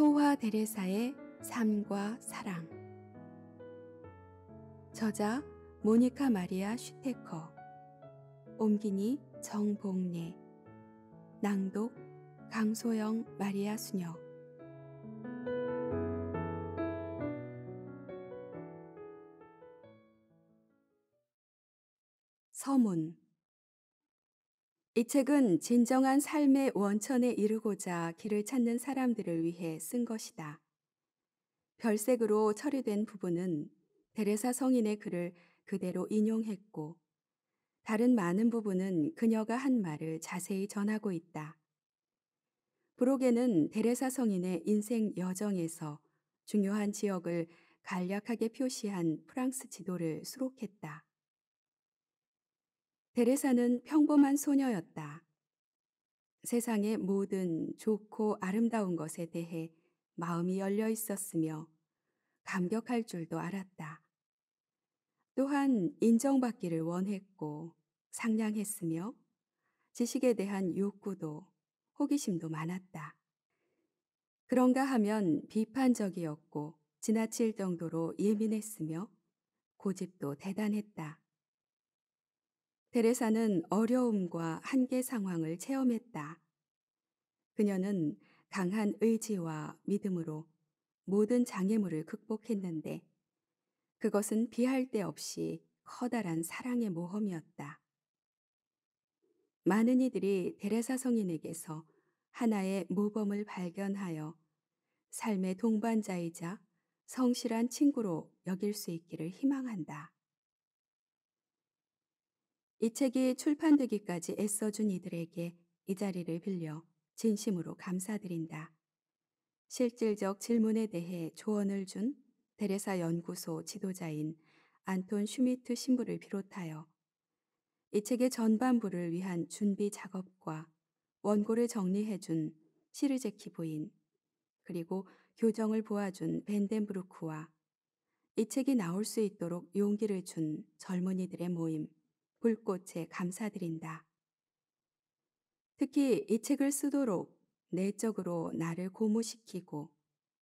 소화 대례사의 삶과 사랑 저자 모니카 마리아 슈테커 옮기니 정봉래 낭독 강소영 마리아 수녀 이 책은 진정한 삶의 원천에 이르고자 길을 찾는 사람들을 위해 쓴 것이다. 별색으로 처리된 부분은 데레사 성인의 글을 그대로 인용했고 다른 많은 부분은 그녀가 한 말을 자세히 전하고 있다. 브록에는 데레사 성인의 인생 여정에서 중요한 지역을 간략하게 표시한 프랑스 지도를 수록했다. 테레사는 평범한 소녀였다. 세상의 모든 좋고 아름다운 것에 대해 마음이 열려 있었으며 감격할 줄도 알았다. 또한 인정받기를 원했고 상냥했으며 지식에 대한 욕구도 호기심도 많았다. 그런가 하면 비판적이었고 지나칠 정도로 예민했으며 고집도 대단했다. 테레사는 어려움과 한계 상황을 체험했다. 그녀는 강한 의지와 믿음으로 모든 장애물을 극복했는데 그것은 비할 데 없이 커다란 사랑의 모험이었다. 많은 이들이 데레사 성인에게서 하나의 모범을 발견하여 삶의 동반자이자 성실한 친구로 여길 수 있기를 희망한다. 이 책이 출판되기까지 애써준 이들에게 이 자리를 빌려 진심으로 감사드린다. 실질적 질문에 대해 조언을 준 대레사 연구소 지도자인 안톤 슈미트 신부를 비롯하여 이 책의 전반부를 위한 준비 작업과 원고를 정리해준 시르제키 부인 그리고 교정을 보아준 벤덴브루크와 이 책이 나올 수 있도록 용기를 준 젊은이들의 모임 불꽃에 감사드린다. 특히 이 책을 쓰도록 내적으로 나를 고무시키고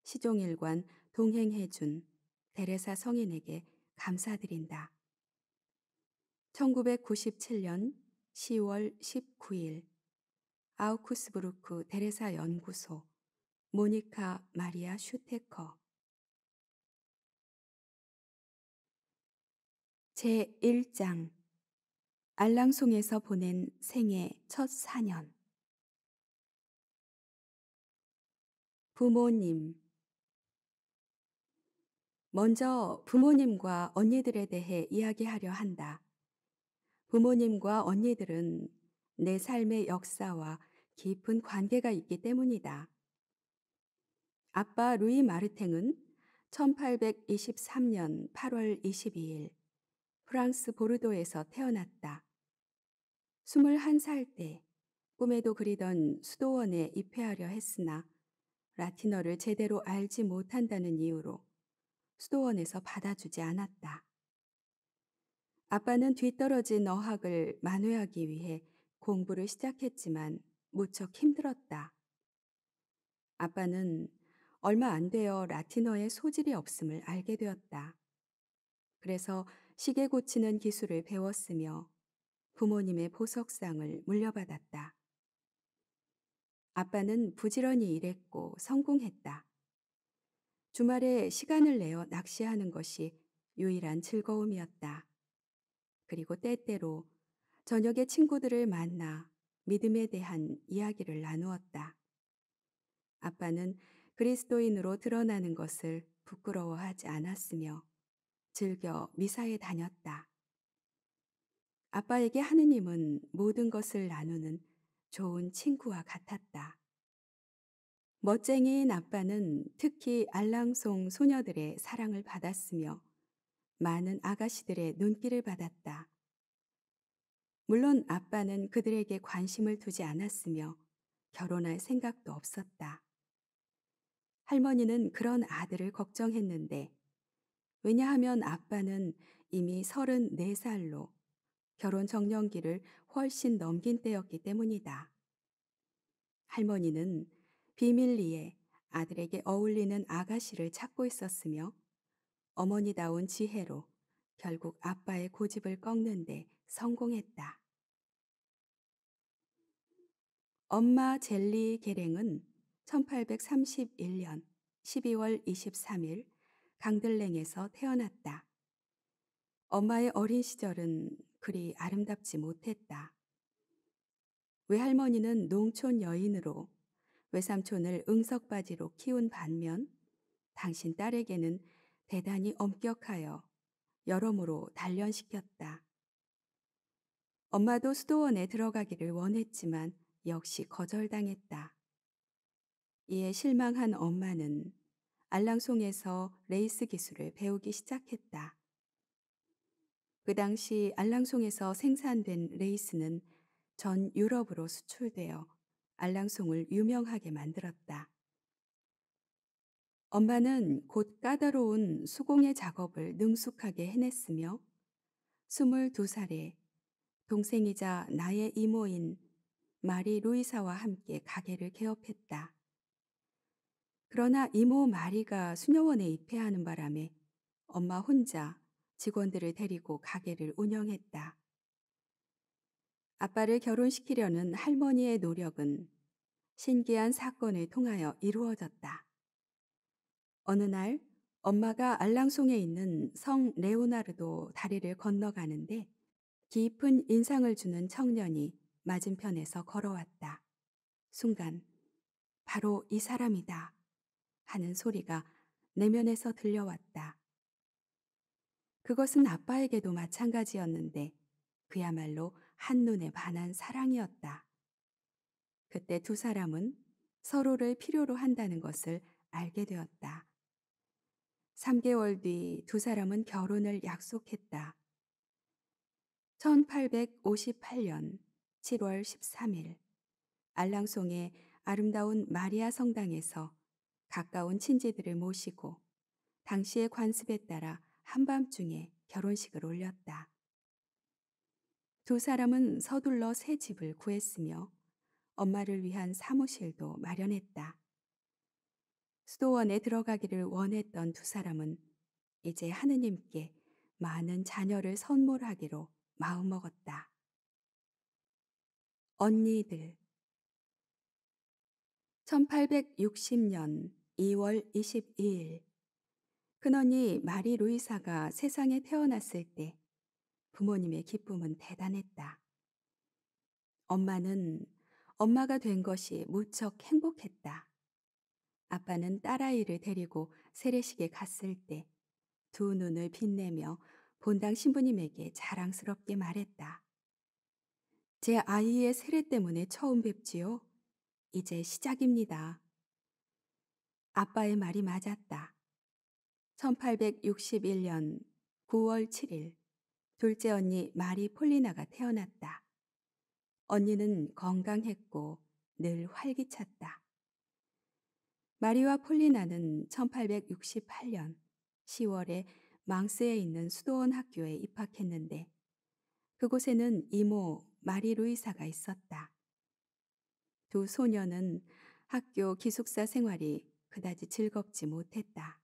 시종일관 동행해준 데레사 성인에게 감사드린다. 1997년 10월 19일 아우쿠스부르크 데레사 연구소 모니카 마리아 슈테커 제1장 알랑송에서 보낸 생애 첫 4년 부모님 먼저 부모님과 언니들에 대해 이야기하려 한다. 부모님과 언니들은 내 삶의 역사와 깊은 관계가 있기 때문이다. 아빠 루이 마르탱은 1823년 8월 22일 프랑스 보르도에서 태어났다. 21살 때 꿈에도 그리던 수도원에 입회하려 했으나 라틴어를 제대로 알지 못한다는 이유로 수도원에서 받아주지 않았다. 아빠는 뒤떨어진 어학을 만회하기 위해 공부를 시작했지만 무척 힘들었다. 아빠는 얼마 안 되어 라틴어에 소질이 없음을 알게 되었다. 그래서 시계 고치는 기술을 배웠으며 부모님의 보석상을 물려받았다. 아빠는 부지런히 일했고 성공했다. 주말에 시간을 내어 낚시하는 것이 유일한 즐거움이었다. 그리고 때때로 저녁에 친구들을 만나 믿음에 대한 이야기를 나누었다. 아빠는 그리스도인으로 드러나는 것을 부끄러워하지 않았으며 즐겨 미사에 다녔다. 아빠에게 하느님은 모든 것을 나누는 좋은 친구와 같았다. 멋쟁이인 아빠는 특히 알랑송 소녀들의 사랑을 받았으며 많은 아가씨들의 눈길을 받았다. 물론 아빠는 그들에게 관심을 두지 않았으며 결혼할 생각도 없었다. 할머니는 그런 아들을 걱정했는데 왜냐하면 아빠는 이미 34살로 결혼 적령기를 훨씬 넘긴 때였기 때문이다. 할머니는 비밀리에 아들에게 어울리는 아가씨를 찾고 있었으며 어머니다운 지혜로 결국 아빠의 고집을 꺾는데 성공했다. 엄마 젤리 계랭은 1831년 12월 23일 강들랭에서 태어났다. 엄마의 어린 시절은 그리 아름답지 못했다. 외할머니는 농촌 여인으로 외삼촌을 응석바지로 키운 반면 당신 딸에게는 대단히 엄격하여 여러모로 단련시켰다. 엄마도 수도원에 들어가기를 원했지만 역시 거절당했다. 이에 실망한 엄마는 알랑송에서 레이스 기술을 배우기 시작했다. 그 당시 알랑송에서 생산된 레이스는 전 유럽으로 수출되어 알랑송을 유명하게 만들었다. 엄마는 곧 까다로운 수공예 작업을 능숙하게 해냈으며 22살에 동생이자 나의 이모인 마리 루이사와 함께 가게를 개업했다. 그러나 이모 마리가 수녀원에 입회하는 바람에 엄마 혼자 직원들을 데리고 가게를 운영했다. 아빠를 결혼시키려는 할머니의 노력은 신기한 사건을 통하여 이루어졌다. 어느 날 엄마가 알랑송에 있는 성 레오나르도 다리를 건너가는데 깊은 인상을 주는 청년이 맞은편에서 걸어왔다. 순간 바로 이 사람이다 하는 소리가 내면에서 들려왔다. 그것은 아빠에게도 마찬가지였는데 그야말로 한눈에 반한 사랑이었다. 그때 두 사람은 서로를 필요로 한다는 것을 알게 되었다. 3개월 뒤 두 사람은 결혼을 약속했다. 1858년 7월 13일 알랑송의 아름다운 마리아 성당에서 가까운 친지들을 모시고 당시의 관습에 따라 한밤중에 결혼식을 올렸다. 두 사람은 서둘러 새 집을 구했으며 엄마를 위한 사무실도 마련했다. 수도원에 들어가기를 원했던 두 사람은 이제 하느님께 많은 자녀를 선물하기로 마음먹었다. 언니들 1860년 2월 22일 큰언니 마리 루이사가 세상에 태어났을 때 부모님의 기쁨은 대단했다. 엄마는 엄마가 된 것이 무척 행복했다. 아빠는 딸아이를 데리고 세례식에 갔을 때 두 눈을 빛내며 본당 신부님에게 자랑스럽게 말했다. 제 아이의 세례 때문에 처음 뵙지요. 이제 시작입니다. 아빠의 말이 맞았다. 1861년 9월 7일 둘째 언니 마리 폴리나가 태어났다. 언니는 건강했고 늘 활기찼다. 마리와 폴리나는 1868년 10월에 망스에 있는 수도원 학교에 입학했는데 그곳에는 이모 마리 루이사가 있었다. 두 소녀는 학교 기숙사 생활이 그다지 즐겁지 못했다.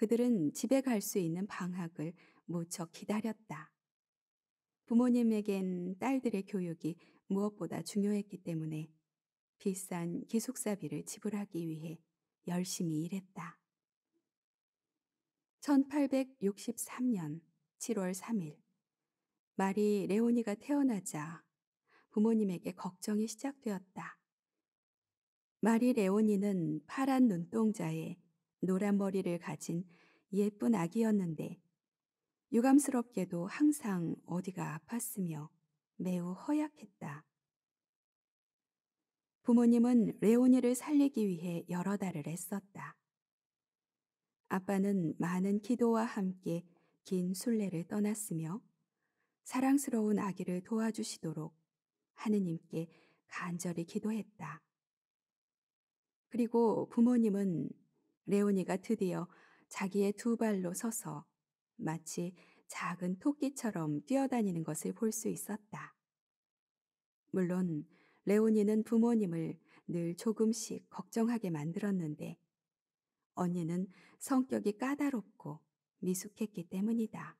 그들은 집에 갈 수 있는 방학을 무척 기다렸다. 부모님에겐 딸들의 교육이 무엇보다 중요했기 때문에 비싼 기숙사비를 지불하기 위해 열심히 일했다. 1863년 7월 3일, 마리 레오니가 태어나자 부모님에게 걱정이 시작되었다. 마리 레오니는 파란 눈동자에 노란 머리를 가진 예쁜 아기였는데 유감스럽게도 항상 어디가 아팠으며 매우 허약했다. 부모님은 레오니를 살리기 위해 여러 달을 했었다 아빠는 많은 기도와 함께 긴 순례를 떠났으며 사랑스러운 아기를 도와주시도록 하느님께 간절히 기도했다. 그리고 부모님은 레오니가 드디어 자기의 두 발로 서서 마치 작은 토끼처럼 뛰어다니는 것을 볼 수 있었다. 물론 레오니는 부모님을 늘 조금씩 걱정하게 만들었는데 언니는 성격이 까다롭고 미숙했기 때문이다.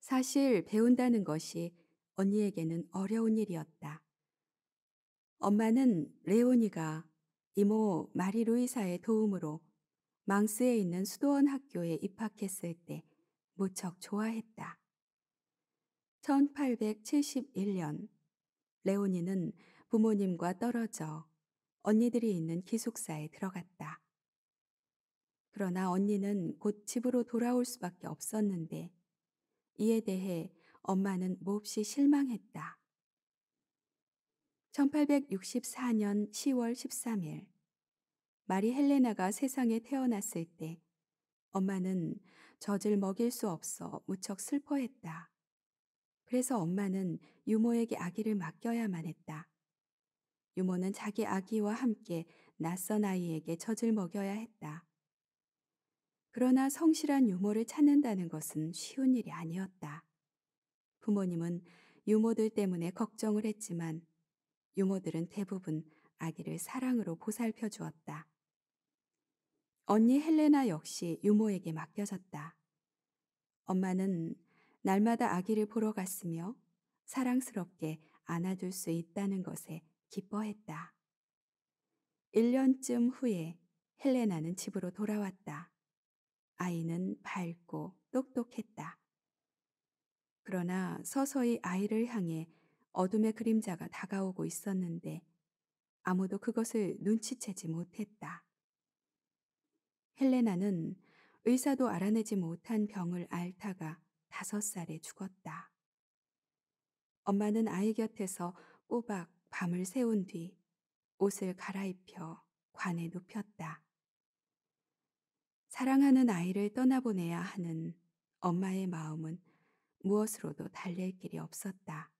사실 배운다는 것이 언니에게는 어려운 일이었다. 엄마는 레오니가 이모 마리 루이사의 도움으로 망스에 있는 수도원 학교에 입학했을 때 무척 좋아했다. 1871년 레오니는 부모님과 떨어져 언니들이 있는 기숙사에 들어갔다. 그러나 언니는 곧 집으로 돌아올 수밖에 없었는데 이에 대해 엄마는 몹시 실망했다. 1864년 10월 13일 마리 헬레나가 세상에 태어났을 때 엄마는 젖을 먹일 수 없어 무척 슬퍼했다. 그래서 엄마는 유모에게 아기를 맡겨야만 했다. 유모는 자기 아기와 함께 낯선 아이에게 젖을 먹여야 했다. 그러나 성실한 유모를 찾는다는 것은 쉬운 일이 아니었다. 부모님은 유모들 때문에 걱정을 했지만 유모들은 대부분 아기를 사랑으로 보살펴 주었다. 언니 헬레나 역시 유모에게 맡겨졌다. 엄마는 날마다 아기를 보러 갔으며 사랑스럽게 안아줄 수 있다는 것에 기뻐했다. 1년쯤 후에 헬레나는 집으로 돌아왔다. 아이는 밝고 똑똑했다. 그러나 서서히 아이를 향해 어둠의 그림자가 다가오고 있었는데 아무도 그것을 눈치채지 못했다. 헬레나는 의사도 알아내지 못한 병을 앓다가 다섯 살에 죽었다. 엄마는 아이 곁에서 꼬박 밤을 세운뒤 옷을 갈아입혀 관에 눕혔다. 사랑하는 아이를 떠나보내야 하는 엄마의 마음은 무엇으로도 달랠 길이 없었다.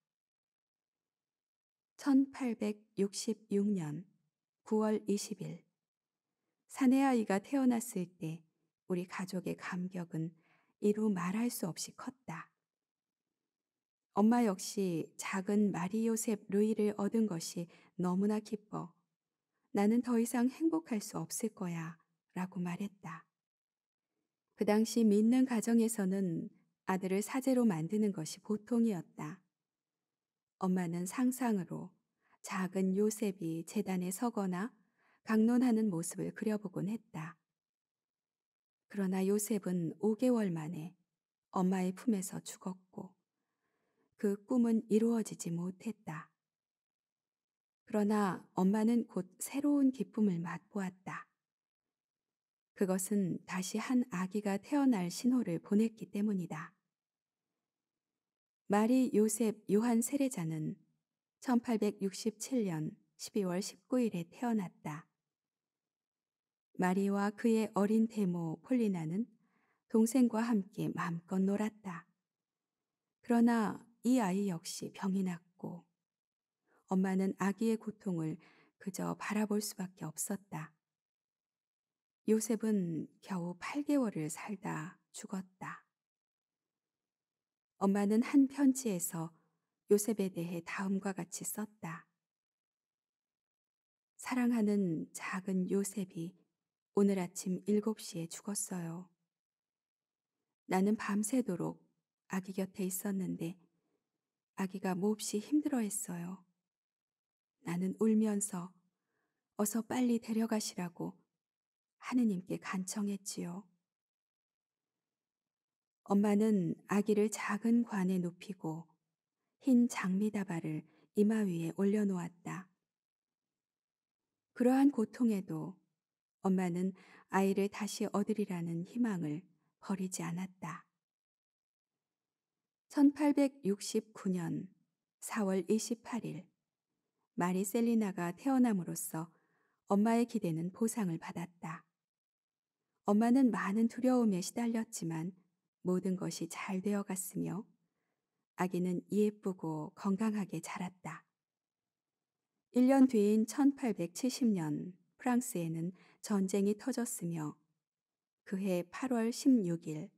1866년 9월 20일 사내 아이가 태어났을 때 우리 가족의 감격은 이루 말할 수 없이 컸다. 엄마 역시 작은 마리요셉 루이를 얻은 것이 너무나 기뻐. 나는 더 이상 행복할 수 없을 거야. 라고 말했다. 그 당시 믿는 가정에서는 아들을 사제로 만드는 것이 보통이었다. 엄마는 상상으로 작은 요셉이 재단에 서거나 강론하는 모습을 그려보곤 했다. 그러나 요셉은 5개월 만에 엄마의 품에서 죽었고 그 꿈은 이루어지지 못했다. 그러나 엄마는 곧 새로운 기쁨을 맛보았다. 그것은 다시 한 아기가 태어날 신호를 보냈기 때문이다. 마리 요셉 요한 세례자는 1867년 12월 19일에 태어났다. 마리와 그의 어린 대모 폴리나는 동생과 함께 마음껏 놀았다. 그러나 이 아이 역시 병이 났고 엄마는 아기의 고통을 그저 바라볼 수밖에 없었다. 요셉은 겨우 8개월을 살다 죽었다. 엄마는 한 편지에서 요셉에 대해 다음과 같이 썼다. 사랑하는 작은 요셉이 오늘 아침 7시에 죽었어요. 나는 밤새도록 아기 곁에 있었는데 아기가 몹시 힘들어 했어요. 나는 울면서 어서 빨리 데려가시라고 하느님께 간청했지요. 엄마는 아기를 작은 관에 높이고 흰 장미다발을 이마 위에 올려놓았다. 그러한 고통에도 엄마는 아이를 다시 얻으리라는 희망을 버리지 않았다. 1869년 4월 28일 마리 셀리나가 태어남으로써 엄마의 기대는 보상을 받았다. 엄마는 많은 두려움에 시달렸지만 모든 것이 잘 되어 갔으며 아기는 예쁘고 건강하게 자랐다. 1년 뒤인 1870년 프랑스에는 전쟁이 터졌으며 그해 8월 16일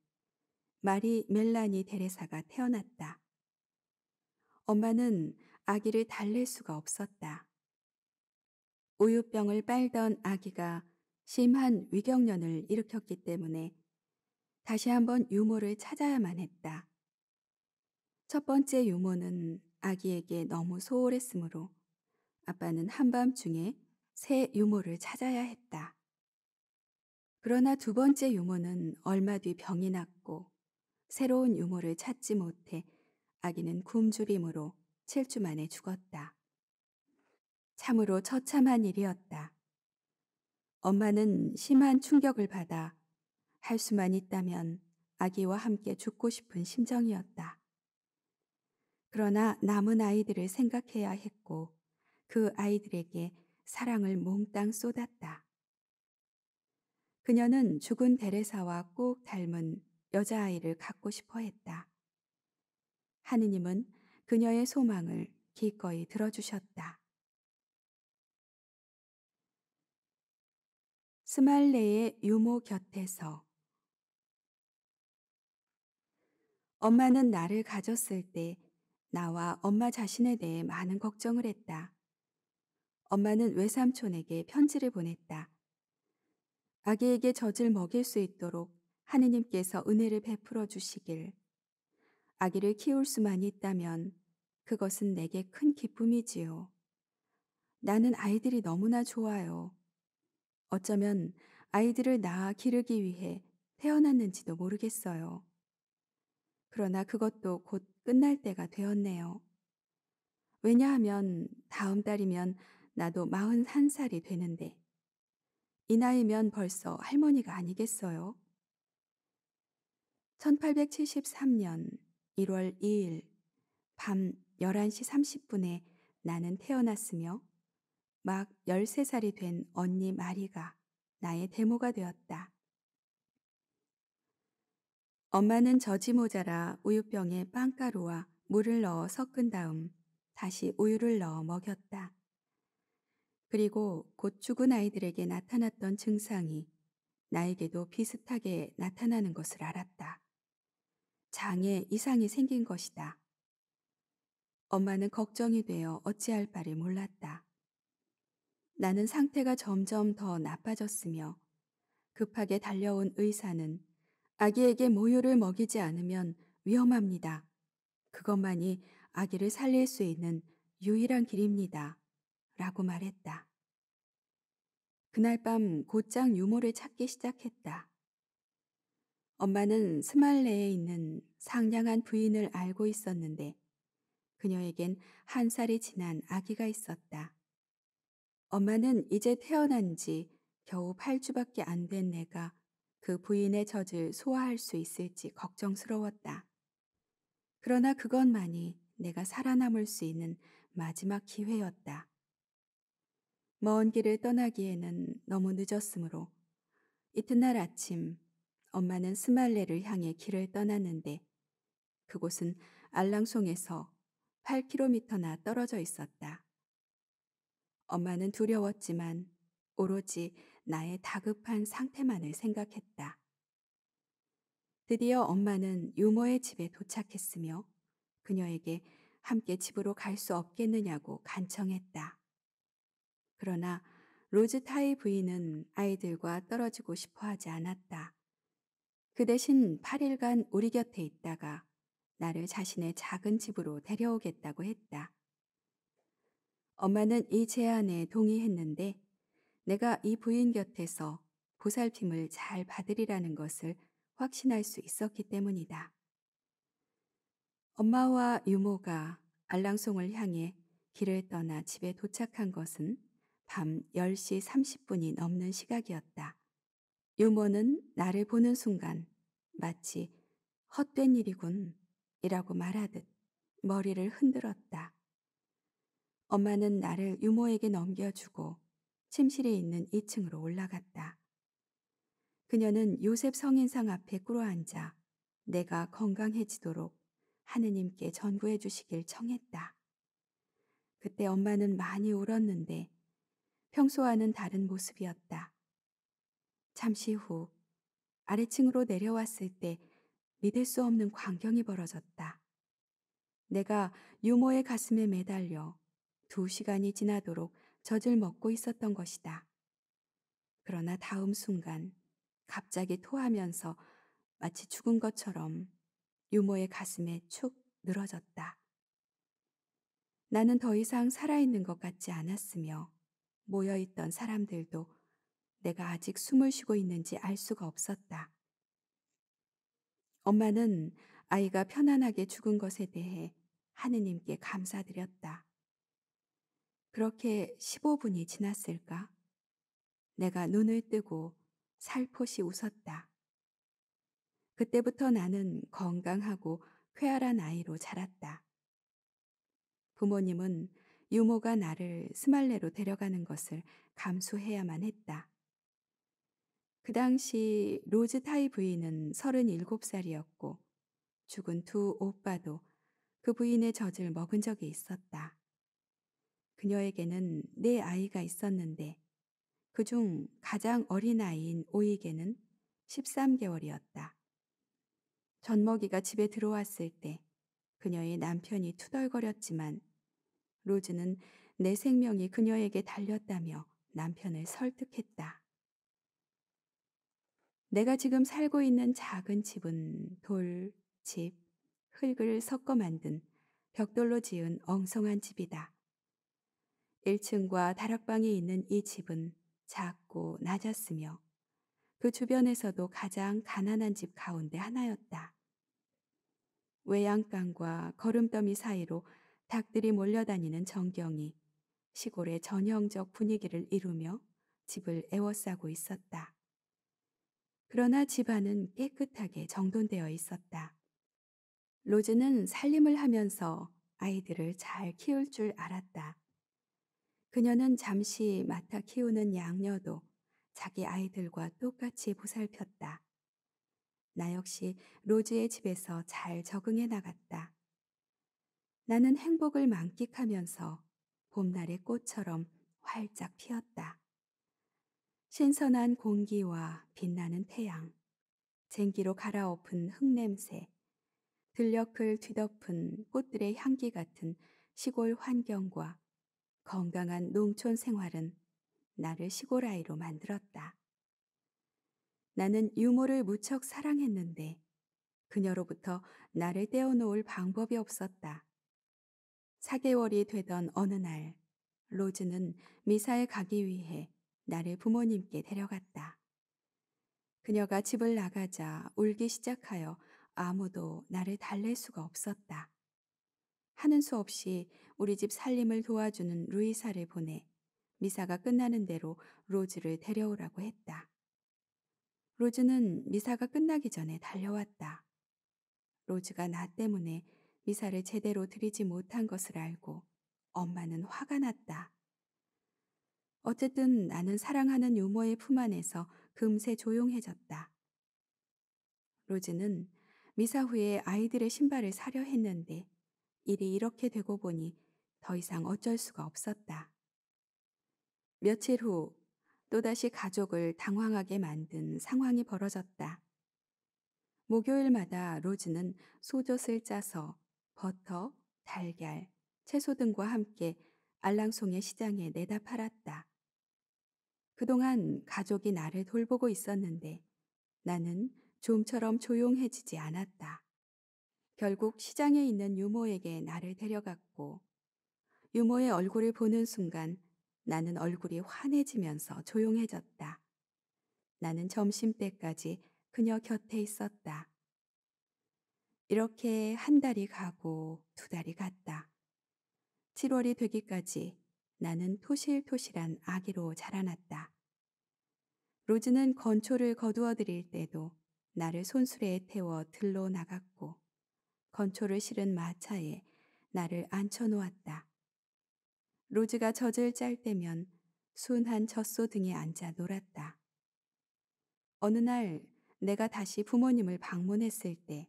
마리 멜라니 데레사가 태어났다. 엄마는 아기를 달랠 수가 없었다. 우유병을 빨던 아기가 심한 위경련을 일으켰기 때문에 다시 한번 유모를 찾아야만 했다. 첫 번째 유모는 아기에게 너무 소홀했으므로 아빠는 한밤중에 새 유모를 찾아야 했다. 그러나 두 번째 유모는 얼마 뒤 병이 났고 새로운 유모를 찾지 못해 아기는 굶주림으로 7주 만에 죽었다. 참으로 처참한 일이었다. 엄마는 심한 충격을 받아 할 수만 있다면 아기와 함께 죽고 싶은 심정이었다. 그러나 남은 아이들을 생각해야 했고 그 아이들에게 사랑을 몽땅 쏟았다. 그녀는 죽은 대레사와꼭 닮은 여자아이를 갖고 싶어 했다. 하느님은 그녀의 소망을 기꺼이 들어주셨다. 스말레의 유모 곁에서 엄마는 나를 가졌을 때 나와 엄마 자신에 대해 많은 걱정을 했다. 엄마는 외삼촌에게 편지를 보냈다. 아기에게 젖을 먹일 수 있도록 하느님께서 은혜를 베풀어 주시길. 아기를 키울 수만 있다면 그것은 내게 큰 기쁨이지요. 나는 아이들이 너무나 좋아요. 어쩌면 아이들을 낳아 기르기 위해 태어났는지도 모르겠어요. 그러나 그것도 곧 끝날 때가 되었네요. 왜냐하면 다음 달이면 나도 41살이 되는데 이 나이면 벌써 할머니가 아니겠어요? 1873년 1월 2일 밤 11시 30분에 나는 태어났으며 막 13살이 된 언니 마리가 나의 대모가 되었다. 엄마는 저지 모자라 우유병에 빵가루와 물을 넣어 섞은 다음 다시 우유를 넣어 먹였다. 그리고 곧 죽은 아이들에게 나타났던 증상이 나에게도 비슷하게 나타나는 것을 알았다. 장에 이상이 생긴 것이다. 엄마는 걱정이 되어 어찌할 바를 몰랐다. 나는 상태가 점점 더 나빠졌으며 급하게 달려온 의사는 아기에게 모유를 먹이지 않으면 위험합니다. 그것만이 아기를 살릴 수 있는 유일한 길입니다. 라고 말했다. 그날 밤 곧장 유모를 찾기 시작했다. 엄마는 스말레에 있는 상냥한 부인을 알고 있었는데 그녀에겐 한 살이 지난 아기가 있었다. 엄마는 이제 태어난 지 겨우 8주밖에 안 된 내가 그 부인의 젖을 소화할 수 있을지 걱정스러웠다. 그러나 그것만이 내가 살아남을 수 있는 마지막 기회였다. 먼 길을 떠나기에는 너무 늦었으므로 이튿날 아침 엄마는 스말레를 향해 길을 떠났는데 그곳은 알랑송에서 8km나 떨어져 있었다. 엄마는 두려웠지만 오로지 나의 다급한 상태만을 생각했다. 드디어 엄마는 유모의 집에 도착했으며 그녀에게 함께 집으로 갈 수 없겠느냐고 간청했다. 그러나 로즈타이 부인은 아이들과 떨어지고 싶어 하지 않았다. 그 대신 8일간 우리 곁에 있다가 나를 자신의 작은 집으로 데려오겠다고 했다. 엄마는 이 제안에 동의했는데 내가 이 부인 곁에서 보살핌을 잘 받으리라는 것을 확신할 수 있었기 때문이다. 엄마와 유모가 알랑송을 향해 길을 떠나 집에 도착한 것은 밤 10시 30분이 넘는 시각이었다. 유모는 나를 보는 순간 마치 헛된 일이군 이라고 말하듯 머리를 흔들었다. 엄마는 나를 유모에게 넘겨주고 침실에 있는 2층으로 올라갔다. 그녀는 요셉 성인상 앞에 꿇어앉아 내가 건강해지도록 하느님께 전구해 주시길 청했다. 그때 엄마는 많이 울었는데 평소와는 다른 모습이었다. 잠시 후 아래층으로 내려왔을 때 믿을 수 없는 광경이 벌어졌다. 내가 유모의 가슴에 매달려 두 시간이 지나도록 젖을 먹고 있었던 것이다. 그러나 다음 순간 갑자기 토하면서 마치 죽은 것처럼 유모의 가슴에 축 늘어졌다. 나는 더 이상 살아있는 것 같지 않았으며 모여있던 사람들도 내가 아직 숨을 쉬고 있는지 알 수가 없었다. 엄마는 아이가 편안하게 죽은 것에 대해 하느님께 감사드렸다. 그렇게 15분이 지났을까? 내가 눈을 뜨고 살포시 웃었다. 그때부터 나는 건강하고 쾌활한 아이로 자랐다. 부모님은 유모가 나를 스말레로 데려가는 것을 감수해야만 했다. 그 당시 로즈 타이 부인은 37살이었고 죽은 두 오빠도 그 부인의 젖을 먹은 적이 있었다. 그녀에게는 네 아이가 있었는데 그 중 가장 어린 아이인 오이게는 에 13개월이었다. 전먹이가 집에 들어왔을 때 그녀의 남편이 투덜거렸지만 로즈는 내 생명이 그녀에게 달렸다며 남편을 설득했다. 내가 지금 살고 있는 작은 집은 돌, 집, 흙을 섞어 만든 벽돌로 지은 엉성한 집이다. 1층과 다락방이 있는 이 집은 작고 낮았으며 그 주변에서도 가장 가난한 집 가운데 하나였다. 외양간과 걸음더미 사이로 닭들이 몰려다니는 전경이 시골의 전형적 분위기를 이루며 집을 에워싸고 있었다. 그러나 집안은 깨끗하게 정돈되어 있었다. 로즈는 살림을 하면서 아이들을 잘 키울 줄 알았다. 그녀는 잠시 맡아 키우는 양녀도 자기 아이들과 똑같이 보살폈다. 나 역시 로즈의 집에서 잘 적응해 나갔다. 나는 행복을 만끽하면서 봄날의 꽃처럼 활짝 피었다. 신선한 공기와 빛나는 태양, 쟁기로 갈아엎은 흙냄새, 들녘을 뒤덮은 꽃들의 향기 같은 시골 환경과 건강한 농촌 생활은 나를 시골 아이로 만들었다. 나는 유모를 무척 사랑했는데 그녀로부터 나를 떼어놓을 방법이 없었다. 4개월이 되던 어느 날 로즈는 미사에 가기 위해 나를 부모님께 데려갔다. 그녀가 집을 나가자 울기 시작하여 아무도 나를 달랠 수가 없었다. 하는 수 없이 우리 집 살림을 도와주는 루이사를 보내 미사가 끝나는 대로 로즈를 데려오라고 했다. 로즈는 미사가 끝나기 전에 달려왔다. 로즈가 나 때문에 미사를 제대로 드리지 못한 것을 알고 엄마는 화가 났다. 어쨌든 나는 사랑하는 유모의 품 안에서 금세 조용해졌다. 로즈는 미사 후에 아이들의 신발을 사려 했는데 일이 이렇게 되고 보니 더 이상 어쩔 수가 없었다. 며칠 후 또다시 가족을 당황하게 만든 상황이 벌어졌다. 목요일마다 로즈는 소젖을 짜서 버터, 달걀, 채소 등과 함께 알랑송의 시장에 내다 팔았다. 그동안 가족이 나를 돌보고 있었는데 나는 좀처럼 조용해지지 않았다. 결국 시장에 있는 유모에게 나를 데려갔고 유모의 얼굴을 보는 순간 나는 얼굴이 환해지면서 조용해졌다. 나는 점심때까지 그녀 곁에 있었다. 이렇게 한 달이 가고 두 달이 갔다. 7월이 되기까지 나는 토실토실한 아기로 자라났다. 로즈는 건초를 거두어 드릴 때도 나를 손수레에 태워 들러 나갔고 건초를 실은 마차에 나를 앉혀놓았다. 로즈가 젖을 짤 때면 순한 젖소 등에 앉아 놀았다. 어느 날 내가 다시 부모님을 방문했을 때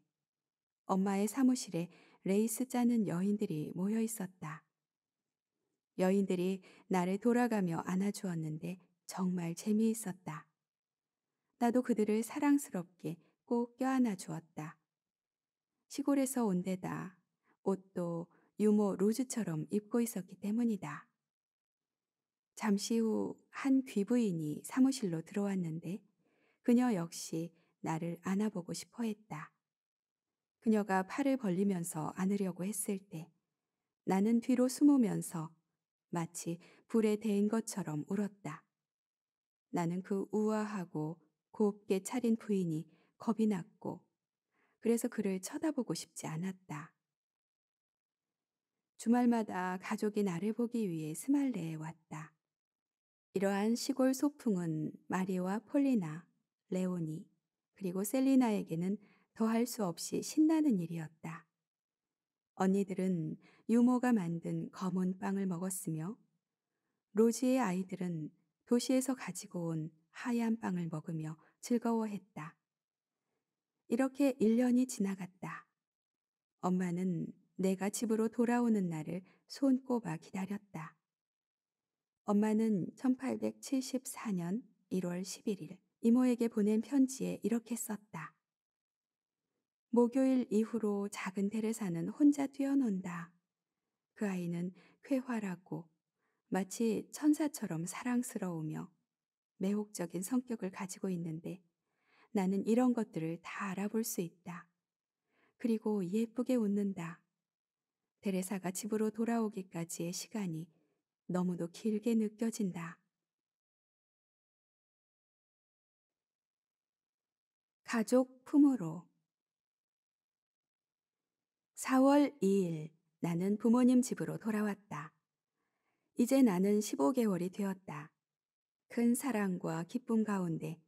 엄마의 사무실에 레이스 짜는 여인들이 모여 있었다. 여인들이 나를 돌아가며 안아주었는데 정말 재미있었다. 나도 그들을 사랑스럽게 꼭 껴안아 주었다. 시골에서 온 데다 옷도 유모 로즈처럼 입고 있었기 때문이다. 잠시 후 한 귀부인이 사무실로 들어왔는데 그녀 역시 나를 안아보고 싶어 했다. 그녀가 팔을 벌리면서 안으려고 했을 때 나는 뒤로 숨으면서 마치 불에 대인 것처럼 울었다. 나는 그 우아하고 곱게 차린 부인이 겁이 났고 그래서 그를 쳐다보고 싶지 않았다. 주말마다 가족이 나를 보기 위해 스말레에 왔다. 이러한 시골 소풍은 마리와 폴리나, 레오니, 그리고 셀리나에게는 더할 수 없이 신나는 일이었다. 언니들은 유모가 만든 검은 빵을 먹었으며 로지의 아이들은 도시에서 가지고 온 하얀 빵을 먹으며 즐거워했다. 이렇게 1년이 지나갔다. 엄마는 내가 집으로 돌아오는 날을 손꼽아 기다렸다. 엄마는 1874년 1월 11일 이모에게 보낸 편지에 이렇게 썼다. 목요일 이후로 작은 테레사는 혼자 뛰어논다. 그 아이는 쾌활하고 마치 천사처럼 사랑스러우며 매혹적인 성격을 가지고 있는데 나는 이런 것들을 다 알아볼 수 있다. 그리고 예쁘게 웃는다. 데레사가 집으로 돌아오기까지의 시간이 너무도 길게 느껴진다. 가족 품으로 4월 2일 나는 부모님 집으로 돌아왔다. 이제 나는 15개월이 되었다. 큰 사랑과 기쁨 가운데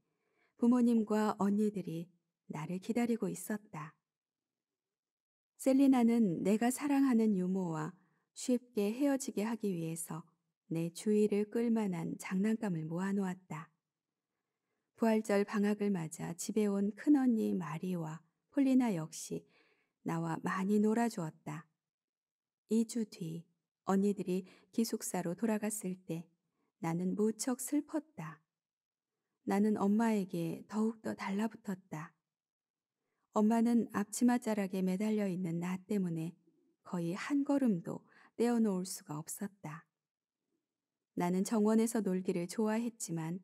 부모님과 언니들이 나를 기다리고 있었다. 셀리나는 내가 사랑하는 유모와 쉽게 헤어지게 하기 위해서 내 주의를 끌만한 장난감을 모아놓았다. 부활절 방학을 맞아 집에 온 큰언니 마리와 폴리나 역시 나와 많이 놀아주었다. 2주 뒤 언니들이 기숙사로 돌아갔을 때 나는 무척 슬펐다. 나는 엄마에게 더욱더 달라붙었다. 엄마는 앞치마 자락에 매달려 있는 나 때문에 거의 한 걸음도 떼어놓을 수가 없었다. 나는 정원에서 놀기를 좋아했지만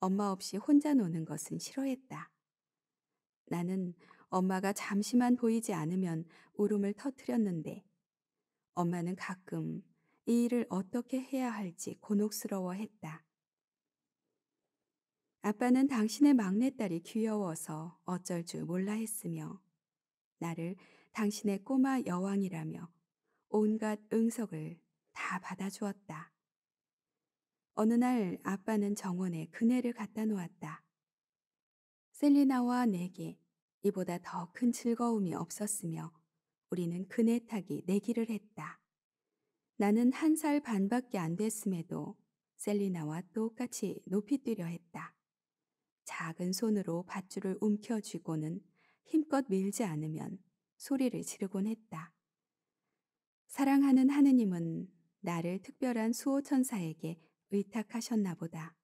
엄마 없이 혼자 노는 것은 싫어했다. 나는 엄마가 잠시만 보이지 않으면 울음을 터뜨렸는데 엄마는 가끔 이 일을 어떻게 해야 할지 곤혹스러워했다. 아빠는 당신의 막내딸이 귀여워서 어쩔 줄 몰라 했으며 나를 당신의 꼬마 여왕이라며 온갖 응석을 다 받아주었다. 어느 날 아빠는 정원에 그네를 갖다 놓았다. 셀리나와 내게 이보다 더 큰 즐거움이 없었으며 우리는 그네 타기 내기를 했다. 나는 한 살 반밖에 안 됐음에도 셀리나와 똑같이 높이 뛰려 했다. 작은 손으로 밧줄을 움켜쥐고는 힘껏 밀지 않으면 소리를 지르곤 했다. 사랑하는 하느님은 나를 특별한 수호천사에게 의탁하셨나 보다.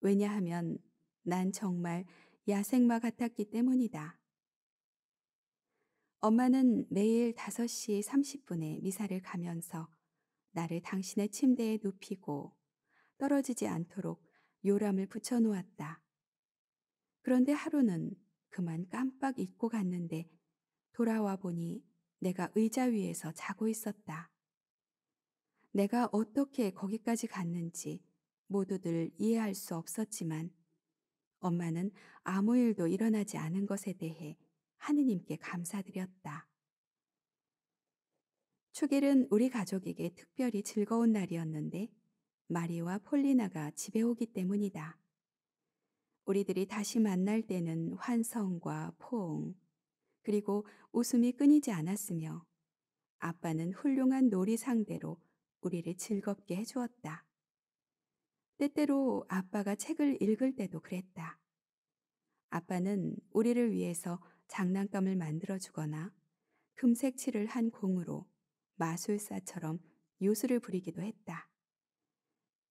왜냐하면 난 정말 야생마 같았기 때문이다. 엄마는 매일 5시 30분에 미사를 가면서 나를 당신의 침대에 눕히고 떨어지지 않도록 요람을 붙여놓았다. 그런데 하루는 그만 깜빡 잊고 갔는데 돌아와 보니 내가 의자 위에서 자고 있었다. 내가 어떻게 거기까지 갔는지 모두들 이해할 수 없었지만 엄마는 아무 일도 일어나지 않은 것에 대해 하느님께 감사드렸다. 축일은 우리 가족에게 특별히 즐거운 날이었는데 마리와 폴리나가 집에 오기 때문이다. 우리들이 다시 만날 때는 환성과 포옹, 그리고 웃음이 끊이지 않았으며 아빠는 훌륭한 놀이 상대로 우리를 즐겁게 해주었다. 때때로 아빠가 책을 읽을 때도 그랬다. 아빠는 우리를 위해서 장난감을 만들어 주거나 금색 칠을 한 공으로 마술사처럼 요술을 부리기도 했다.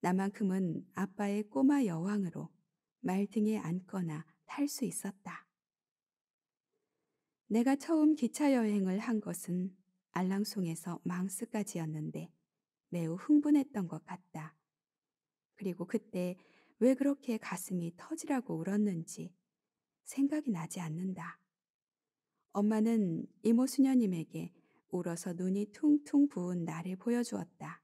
나만큼은 아빠의 꼬마 여왕으로 말 등에 앉거나 탈 수 있었다. 내가 처음 기차 여행을 한 것은 알랑송에서 망스까지였는데 매우 흥분했던 것 같다. 그리고 그때 왜 그렇게 가슴이 터지라고 울었는지 생각이 나지 않는다. 엄마는 이모 수녀님에게 울어서 눈이 퉁퉁 부은 나를 보여주었다.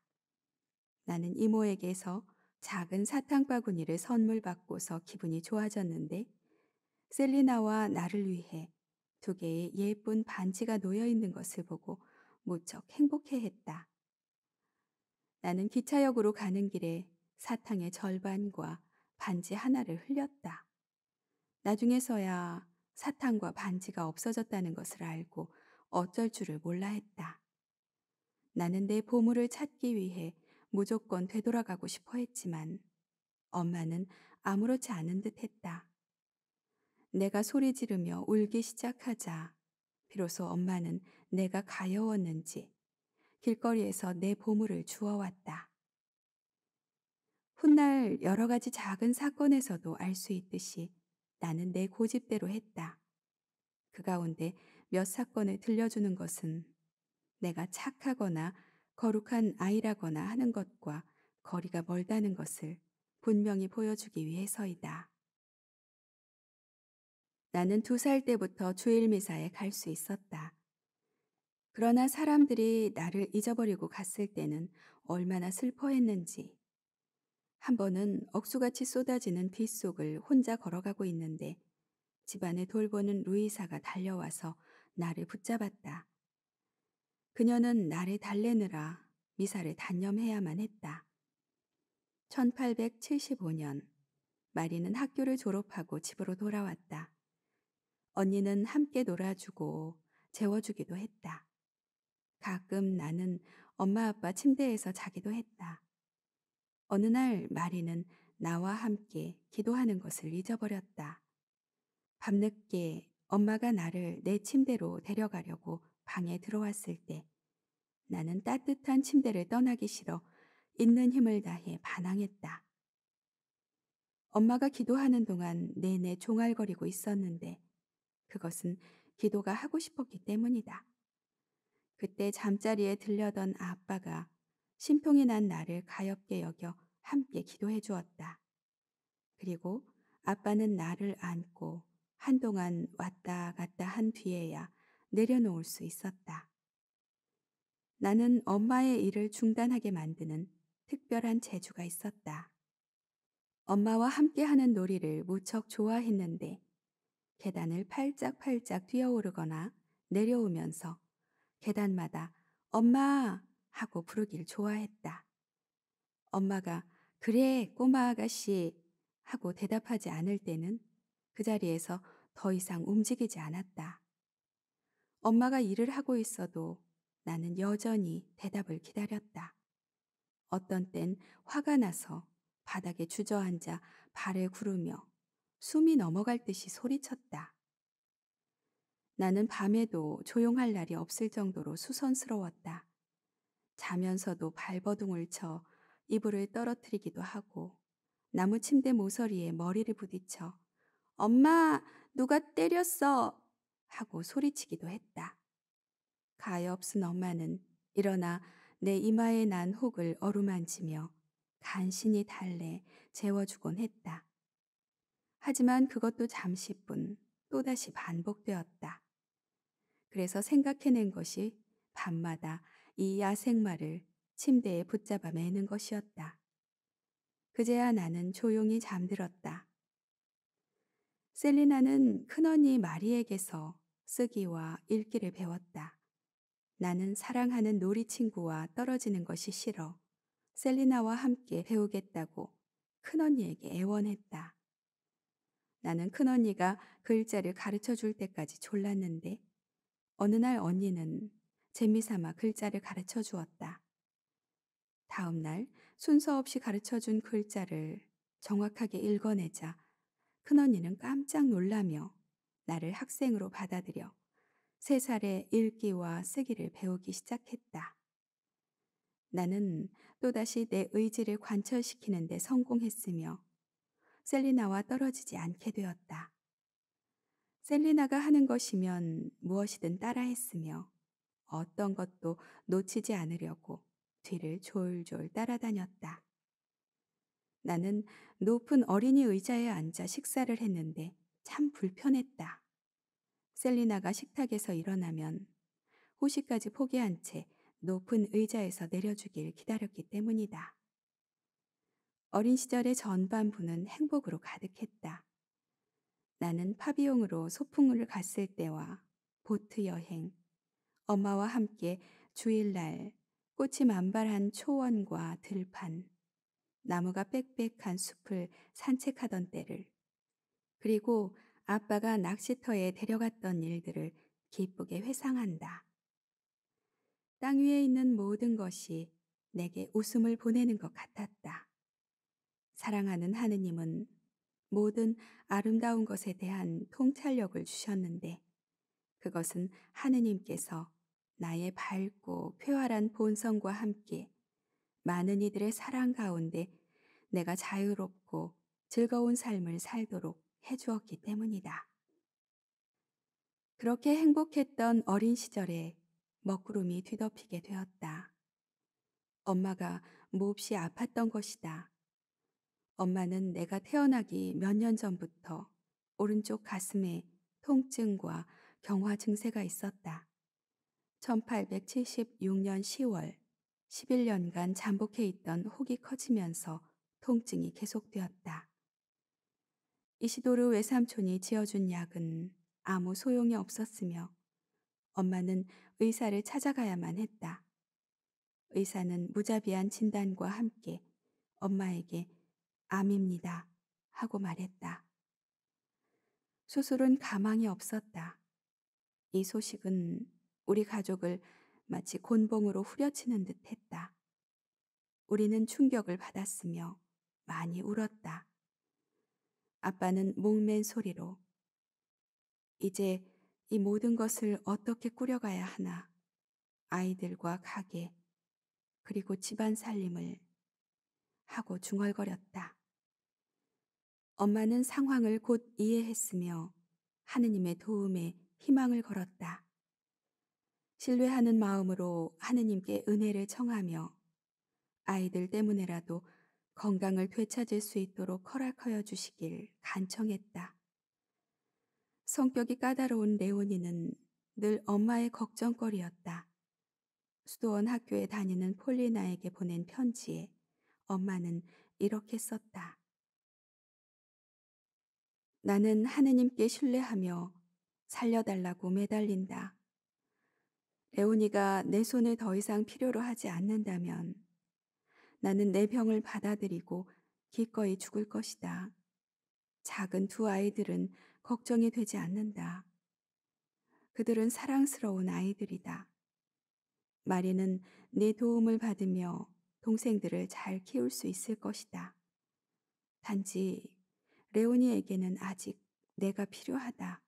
나는 이모에게서 작은 사탕 바구니를 선물 받고서 기분이 좋아졌는데 셀리나와 나를 위해 두 개의 예쁜 반지가 놓여 있는 것을 보고 무척 행복해했다. 나는 기차역으로 가는 길에 사탕의 절반과 반지 하나를 흘렸다. 나중에서야 사탕과 반지가 없어졌다는 것을 알고 어쩔 줄을 몰라 했다. 나는 내 보물을 찾기 위해 무조건 되돌아가고 싶어 했지만 엄마는 아무렇지 않은 듯 했다. 내가 소리 지르며 울기 시작하자 비로소 엄마는 내가 가여웠는지 길거리에서 내 보물을 주워왔다. 훗날 여러 가지 작은 사건에서도 알 수 있듯이 나는 내 고집대로 했다. 그 가운데 몇 사건을 들려주는 것은 내가 착하거나 거룩한 아이라거나 하는 것과 거리가 멀다는 것을 분명히 보여주기 위해서이다. 나는 두 살 때부터 주일 미사에 갈 수 있었다. 그러나 사람들이 나를 잊어버리고 갔을 때는 얼마나 슬퍼했는지. 한 번은 억수같이 쏟아지는 빗속을 혼자 걸어가고 있는데 집안에 돌보는 루이사가 달려와서 나를 붙잡았다. 그녀는 나를 달래느라 미사를 단념해야만 했다. 1875년 마리는 학교를 졸업하고 집으로 돌아왔다. 언니는 함께 놀아주고 재워주기도 했다. 가끔 나는 엄마 아빠 침대에서 자기도 했다. 어느 날 마리는 나와 함께 기도하는 것을 잊어버렸다. 밤늦게 엄마가 나를 내 침대로 데려가려고 방에 들어왔을 때 나는 따뜻한 침대를 떠나기 싫어 있는 힘을 다해 반항했다. 엄마가 기도하는 동안 내내 종알거리고 있었는데 그것은 기도가 하고 싶었기 때문이다. 그때 잠자리에 들려던 아빠가 심통이 난 나를 가엽게 여겨 함께 기도해 주었다. 그리고 아빠는 나를 안고 한동안 왔다 갔다 한 뒤에야 내려놓을 수 있었다. 나는 엄마의 일을 중단하게 만드는 특별한 재주가 있었다. 엄마와 함께하는 놀이를 무척 좋아했는데 계단을 팔짝팔짝 뛰어오르거나 내려오면서 계단마다 엄마 하고 부르길 좋아했다. 엄마가 그래 꼬마 아가씨 하고 대답하지 않을 때는 그 자리에서 더 이상 움직이지 않았다. 엄마가 일을 하고 있어도 나는 여전히 대답을 기다렸다. 어떤 땐 화가 나서 바닥에 주저앉아 발을 구르며 숨이 넘어갈 듯이 소리쳤다. 나는 밤에도 조용할 날이 없을 정도로 수선스러웠다. 자면서도 발버둥을 쳐 이불을 떨어뜨리기도 하고 나무 침대 모서리에 머리를 부딪혀 엄마 누가 때렸어 하고 소리치기도 했다. 가엾 없은 엄마는 일어나 내 이마에 난 혹을 어루만지며 간신히 달래 재워주곤 했다. 하지만 그것도 잠시뿐 또다시 반복되었다. 그래서 생각해낸 것이 밤마다 이 야생마를 침대에 붙잡아 매는 것이었다. 그제야 나는 조용히 잠들었다. 셀리나는 큰언니 마리에게서 쓰기와 읽기를 배웠다. 나는 사랑하는 놀이 친구와 떨어지는 것이 싫어. 셀리나와 함께 배우겠다고 큰언니에게 애원했다. 나는 큰언니가 글자를 가르쳐 줄 때까지 졸랐는데 어느 날 언니는 재미삼아 글자를 가르쳐 주었다. 다음 날 순서 없이 가르쳐 준 글자를 정확하게 읽어내자 큰언니는 깜짝 놀라며 나를 학생으로 받아들여 세 살에 읽기와 쓰기를 배우기 시작했다. 나는 또다시 내 의지를 관철시키는 데 성공했으며 셀리나와 떨어지지 않게 되었다. 셀리나가 하는 것이면 무엇이든 따라했으며 어떤 것도 놓치지 않으려고 뒤를 졸졸 따라다녔다. 나는 높은 어린이 의자에 앉아 식사를 했는데 참 불편했다. 셀리나가 식탁에서 일어나면 호시까지 포기한 채 높은 의자에서 내려주길 기다렸기 때문이다. 어린 시절의 전반부는 행복으로 가득했다. 나는 파비용으로 소풍을 갔을 때와 보트 여행, 엄마와 함께 주일날 꽃이 만발한 초원과 들판, 나무가 빽빽한 숲을 산책하던 때를 그리고 아빠가 낚시터에 데려갔던 일들을 기쁘게 회상한다. 땅 위에 있는 모든 것이 내게 웃음을 보내는 것 같았다. 사랑하는 하느님은 모든 아름다운 것에 대한 통찰력을 주셨는데 그것은 하느님께서 나의 밝고 쾌활한 본성과 함께 많은 이들의 사랑 가운데 내가 자유롭고 즐거운 삶을 살도록 해주었기 때문이다. 그렇게 행복했던 어린 시절에 먹구름이 뒤덮이게 되었다. 엄마가 몹시 아팠던 것이다. 엄마는 내가 태어나기 몇 년 전부터 오른쪽 가슴에 통증과 경화 증세가 있었다. 1876년 10월 11년간 잠복해 있던 혹이 커지면서 통증이 계속되었다. 이시도르 외삼촌이 지어준 약은 아무 소용이 없었으며 엄마는 의사를 찾아가야만 했다. 의사는 무자비한 진단과 함께 엄마에게 암입니다 하고 말했다. 수술은 가망이 없었다. 이 소식은 우리 가족을 마치 곤봉으로 후려치는 듯 했다. 우리는 충격을 받았으며 많이 울었다. 아빠는 목맨 소리로 이제 이 모든 것을 어떻게 꾸려가야 하나. 아이들과 가게, 그리고 집안 살림을 하고 중얼거렸다. 엄마는 상황을 곧 이해했으며 하느님의 도움에 희망을 걸었다. 신뢰하는 마음으로 하느님께 은혜를 청하며 아이들 때문에라도 건강을 되찾을 수 있도록 허락하여 주시길 간청했다. 성격이 까다로운 레오니는 늘 엄마의 걱정거리였다. 수도원 학교에 다니는 폴리나에게 보낸 편지에 엄마는 이렇게 썼다. 나는 하느님께 신뢰하며 살려달라고 매달린다. 레오니가 내 손을 더 이상 필요로 하지 않는다면 나는 내 병을 받아들이고 기꺼이 죽을 것이다. 작은 두 아이들은 걱정이 되지 않는다. 그들은 사랑스러운 아이들이다. 마리는 네 도움을 받으며 동생들을 잘 키울 수 있을 것이다. 단지 레오니에게는 아직 내가 필요하다.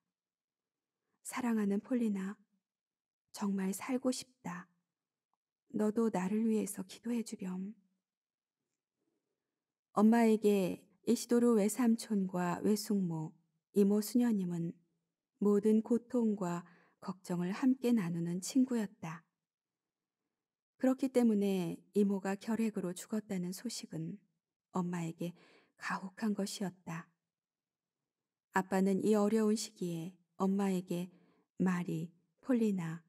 사랑하는 폴리나, 정말 살고 싶다. 너도 나를 위해서 기도해 주렴. 엄마에게 이시도르 외삼촌과 외숙모, 이모 수녀님은 모든 고통과 걱정을 함께 나누는 친구였다. 그렇기 때문에 이모가 결핵으로 죽었다는 소식은 엄마에게 가혹한 것이었다. 아빠는 이 어려운 시기에 엄마에게 말이, 폴리나,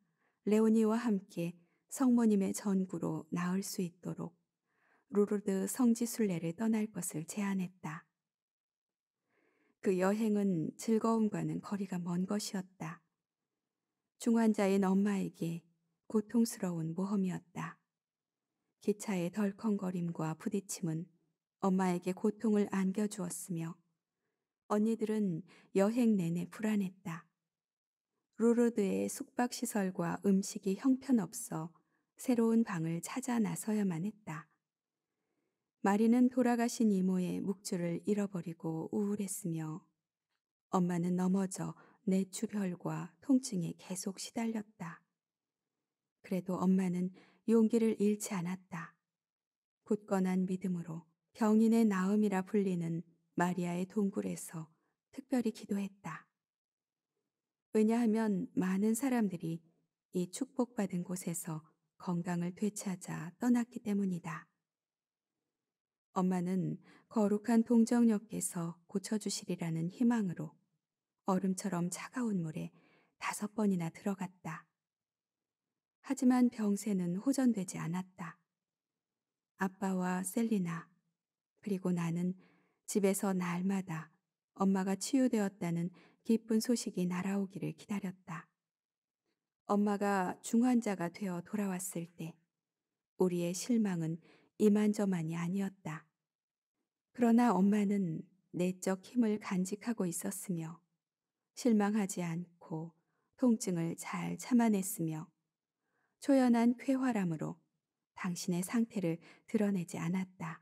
레오니와 함께 성모님의 전구로 나올수 있도록 루르드 성지순례를 떠날 것을 제안했다. 그 여행은 즐거움과는 거리가 먼 것이었다. 중환자인 엄마에게 고통스러운 모험이었다. 기차의 덜컹거림과 부딪힘은 엄마에게 고통을 안겨주었으며 언니들은 여행 내내 불안했다. 루르드의 숙박시설과 음식이 형편없어 새로운 방을 찾아 나서야만 했다. 마리는 돌아가신 이모의 묵주를 잃어버리고 우울했으며 엄마는 넘어져 내출별과 통증에 계속 시달렸다. 그래도 엄마는 용기를 잃지 않았다. 굳건한 믿음으로 병인의 나음이라 불리는 마리아의 동굴에서 특별히 기도했다. 왜냐하면 많은 사람들이 이 축복받은 곳에서 건강을 되찾아 떠났기 때문이다. 엄마는 거룩한 동정녀께서 고쳐주시리라는 희망으로 얼음처럼 차가운 물에 다섯 번이나 들어갔다. 하지만 병세는 호전되지 않았다. 아빠와 셀리나, 그리고 나는 집에서 날마다 엄마가 치유되었다는 기쁜 소식이 날아오기를 기다렸다. 엄마가 중환자가 되어 돌아왔을 때 우리의 실망은 이만저만이 아니었다. 그러나 엄마는 내적 힘을 간직하고 있었으며 실망하지 않고 통증을 잘 참아냈으며 초연한 쾌활함으로 당신의 상태를 드러내지 않았다.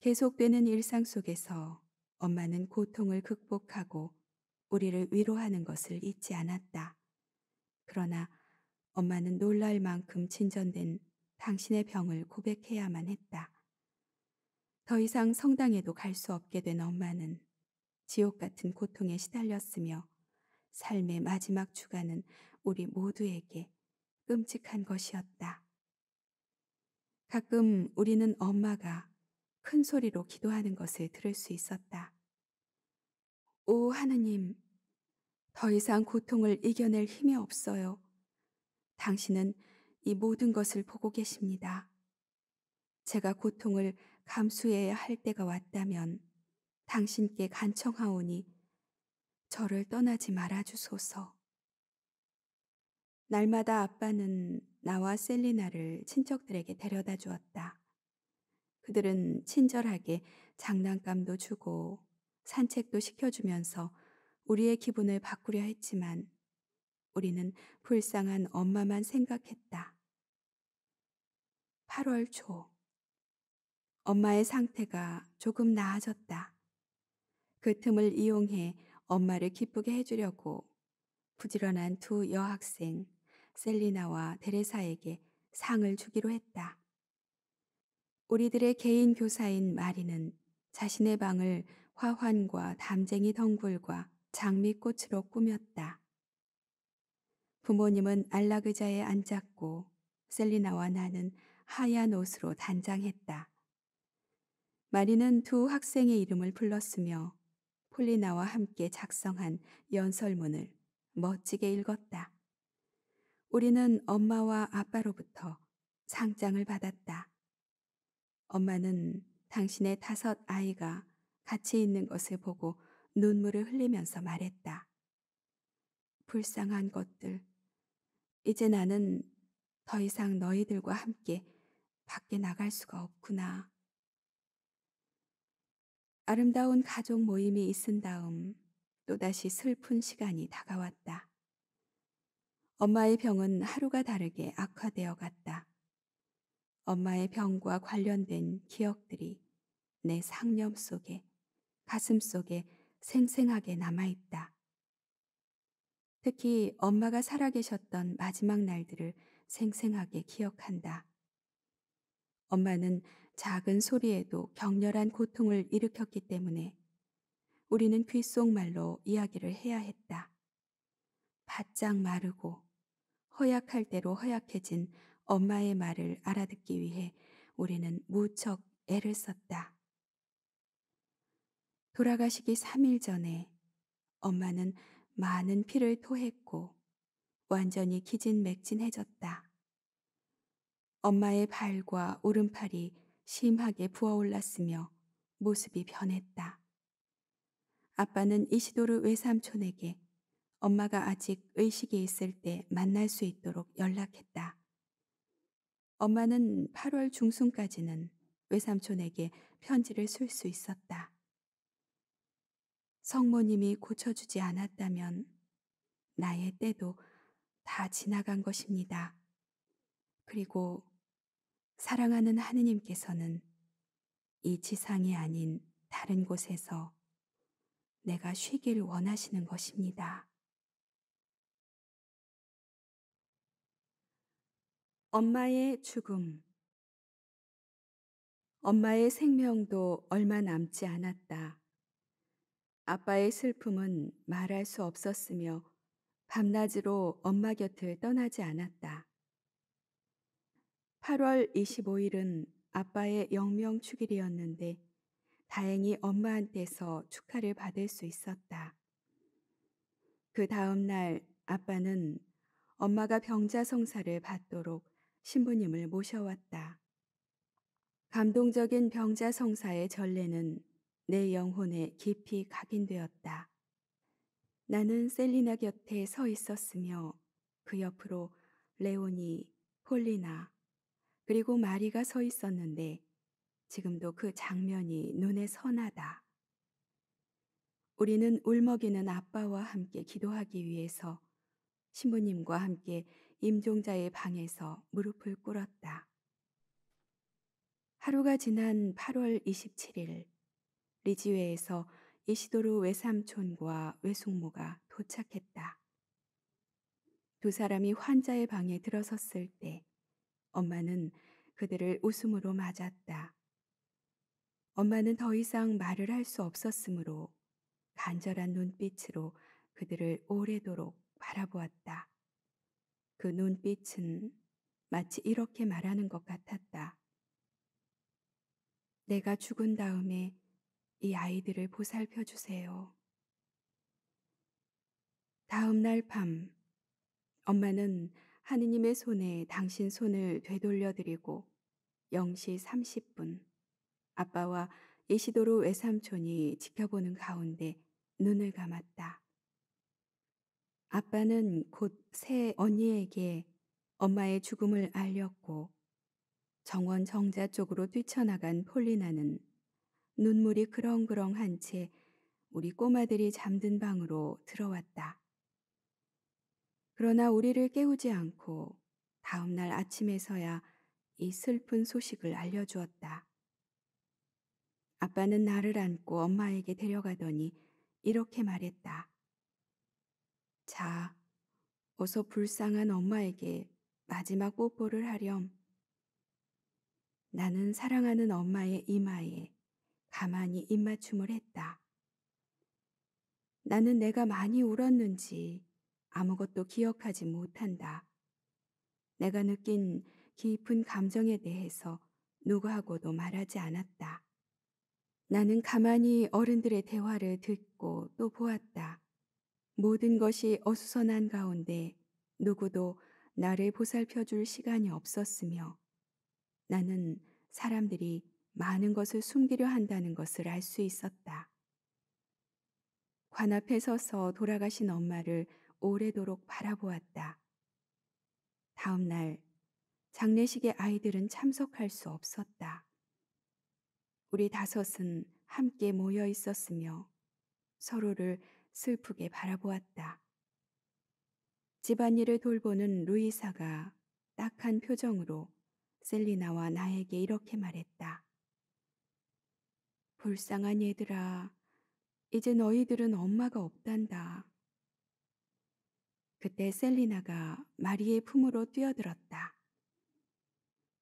계속되는 일상 속에서 엄마는 고통을 극복하고 우리를 위로하는 것을 잊지 않았다. 그러나 엄마는 놀랄 만큼 진전된 당신의 병을 고백해야만 했다. 더 이상 성당에도 갈 수 없게 된 엄마는 지옥 같은 고통에 시달렸으며 삶의 마지막 주간은 우리 모두에게 끔찍한 것이었다. 가끔 우리는 엄마가 큰 소리로 기도하는 것을 들을 수 있었다. 오 하느님, 더 이상 고통을 이겨낼 힘이 없어요. 당신은 이 모든 것을 보고 계십니다. 제가 고통을 감수해야 할 때가 왔다면 당신께 간청하오니 저를 떠나지 말아 주소서. 날마다 아빠는 나와 셀리나를 친척들에게 데려다 주었다. 그들은 친절하게 장난감도 주고 산책도 시켜주면서 우리의 기분을 바꾸려 했지만 우리는 불쌍한 엄마만 생각했다. 8월 초. 엄마의 상태가 조금 나아졌다. 그 틈을 이용해 엄마를 기쁘게 해주려고 부지런한 두 여학생, 셀리나와 데레사에게 상을 주기로 했다. 우리들의 개인 교사인 마리는 자신의 방을 화환과 담쟁이 덩굴과 장미꽃으로 꾸몄다. 부모님은 안락의자에 앉았고 셀리나와 나는 하얀 옷으로 단장했다. 마리는 두 학생의 이름을 불렀으며 폴리나와 함께 작성한 연설문을 멋지게 읽었다. 우리는 엄마와 아빠로부터 상장을 받았다. 엄마는 당신의 다섯 아이가 같이 있는 것을 보고 눈물을 흘리면서 말했다. 불쌍한 것들. 이제 나는 더 이상 너희들과 함께 밖에 나갈 수가 없구나. 아름다운 가족 모임이 있은 다음 또다시 슬픈 시간이 다가왔다. 엄마의 병은 하루가 다르게 악화되어 갔다. 엄마의 병과 관련된 기억들이 내 상념 속에, 가슴 속에 생생하게 남아있다. 특히 엄마가 살아계셨던 마지막 날들을 생생하게 기억한다. 엄마는 작은 소리에도 격렬한 고통을 일으켰기 때문에 우리는 귓속말로 이야기를 해야 했다. 바짝 마르고 허약할 대로 허약해진 엄마의 말을 알아듣기 위해 우리는 무척 애를 썼다. 돌아가시기 3일 전에 엄마는 많은 피를 토했고 완전히 기진맥진해졌다. 엄마의 발과 오른팔이 심하게 부어올랐으며 모습이 변했다. 아빠는 이시도르 외삼촌에게 엄마가 아직 의식이 있을 때 만날 수 있도록 연락했다. 엄마는 8월 중순까지는 외삼촌에게 편지를 쓸 수 있었다. 성모님이 고쳐주지 않았다면 나의 때도 다 지나간 것입니다. 그리고 사랑하는 하느님께서는 이 지상이 아닌 다른 곳에서 내가 쉬길 원하시는 것입니다. 엄마의 죽음. 엄마의 생명도 얼마 남지 않았다. 아빠의 슬픔은 말할 수 없었으며 밤낮으로 엄마 곁을 떠나지 않았다. 8월 25일은 아빠의 영명 축일이었는데 다행히 엄마한테서 축하를 받을 수 있었다. 그 다음 날 아빠는 엄마가 병자성사를 받도록 신부님을 모셔왔다. 감동적인 병자 성사의 전례는 내 영혼에 깊이 각인되었다. 나는 셀리나 곁에 서 있었으며 그 옆으로 레오니, 폴리나, 그리고 마리가 서 있었는데 지금도 그 장면이 눈에 선하다. 우리는 울먹이는 아빠와 함께 기도하기 위해서 신부님과 함께 임종자의 방에서 무릎을 꿇었다. 하루가 지난 8월 27일 리지웨에서 이시도르 외삼촌과 외숙모가 도착했다. 두 사람이 환자의 방에 들어섰을 때 엄마는 그들을 웃음으로 맞았다. 엄마는 더 이상 말을 할 수 없었으므로 간절한 눈빛으로 그들을 오래도록 바라보았다. 그 눈빛은 마치 이렇게 말하는 것 같았다. 내가 죽은 다음에 이 아이들을 보살펴 주세요. 다음 날 밤, 엄마는 하느님의 손에 당신 손을 되돌려 드리고 0시 30분 아빠와 이시도로 외삼촌이 지켜보는 가운데 눈을 감았다. 아빠는 곧 새 언니에게 엄마의 죽음을 알렸고 정원 정자 쪽으로 뛰쳐나간 폴리나는 눈물이 그렁그렁한 채 우리 꼬마들이 잠든 방으로 들어왔다. 그러나 우리를 깨우지 않고 다음날 아침에서야 이 슬픈 소식을 알려주었다. 아빠는 나를 안고 엄마에게 데려가더니 이렇게 말했다. 자, 어서 불쌍한 엄마에게 마지막 뽀뽀를 하렴. 나는 사랑하는 엄마의 이마에 가만히 입맞춤을 했다. 나는 내가 많이 울었는지 아무것도 기억하지 못한다. 내가 느낀 깊은 감정에 대해서 누구하고도 말하지 않았다. 나는 가만히 어른들의 대화를 듣고 또 보았다. 모든 것이 어수선한 가운데 누구도 나를 보살펴 줄 시간이 없었으며 나는 사람들이 많은 것을 숨기려 한다는 것을 알 수 있었다. 관 앞에 서서 돌아가신 엄마를 오래도록 바라보았다. 다음 날 장례식에 아이들은 참석할 수 없었다. 우리 다섯은 함께 모여 있었으며 서로를 슬프게 바라보았다. 집안일을 돌보는 루이사가 딱한 표정으로 셀리나와 나에게 이렇게 말했다. 불쌍한 얘들아, 이제 너희들은 엄마가 없단다. 그때 셀리나가 마리의 품으로 뛰어들었다.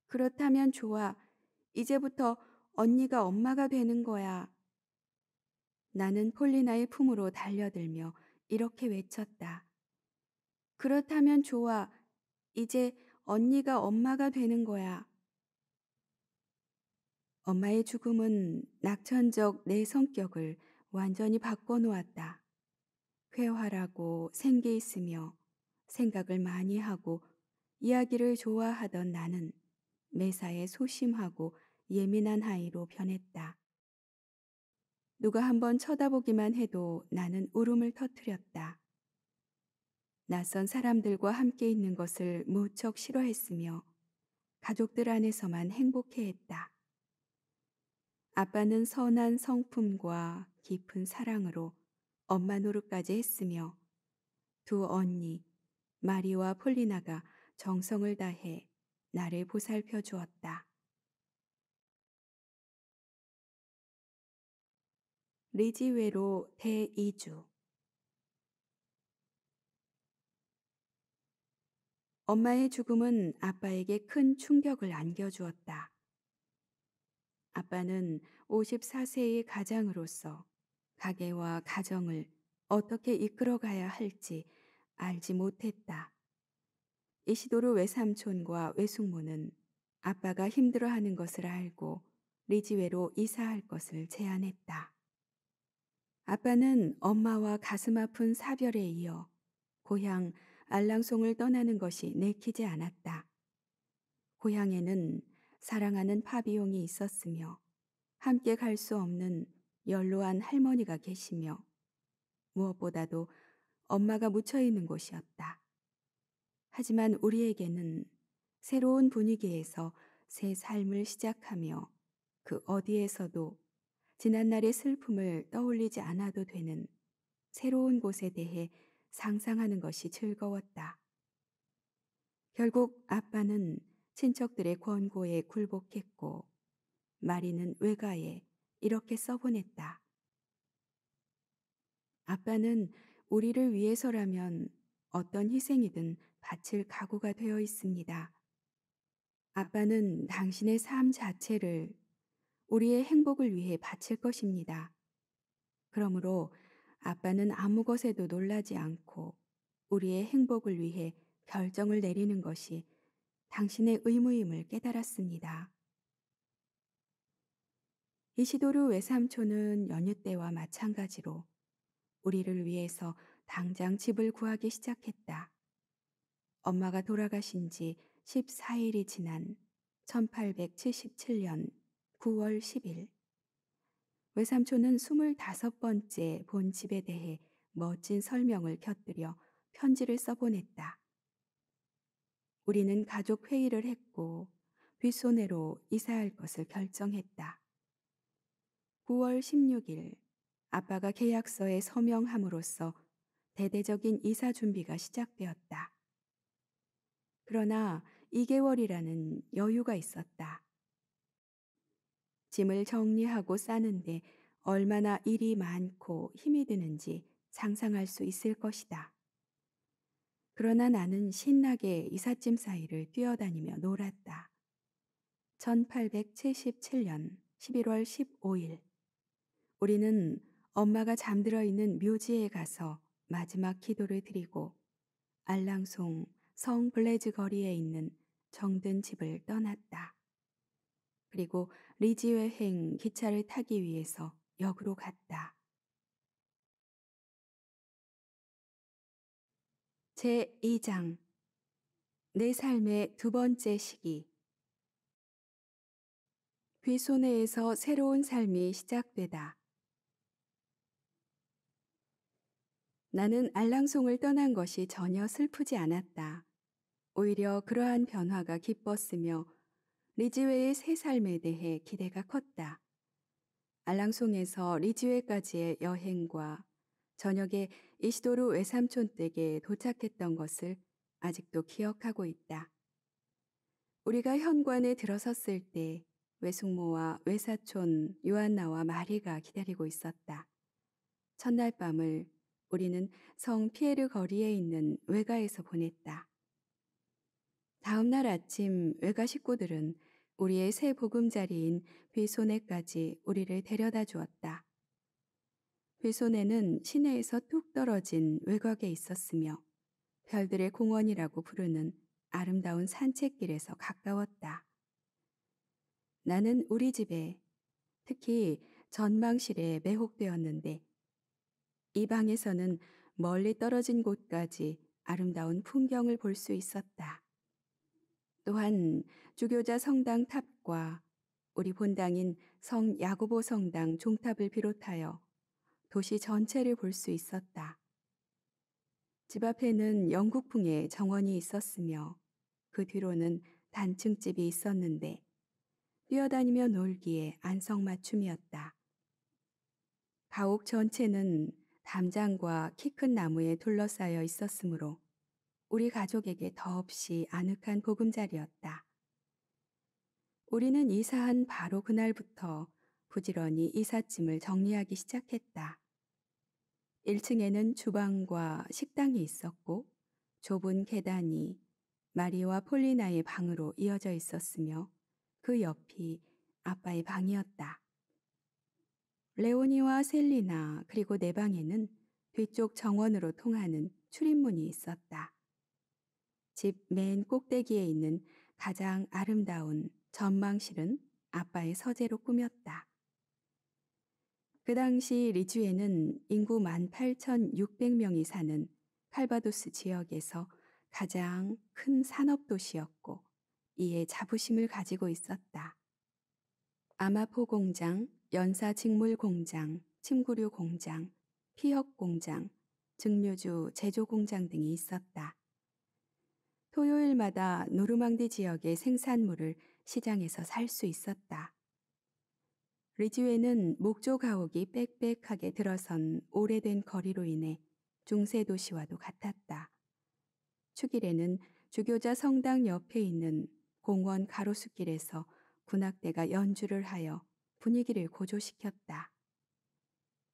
그렇다면 좋아. 이제부터 언니가 엄마가 되는 거야. 나는 폴리나의 품으로 달려들며 이렇게 외쳤다. 그렇다면 좋아. 이제 언니가 엄마가 되는 거야. 엄마의 죽음은 낙천적 내 성격을 완전히 바꿔놓았다. 회화라고 생기 있으며 생각을 많이 하고 이야기를 좋아하던 나는 매사에 소심하고 예민한 아이로 변했다. 누가 한번 쳐다보기만 해도 나는 울음을 터뜨렸다. 낯선 사람들과 함께 있는 것을 무척 싫어했으며 가족들 안에서만 행복해했다. 아빠는 선한 성품과 깊은 사랑으로 엄마 노릇까지 했으며 두 언니, 마리와 폴리나가 정성을 다해 나를 보살펴 주었다. 리지웨로 대이주 엄마의 죽음은 아빠에게 큰 충격을 안겨주었다. 아빠는 54세의 가장으로서 가게와 가정을 어떻게 이끌어가야 할지 알지 못했다. 이시도르 외삼촌과 외숙모는 아빠가 힘들어하는 것을 알고 리지웨로 이사할 것을 제안했다. 아빠는 엄마와 가슴 아픈 사별에 이어 고향 알랑송을 떠나는 것이 내키지 않았다. 고향에는 사랑하는 파비용이 있었으며 함께 갈 수 없는 연로한 할머니가 계시며 무엇보다도 엄마가 묻혀 있는 곳이었다. 하지만 우리에게는 새로운 분위기에서 새 삶을 시작하며 그 어디에서도 지난날의 슬픔을 떠올리지 않아도 되는 새로운 곳에 대해 상상하는 것이 즐거웠다. 결국 아빠는 친척들의 권고에 굴복했고 마리는 외가에 이렇게 써보냈다. 아빠는 우리를 위해서라면 어떤 희생이든 바칠 각오가 되어 있습니다. 아빠는 당신의 삶 자체를 우리의 행복을 위해 바칠 것입니다. 그러므로 아빠는 아무 것에도 놀라지 않고 우리의 행복을 위해 결정을 내리는 것이 당신의 의무임을 깨달았습니다. 이시도르 외삼촌은 연휴 때와 마찬가지로 우리를 위해서 당장 집을 구하기 시작했다. 엄마가 돌아가신 지 14일이 지난 1877년 9월 10일 외삼촌은 25번째 본 집에 대해 멋진 설명을 곁들여 편지를 써보냈다. 우리는 가족 회의를 했고 귓손해로 이사할 것을 결정했다. 9월 16일 아빠가 계약서에 서명함으로써 대대적인 이사 준비가 시작되었다. 그러나 2개월이라는 여유가 있었다. 짐을 정리하고 싸는데 얼마나 일이 많고 힘이 드는지 상상할 수 있을 것이다. 그러나 나는 신나게 이삿짐 사이를 뛰어다니며 놀았다. 1877년 11월 15일 우리는 엄마가 잠들어 있는 묘지에 가서 마지막 기도를 드리고 알랑송 성 블레즈 거리에 있는 정든 집을 떠났다. 그리고 리지웨행 기차를 타기 위해서 역으로 갔다. 제2장 내 삶의 두 번째 시기 귀손해에서 새로운 삶이 시작되다. 나는 알랑송을 떠난 것이 전혀 슬프지 않았다. 오히려 그러한 변화가 기뻤으며 리지웨의 이새 삶에 대해 기대가 컸다. 알랑송에서 리지웨까지의 이 여행과 저녁에 이시도르 외삼촌 댁에 도착했던 것을 아직도 기억하고 있다. 우리가 현관에 들어섰을 때 외숙모와 외사촌 요한나와 마리가 기다리고 있었다. 첫날 밤을 우리는 성 피에르 거리에 있는 외가에서 보냈다. 다음날 아침 외가 식구들은 우리의 새 보금자리인 비손해까지 우리를 데려다 주었다. 비손해는 시내에서 뚝 떨어진 외곽에 있었으며 별들의 공원이라고 부르는 아름다운 산책길에서 가까웠다. 나는 우리 집에 특히 전망실에 매혹되었는데 이 방에서는 멀리 떨어진 곳까지 아름다운 풍경을 볼 수 있었다. 또한 주교자 성당 탑과 우리 본당인 성야구보 성당 종탑을 비롯하여 도시 전체를 볼 수 있었다. 집 앞에는 영국풍의 정원이 있었으며 그 뒤로는 단층집이 있었는데 뛰어다니며 놀기에 안성맞춤이었다. 가옥 전체는 담장과 키 큰 나무에 둘러싸여 있었으므로 우리 가족에게 더없이 아늑한 보금자리였다. 우리는 이사한 바로 그날부터 부지런히 이삿짐을 정리하기 시작했다. 1층에는 주방과 식당이 있었고 좁은 계단이 마리와 폴리나의 방으로 이어져 있었으며 그 옆이 아빠의 방이었다. 레오니와 셀리나 그리고 내 방에는 뒤쪽 정원으로 통하는 출입문이 있었다. 집맨 꼭대기에 있는 가장 아름다운 전망실은 아빠의 서재로 꾸몄다. 그 당시 리주에는 인구 18,600명이 사는 칼바도스 지역에서 가장 큰 산업도시였고 이에 자부심을 가지고 있었다. 아마포 공장, 연사직물 공장, 침구류 공장, 피혁 공장, 증류주 제조 공장 등이 있었다. 토요일마다 노르망디 지역의 생산물을 시장에서 살 수 있었다. 리지웨는 목조 가옥이 빽빽하게 들어선 오래된 거리로 인해 중세 도시와도 같았다. 축일에는 주교자 성당 옆에 있는 공원 가로수길에서 군악대가 연주를 하여 분위기를 고조시켰다.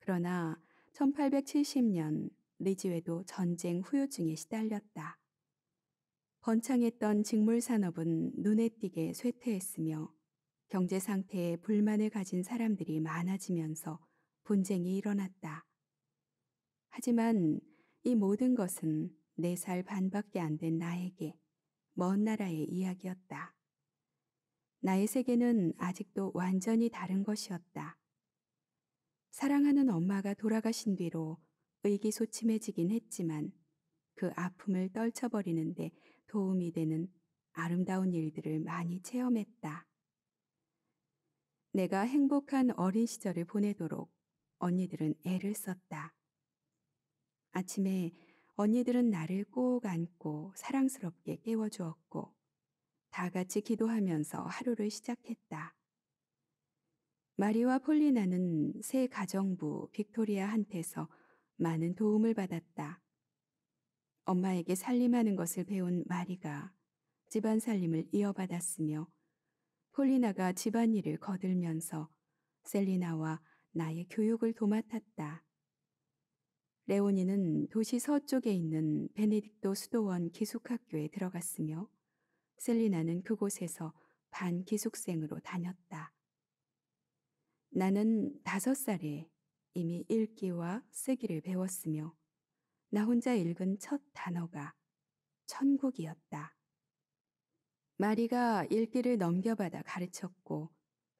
그러나 1870년 리지웨도 전쟁 후유증에 시달렸다. 번창했던 직물산업은 눈에 띄게 쇠퇴했으며 경제 상태에 불만을 가진 사람들이 많아지면서 분쟁이 일어났다. 하지만 이 모든 것은 네살 반밖에 안 된 나에게 먼 나라의 이야기였다. 나의 세계는 아직도 완전히 다른 것이었다. 사랑하는 엄마가 돌아가신 뒤로 의기소침해지긴 했지만 그 아픔을 떨쳐버리는데 도움이 되는 아름다운 일들을 많이 체험했다. 내가 행복한 어린 시절을 보내도록 언니들은 애를 썼다. 아침에 언니들은 나를 꼭 안고 사랑스럽게 깨워주었고 다 같이 기도하면서 하루를 시작했다. 마리와 폴리나는 새 가정부 빅토리아한테서 많은 도움을 받았다. 엄마에게 살림하는 것을 배운 마리가 집안 살림을 이어받았으며 폴리나가 집안일을 거들면서 셀리나와 나의 교육을 도맡았다. 레오니는 도시 서쪽에 있는 베네딕토 수도원 기숙학교에 들어갔으며 셀리나는 그곳에서 반기숙생으로 다녔다. 나는 다섯 살에 이미 읽기와 쓰기를 배웠으며 나 혼자 읽은 첫 단어가 천국이었다. 마리가 읽기를 넘겨받아 가르쳤고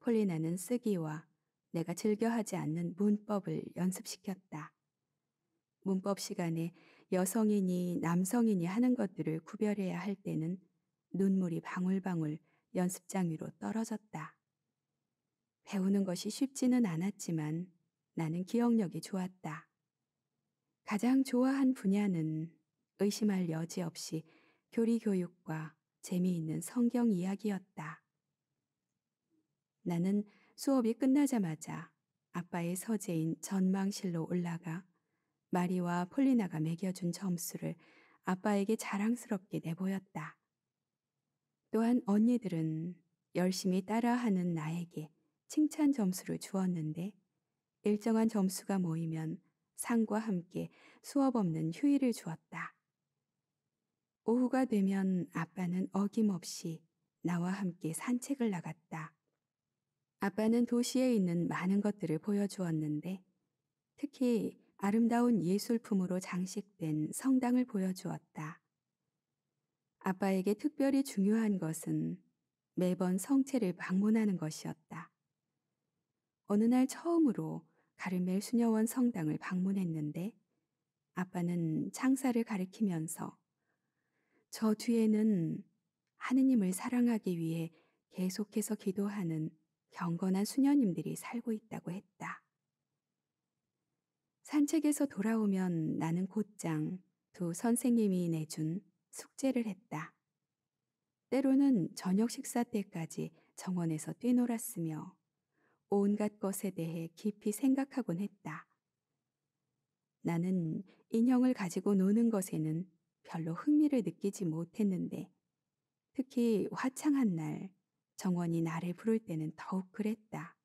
폴리나는 쓰기와 내가 즐겨하지 않는 문법을 연습시켰다. 문법 시간에 여성이니 남성이니 하는 것들을 구별해야 할 때는 눈물이 방울방울 연습장 위로 떨어졌다. 배우는 것이 쉽지는 않았지만 나는 기억력이 좋았다. 가장 좋아한 분야는 의심할 여지 없이 교리 교육과 재미있는 성경 이야기였다. 나는 수업이 끝나자마자 아빠의 서재인 전망실로 올라가 마리와 폴리나가 매겨준 점수를 아빠에게 자랑스럽게 내보였다. 또한 언니들은 열심히 따라하는 나에게 칭찬 점수를 주었는데 일정한 점수가 모이면 상과 함께 수업 없는 휴일을 주었다. 오후가 되면 아빠는 어김없이 나와 함께 산책을 나갔다. 아빠는 도시에 있는 많은 것들을 보여주었는데 특히 아름다운 예술품으로 장식된 성당을 보여주었다. 아빠에게 특별히 중요한 것은 매번 성체를 방문하는 것이었다. 어느 날 처음으로 가르멜 수녀원 성당을 방문했는데 아빠는 창사를 가리키면서 저 뒤에는 하느님을 사랑하기 위해 계속해서 기도하는 경건한 수녀님들이 살고 있다고 했다. 산책에서 돌아오면 나는 곧장 두 선생님이 내준 숙제를 했다. 때로는 저녁 식사 때까지 정원에서 뛰놀았으며 온갖 것에 대해 깊이 생각하곤 했다. 나는 인형을 가지고 노는 것에는 별로 흥미를 느끼지 못했는데 특히 화창한 날 정원이 나를 부를 때는 더욱 그랬다.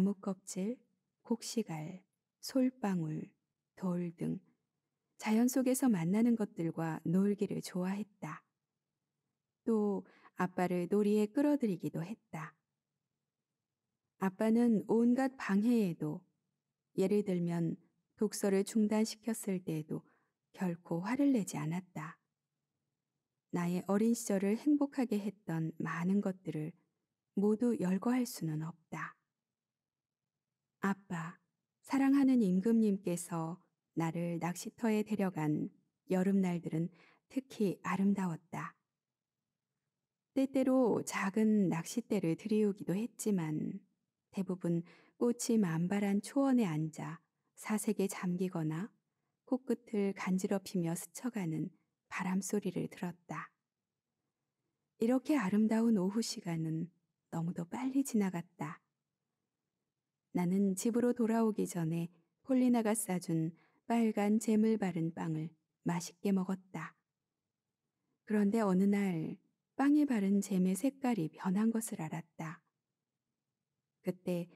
나무 껍질, 곡식알 솔방울, 돌 등 자연 속에서 만나는 것들과 놀기를 좋아했다. 또 아빠를 놀이에 끌어들이기도 했다. 아빠는 온갖 방해에도 예를 들면 독서를 중단시켰을 때에도 결코 화를 내지 않았다. 나의 어린 시절을 행복하게 했던 많은 것들을 모두 열거할 수는 없다. 아빠, 사랑하는 임금님께서 나를 낚시터에 데려간 여름날들은 특히 아름다웠다. 때때로 작은 낚싯대를 들이우기도 했지만 대부분 꽃이 만발한 초원에 앉아 사색에 잠기거나 코끝을 간지럽히며 스쳐가는 바람 소리를 들었다. 이렇게 아름다운 오후 시간은 너무도 빨리 지나갔다. 나는 집으로 돌아오기 전에 폴리나가 싸준 빨간 잼을 바른 빵을 맛있게 먹었다. 그런데 어느 날 빵에 바른 잼의 색깔이 변한 것을 알았다. 그때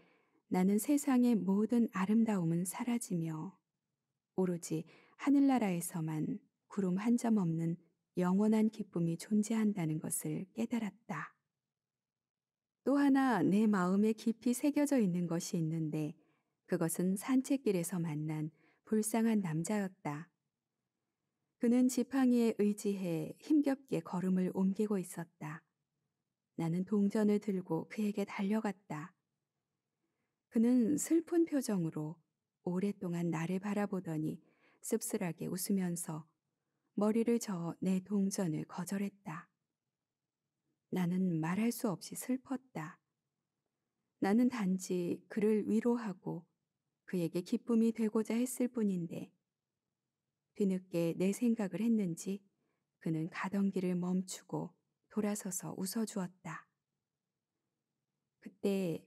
나는 세상의 모든 아름다움은 사라지며 오로지 하늘나라에서만 구름 한 점 없는 영원한 기쁨이 존재한다는 것을 깨달았다. 또 하나 내 마음에 깊이 새겨져 있는 것이 있는데 그것은 산책길에서 만난 불쌍한 남자였다. 그는 지팡이에 의지해 힘겹게 걸음을 옮기고 있었다. 나는 동전을 들고 그에게 달려갔다. 그는 슬픈 표정으로 오랫동안 나를 바라보더니 씁쓸하게 웃으면서 머리를 저어 내 동전을 거절했다. 나는 말할 수 없이 슬펐다. 나는 단지 그를 위로하고 그에게 기쁨이 되고자 했을 뿐인데 뒤늦게 내 생각을 했는지 그는 가던 길을 멈추고 돌아서서 웃어주었다. 그때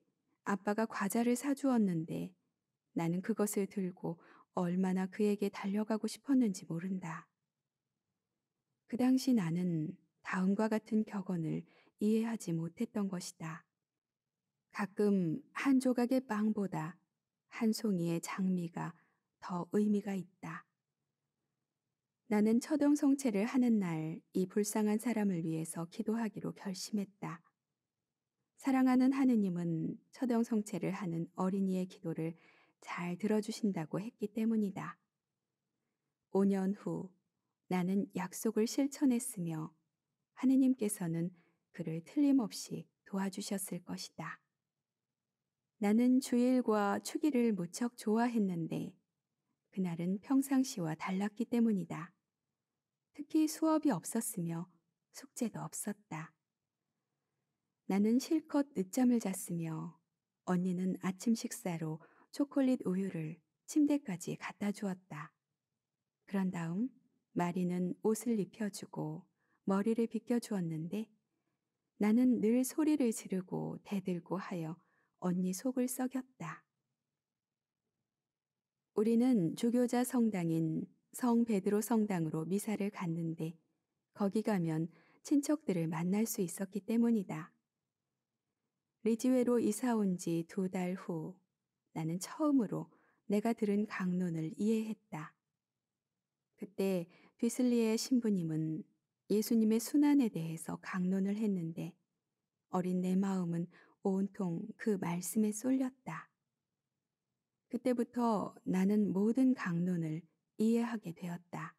아빠가 과자를 사주었는데 나는 그것을 들고 얼마나 그에게 달려가고 싶었는지 모른다. 그 당시 나는 다음과 같은 격언을 이해하지 못했던 것이다. 가끔 한 조각의 빵보다 한 송이의 장미가 더 의미가 있다. 나는 처동성체를 하는 날 이 불쌍한 사람을 위해서 기도하기로 결심했다. 사랑하는 하느님은 처형성체를 하는 어린이의 기도를 잘 들어주신다고 했기 때문이다. 5년 후 나는 약속을 실천했으며 하느님께서는 그를 틀림없이 도와주셨을 것이다. 나는 주일과 축일을 무척 좋아했는데 그날은 평상시와 달랐기 때문이다. 특히 수업이 없었으며 숙제도 없었다. 나는 실컷 늦잠을 잤으며 언니는 아침 식사로 초콜릿 우유를 침대까지 갖다 주었다. 그런 다음 마리는 옷을 입혀주고 머리를 빗겨주었는데 나는 늘 소리를 지르고 대들고 하여 언니 속을 썩였다. 우리는 조교자 성당인 성 베드로 성당으로 미사를 갔는데 거기 가면 친척들을 만날 수 있었기 때문이다. 리지웨로 이사 온 지 두 달 후 나는 처음으로 내가 들은 강론을 이해했다. 그때 비슬리의 신부님은 예수님의 순환에 대해서 강론을 했는데 어린 내 마음은 온통 그 말씀에 쏠렸다. 그때부터 나는 모든 강론을 이해하게 되었다.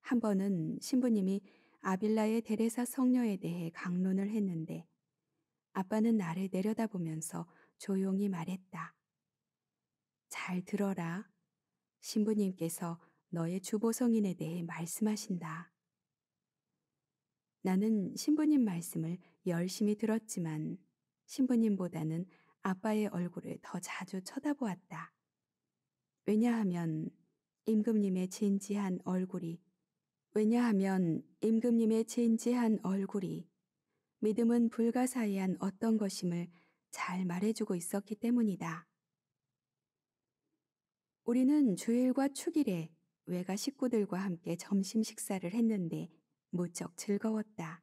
한 번은 신부님이 아빌라의 데레사 성녀에 대해 강론을 했는데 아빠는 나를 내려다보면서 조용히 말했다. 잘 들어라. 신부님께서 너의 주보성인에 대해 말씀하신다. 나는 신부님 말씀을 열심히 들었지만 신부님보다는 아빠의 얼굴을 더 자주 쳐다보았다. 왜냐하면 임금님의 진지한 얼굴이 왜냐하면 임금님의 진지한 얼굴이 믿음은 불가사의한 어떤 것임을 잘 말해주고 있었기 때문이다. 우리는 주일과 축일에 외가 식구들과 함께 점심 식사를 했는데 무척 즐거웠다.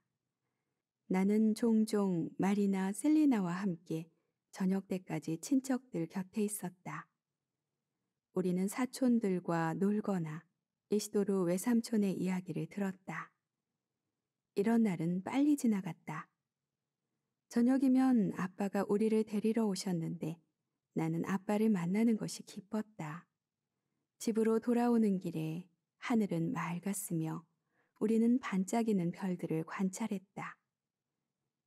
나는 종종 마리나 셀리나와 함께 저녁 때까지 친척들 곁에 있었다. 우리는 사촌들과 놀거나 이시도르 외삼촌의 이야기를 들었다. 이런 날은 빨리 지나갔다. 저녁이면 아빠가 우리를 데리러 오셨는데 나는 아빠를 만나는 것이 기뻤다. 집으로 돌아오는 길에 하늘은 맑았으며 우리는 반짝이는 별들을 관찰했다.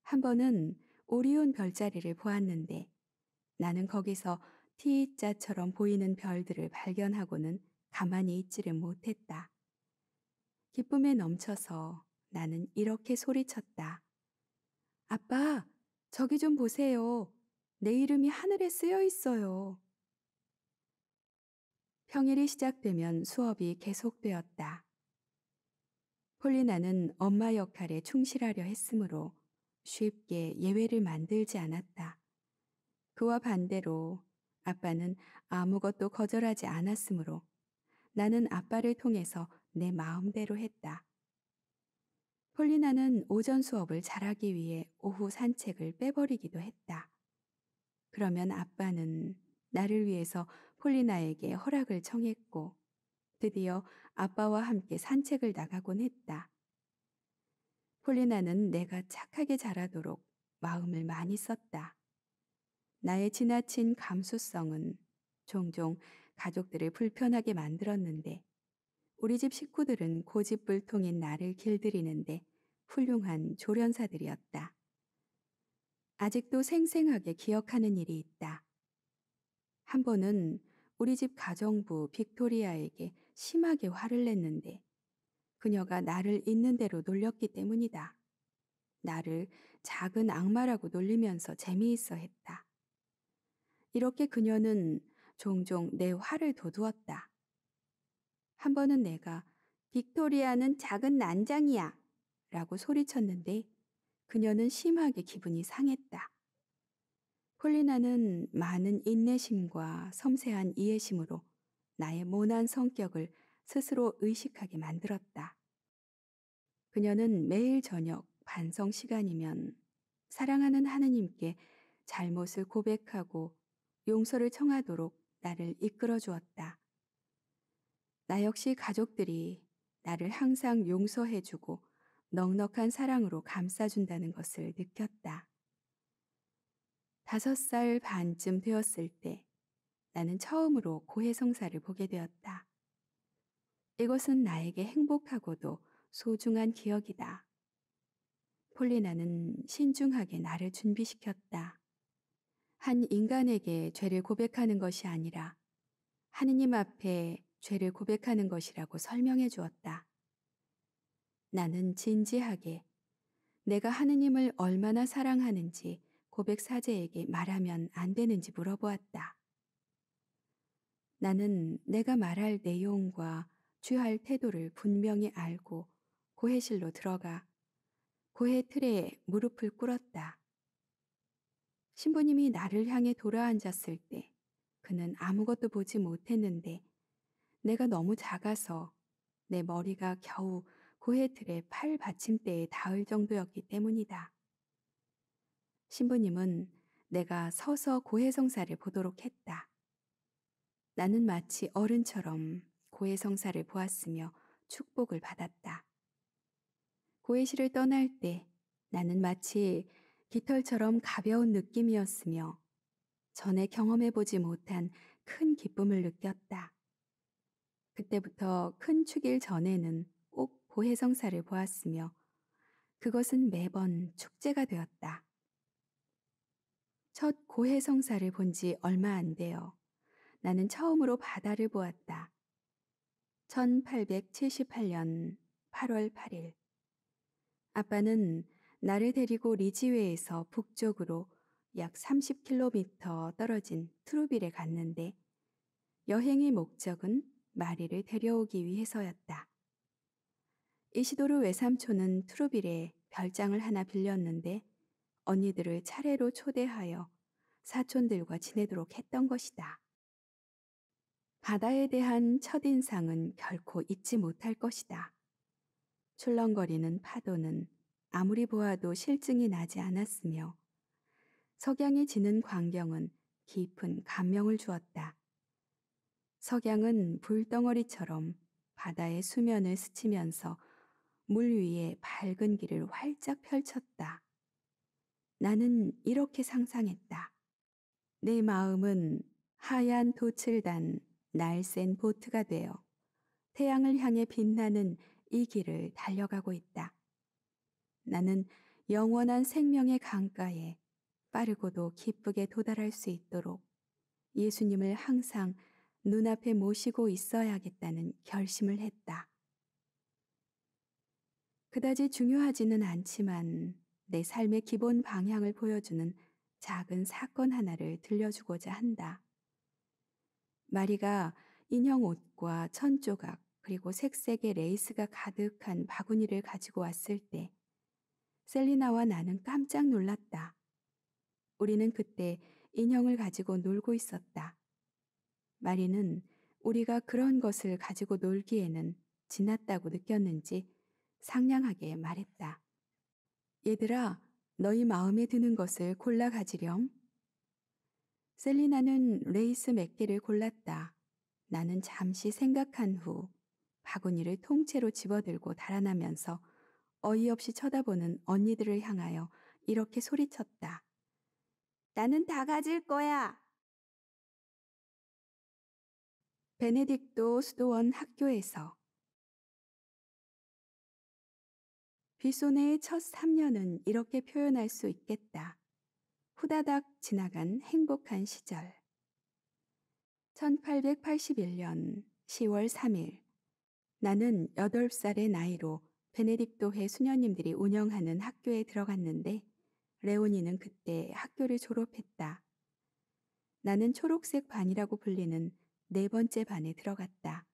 한 번은 오리온 별자리를 보았는데 나는 거기서 T자처럼 보이는 별들을 발견하고는 가만히 있지를 못했다. 기쁨에 넘쳐서 나는 이렇게 소리쳤다. 아빠, 저기 좀 보세요. 내 이름이 하늘에 쓰여 있어요. 평일이 시작되면 수업이 계속되었다. 폴리나는 엄마 역할에 충실하려 했으므로 쉽게 예외를 만들지 않았다. 그와 반대로 아빠는 아무것도 거절하지 않았으므로 나는 아빠를 통해서 내 마음대로 했다. 폴리나는 오전 수업을 잘하기 위해 오후 산책을 빼버리기도 했다. 그러면 아빠는 나를 위해서 폴리나에게 허락을 청했고 드디어 아빠와 함께 산책을 나가곤 했다. 폴리나는 내가 착하게 자라도록 마음을 많이 썼다. 나의 지나친 감수성은 종종 가족들을 불편하게 만들었는데 우리 집 식구들은 고집불통인 나를 길들이는데 훌륭한 조련사들이었다. 아직도 생생하게 기억하는 일이 있다. 한 번은 우리 집 가정부 빅토리아에게 심하게 화를 냈는데 그녀가 나를 있는 대로 놀렸기 때문이다. 나를 작은 악마라고 놀리면서 재미있어 했다. 이렇게 그녀는 종종 내 화를 도두었다. 한 번은 내가 빅토리아는 작은 난장이야 라고 소리쳤는데 그녀는 심하게 기분이 상했다. 폴리나는 많은 인내심과 섬세한 이해심으로 나의 모난 성격을 스스로 의식하게 만들었다. 그녀는 매일 저녁 반성 시간이면 사랑하는 하느님께 잘못을 고백하고 용서를 청하도록 나를 이끌어 주었다. 나 역시 가족들이 나를 항상 용서해주고 넉넉한 사랑으로 감싸준다는 것을 느꼈다. 다섯 살 반쯤 되었을 때 나는 처음으로 고해성사를 보게 되었다. 이것은 나에게 행복하고도 소중한 기억이다. 폴리나는 신중하게 나를 준비시켰다. 한 인간에게 죄를 고백하는 것이 아니라 하느님 앞에 죄를 고백하는 것이라고 설명해 주었다. 나는 진지하게 내가 하느님을 얼마나 사랑하는지 고백 사제에게 말하면 안 되는지 물어보았다. 나는 내가 말할 내용과 취할 태도를 분명히 알고 고해실로 들어가 고해 틀에 무릎을 꿇었다. 신부님이 나를 향해 돌아앉았을 때 그는 아무것도 보지 못했는데 내가 너무 작아서 내 머리가 겨우 고해틀의 팔 받침대에 닿을 정도였기 때문이다. 신부님은 내가 서서 고해성사를 보도록 했다. 나는 마치 어른처럼 고해성사를 보았으며 축복을 받았다. 고해시를 떠날 때 나는 마치 깃털처럼 가벼운 느낌이었으며 전에 경험해보지 못한 큰 기쁨을 느꼈다. 그때부터 큰 축일 전에는 꼭 보혜성사를 보았으며 그것은 매번 축제가 되었다. 첫 고해성사를 본 지 얼마 안 되어 나는 처음으로 바다를 보았다. 1878년 8월 8일. 아빠는 나를 데리고 리지웨에서 북쪽으로 약 30km 떨어진 트루빌에 갔는데 여행의 목적은 마리를 데려오기 위해서였다. 이시도르 외삼촌은 트루빌에 별장을 하나 빌렸는데 언니들을 차례로 초대하여 사촌들과 지내도록 했던 것이다. 바다에 대한 첫인상은 결코 잊지 못할 것이다. 출렁거리는 파도는 아무리 보아도 실증이 나지 않았으며 석양이 지는 광경은 깊은 감명을 주었다. 석양은 불덩어리처럼 바다의 수면을 스치면서 물 위에 밝은 길을 활짝 펼쳤다. 나는 이렇게 상상했다. 내 마음은 하얀 돛을 단 날쌘 보트가 되어 태양을 향해 빛나는 이 길을 달려가고 있다. 나는 영원한 생명의 강가에 빠르고도 기쁘게 도달할 수 있도록 예수님을 항상 눈앞에 모시고 있어야겠다는 결심을 했다. 그다지 중요하지는 않지만 내 삶의 기본 방향을 보여주는 작은 사건 하나를 들려주고자 한다. 마리가 인형 옷과 천 조각 그리고 색색의 레이스가 가득한 바구니를 가지고 왔을 때 셀리나와 나는 깜짝 놀랐다. 우리는 그때 인형을 가지고 놀고 있었다. 마리는 우리가 그런 것을 가지고 놀기에는 지났다고 느꼈는지 상냥하게 말했다. 얘들아, 너희 마음에 드는 것을 골라 가지렴. 셀리나는 레이스 몇 개를 골랐다. 나는 잠시 생각한 후 바구니를 통째로 집어들고 달아나면서 어이없이 쳐다보는 언니들을 향하여 이렇게 소리쳤다. 나는 다 가질 거야. 베네딕도 수도원 학교에서 비손의 첫 3년은 이렇게 표현할 수 있겠다. 후다닥 지나간 행복한 시절. 1881년 10월 3일 나는 8살의 나이로 베네딕도회 수녀님들이 운영하는 학교에 들어갔는데 레오니는 그때 학교를 졸업했다. 나는 초록색 반이라고 불리는 네 번째 반에 들어갔다.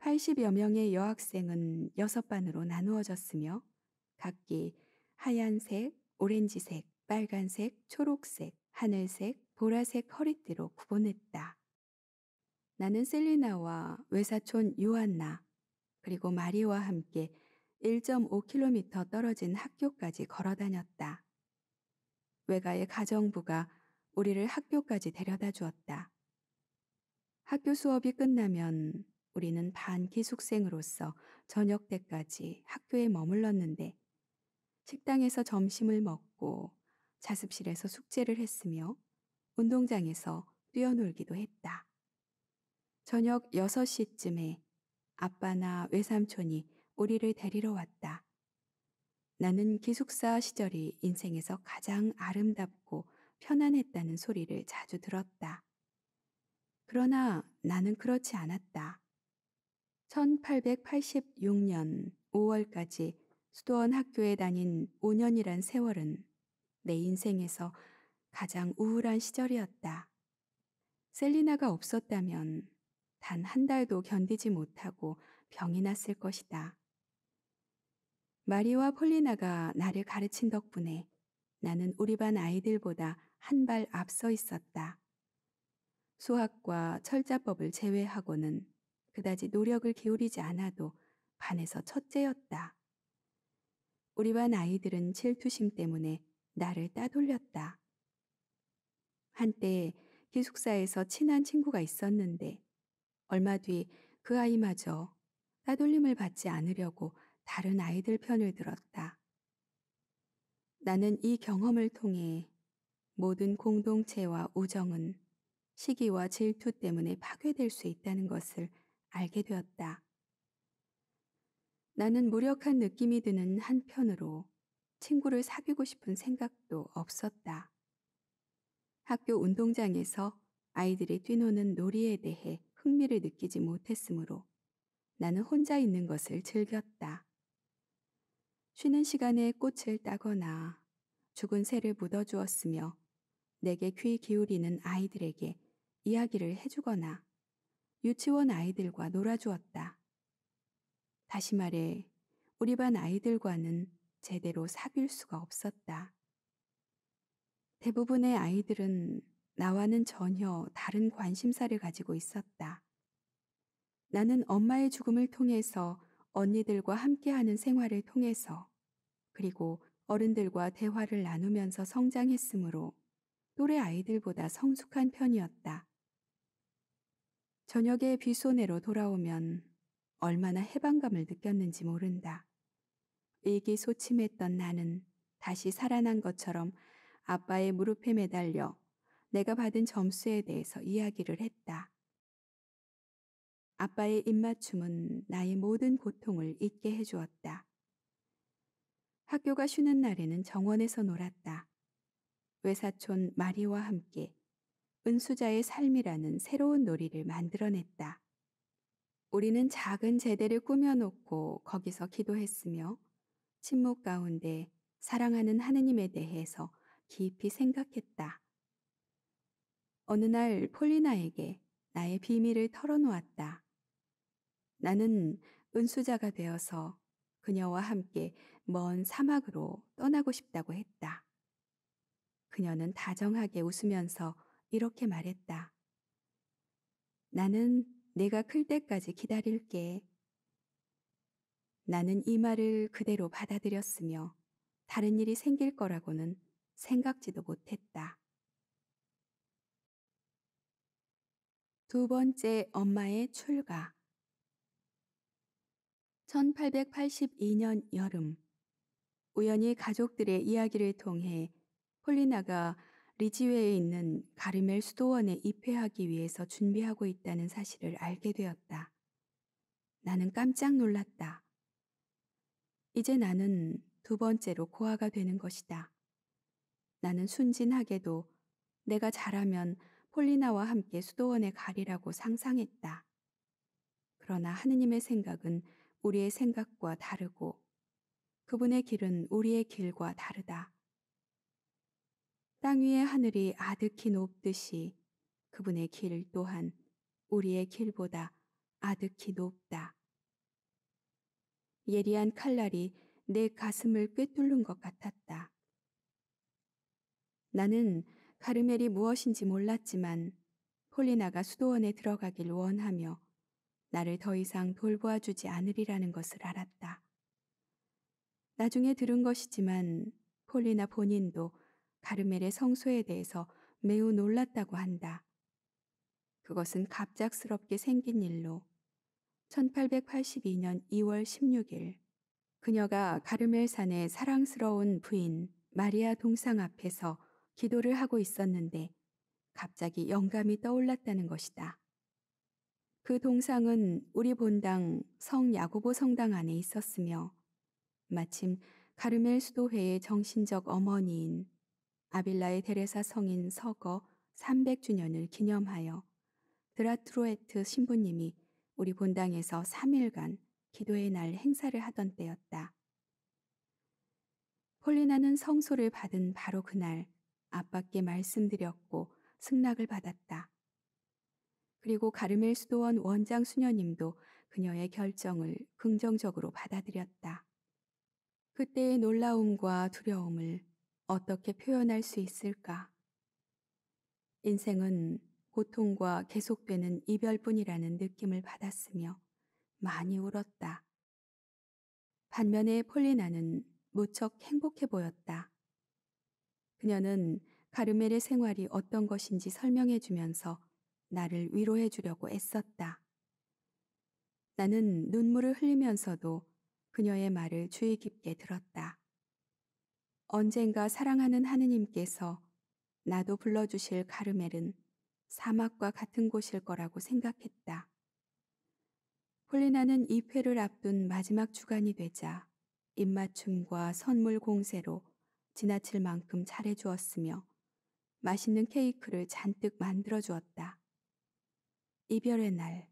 80여 명의 여학생은 여섯 반으로 나누어졌으며 각기 하얀색, 오렌지색, 빨간색, 초록색, 하늘색, 보라색 허리띠로 구분했다. 나는 셀리나와 외사촌 요한나 그리고 마리와 함께 1.5km 떨어진 학교까지 걸어 다녔다. 외가의 가정부가 우리를 학교까지 데려다 주었다. 학교 수업이 끝나면 우리는 반 기숙생으로서 저녁 때까지 학교에 머물렀는데 식당에서 점심을 먹고 자습실에서 숙제를 했으며 운동장에서 뛰어놀기도 했다. 저녁 6시쯤에 아빠나 외삼촌이 우리를 데리러 왔다. 나는 기숙사 시절이 인생에서 가장 아름답고 편안했다는 소리를 자주 들었다. 그러나 나는 그렇지 않았다. 1886년 5월까지 수도원 학교에 다닌 5년이란 세월은 내 인생에서 가장 우울한 시절이었다. 셀리나가 없었다면 단 한 달도 견디지 못하고 병이 났을 것이다. 마리와 폴리나가 나를 가르친 덕분에 나는 우리 반 아이들보다 한 발 앞서 있었다. 수학과 철자법을 제외하고는 그다지 노력을 기울이지 않아도 반에서 첫째였다. 우리 반 아이들은 질투심 때문에 나를 따돌렸다. 한때 기숙사에서 친한 친구가 있었는데 얼마 뒤 그 아이마저 따돌림을 받지 않으려고 다른 아이들 편을 들었다. 나는 이 경험을 통해 모든 공동체와 우정은 시기와 질투 때문에 파괴될 수 있다는 것을 알게 되었다. 나는 무력한 느낌이 드는 한편으로 친구를 사귀고 싶은 생각도 없었다. 학교 운동장에서 아이들이 뛰노는 놀이에 대해 흥미를 느끼지 못했으므로 나는 혼자 있는 것을 즐겼다. 쉬는 시간에 꽃을 따거나 죽은 새를 묻어주었으며 내게 귀 기울이는 아이들에게 이야기를 해주거나 유치원 아이들과 놀아주었다. 다시 말해 우리 반 아이들과는 제대로 사귈 수가 없었다. 대부분의 아이들은 나와는 전혀 다른 관심사를 가지고 있었다. 나는 엄마의 죽음을 통해서 언니들과 함께하는 생활을 통해서 그리고 어른들과 대화를 나누면서 성장했으므로 또래 아이들보다 성숙한 편이었다. 저녁에 비손해로 돌아오면 얼마나 해방감을 느꼈는지 모른다. 일기소침했던 나는 다시 살아난 것처럼 아빠의 무릎에 매달려 내가 받은 점수에 대해서 이야기를 했다. 아빠의 입맞춤은 나의 모든 고통을 잊게 해주었다. 학교가 쉬는 날에는 정원에서 놀았다. 외사촌 마리와 함께 은수자의 삶이라는 새로운 놀이를 만들어냈다. 우리는 작은 제대를 꾸며놓고 거기서 기도했으며 침묵 가운데 사랑하는 하느님에 대해서 깊이 생각했다. 어느 날 폴리나에게 나의 비밀을 털어놓았다. 나는 은수자가 되어서 그녀와 함께 먼 사막으로 떠나고 싶다고 했다. 그녀는 다정하게 웃으면서 이렇게 말했다. 나는 내가 클 때까지 기다릴게. 나는 이 말을 그대로 받아들였으며 다른 일이 생길 거라고는 생각지도 못했다. 두 번째 엄마의 출가 1882년 여름 우연히 가족들의 이야기를 통해 폴리나가 리지웨에 이 있는 가르멜 수도원에 입회하기 위해서 준비하고 있다는 사실을 알게 되었다. 나는 깜짝 놀랐다. 이제 나는 두 번째로 고아가 되는 것이다. 나는 순진하게도 내가 잘하면 폴리나와 함께 수도원에 가리라고 상상했다. 그러나 하느님의 생각은 우리의 생각과 다르고 그분의 길은 우리의 길과 다르다. 땅 위의 하늘이 아득히 높듯이 그분의 길 또한 우리의 길보다 아득히 높다. 예리한 칼날이 내 가슴을 꿰뚫는 것 같았다. 나는 가르멜이 무엇인지 몰랐지만 폴리나가 수도원에 들어가길 원하며 나를 더 이상 돌보아 주지 않으리라는 것을 알았다. 나중에 들은 것이지만 폴리나 본인도 가르멜의 성소에 대해서 매우 놀랐다고 한다. 그것은 갑작스럽게 생긴 일로 1882년 2월 16일 그녀가 가르멜산의 사랑스러운 부인 마리아 동상 앞에서 기도를 하고 있었는데 갑자기 영감이 떠올랐다는 것이다. 그 동상은 우리 본당 성야구보 성당 안에 있었으며 마침 가르멜 수도회의 정신적 어머니인 아빌라의 테레사 성인 서거 300주년을 기념하여 드라트로에트 신부님이 우리 본당에서 3일간 기도의 날 행사를 하던 때였다. 폴리나는 성소를 받은 바로 그날 아빠께 말씀드렸고 승낙을 받았다. 그리고 가르멜 수도원 원장 수녀님도 그녀의 결정을 긍정적으로 받아들였다. 그때의 놀라움과 두려움을 어떻게 표현할 수 있을까? 인생은 고통과 계속되는 이별뿐이라는 느낌을 받았으며 많이 울었다. 반면에 폴리나는 무척 행복해 보였다. 그녀는 가르멜의 생활이 어떤 것인지 설명해 주면서 나를 위로해 주려고 애썼다. 나는 눈물을 흘리면서도 그녀의 말을 주의 깊게 들었다. 언젠가 사랑하는 하느님께서 나도 불러주실 가르멜은 사막과 같은 곳일 거라고 생각했다. 폴리나는 2회를 앞둔 마지막 주간이 되자 입맞춤과 선물 공세로 지나칠 만큼 잘해주었으며 맛있는 케이크를 잔뜩 만들어 주었다. 이별의 날,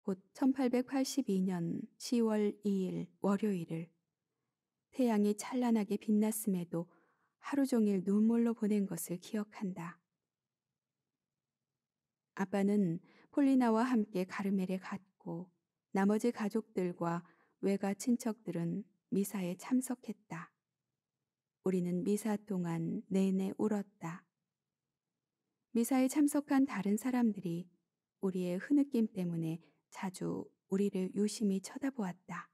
곧 1882년 10월 2일 월요일을 태양이 찬란하게 빛났음에도 하루 종일 눈물로 보낸 것을 기억한다. 아빠는 폴리나와 함께 가르멜에 갔고 나머지 가족들과 외가 친척들은 미사에 참석했다. 우리는 미사 동안 내내 울었다. 미사에 참석한 다른 사람들이 우리의 흐느낌 때문에 자주 우리를 유심히 쳐다보았다.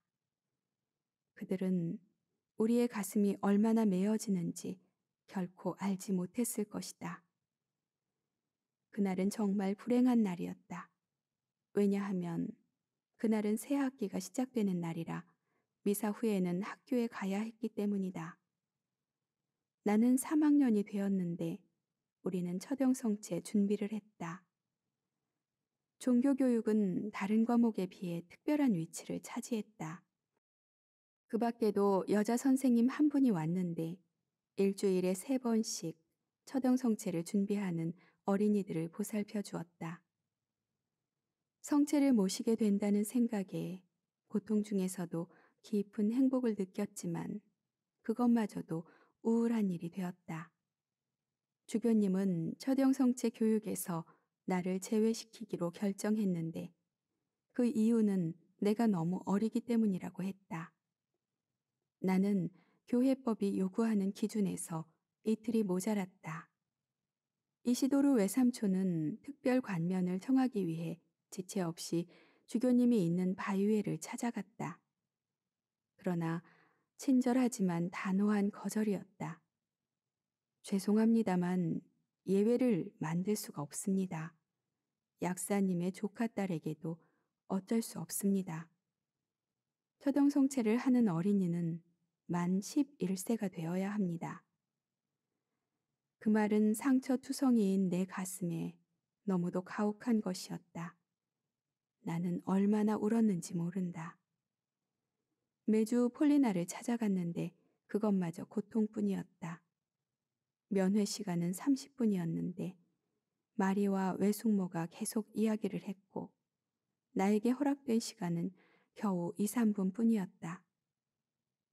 그들은 우리의 가슴이 얼마나 메어지는지 결코 알지 못했을 것이다. 그날은 정말 불행한 날이었다. 왜냐하면 그날은 새 학기가 시작되는 날이라 미사 후에는 학교에 가야 했기 때문이다. 나는 3학년이 되었는데 우리는 첫영성체 준비를 했다. 종교교육은 다른 과목에 비해 특별한 위치를 차지했다. 그 밖에도 여자 선생님 한 분이 왔는데 일주일에 세 번씩 처등성체를 준비하는 어린이들을 보살펴 주었다. 성체를 모시게 된다는 생각에 고통 중에서도 깊은 행복을 느꼈지만 그것마저도 우울한 일이 되었다. 주교님은 첫영성체 교육에서 나를 제외시키기로 결정했는데 그 이유는 내가 너무 어리기 때문이라고 했다. 나는 교회법이 요구하는 기준에서 이틀이 모자랐다. 이시도로 외삼촌은 특별 관면을 청하기 위해 지체 없이 주교님이 있는 바위회를 찾아갔다. 그러나 친절하지만 단호한 거절이었다. 죄송합니다만 예외를 만들 수가 없습니다. 약사님의 조카 딸에게도 어쩔 수 없습니다. 처동성체를 하는 어린이는 만 11세가 되어야 합니다. 그 말은 상처투성이인 내 가슴에 너무도 가혹한 것이었다. 나는 얼마나 울었는지 모른다. 매주 폴리나를 찾아갔는데 그것마저 고통뿐이었다. 면회 시간은 30분이었는데 마리와 외숙모가 계속 이야기를 했고 나에게 허락된 시간은 겨우 2, 3분 뿐이었다.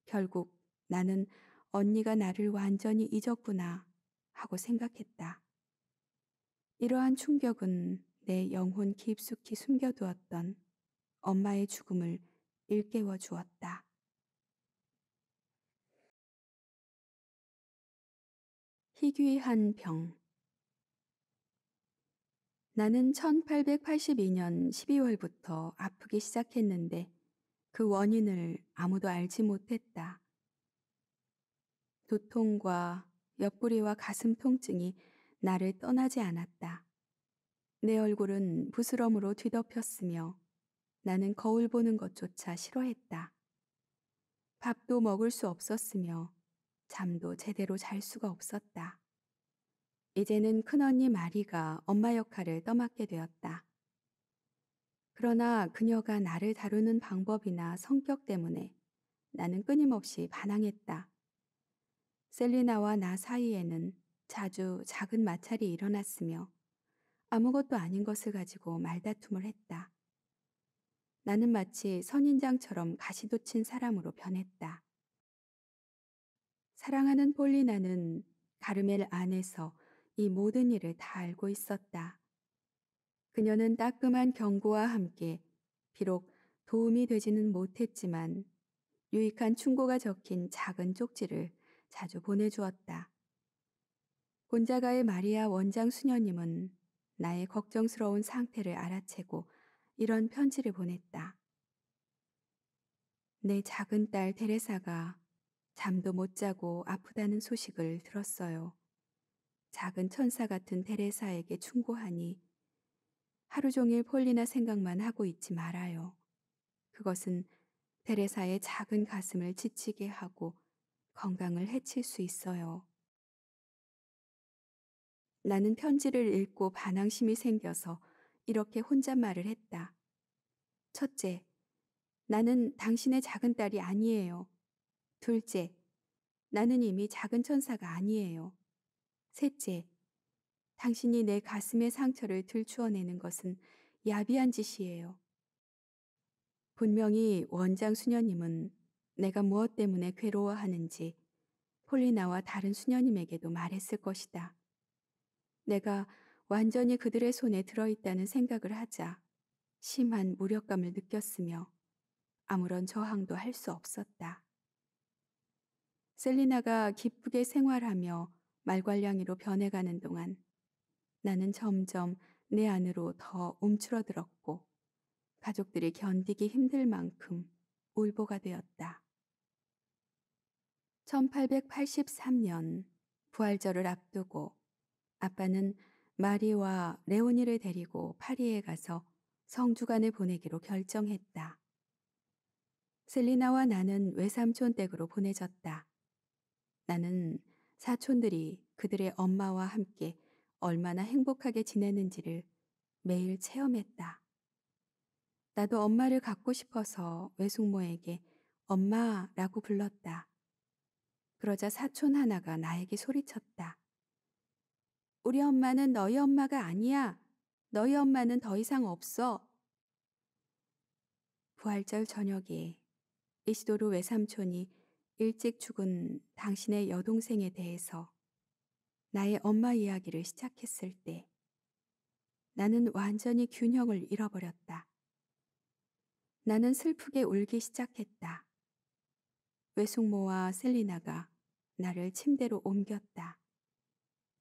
결국 나는 언니가 나를 완전히 잊었구나 하고 생각했다. 이러한 충격은 내 영혼 깊숙이 숨겨두었던 엄마의 죽음을 일깨워 주었다. 희귀한 병 나는 1882년 12월부터 아프기 시작했는데 그 원인을 아무도 알지 못했다. 두통과 옆구리와 가슴 통증이 나를 떠나지 않았다. 내 얼굴은 부스럼으로 뒤덮였으며 나는 거울 보는 것조차 싫어했다. 밥도 먹을 수 없었으며 잠도 제대로 잘 수가 없었다. 이제는 큰언니 마리가 엄마 역할을 떠맡게 되었다. 그러나 그녀가 나를 다루는 방법이나 성격 때문에 나는 끊임없이 반항했다. 셀리나와 나 사이에는 자주 작은 마찰이 일어났으며 아무것도 아닌 것을 가지고 말다툼을 했다. 나는 마치 선인장처럼 가시도친 사람으로 변했다. 사랑하는 폴리나는 가르멜 안에서 이 모든 일을 다 알고 있었다. 그녀는 따끔한 경고와 함께 비록 도움이 되지는 못했지만 유익한 충고가 적힌 작은 쪽지를 자주 보내주었다. 곤자가의 마리아 원장 수녀님은 나의 걱정스러운 상태를 알아채고 이런 편지를 보냈다. 내 작은 딸 데레사가 잠도 못 자고 아프다는 소식을 들었어요. 작은 천사 같은 데레사에게 충고하니 하루 종일 폴리나 생각만 하고 있지 말아요. 그것은 베레사의 작은 가슴을 지치게 하고 건강을 해칠 수 있어요. 나는 편지를 읽고 반항심이 생겨서 이렇게 혼잣말을 했다. 첫째, 나는 당신의 작은 딸이 아니에요. 둘째, 나는 이미 작은 천사가 아니에요. 셋째, 당신이 내 가슴의 상처를 들추어내는 것은 야비한 짓이에요. 분명히 원장 수녀님은 내가 무엇 때문에 괴로워하는지 폴리나와 다른 수녀님에게도 말했을 것이다. 내가 완전히 그들의 손에 들어있다는 생각을 하자 심한 무력감을 느꼈으며 아무런 저항도 할 수 없었다. 셀리나가 기쁘게 생활하며 말괄량이로 변해가는 동안 나는 점점 내 안으로 더 움츠러들었고 가족들이 견디기 힘들 만큼 울보가 되었다. 1883년 부활절을 앞두고 아빠는 마리와 레오니를 데리고 파리에 가서 성주간을 보내기로 결정했다. 셀리나와 나는 외삼촌 댁으로 보내졌다. 나는 사촌들이 그들의 엄마와 함께 얼마나 행복하게 지내는지를 매일 체험했다. 나도 엄마를 갖고 싶어서 외숙모에게 엄마라고 불렀다. 그러자 사촌 하나가 나에게 소리쳤다. 우리 엄마는 너희 엄마가 아니야. 너희 엄마는 더 이상 없어. 부활절 저녁에 이시도르 외삼촌이 일찍 죽은 당신의 여동생에 대해서 나의 엄마 이야기를 시작했을 때 나는 완전히 균형을 잃어버렸다. 나는 슬프게 울기 시작했다. 외숙모와 셀리나가 나를 침대로 옮겼다.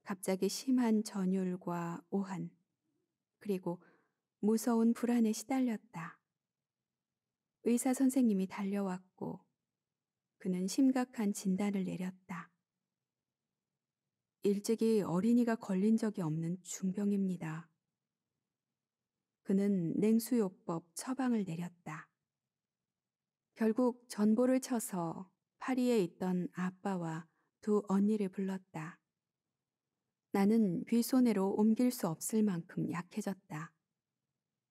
갑자기 심한 전율과 오한, 그리고 무서운 불안에 시달렸다. 의사 선생님이 달려왔고, 그는 심각한 진단을 내렸다. 일찍이 어린이가 걸린 적이 없는 중병입니다. 그는 냉수요법 처방을 내렸다. 결국 전보를 쳐서 파리에 있던 아빠와 두 언니를 불렀다. 나는 귀손해로 옮길 수 없을 만큼 약해졌다.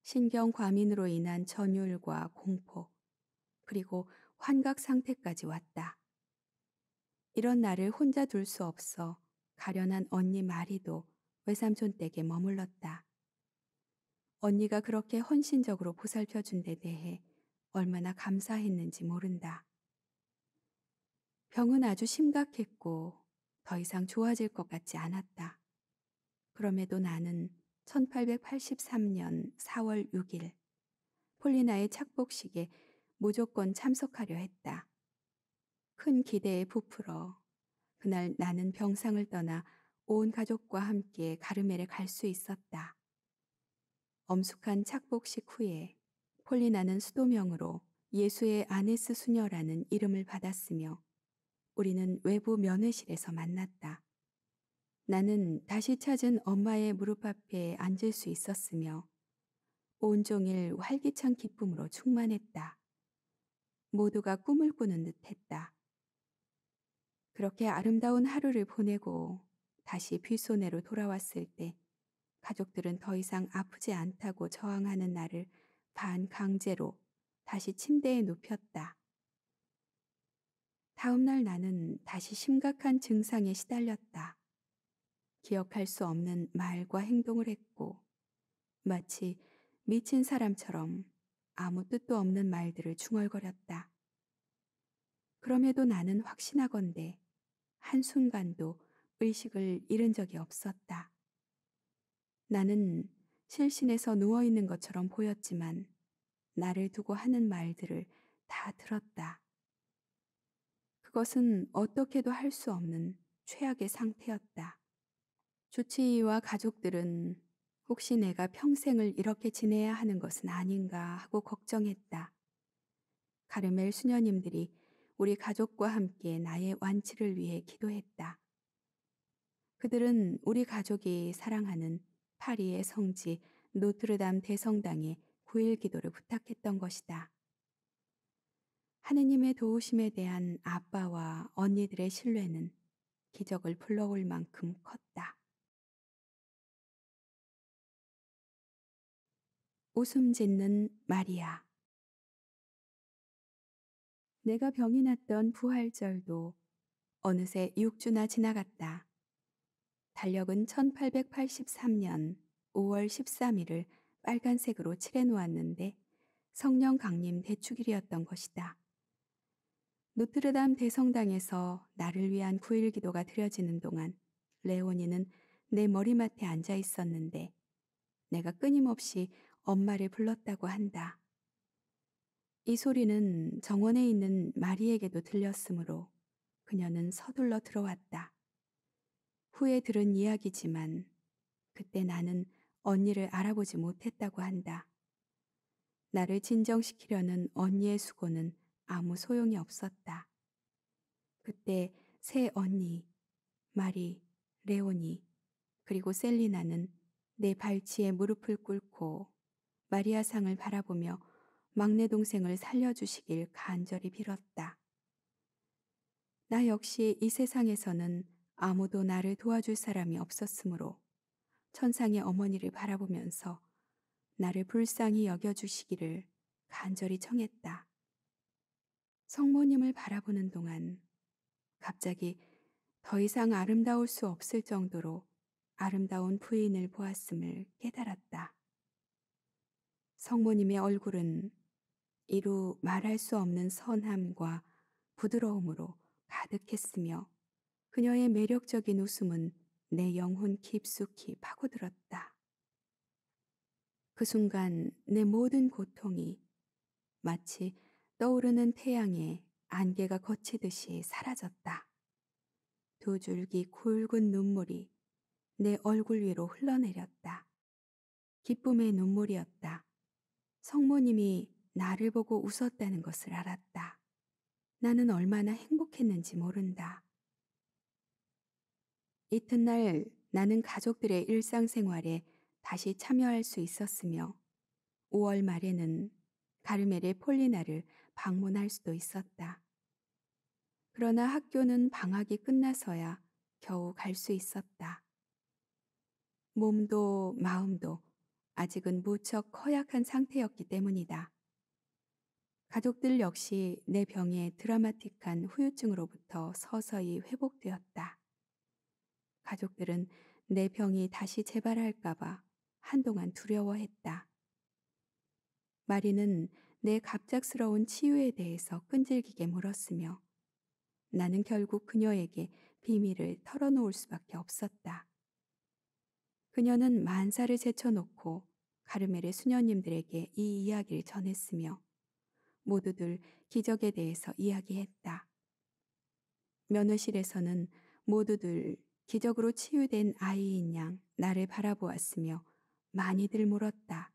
신경 과민으로 인한 전율과 공포, 그리고 환각 상태까지 왔다. 이런 나를 혼자 둘 수 없어 가련한 언니 마리도 외삼촌 댁에 머물렀다. 언니가 그렇게 헌신적으로 보살펴준 데 대해 얼마나 감사했는지 모른다. 병은 아주 심각했고 더 이상 좋아질 것 같지 않았다. 그럼에도 나는 1883년 4월 6일 폴리나의 착복식에 무조건 참석하려 했다. 큰 기대에 부풀어 그날 나는 병상을 떠나 온 가족과 함께 가르멜에 갈 수 있었다. 엄숙한 착복식 후에 폴리나는 수도명으로 예수의 아네스 수녀라는 이름을 받았으며 우리는 외부 면회실에서 만났다. 나는 다시 찾은 엄마의 무릎 앞에 앉을 수 있었으며 온종일 활기찬 기쁨으로 충만했다. 모두가 꿈을 꾸는 듯했다. 그렇게 아름다운 하루를 보내고 다시 필소내로 돌아왔을 때 가족들은 더 이상 아프지 않다고 저항하는 나를 반강제로 다시 침대에 눕혔다. 다음날 나는 다시 심각한 증상에 시달렸다. 기억할 수 없는 말과 행동을 했고 마치 미친 사람처럼 아무 뜻도 없는 말들을 중얼거렸다. 그럼에도 나는 확신하건대 한순간도 의식을 잃은 적이 없었다. 나는 실신에서 누워있는 것처럼 보였지만 나를 두고 하는 말들을 다 들었다. 그것은 어떻게도 할 수 없는 최악의 상태였다. 주치의와 가족들은 혹시 내가 평생을 이렇게 지내야 하는 것은 아닌가 하고 걱정했다. 가르멜 수녀님들이 우리 가족과 함께 나의 완치를 위해 기도했다. 그들은 우리 가족이 사랑하는 파리의 성지 노트르담 대성당에 9일 기도를 부탁했던 것이다. 하느님의 도우심에 대한 아빠와 언니들의 신뢰는 기적을 불러올 만큼 컸다. 웃음 짓는 마리아 내가 병이 났던 부활절도 어느새 6주나 지나갔다. 달력은 1883년 5월 13일을 빨간색으로 칠해놓았는데 성령 강림 대축일이었던 것이다. 노트르담 대성당에서 나를 위한 구일 기도가 드려지는 동안 레오니는 내 머리맡에 앉아 있었는데 내가 끊임없이 엄마를 불렀다고 한다. 이 소리는 정원에 있는 마리에게도 들렸으므로 그녀는 서둘러 들어왔다. 후에 들은 이야기지만 그때 나는 언니를 알아보지 못했다고 한다. 나를 진정시키려는 언니의 수고는 아무 소용이 없었다. 그때 새 언니, 마리, 레오니, 그리고 셀리나는 내 발치에 무릎을 꿇고 마리아상을 바라보며 막내 동생을 살려주시길 간절히 빌었다. 나 역시 이 세상에서는 아무도 나를 도와줄 사람이 없었으므로 천상의 어머니를 바라보면서 나를 불쌍히 여겨주시기를 간절히 청했다. 성모님을 바라보는 동안 갑자기 더 이상 아름다울 수 없을 정도로 아름다운 부인을 보았음을 깨달았다. 성모님의 얼굴은 이루 말할 수 없는 선함과 부드러움으로 가득했으며 그녀의 매력적인 웃음은 내 영혼 깊숙이 파고들었다. 그 순간 내 모든 고통이 마치 떠오르는 태양에 안개가 걷히듯이 사라졌다. 두 줄기 굵은 눈물이 내 얼굴 위로 흘러내렸다. 기쁨의 눈물이었다. 성모님이 나를 보고 웃었다는 것을 알았다. 나는 얼마나 행복했는지 모른다. 이튿날 나는 가족들의 일상생활에 다시 참여할 수 있었으며 5월 말에는 가르멜의 폴리나를 방문할 수도 있었다. 그러나 학교는 방학이 끝나서야 겨우 갈 수 있었다. 몸도 마음도 아직은 무척 허약한 상태였기 때문이다. 가족들 역시 내 병의 드라마틱한 후유증으로부터 서서히 회복되었다. 가족들은 내 병이 다시 재발할까봐 한동안 두려워했다. 마리는 내 갑작스러운 치유에 대해서 끈질기게 물었으며 나는 결국 그녀에게 비밀을 털어놓을 수밖에 없었다. 그녀는 만사를 제쳐놓고 가르멜의 수녀님들에게 이 이야기를 전했으며 모두들 기적에 대해서 이야기했다. 면회실에서는 모두들 기적으로 치유된 아이인 양 나를 바라보았으며 많이들 물었다.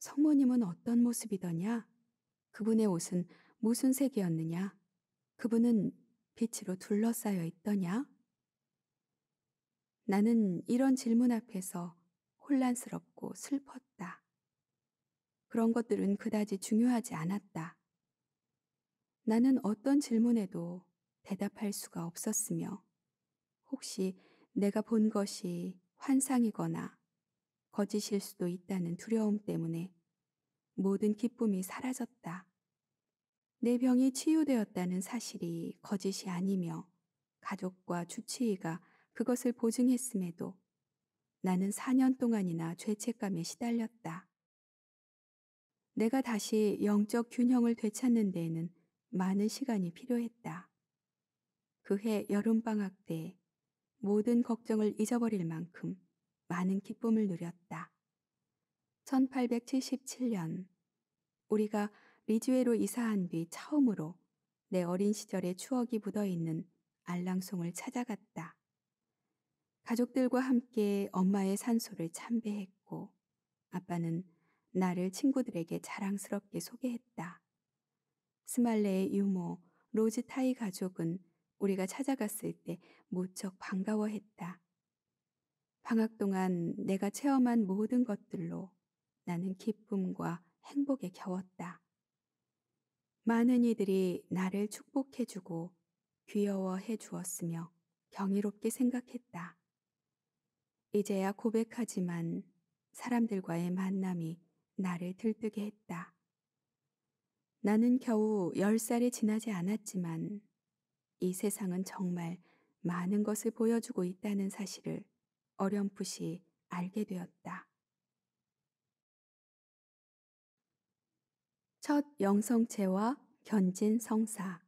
성모님은 어떤 모습이더냐? 그분의 옷은 무슨 색이었느냐? 그분은 빛으로 둘러싸여 있더냐? 나는 이런 질문 앞에서 혼란스럽고 슬펐다. 그런 것들은 그다지 중요하지 않았다. 나는 어떤 질문에도 대답할 수가 없었으며 혹시 내가 본 것이 환상이거나 거짓일 수도 있다는 두려움 때문에 모든 기쁨이 사라졌다. 내 병이 치유되었다는 사실이 거짓이 아니며 가족과 주치의가 그것을 보증했음에도 나는 4년 동안이나 죄책감에 시달렸다. 내가 다시 영적 균형을 되찾는 데에는 많은 시간이 필요했다. 그해 여름방학 때 모든 걱정을 잊어버릴 만큼 많은 기쁨을 누렸다. 1877년 우리가 리즈웨로 이사한 뒤 처음으로 내 어린 시절의 추억이 묻어있는 알랑송을 찾아갔다. 가족들과 함께 엄마의 산소를 참배했고 아빠는 나를 친구들에게 자랑스럽게 소개했다. 스말레의 유모, 로즈 타이 가족은 우리가 찾아갔을 때 무척 반가워했다. 방학 동안 내가 체험한 모든 것들로 나는 기쁨과 행복에 겨웠다. 많은 이들이 나를 축복해주고 귀여워해 주었으며 경이롭게 생각했다. 이제야 고백하지만 사람들과의 만남이 나를 들뜨게 했다. 나는 겨우 열 살이 지나지 않았지만 이 세상은 정말 많은 것을 보여주고 있다는 사실을 어렴풋이 알게 되었다. 첫 영성체와 견진 성사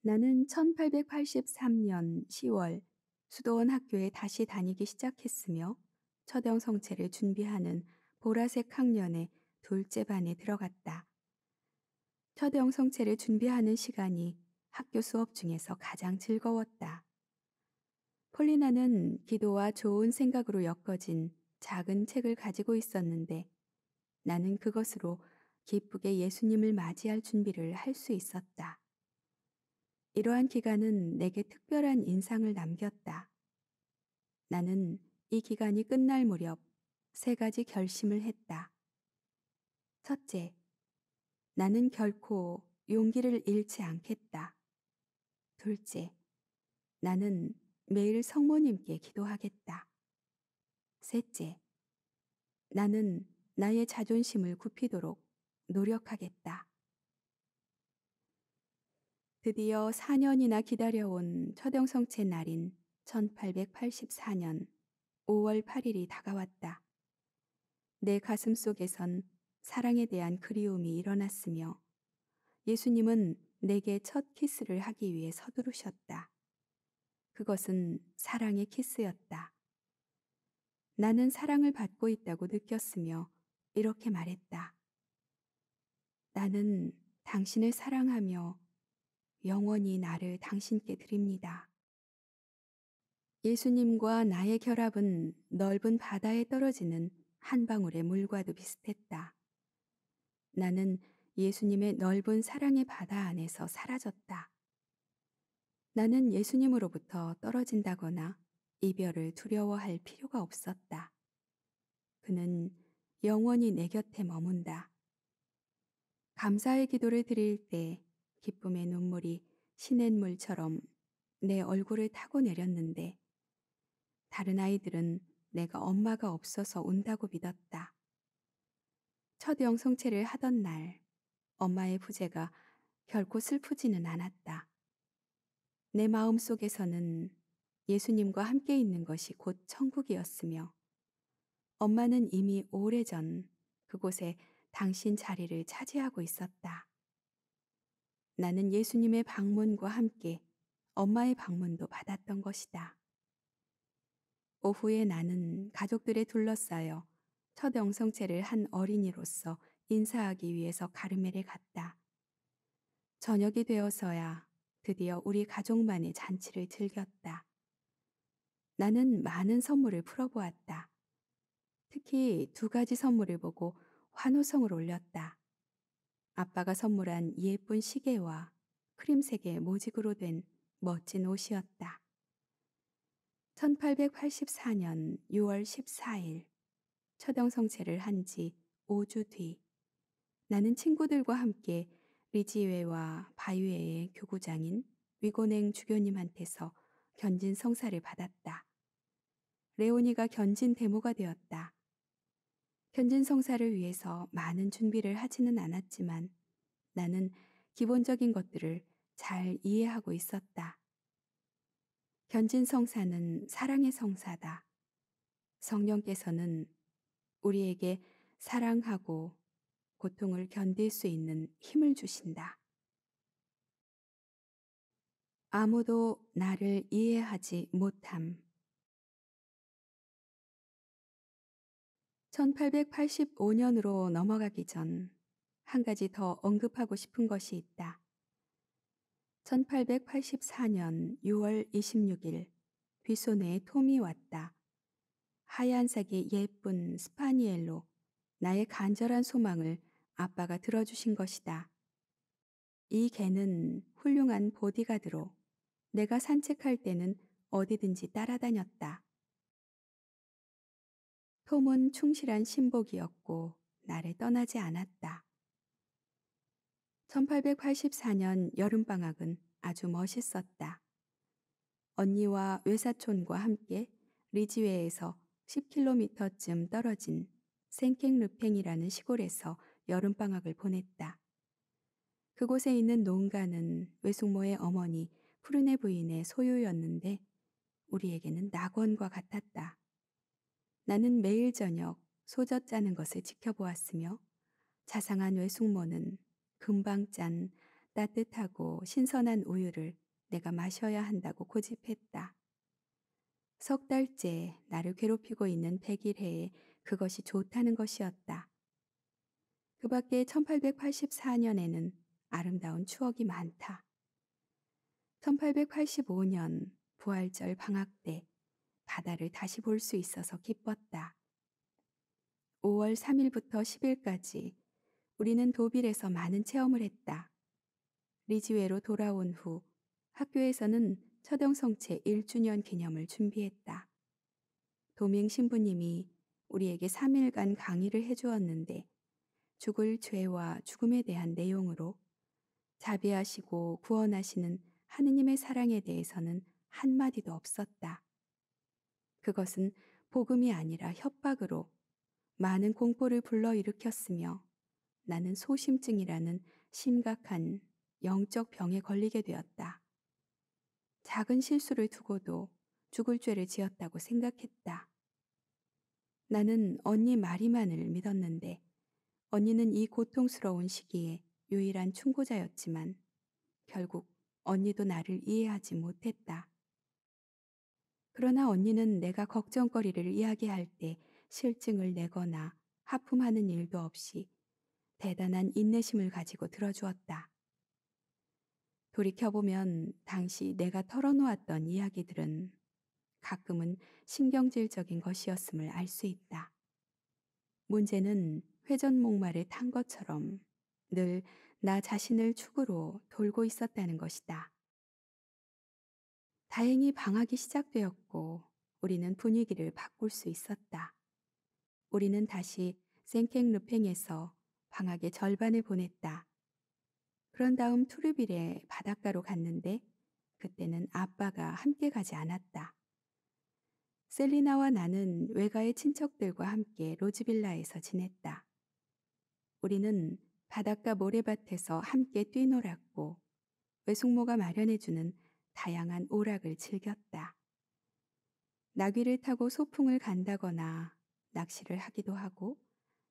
나는 1883년 10월 수도원 학교에 다시 다니기 시작했으며 첫영 성체를 준비하는 보라색 학년의 둘째 반에 들어갔다. 첫영 성체를 준비하는 시간이 학교 수업 중에서 가장 즐거웠다. 폴리나는 기도와 좋은 생각으로 엮어진 작은 책을 가지고 있었는데 나는 그것으로 기쁘게 예수님을 맞이할 준비를 할 수 있었다. 이러한 기간은 내게 특별한 인상을 남겼다. 나는 이 기간이 끝날 무렵 세 가지 결심을 했다. 첫째, 나는 결코 용기를 잃지 않겠다. 둘째, 나는 매일 성모님께 기도하겠다. 셋째, 나는 나의 자존심을 굽히도록 노력하겠다. 드디어 4년이나 기다려온 처병성체 날인 1884년 5월 8일이 다가왔다. 내 가슴 속에선 사랑에 대한 그리움이 일어났으며 예수님은 내게 첫 키스를 하기 위해 서두르셨다. 그것은 사랑의 키스였다. 나는 사랑을 받고 있다고 느꼈으며 이렇게 말했다. 나는 당신을 사랑하며 영원히 나를 당신께 드립니다. 예수님과 나의 결합은 넓은 바다에 떨어지는 한 방울의 물과도 비슷했다. 나는 예수님의 넓은 사랑의 바다 안에서 사라졌다. 나는 예수님으로부터 떨어진다거나 이별을 두려워할 필요가 없었다. 그는 영원히 내 곁에 머문다. 감사의 기도를 드릴 때 기쁨의 눈물이 시냇물처럼 내 얼굴을 타고 내렸는데 다른 아이들은 내가 엄마가 없어서 온다고 믿었다. 첫 영성체를 하던 날 엄마의 부재가 결코 슬프지는 않았다. 내 마음 속에서는 예수님과 함께 있는 것이 곧 천국이었으며 엄마는 이미 오래전 그곳에 당신 자리를 차지하고 있었다. 나는 예수님의 방문과 함께 엄마의 방문도 받았던 것이다. 오후에 나는 가족들에 둘러싸여 첫 영성체를 한 어린이로서 인사하기 위해서 가르멜에 갔다. 저녁이 되어서야 드디어 우리 가족만의 잔치를 즐겼다. 나는 많은 선물을 풀어보았다. 특히 두 가지 선물을 보고 환호성을 올렸다. 아빠가 선물한 예쁜 시계와 크림색의 모직으로 된 멋진 옷이었다. 1884년 6월 14일 처병성체를 한 지 5주 뒤 나는 친구들과 함께 리지웨와 바유웨의 교구장인 위고냉 주교님한테서 견진 성사를 받았다. 레오니가 견진 데모가 되었다. 견진 성사를 위해서 많은 준비를 하지는 않았지만 나는 기본적인 것들을 잘 이해하고 있었다. 현진 성사는 사랑의 성사다. 성령께서는 우리에게 사랑하고 고통을 견딜 수 있는 힘을 주신다. 아무도 나를 이해하지 못함. 1885년으로 넘어가기 전 한 가지 더 언급하고 싶은 것이 있다. 1884년 6월 26일 귀손의 톰이 왔다. 하얀색의 예쁜 스파니엘로 나의 간절한 소망을 아빠가 들어주신 것이다. 이 개는 훌륭한 보디가드로 내가 산책할 때는 어디든지 따라다녔다. 톰은 충실한 신복이었고 나를 떠나지 않았다. 1884년 여름방학은 아주 멋있었다. 언니와 외사촌과 함께 리지웨에서 10km쯤 떨어진 생캥르팽이라는 시골에서 여름방학을 보냈다. 그곳에 있는 농가는 외숙모의 어머니 푸르네 부인의 소유였는데 우리에게는 낙원과 같았다. 나는 매일 저녁 소젖 짜는 것을 지켜보았으며 자상한 외숙모는 금방 짠 따뜻하고 신선한 우유를 내가 마셔야 한다고 고집했다. 석 달째 나를 괴롭히고 있는 백일해에 그것이 좋다는 것이었다. 그 밖에 1884년에는 아름다운 추억이 많다. 1885년 부활절 방학 때 바다를 다시 볼 수 있어서 기뻤다. 5월 3일부터 10일까지 우리는 도빌에서 많은 체험을 했다. 리지웨로 돌아온 후 학교에서는 처정성체 1주년 기념을 준비했다. 도밍 신부님이 우리에게 3일간 강의를 해주었는데 죽을 죄와 죽음에 대한 내용으로 자비하시고 구원하시는 하느님의 사랑에 대해서는 한마디도 없었다. 그것은 복음이 아니라 협박으로 많은 공포를 불러일으켰으며 나는 소심증이라는 심각한 영적 병에 걸리게 되었다. 작은 실수를 두고도 죽을 죄를 지었다고 생각했다. 나는 언니 마리만을 믿었는데 언니는 이 고통스러운 시기에 유일한 충고자였지만 결국 언니도 나를 이해하지 못했다. 그러나 언니는 내가 걱정거리를 이야기할 때 실증을 내거나 하품하는 일도 없이 대단한 인내심을 가지고 들어주었다. 돌이켜보면 당시 내가 털어놓았던 이야기들은 가끔은 신경질적인 것이었음을 알 수 있다. 문제는 회전목마를 탄 것처럼 늘 나 자신을 축으로 돌고 있었다는 것이다. 다행히 방학이 시작되었고 우리는 분위기를 바꿀 수 있었다. 우리는 다시 생캥 르팽에서 방학의 절반을 보냈다. 그런 다음 투르빌에 바닷가로 갔는데 그때는 아빠가 함께 가지 않았다. 셀리나와 나는 외가의 친척들과 함께 로즈빌라에서 지냈다. 우리는 바닷가 모래밭에서 함께 뛰놀았고 외숙모가 마련해주는 다양한 오락을 즐겼다. 나귀를 타고 소풍을 간다거나 낚시를 하기도 하고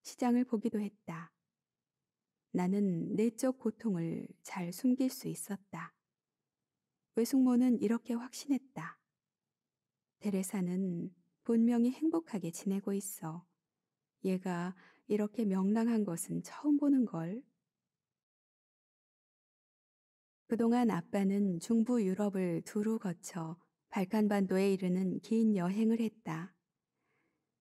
시장을 보기도 했다. 나는 내적 고통을 잘 숨길 수 있었다. 외숙모는 이렇게 확신했다. 데레사는 분명히 행복하게 지내고 있어. 얘가 이렇게 명랑한 것은 처음 보는 걸. 그동안 아빠는 중부 유럽을 두루 거쳐 발칸반도에 이르는 긴 여행을 했다.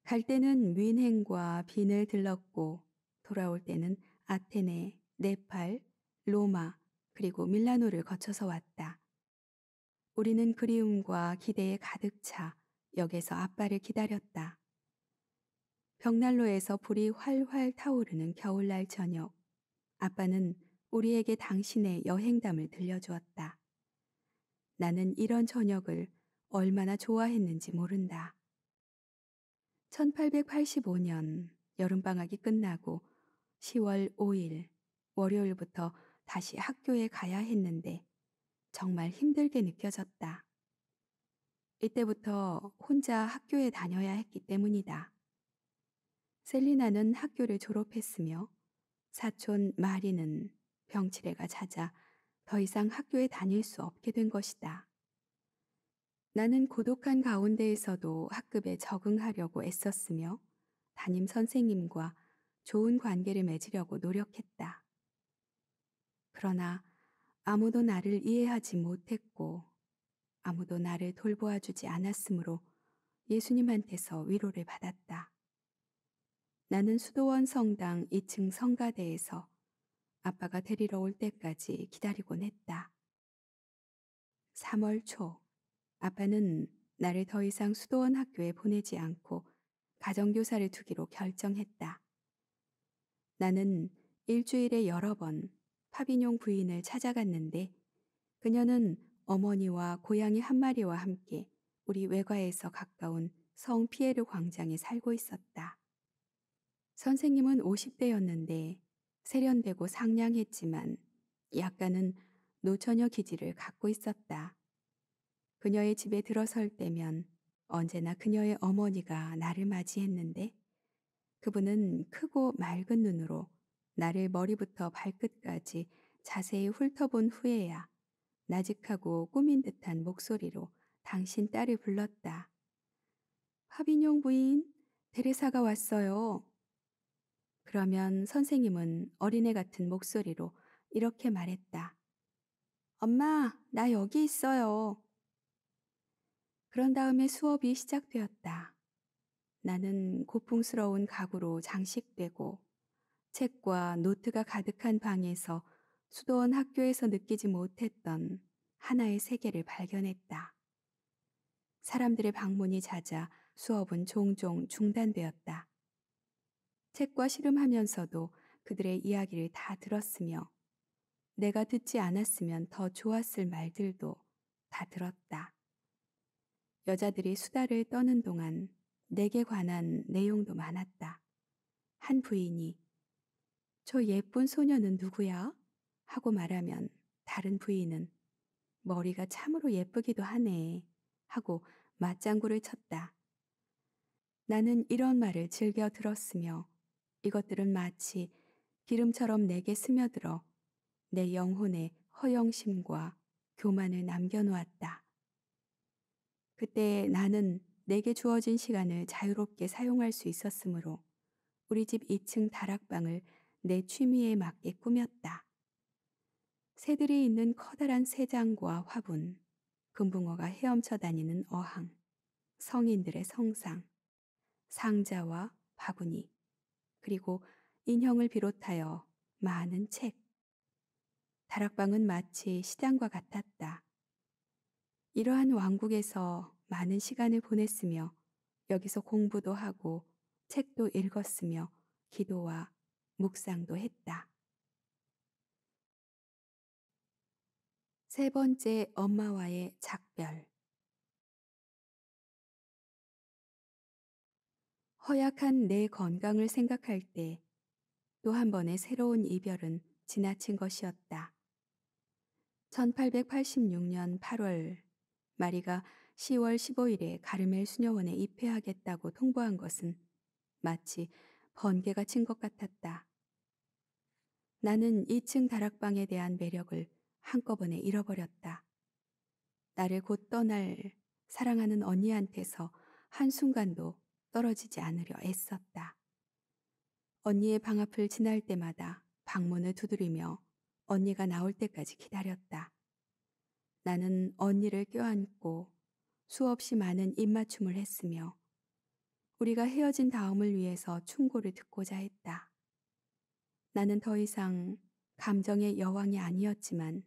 갈 때는 윈행과 빈을 들렀고 돌아올 때는 아테네, 네팔, 로마, 그리고 밀라노를 거쳐서 왔다. 우리는 그리움과 기대에 가득 차 역에서 아빠를 기다렸다. 벽난로에서 불이 활활 타오르는 겨울날 저녁, 아빠는 우리에게 당신의 여행담을 들려주었다. 나는 이런 저녁을 얼마나 좋아했는지 모른다. 1885년 여름방학이 끝나고 10월 5일 월요일부터 다시 학교에 가야 했는데 정말 힘들게 느껴졌다. 이때부터 혼자 학교에 다녀야 했기 때문이다. 셀리나는 학교를 졸업했으며 사촌 마리는 병치레가 찾아더 이상 학교에 다닐 수 없게 된 것이다. 나는 고독한 가운데에서도 학급에 적응하려고 애썼으며 담임 선생님과 좋은 관계를 맺으려고 노력했다. 그러나 아무도 나를 이해하지 못했고 아무도 나를 돌보아 주지 않았으므로 예수님한테서 위로를 받았다. 나는 수도원 성당 2층 성가대에서 아빠가 데리러 올 때까지 기다리곤 했다. 3월 초, 아빠는 나를 더 이상 수도원 학교에 보내지 않고 가정교사를 두기로 결정했다. 나는 일주일에 여러 번 파비뇽 부인을 찾아갔는데 그녀는 어머니와 고양이 한 마리와 함께 우리 외가에서 가까운 성 피에르 광장에 살고 있었다. 선생님은 50대였는데 세련되고 상냥했지만 약간은 노처녀 기질을 갖고 있었다. 그녀의 집에 들어설 때면 언제나 그녀의 어머니가 나를 맞이했는데 그분은 크고 맑은 눈으로 나를 머리부터 발끝까지 자세히 훑어본 후에야 나직하고 꾸민 듯한 목소리로 당신 딸을 불렀다. 하빈용 부인, 데레사가 왔어요. 그러면 선생님은 어린애 같은 목소리로 이렇게 말했다. 엄마, 나 여기 있어요. 그런 다음에 수업이 시작되었다. 나는 고풍스러운 가구로 장식되고 책과 노트가 가득한 방에서 수도원 학교에서 느끼지 못했던 하나의 세계를 발견했다. 사람들의 방문이 잦아 수업은 종종 중단되었다. 책과 씨름하면서도 그들의 이야기를 다 들었으며 내가 듣지 않았으면 더 좋았을 말들도 다 들었다. 여자들이 수다를 떠는 동안 내게 관한 내용도 많았다. 한 부인이 저 예쁜 소녀는 누구야? 하고 말하면 다른 부인은 머리가 참으로 예쁘기도 하네 하고 맞장구를 쳤다. 나는 이런 말을 즐겨 들었으며 이것들은 마치 기름처럼 내게 스며들어 내 영혼의 허영심과 교만을 남겨놓았다. 그때 나는 내게 주어진 시간을 자유롭게 사용할 수 있었으므로 우리 집 2층 다락방을 내 취미에 맞게 꾸몄다. 새들이 있는 커다란 새장과 화분, 금붕어가 헤엄쳐 다니는 어항, 성인들의 성상, 상자와 바구니, 그리고 인형을 비롯하여 많은 책. 다락방은 마치 시장과 같았다. 이러한 왕국에서 많은 시간을 보냈으며 여기서 공부도 하고 책도 읽었으며 기도와 묵상도 했다. 세 번째 엄마와의 작별. 허약한 내 건강을 생각할 때 또 한 번의 새로운 이별은 지나친 것이었다. 1886년 8월 마리가 10월 15일에 가르멜 수녀원에 입회하겠다고 통보한 것은 마치 번개가 친 것 같았다. 나는 2층 다락방에 대한 매력을 한꺼번에 잃어버렸다. 나를 곧 떠날 사랑하는 언니한테서 한순간도 떨어지지 않으려 애썼다. 언니의 방 앞을 지날 때마다 방문을 두드리며 언니가 나올 때까지 기다렸다. 나는 언니를 껴안고 수없이 많은 입맞춤을 했으며 우리가 헤어진 다음을 위해서 충고를 듣고자 했다. 나는 더 이상 감정의 여왕이 아니었지만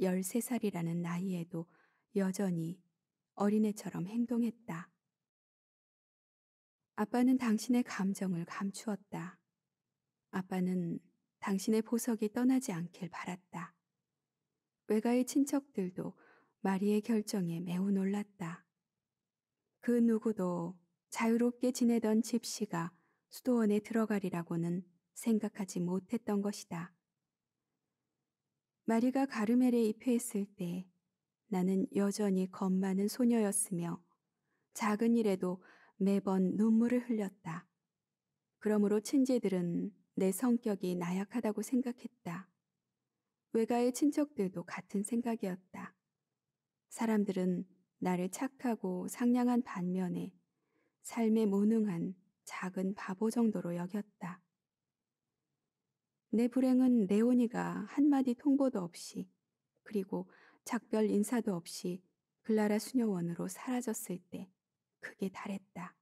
13살이라는 나이에도 여전히 어린애처럼 행동했다. 아빠는 당신의 감정을 감추었다. 아빠는 당신의 보석이 떠나지 않길 바랐다. 외가의 친척들도 마리의 결정에 매우 놀랐다. 그 누구도 자유롭게 지내던 집시가 수도원에 들어가리라고는 생각하지 못했던 것이다. 마리가 가르멜에 입회했을 때 나는 여전히 겁 많은 소녀였으며 작은 일에도 매번 눈물을 흘렸다. 그러므로 친지들은 내 성격이 나약하다고 생각했다. 외가의 친척들도 같은 생각이었다. 사람들은 나를 착하고 상냥한 반면에 삶에 무능한 작은 바보 정도로 여겼다. 내 불행은 레오니가 한마디 통보도 없이 그리고 작별 인사도 없이 글라라 수녀원으로 사라졌을 때그게 달했다.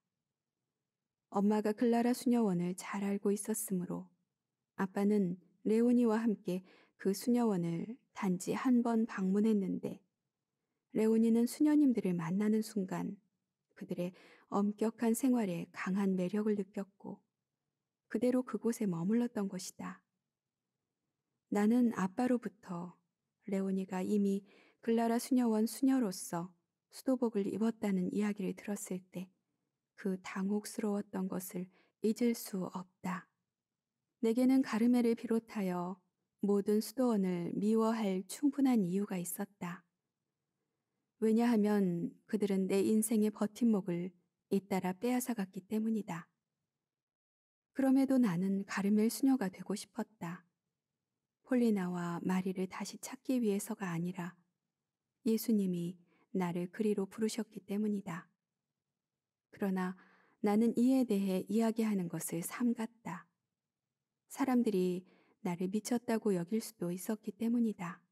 엄마가 글라라 수녀원을 잘 알고 있었으므로 아빠는 레오니와 함께 그 수녀원을 단지 한 번 방문했는데 레오니는 수녀님들을 만나는 순간 그들의 엄격한 생활에 강한 매력을 느꼈고 그대로 그곳에 머물렀던 것이다. 나는 아빠로부터 레오니가 이미 글라라 수녀원 수녀로서 수도복을 입었다는 이야기를 들었을 때 그 당혹스러웠던 것을 잊을 수 없다. 내게는 가르메를 비롯하여 모든 수도원을 미워할 충분한 이유가 있었다. 왜냐하면 그들은 내 인생의 버팀목을 잇따라 빼앗아갔기 때문이다. 그럼에도 나는 가르멜 수녀가 되고 싶었다. 폴리나와 마리를 다시 찾기 위해서가 아니라 예수님이 나를 그리로 부르셨기 때문이다. 그러나 나는 이에 대해 이야기하는 것을 삼갔다. 사람들이 나를 미쳤다고 여길 수도 있었기 때문이다.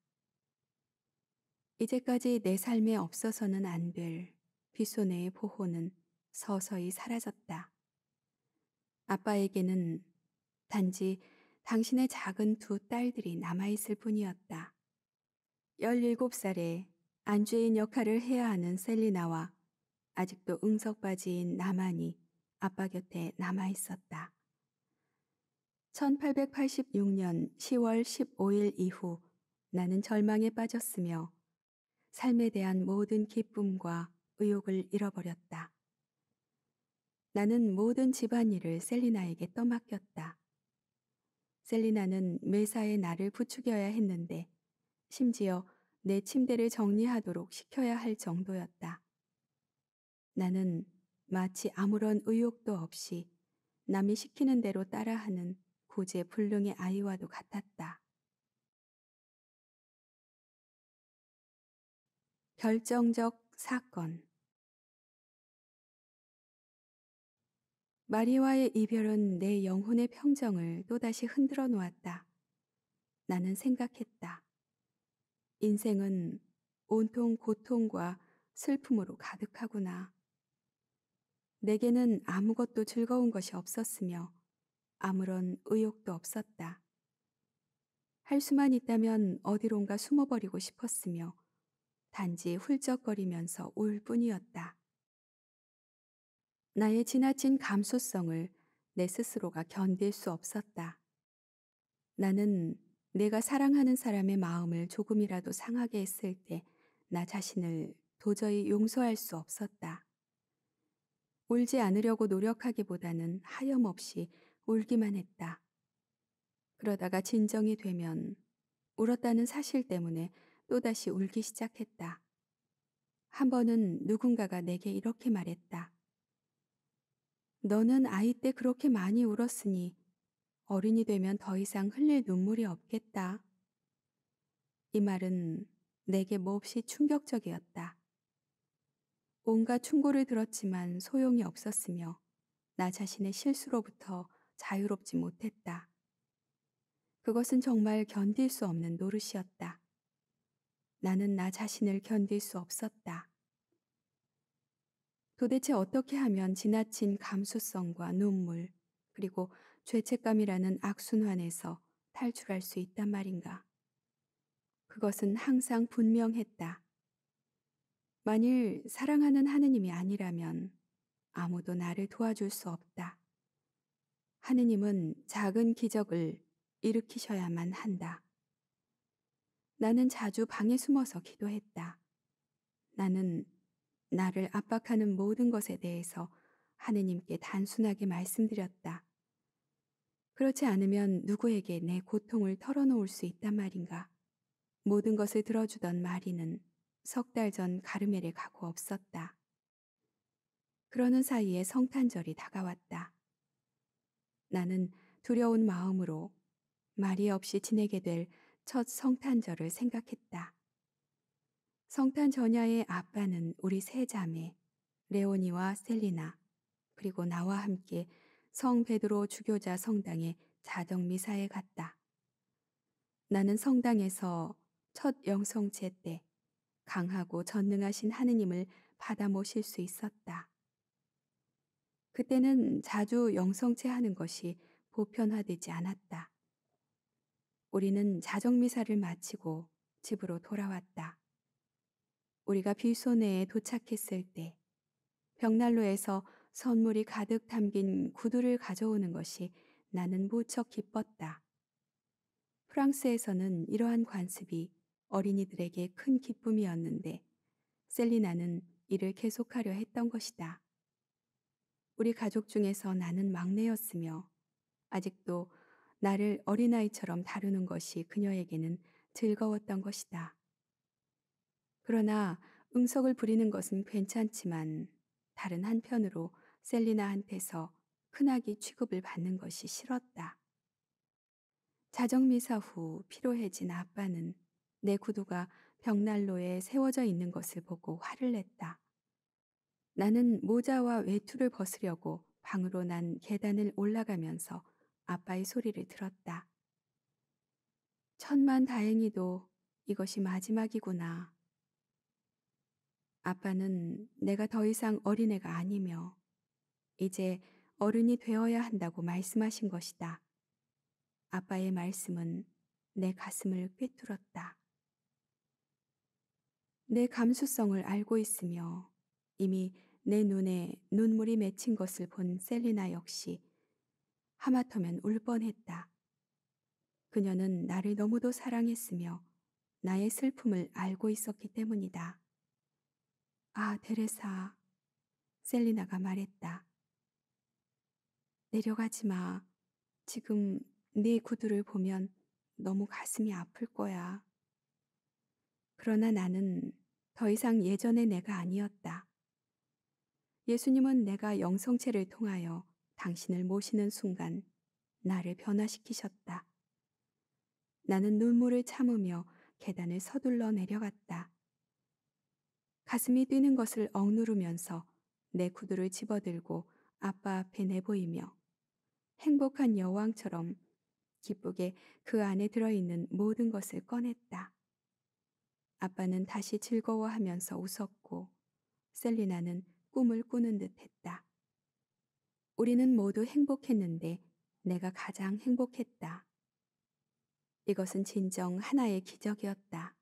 이제까지 내 삶에 없어서는 안될 비손해의 보호는 서서히 사라졌다. 아빠에게는 단지 당신의 작은 두 딸들이 남아있을 뿐이었다. 17살에 안주인 역할을 해야 하는 셀리나와 아직도 응석바지인 나만이 아빠 곁에 남아있었다. 1886년 10월 15일 이후 나는 절망에 빠졌으며 삶에 대한 모든 기쁨과 의욕을 잃어버렸다. 나는 모든 집안일을 셀리나에게 떠맡겼다. 셀리나는 매사에 나를 부추겨야 했는데 심지어 내 침대를 정리하도록 시켜야 할 정도였다. 나는 마치 아무런 의욕도 없이 남이 시키는 대로 따라하는 고제 불능의 아이와도 같았다. 결정적 사건 마리와의 이별은 내 영혼의 평정을 또다시 흔들어 놓았다. 나는 생각했다. 인생은 온통 고통과 슬픔으로 가득하구나. 내게는 아무것도 즐거운 것이 없었으며 아무런 의욕도 없었다. 할 수만 있다면 어디론가 숨어버리고 싶었으며 단지 훌쩍거리면서 울 뿐이었다. 나의 지나친 감수성을 내 스스로가 견딜 수 없었다. 나는 내가 사랑하는 사람의 마음을 조금이라도 상하게 했을 때 나 자신을 도저히 용서할 수 없었다. 울지 않으려고 노력하기보다는 하염없이 울기만 했다. 그러다가 진정이 되면 울었다는 사실 때문에 또다시 울기 시작했다. 한 번은 누군가가 내게 이렇게 말했다. 너는 아이 때 그렇게 많이 울었으니 어른이 되면 더 이상 흘릴 눈물이 없겠다. 이 말은 내게 몹시 충격적이었다. 온갖 충고를 들었지만 소용이 없었으며 나 자신의 실수로부터 자유롭지 못했다. 그것은 정말 견딜 수 없는 노릇이었다. 나는 나 자신을 견딜 수 없었다. 도대체 어떻게 하면 지나친 감수성과 눈물, 그리고 죄책감이라는 악순환에서 탈출할 수 있단 말인가. 그것은 항상 분명했다. 만일 사랑하는 하느님이 아니라면 아무도 나를 도와줄 수 없다. 하느님은 작은 기적을 일으키셔야만 한다. 나는 자주 방에 숨어서 기도했다. 나는 나를 압박하는 모든 것에 대해서 하느님께 단순하게 말씀드렸다. 그렇지 않으면 누구에게 내 고통을 털어놓을 수 있단 말인가. 모든 것을 들어주던 마리는 석 달 전 가르멜에 가고 없었다. 그러는 사이에 성탄절이 다가왔다. 나는 두려운 마음으로 말이 없이 지내게 될첫 성탄절을 생각했다. 성탄 전야의 아빠는 우리 세 자매, 레오니와 셀리나, 그리고 나와 함께 성 베드로 주교자 성당에 자정 미사에 갔다. 나는 성당에서 첫 영성제 때 강하고 전능하신 하느님을 받아 모실 수 있었다. 그때는 자주 영성체 하는 것이 보편화되지 않았다. 우리는 자정미사를 마치고 집으로 돌아왔다. 우리가 빌소네에 도착했을 때 벽난로에서 선물이 가득 담긴 구두를 가져오는 것이 나는 무척 기뻤다. 프랑스에서는 이러한 관습이 어린이들에게 큰 기쁨이었는데 셀리나는 이를 계속하려 했던 것이다. 우리 가족 중에서 나는 막내였으며 아직도 나를 어린아이처럼 다루는 것이 그녀에게는 즐거웠던 것이다. 그러나 응석을 부리는 것은 괜찮지만 다른 한편으로 셀리나한테서 큰아기 취급을 받는 것이 싫었다. 자정미사 후 피로해진 아빠는 내 구두가 벽난로에 세워져 있는 것을 보고 화를 냈다. 나는 모자와 외투를 벗으려고 방으로 난 계단을 올라가면서 아빠의 소리를 들었다. 천만 다행히도 이것이 마지막이구나. 아빠는 내가 더 이상 어린애가 아니며 이제 어른이 되어야 한다고 말씀하신 것이다. 아빠의 말씀은 내 가슴을 꿰뚫었다. 내 감수성을 알고 있으며 이미 내 눈에 눈물이 맺힌 것을 본 셀리나 역시 하마터면 울 뻔했다. 그녀는 나를 너무도 사랑했으며 나의 슬픔을 알고 있었기 때문이다. 아, 데레사. 셀리나가 말했다. 내려가지 마. 지금 네 구두를 보면 너무 가슴이 아플 거야. 그러나 나는 더 이상 예전의 내가 아니었다. 예수님은 내가 영성체를 통하여 당신을 모시는 순간 나를 변화시키셨다. 나는 눈물을 참으며 계단을 서둘러 내려갔다. 가슴이 뛰는 것을 억누르면서 내 구두를 집어들고 아빠 앞에 내보이며 행복한 여왕처럼 기쁘게 그 안에 들어있는 모든 것을 꺼냈다. 아빠는 다시 즐거워하면서 웃었고 셀리나는 꿈을 꾸는 듯 했다. 우리는 모두 행복했는데 내가 가장 행복했다. 이것은 진정 하나의 기적이었다.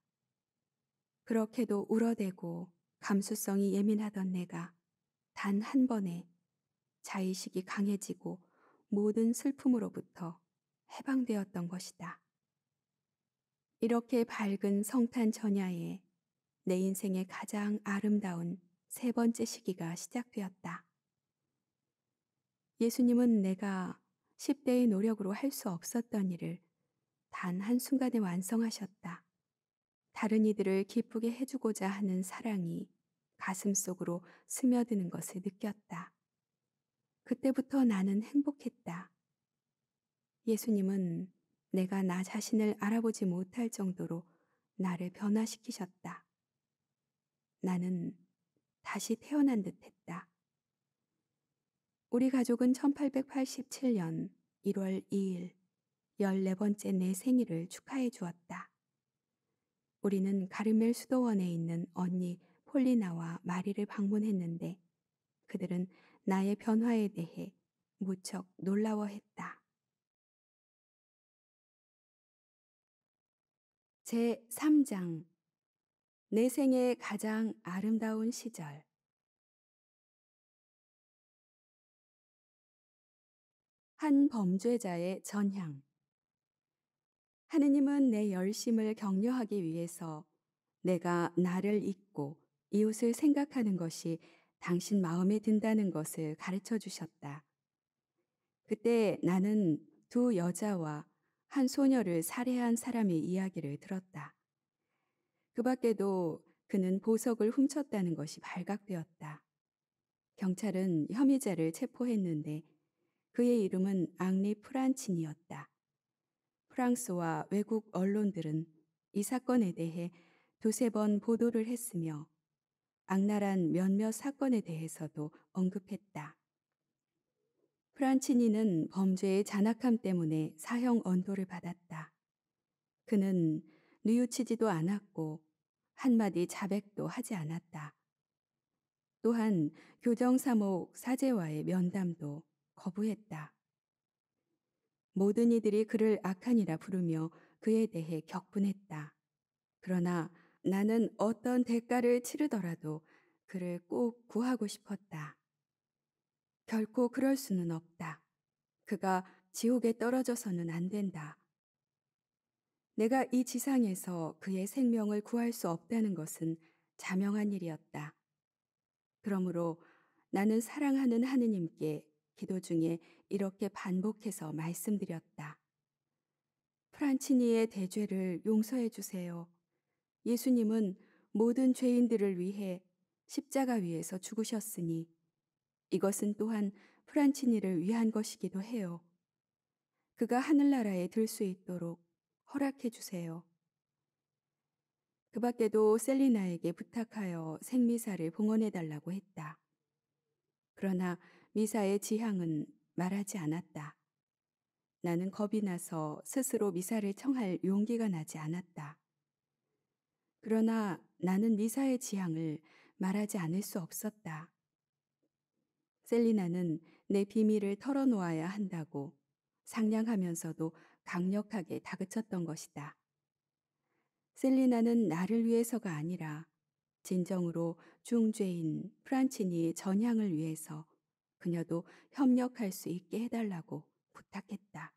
그렇게도 울어대고 감수성이 예민하던 내가 단 한 번에 자의식이 강해지고 모든 슬픔으로부터 해방되었던 것이다. 이렇게 밝은 성탄 전야에 내 인생의 가장 아름다운 세 번째 시기가 시작되었다. 예수님은 내가 10대의 노력으로 할 수 없었던 일을 단 한순간에 완성하셨다. 다른 이들을 기쁘게 해주고자 하는 사랑이 가슴 속으로 스며드는 것을 느꼈다. 그때부터 나는 행복했다. 예수님은 내가 나 자신을 알아보지 못할 정도로 나를 변화시키셨다. 나는 다시 태어난 듯 했다. 우리 가족은 1887년 1월 2일 14번째 내 생일을 축하해 주었다. 우리는 가르멜 수도원에 있는 언니 폴리나와 마리를 방문했는데 그들은 나의 변화에 대해 무척 놀라워했다. 제3장 내 생애 가장 아름다운 시절 한 범죄자의 전향. 하느님은 내 열심을 격려하기 위해서 내가 나를 잊고 이웃을 생각하는 것이 당신 마음에 든다는 것을 가르쳐 주셨다. 그때 나는 두 여자와 한 소녀를 살해한 사람의 이야기를 들었다. 그 밖에도 그는 보석을 훔쳤다는 것이 발각되었다. 경찰은 혐의자를 체포했는데 그의 이름은 앙리 프란친이었다. 프랑스와 외국 언론들은 이 사건에 대해 두세 번 보도를 했으며 악랄한 몇몇 사건에 대해서도 언급했다. 프란치니는 범죄의 잔악함 때문에 사형 언도를 받았다. 그는 뉘우치지도 않았고 한마디 자백도 하지 않았다. 또한 교정 사목 사제와의 면담도 거부했다. 모든 이들이 그를 악한이라 부르며 그에 대해 격분했다. 그러나 나는 어떤 대가를 치르더라도 그를 꼭 구하고 싶었다. 결코 그럴 수는 없다. 그가 지옥에 떨어져서는 안 된다. 내가 이 지상에서 그의 생명을 구할 수 없다는 것은 자명한 일이었다. 그러므로 나는 사랑하는 하느님께 기도 중에 이렇게 반복해서 말씀드렸다. 프란치니의 대죄를 용서해 주세요. 예수님은 모든 죄인들을 위해 십자가 위에서 죽으셨으니 이것은 또한 프란치니를 위한 것이기도 해요. 그가 하늘나라에 들 수 있도록 허락해 주세요. 그 밖에도 셀리나에게 부탁하여 생미사를 봉헌해 달라고 했다. 그러나 미사의 지향은 말하지 않았다. 나는 겁이 나서 스스로 미사를 청할 용기가 나지 않았다. 그러나 나는 미사의 지향을 말하지 않을 수 없었다. 셀리나는 내 비밀을 털어놓아야 한다고 상냥하면서도 강력하게 다그쳤던 것이다. 셀리나는 나를 위해서가 아니라 진정으로 중죄인 프란치니의 전향을 위해서 그녀도 협력할 수 있게 해달라고 부탁했다.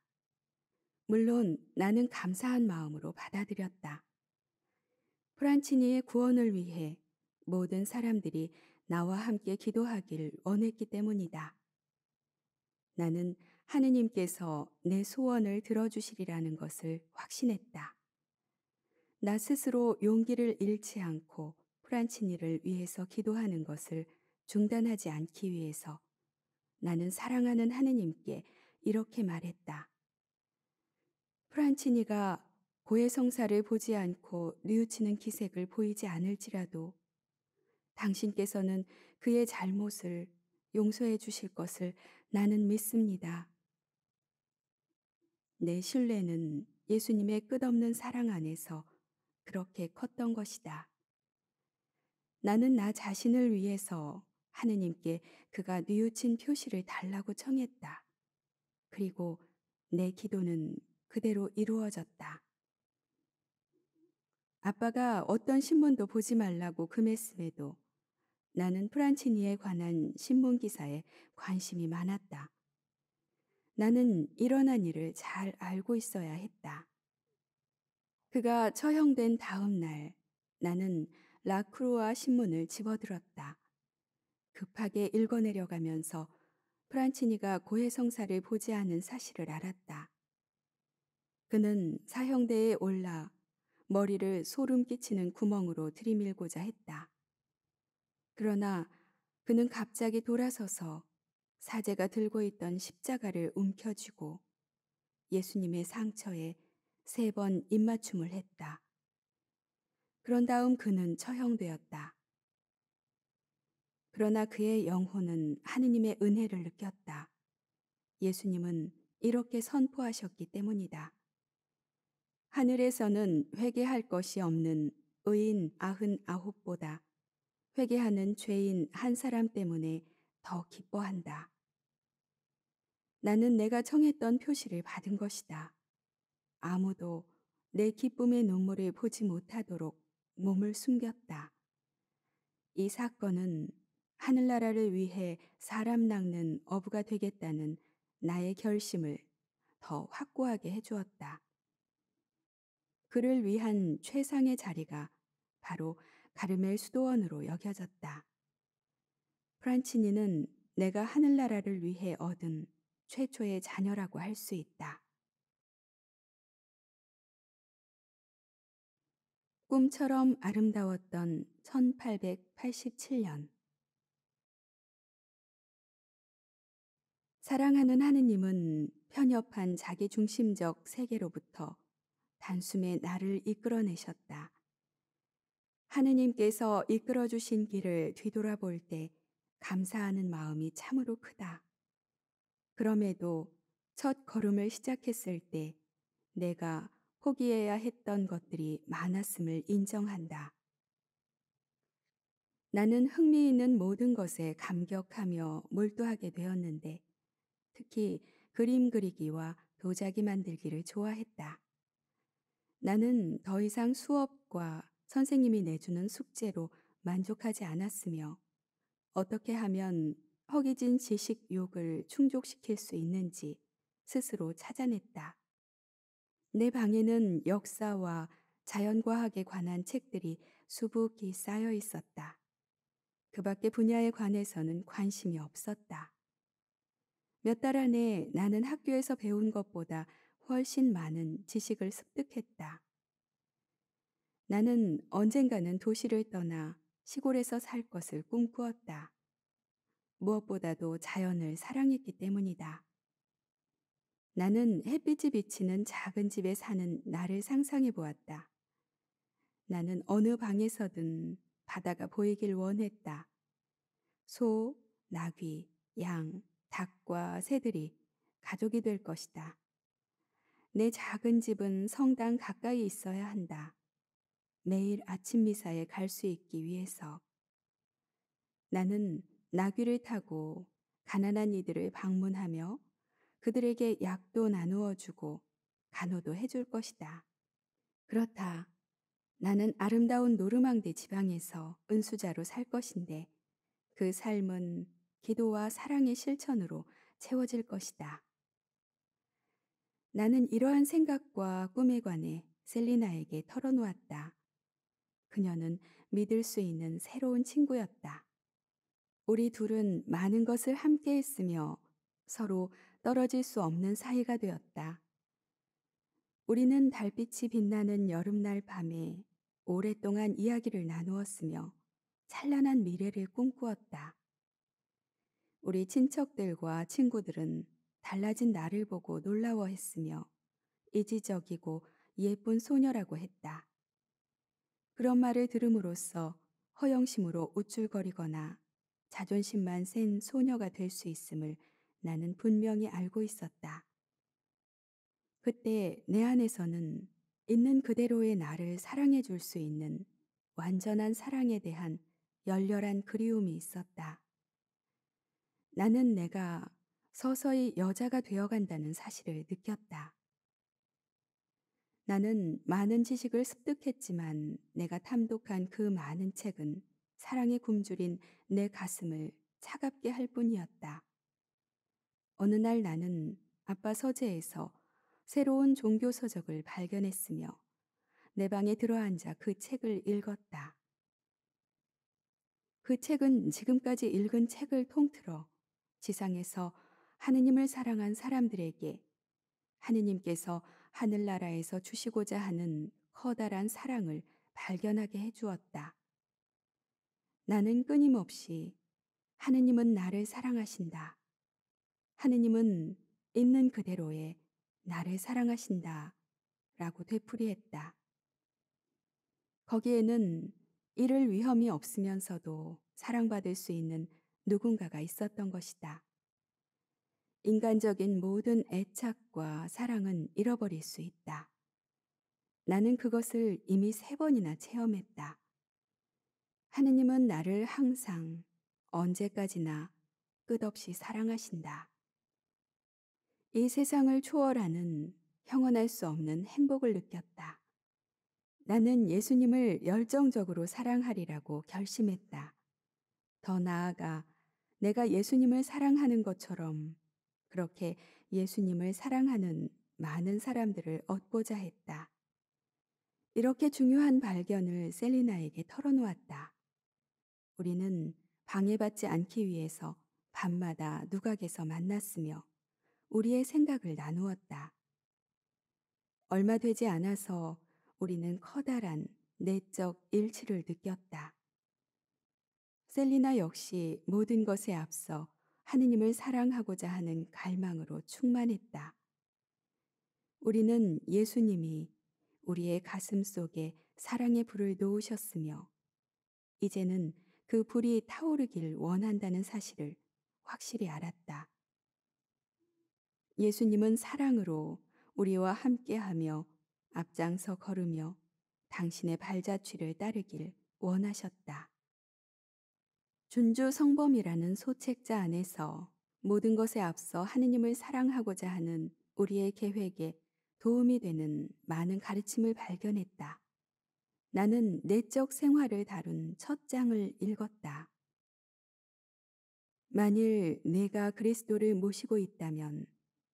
물론 나는 감사한 마음으로 받아들였다. 프란치니의 구원을 위해 모든 사람들이 나와 함께 기도하길 원했기 때문이다. 나는 하느님께서 내 소원을 들어주시리라는 것을 확신했다. 나 스스로 용기를 잃지 않고 프란치니를 위해서 기도하는 것을 중단하지 않기 위해서 나는 사랑하는 하느님께 이렇게 말했다. 프란치니가 고해 성사를 보지 않고 뉘우치는 기색을 보이지 않을지라도 당신께서는 그의 잘못을 용서해 주실 것을 나는 믿습니다. 내 신뢰는 예수님의 끝없는 사랑 안에서 그렇게 컸던 것이다. 나는 나 자신을 위해서 하느님께 그가 뉘우친 표시를 달라고 청했다. 그리고 내 기도는 그대로 이루어졌다. 아빠가 어떤 신문도 보지 말라고 금했음에도 나는 프란치니에 관한 신문 기사에 관심이 많았다. 나는 일어난 일을 잘 알고 있어야 했다. 그가 처형된 다음 날 나는 라크로아 신문을 집어들었다. 급하게 읽어내려가면서 프란치니가 고해성사를 보지 않은 사실을 알았다. 그는 사형대에 올라 머리를 소름 끼치는 구멍으로 들이밀고자 했다. 그러나 그는 갑자기 돌아서서 사제가 들고 있던 십자가를 움켜쥐고 예수님의 상처에 세 번 입맞춤을 했다. 그런 다음 그는 처형되었다. 그러나 그의 영혼은 하느님의 은혜를 느꼈다. 예수님은 이렇게 선포하셨기 때문이다. 하늘에서는 회개할 것이 없는 의인 아흔 아홉보다 회개하는 죄인 한 사람 때문에 더 기뻐한다. 나는 내가 청했던 표시를 받은 것이다. 아무도 내 기쁨의 눈물을 보지 못하도록 몸을 숨겼다. 이 사건은 하늘나라를 위해 사람 낚는 어부가 되겠다는 나의 결심을 더 확고하게 해주었다. 그를 위한 최상의 자리가 바로 가르멜 수도원으로 여겨졌다. 프란치니는 내가 하늘나라를 위해 얻은 최초의 자녀라고 할 수 있다. 꿈처럼 아름다웠던 1887년 사랑하는 하느님은 편협한 자기중심적 세계로부터 단숨에 나를 이끌어내셨다. 하느님께서 이끌어주신 길을 뒤돌아볼 때 감사하는 마음이 참으로 크다. 그럼에도 첫 걸음을 시작했을 때 내가 포기해야 했던 것들이 많았음을 인정한다. 나는 흥미 있는 모든 것에 감격하며 몰두하게 되었는데 특히 그림 그리기와 도자기 만들기를 좋아했다. 나는 더 이상 수업과 선생님이 내주는 숙제로 만족하지 않았으며 어떻게 하면 허기진 지식 욕을 충족시킬 수 있는지 스스로 찾아냈다. 내 방에는 역사와 자연과학에 관한 책들이 수북히 쌓여 있었다. 그 밖의 분야에 관해서는 관심이 없었다. 몇달 안에 나는 학교에서 배운 것보다 훨씬 많은 지식을 습득했다. 나는 언젠가는 도시를 떠나 시골에서 살 것을 꿈꾸었다. 무엇보다도 자연을 사랑했기 때문이다. 나는 햇빛이 비치는 작은 집에 사는 나를 상상해 보았다. 나는 어느 방에서든 바다가 보이길 원했다. 소, 나귀, 양, 닭과 새들이 가족이 될 것이다. 내 작은 집은 성당 가까이 있어야 한다. 매일 아침 미사에 갈 수 있기 위해서. 나는 나귀를 타고 가난한 이들을 방문하며 그들에게 약도 나누어 주고 간호도 해줄 것이다. 그렇다. 나는 아름다운 노르망디 지방에서 은수자로 살 것인데 그 삶은 기도와 사랑의 실천으로 채워질 것이다. 나는 이러한 생각과 꿈에 관해 셀리나에게 털어놓았다. 그녀는 믿을 수 있는 새로운 친구였다. 우리 둘은 많은 것을 함께 했으며 서로 떨어질 수 없는 사이가 되었다. 우리는 달빛이 빛나는 여름날 밤에 오랫동안 이야기를 나누었으며 찬란한 미래를 꿈꾸었다. 우리 친척들과 친구들은 달라진 나를 보고 놀라워했으며 이지적이고 예쁜 소녀라고 했다. 그런 말을 들음으로써 허영심으로 우쭐거리거나 자존심만 센 소녀가 될 수 있음을 나는 분명히 알고 있었다. 그때 내 안에서는 있는 그대로의 나를 사랑해 줄 수 있는 완전한 사랑에 대한 열렬한 그리움이 있었다. 나는 내가 서서히 여자가 되어간다는 사실을 느꼈다. 나는 많은 지식을 습득했지만 내가 탐독한 그 많은 책은 사랑이 굶주린 내 가슴을 차갑게 할 뿐이었다. 어느 날 나는 아빠 서재에서 새로운 종교 서적을 발견했으며 내 방에 들어앉아 그 책을 읽었다. 그 책은 지금까지 읽은 책을 통틀어 지상에서 하느님을 사랑한 사람들에게 하느님께서 하늘나라에서 주시고자 하는 커다란 사랑을 발견하게 해주었다. 나는 끊임없이 하느님은 나를 사랑하신다. 하느님은 있는 그대로의 나를 사랑하신다. 라고 되풀이했다. 거기에는 이를 위험이 없으면서도 사랑받을 수 있는 누군가가 있었던 것이다. 인간적인 모든 애착과 사랑은 잃어버릴 수 있다. 나는 그것을 이미 세 번이나 체험했다. 하느님은 나를 항상 언제까지나 끝없이 사랑하신다. 이 세상을 초월하는 형언할 수 없는 행복을 느꼈다. 나는 예수님을 열정적으로 사랑하리라고 결심했다. 더 나아가 내가 예수님을 사랑하는 것처럼 그렇게 예수님을 사랑하는 많은 사람들을 얻고자 했다. 이렇게 중요한 발견을 셀리나에게 털어놓았다. 우리는 방해받지 않기 위해서 밤마다 누각에서 만났으며 우리의 생각을 나누었다. 얼마 되지 않아서 우리는 커다란 내적 일치를 느꼈다. 셀리나 역시 모든 것에 앞서 하느님을 사랑하고자 하는 갈망으로 충만했다. 우리는 예수님이 우리의 가슴 속에 사랑의 불을 놓으셨으며 이제는 그 불이 타오르길 원한다는 사실을 확실히 알았다. 예수님은 사랑으로 우리와 함께하며 앞장서 걸으며 당신의 발자취를 따르길 원하셨다. 준주 성범이라는 소책자 안에서 모든 것에 앞서 하느님을 사랑하고자 하는 우리의 계획에 도움이 되는 많은 가르침을 발견했다. 나는 내적 생활을 다룬 첫 장을 읽었다. 만일 내가 그리스도를 모시고 있다면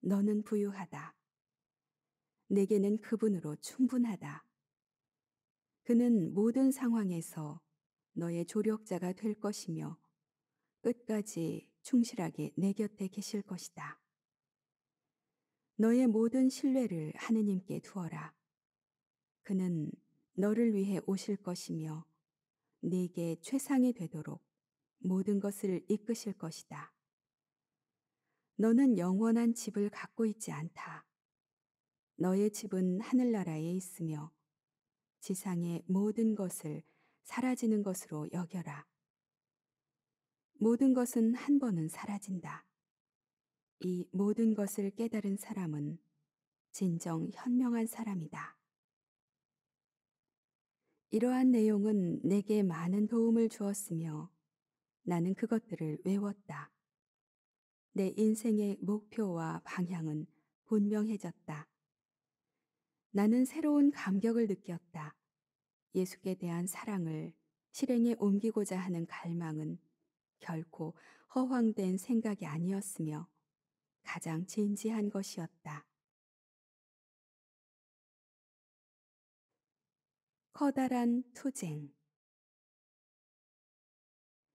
너는 부유하다. 내게는 그분으로 충분하다. 그는 모든 상황에서 너의 조력자가 될 것이며 끝까지 충실하게 내 곁에 계실 것이다. 너의 모든 신뢰를 하느님께 두어라. 그는 너를 위해 오실 것이며 네게 최상이 되도록 모든 것을 이끄실 것이다. 너는 영원한 집을 갖고 있지 않다. 너의 집은 하늘나라에 있으며 지상의 모든 것을 사라지는 것으로 여겨라. 모든 것은 한 번은 사라진다. 이 모든 것을 깨달은 사람은 진정 현명한 사람이다. 이러한 내용은 내게 많은 도움을 주었으며 나는 그것들을 외웠다. 내 인생의 목표와 방향은 분명해졌다. 나는 새로운 감격을 느꼈다. 예수께 대한 사랑을 실행에 옮기고자 하는 갈망은 결코 허황된 생각이 아니었으며 가장 진지한 것이었다. 커다란 투쟁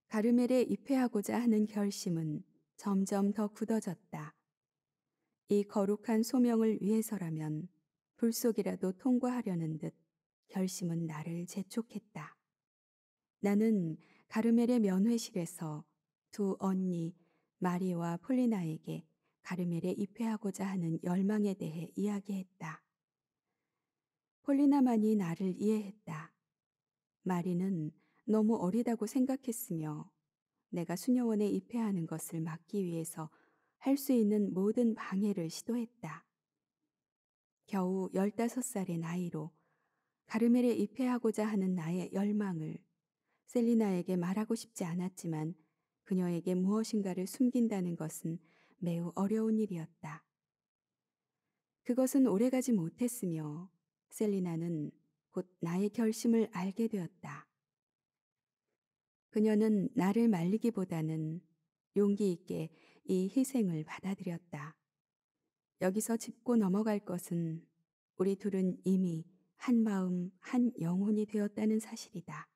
가르멜에 입회하고자 하는 결심은 점점 더 굳어졌다. 이 거룩한 소명을 위해서라면 불속이라도 통과하려는 듯 결심은 나를 재촉했다. 나는 가르멜의 면회실에서 두 언니 마리와 폴리나에게 가르멜에 입회하고자 하는 열망에 대해 이야기했다. 폴리나만이 나를 이해했다. 마리는 너무 어리다고 생각했으며 내가 수녀원에 입회하는 것을 막기 위해서 할 수 있는 모든 방해를 시도했다. 겨우 15살의 나이로 가르멜에 입회하고자 하는 나의 열망을 셀리나에게 말하고 싶지 않았지만 그녀에게 무엇인가를 숨긴다는 것은 매우 어려운 일이었다. 그것은 오래가지 못했으며 셀리나는 곧 나의 결심을 알게 되었다. 그녀는 나를 말리기보다는 용기 있게 이 희생을 받아들였다. 여기서 짚고 넘어갈 것은 우리 둘은 이미 한 마음, 한 영혼이 되었다는 사실이다.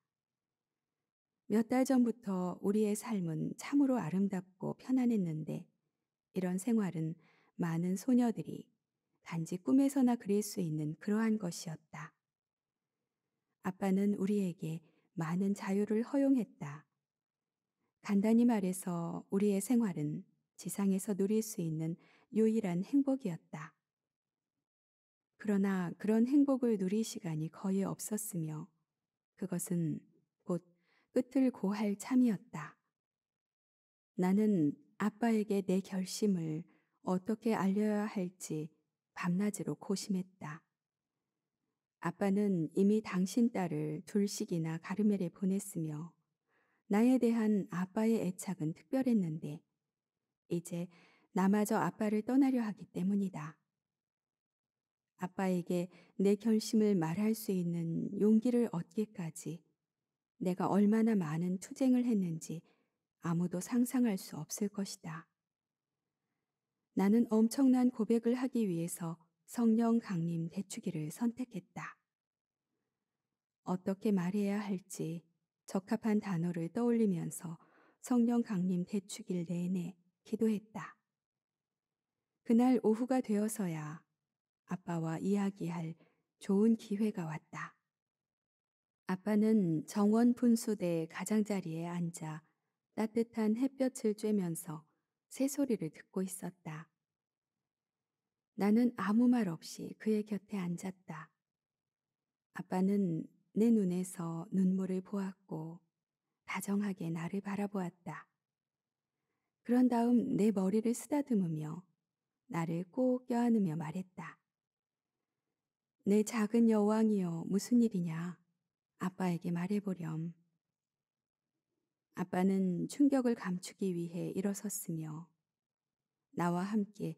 몇 달 전부터 우리의 삶은 참으로 아름답고 편안했는데 이런 생활은 많은 소녀들이 단지 꿈에서나 그릴 수 있는 그러한 것이었다. 아빠는 우리에게 많은 자유를 허용했다. 간단히 말해서 우리의 생활은 지상에서 누릴 수 있는 유일한 행복이었다. 그러나 그런 행복을 누릴 시간이 거의 없었으며 그것은 곧 끝을 고할 참이었다. 나는 아빠에게 내 결심을 어떻게 알려야 할지 밤낮으로 고심했다. 아빠는 이미 당신 딸을 둘씩이나 가르멜에 보냈으며 나에 대한 아빠의 애착은 특별했는데 이제 나마저 아빠를 떠나려 하기 때문이다. 아빠에게 내 결심을 말할 수 있는 용기를 얻기까지 내가 얼마나 많은 투쟁을 했는지 아무도 상상할 수 없을 것이다. 나는 엄청난 고백을 하기 위해서 성령 강림 대추기를 선택했다. 어떻게 말해야 할지 적합한 단어를 떠올리면서 성령 강림 대축일 내내 기도했다. 그날 오후가 되어서야 아빠와 이야기할 좋은 기회가 왔다. 아빠는 정원 분수대 가장자리에 앉아 따뜻한 햇볕을 쬐면서 새소리를 듣고 있었다. 나는 아무 말 없이 그의 곁에 앉았다. 아빠는 내 눈에서 눈물을 보았고 다정하게 나를 바라보았다. 그런 다음 내 머리를 쓰다듬으며 나를 꼭 껴안으며 말했다. 내 작은 여왕이여 무슨 일이냐 아빠에게 말해보렴. 아빠는 충격을 감추기 위해 일어섰으며 나와 함께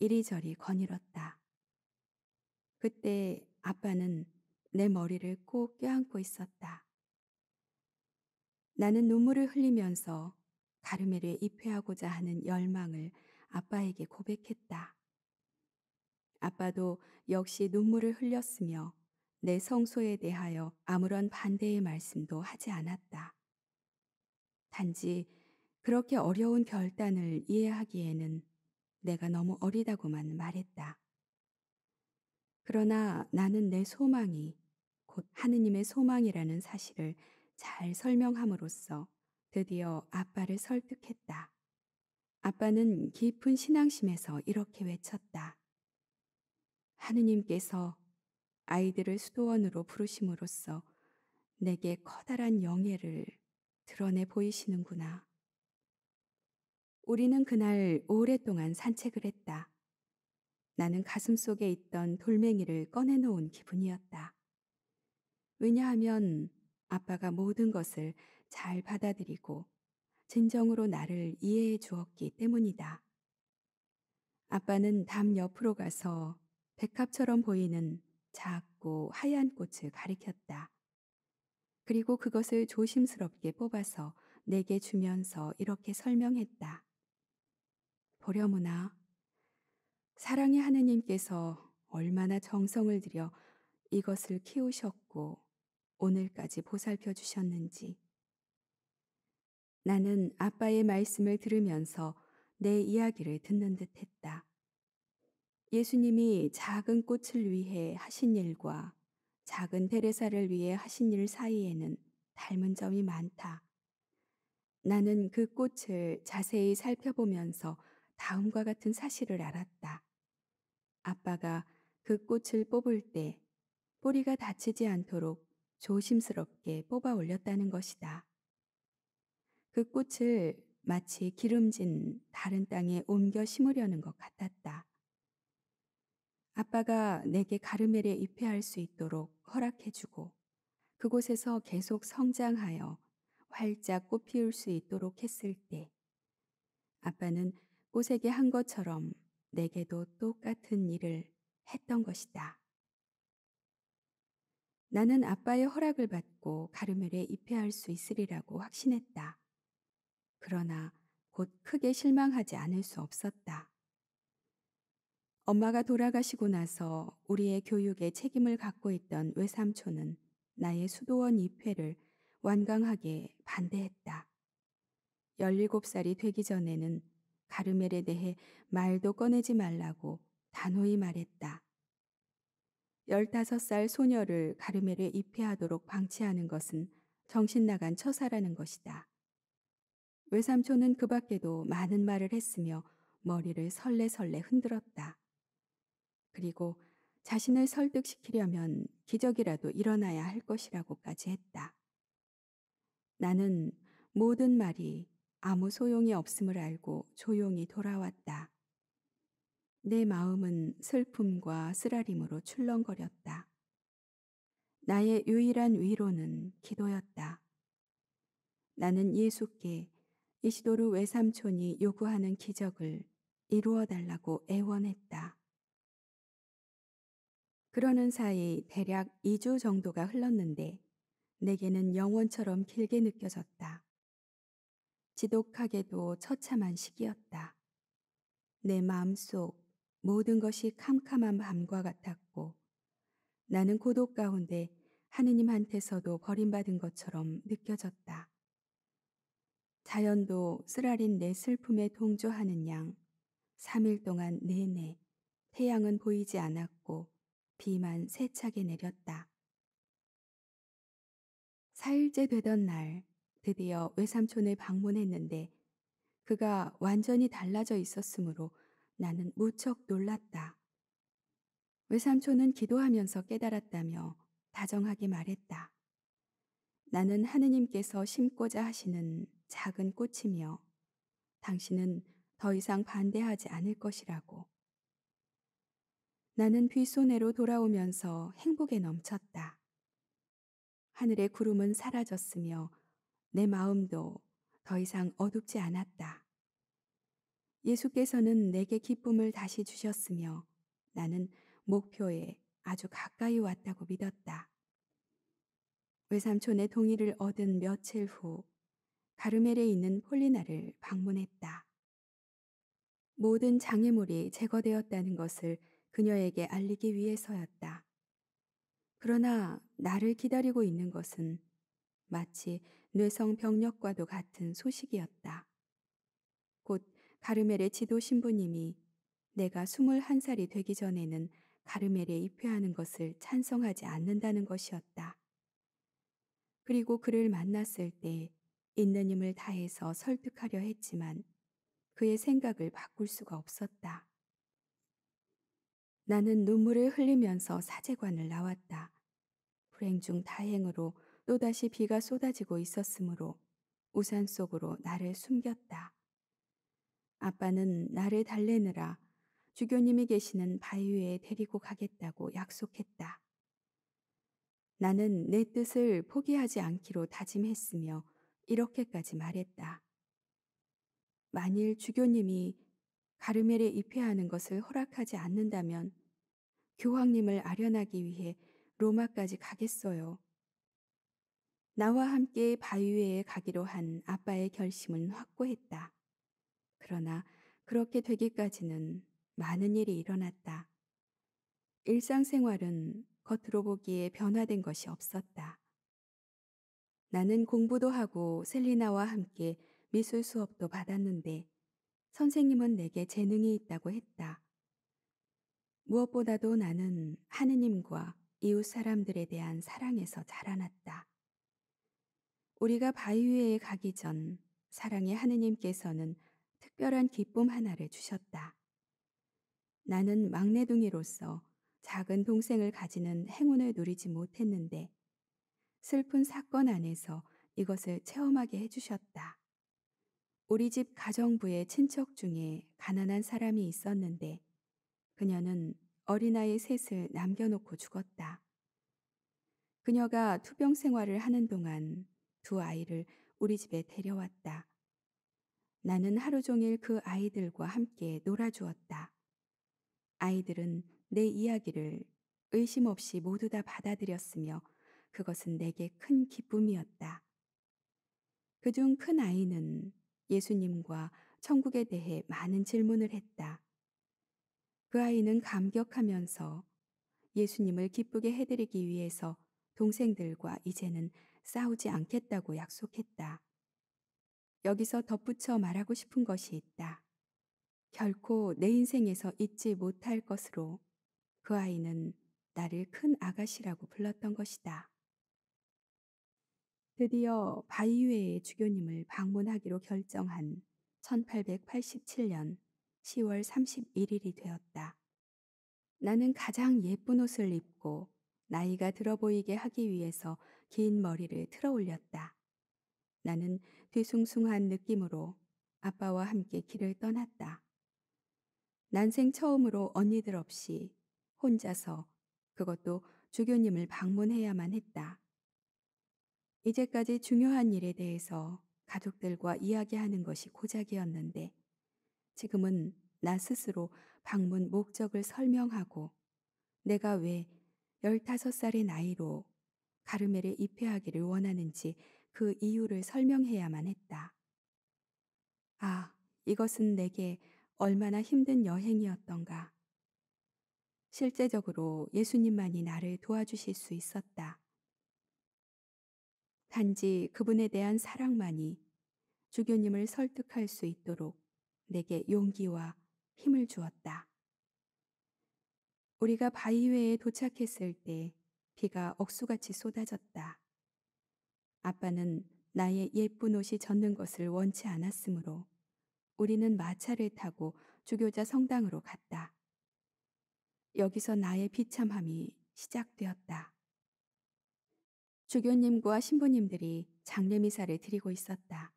이리저리 거닐었다. 그때 아빠는 내 머리를 꼭 껴안고 있었다. 나는 눈물을 흘리면서 가르메를 입회하고자 하는 열망을 아빠에게 고백했다. 아빠도 역시 눈물을 흘렸으며 내 성소에 대하여 아무런 반대의 말씀도 하지 않았다. 단지 그렇게 어려운 결단을 이해하기에는 내가 너무 어리다고만 말했다. 그러나 나는 내 소망이 곧 하느님의 소망이라는 사실을 잘 설명함으로써 드디어 아빠를 설득했다. 아빠는 깊은 신앙심에서 이렇게 외쳤다. 하느님께서 아이들을 수도원으로 부르심으로써 내게 커다란 영예를 드러내 보이시는구나. 우리는 그날 오랫동안 산책을 했다. 나는 가슴 속에 있던 돌멩이를 꺼내놓은 기분이었다. 왜냐하면 아빠가 모든 것을 잘 받아들이고 진정으로 나를 이해해 주었기 때문이다. 아빠는 담 옆으로 가서 백합처럼 보이는 작고 하얀 꽃을 가리켰다. 그리고 그것을 조심스럽게 뽑아서 내게 주면서 이렇게 설명했다. 보려무나 사랑의 하느님께서 얼마나 정성을 들여 이것을 키우셨고 오늘까지 보살펴 주셨는지. 나는 아빠의 말씀을 들으면서 내 이야기를 듣는 듯 했다. 예수님이 작은 꽃을 위해 하신 일과 작은 테레사를 위해 하신 일 사이에는 닮은 점이 많다. 나는 그 꽃을 자세히 살펴보면서 다음과 같은 사실을 알았다. 아빠가 그 꽃을 뽑을 때 뿌리가 다치지 않도록 조심스럽게 뽑아 올렸다는 것이다. 그 꽃을 마치 기름진 다른 땅에 옮겨 심으려는 것 같았다. 아빠가 내게 가르멜에 입회할 수 있도록 허락해주고 그곳에서 계속 성장하여 활짝 꽃피울 수 있도록 했을 때 아빠는 꽃에게 한 것처럼 내게도 똑같은 일을 했던 것이다. 나는 아빠의 허락을 받고 가르멜에 입회할 수 있으리라고 확신했다. 그러나 곧 크게 실망하지 않을 수 없었다. 엄마가 돌아가시고 나서 우리의 교육에 책임을 갖고 있던 외삼촌은 나의 수도원 입회를 완강하게 반대했다. 17살이 되기 전에는 가르멜에 대해 말도 꺼내지 말라고 단호히 말했다. 15살 소녀를 가르멜에 입회하도록 방치하는 것은 정신나간 처사라는 것이다. 외삼촌은 그 밖에도 많은 말을 했으며 머리를 설레설레 흔들었다. 그리고 자신을 설득시키려면 기적이라도 일어나야 할 것이라고까지 했다. 나는 모든 말이 아무 소용이 없음을 알고 조용히 돌아왔다. 내 마음은 슬픔과 쓰라림으로 출렁거렸다. 나의 유일한 위로는 기도였다. 나는 예수께 이시도르 외삼촌이 요구하는 기적을 이루어 달라고 애원했다. 그러는 사이 대략 2주 정도가 흘렀는데 내게는 영원처럼 길게 느껴졌다. 지독하게도 처참한 시기였다. 내 마음속 모든 것이 캄캄한 밤과 같았고 나는 고독 가운데 하느님한테서도 버림받은 것처럼 느껴졌다. 자연도 쓰라린 내 슬픔에 동조하는 양 3일 동안 내내 태양은 보이지 않았고 비만 세차게 내렸다. 4일째 되던 날 드디어 외삼촌을 방문했는데 그가 완전히 달라져 있었으므로 나는 무척 놀랐다. 외삼촌은 기도하면서 깨달았다며 다정하게 말했다. 나는 하느님께서 심고자 하시는 작은 꽃이며 당신은 더 이상 반대하지 않을 것이라고. 나는 귓소내로 돌아오면서 행복에 넘쳤다. 하늘의 구름은 사라졌으며 내 마음도 더 이상 어둡지 않았다. 예수께서는 내게 기쁨을 다시 주셨으며 나는 목표에 아주 가까이 왔다고 믿었다. 외삼촌의 동의를 얻은 며칠 후 가르멜에 있는 폴리나를 방문했다. 모든 장애물이 제거되었다는 것을 그녀에게 알리기 위해서였다. 그러나 나를 기다리고 있는 것은 마치 뇌성 병력과도 같은 소식이었다. 곧 가르멜의 지도 신부님이 내가 21살이 되기 전에는 가르멜에 입회하는 것을 찬성하지 않는다는 것이었다. 그리고 그를 만났을 때 있는 힘을 다해서 설득하려 했지만 그의 생각을 바꿀 수가 없었다. 나는 눈물을 흘리면서 사제관을 나왔다. 불행 중 다행으로 또다시 비가 쏟아지고 있었으므로 우산 속으로 나를 숨겼다. 아빠는 나를 달래느라 주교님이 계시는 바위에 데리고 가겠다고 약속했다. 나는 내 뜻을 포기하지 않기로 다짐했으며 이렇게까지 말했다. 만일 주교님이 가르멜에 입회하는 것을 허락하지 않는다면 교황님을 아련하기 위해 로마까지 가겠어요. 나와 함께 바위회에 가기로 한 아빠의 결심은 확고했다. 그러나 그렇게 되기까지는 많은 일이 일어났다. 일상생활은 겉으로 보기에 변화된 것이 없었다. 나는 공부도 하고 셀리나와 함께 미술 수업도 받았는데 선생님은 내게 재능이 있다고 했다. 무엇보다도 나는 하느님과 이웃 사람들에 대한 사랑에서 자라났다. 우리가 바위유에 가기 전 사랑의 하느님께서는 특별한 기쁨 하나를 주셨다. 나는 막내둥이로서 작은 동생을 가지는 행운을 누리지 못했는데 슬픈 사건 안에서 이것을 체험하게 해주셨다. 우리 집 가정부의 친척 중에 가난한 사람이 있었는데 그녀는 어린아이 셋을 남겨놓고 죽었다. 그녀가 투병 생활을 하는 동안 두 아이를 우리 집에 데려왔다. 나는 하루 종일 그 아이들과 함께 놀아주었다. 아이들은 내 이야기를 의심 없이 모두 다 받아들였으며 그것은 내게 큰 기쁨이었다. 그 중 큰 아이는 예수님과 천국에 대해 많은 질문을 했다. 그 아이는 감격하면서 예수님을 기쁘게 해드리기 위해서 동생들과 이제는 싸우지 않겠다고 약속했다. 여기서 덧붙여 말하고 싶은 것이 있다. 결코 내 인생에서 잊지 못할 것으로 그 아이는 나를 큰 아가씨라고 불렀던 것이다. 드디어 바이유의 주교님을 방문하기로 결정한 1887년 10월 31일이 되었다. 나는 가장 예쁜 옷을 입고 나이가 들어 보이게 하기 위해서 긴 머리를 틀어 올렸다. 나는 뒤숭숭한 느낌으로 아빠와 함께 길을 떠났다. 난생 처음으로 언니들 없이 혼자서 그것도 주교님을 방문해야만 했다. 이제까지 중요한 일에 대해서 가족들과 이야기하는 것이 고작이었는데 지금은 나 스스로 방문 목적을 설명하고 내가 왜 15살의 나이로 가르멜에 입회하기를 원하는지 그 이유를 설명해야만 했다. 아, 이것은 내게 얼마나 힘든 여행이었던가. 실제적으로 예수님만이 나를 도와주실 수 있었다. 단지 그분에 대한 사랑만이 주교님을 설득할 수 있도록 내게 용기와 힘을 주었다. 우리가 바이웨에 도착했을 때 비가 억수같이 쏟아졌다. 아빠는 나의 예쁜 옷이 젖는 것을 원치 않았으므로 우리는 마차를 타고 주교자 성당으로 갔다. 여기서 나의 비참함이 시작되었다. 주교님과 신부님들이 장례미사를 드리고 있었다.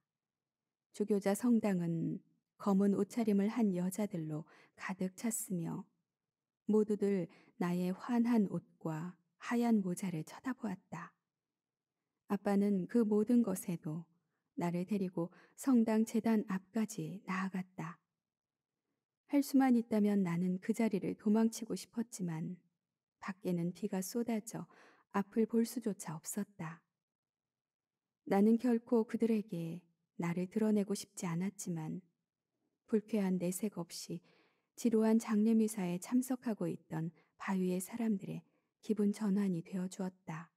주교자 성당은 검은 옷차림을 한 여자들로 가득 찼으며 모두들 나의 환한 옷과 하얀 모자를 쳐다보았다. 아빠는 그 모든 것에도 나를 데리고 성당 재단 앞까지 나아갔다. 할 수만 있다면 나는 그 자리를 도망치고 싶었지만 밖에는 비가 쏟아져 앞을 볼 수조차 없었다. 나는 결코 그들에게 나를 드러내고 싶지 않았지만 불쾌한 내색 없이 지루한 장례미사에 참석하고 있던 바위의 사람들의 기분 전환이 되어 주었다.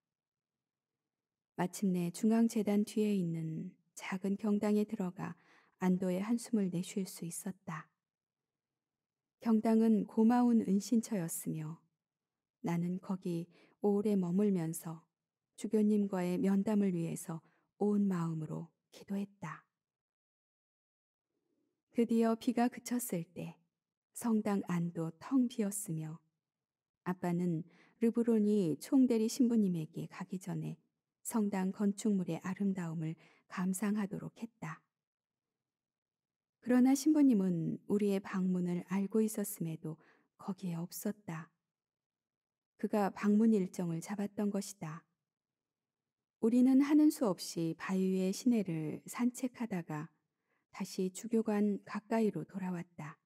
마침내 중앙재단 뒤에 있는 작은 경당에 들어가 안도의 한숨을 내쉴 수 있었다. 경당은 고마운 은신처였으며 나는 거기 오래 머물면서 주교님과의 면담을 위해서 온 마음으로 기도했다. 드디어 비가 그쳤을 때 성당 안도 텅 비었으며 아빠는 르브론이 총대리 신부님에게 가기 전에 성당 건축물의 아름다움을 감상하도록 했다. 그러나 신부님은 우리의 방문을 알고 있었음에도 거기에 없었다. 그가 방문 일정을 잡았던 것이다. 우리는 하는 수 없이 바위의 시내를 산책하다가 다시 주교관 가까이로 돌아왔다.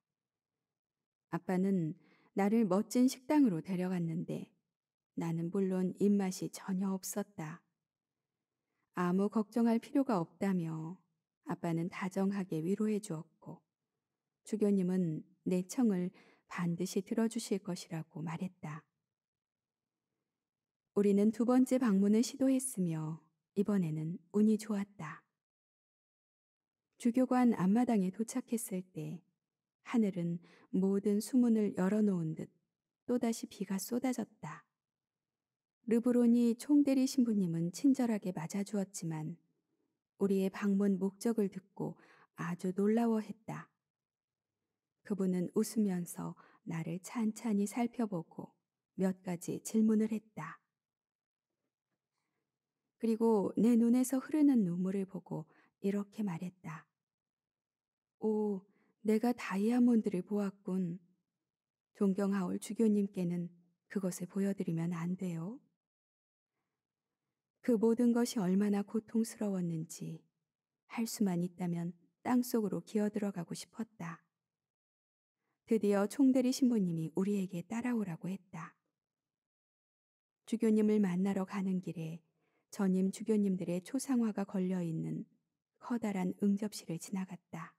아빠는 나를 멋진 식당으로 데려갔는데 나는 물론 입맛이 전혀 없었다. 아무 걱정할 필요가 없다며 아빠는 다정하게 위로해 주었고 주교님은 내 청을 반드시 들어주실 것이라고 말했다. 우리는 두 번째 방문을 시도했으며 이번에는 운이 좋았다. 주교관 앞마당에 도착했을 때 하늘은 모든 수문을 열어놓은 듯 또다시 비가 쏟아졌다. 르브론이 총대리 신부님은 친절하게 맞아주었지만 우리의 방문 목적을 듣고 아주 놀라워했다. 그분은 웃으면서 나를 찬찬히 살펴보고 몇 가지 질문을 했다. 그리고 내 눈에서 흐르는 눈물을 보고 이렇게 말했다. 오, 내가 다이아몬드를 보았군. 존경하올 주교님께는 그것을 보여드리면 안 돼요. 그 모든 것이 얼마나 고통스러웠는지 할 수만 있다면 땅속으로 기어들어가고 싶었다. 드디어 총대리 신부님이 우리에게 따라오라고 했다. 주교님을 만나러 가는 길에 전임 주교님들의 초상화가 걸려있는 커다란 응접실을 지나갔다.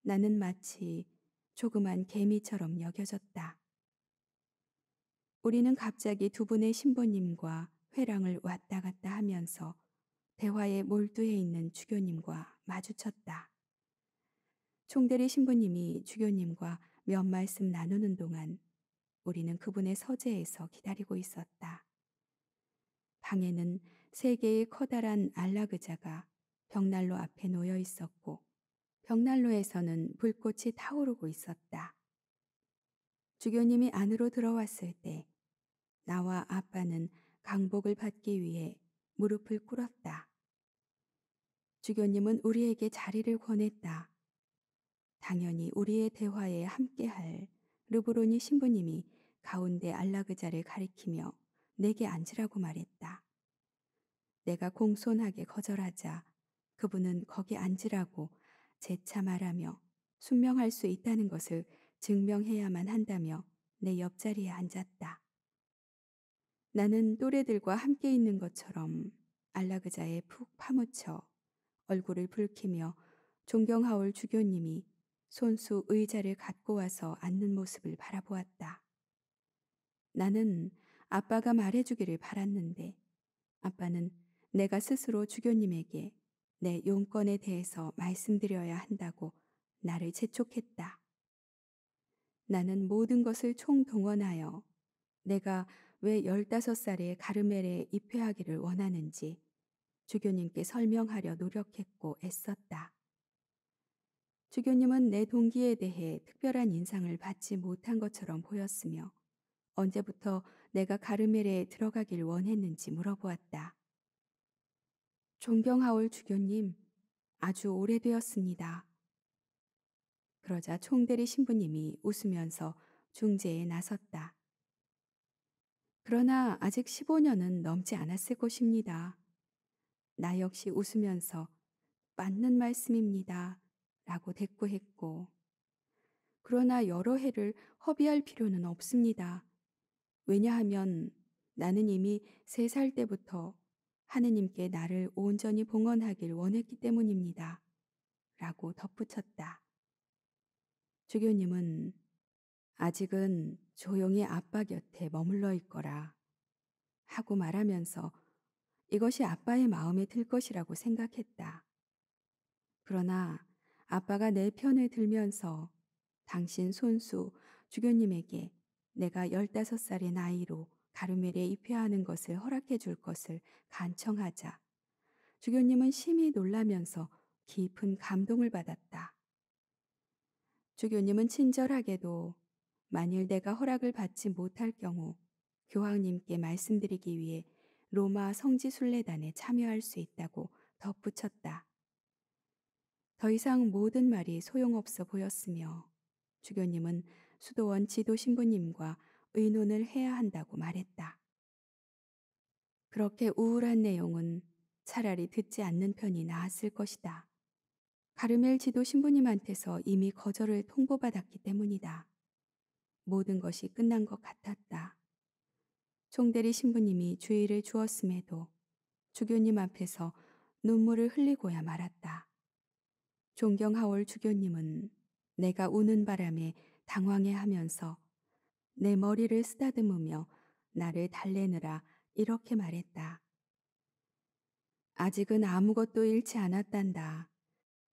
나는 마치 조그만 개미처럼 여겨졌다. 우리는 갑자기 두 분의 신부님과 회랑을 왔다 갔다 하면서 대화에 몰두해 있는 주교님과 마주쳤다. 총대리 신부님이 주교님과 몇 말씀 나누는 동안 우리는 그분의 서재에서 기다리고 있었다. 방에는 세 개의 커다란 안락의자가 벽난로 앞에 놓여 있었고 벽난로에서는 불꽃이 타오르고 있었다. 주교님이 안으로 들어왔을 때 나와 아빠는 강복을 받기 위해 무릎을 꿇었다. 주교님은 우리에게 자리를 권했다. 당연히 우리의 대화에 함께할 르브로니 신부님이 가운데 안락의자를 가리키며 내게 앉으라고 말했다. 내가 공손하게 거절하자 그분은 거기 앉으라고 재차 말하며 순명할 수 있다는 것을 증명해야만 한다며 내 옆자리에 앉았다. 나는 또래들과 함께 있는 것처럼 안락의자에 푹 파묻혀 얼굴을 붉히며 존경하올 주교님이 손수 의자를 갖고 와서 앉는 모습을 바라보았다. 나는 아빠가 말해주기를 바랐는데 아빠는 내가 스스로 주교님에게 내 용건에 대해서 말씀드려야 한다고 나를 재촉했다. 나는 모든 것을 총동원하여 내가 왜 15살에 가르멜에 입회하기를 원하는지 주교님께 설명하려 노력했고 애썼다. 주교님은 내 동기에 대해 특별한 인상을 받지 못한 것처럼 보였으며 언제부터 내가 가르멜에 들어가길 원했는지 물어보았다. 존경하올 주교님, 아주 오래되었습니다. 그러자 총대리 신부님이 웃으면서 중재에 나섰다. 그러나 아직 15년은 넘지 않았을 것입니다. 나 역시 웃으면서 맞는 말씀입니다. 라고 대꾸했고, 그러나 여러 해를 허비할 필요는 없습니다. 왜냐하면 나는 이미 세 살 때부터 하느님께 나를 온전히 봉헌하길 원했기 때문입니다. 라고 덧붙였다. 주교님은 아직은 조용히 아빠 곁에 머물러 있거라 하고 말하면서 이것이 아빠의 마음에 들 것이라고 생각했다. 그러나 아빠가 내 편을 들면서 당신 손수 주교님에게 내가 열다섯 살의 나이로 가르멜에 입회하는 것을 허락해 줄 것을 간청하자. 주교님은 심히 놀라면서 깊은 감동을 받았다. 주교님은 친절하게도 만일 내가 허락을 받지 못할 경우 교황님께 말씀드리기 위해 로마 성지순례단에 참여할 수 있다고 덧붙였다. 더 이상 모든 말이 소용없어 보였으며 주교님은 수도원 지도신부님과 의논을 해야 한다고 말했다. 그렇게 우울한 내용은 차라리 듣지 않는 편이 나았을 것이다. 가르멜 지도 신부님한테서 이미 거절을 통보받았기 때문이다. 모든 것이 끝난 것 같았다. 총대리 신부님이 주의를 주었음에도 주교님 앞에서 눈물을 흘리고야 말았다. 존경하올 주교님은 내가 우는 바람에 당황해 하면서 내 머리를 쓰다듬으며 나를 달래느라 이렇게 말했다. 아직은 아무것도 잃지 않았단다.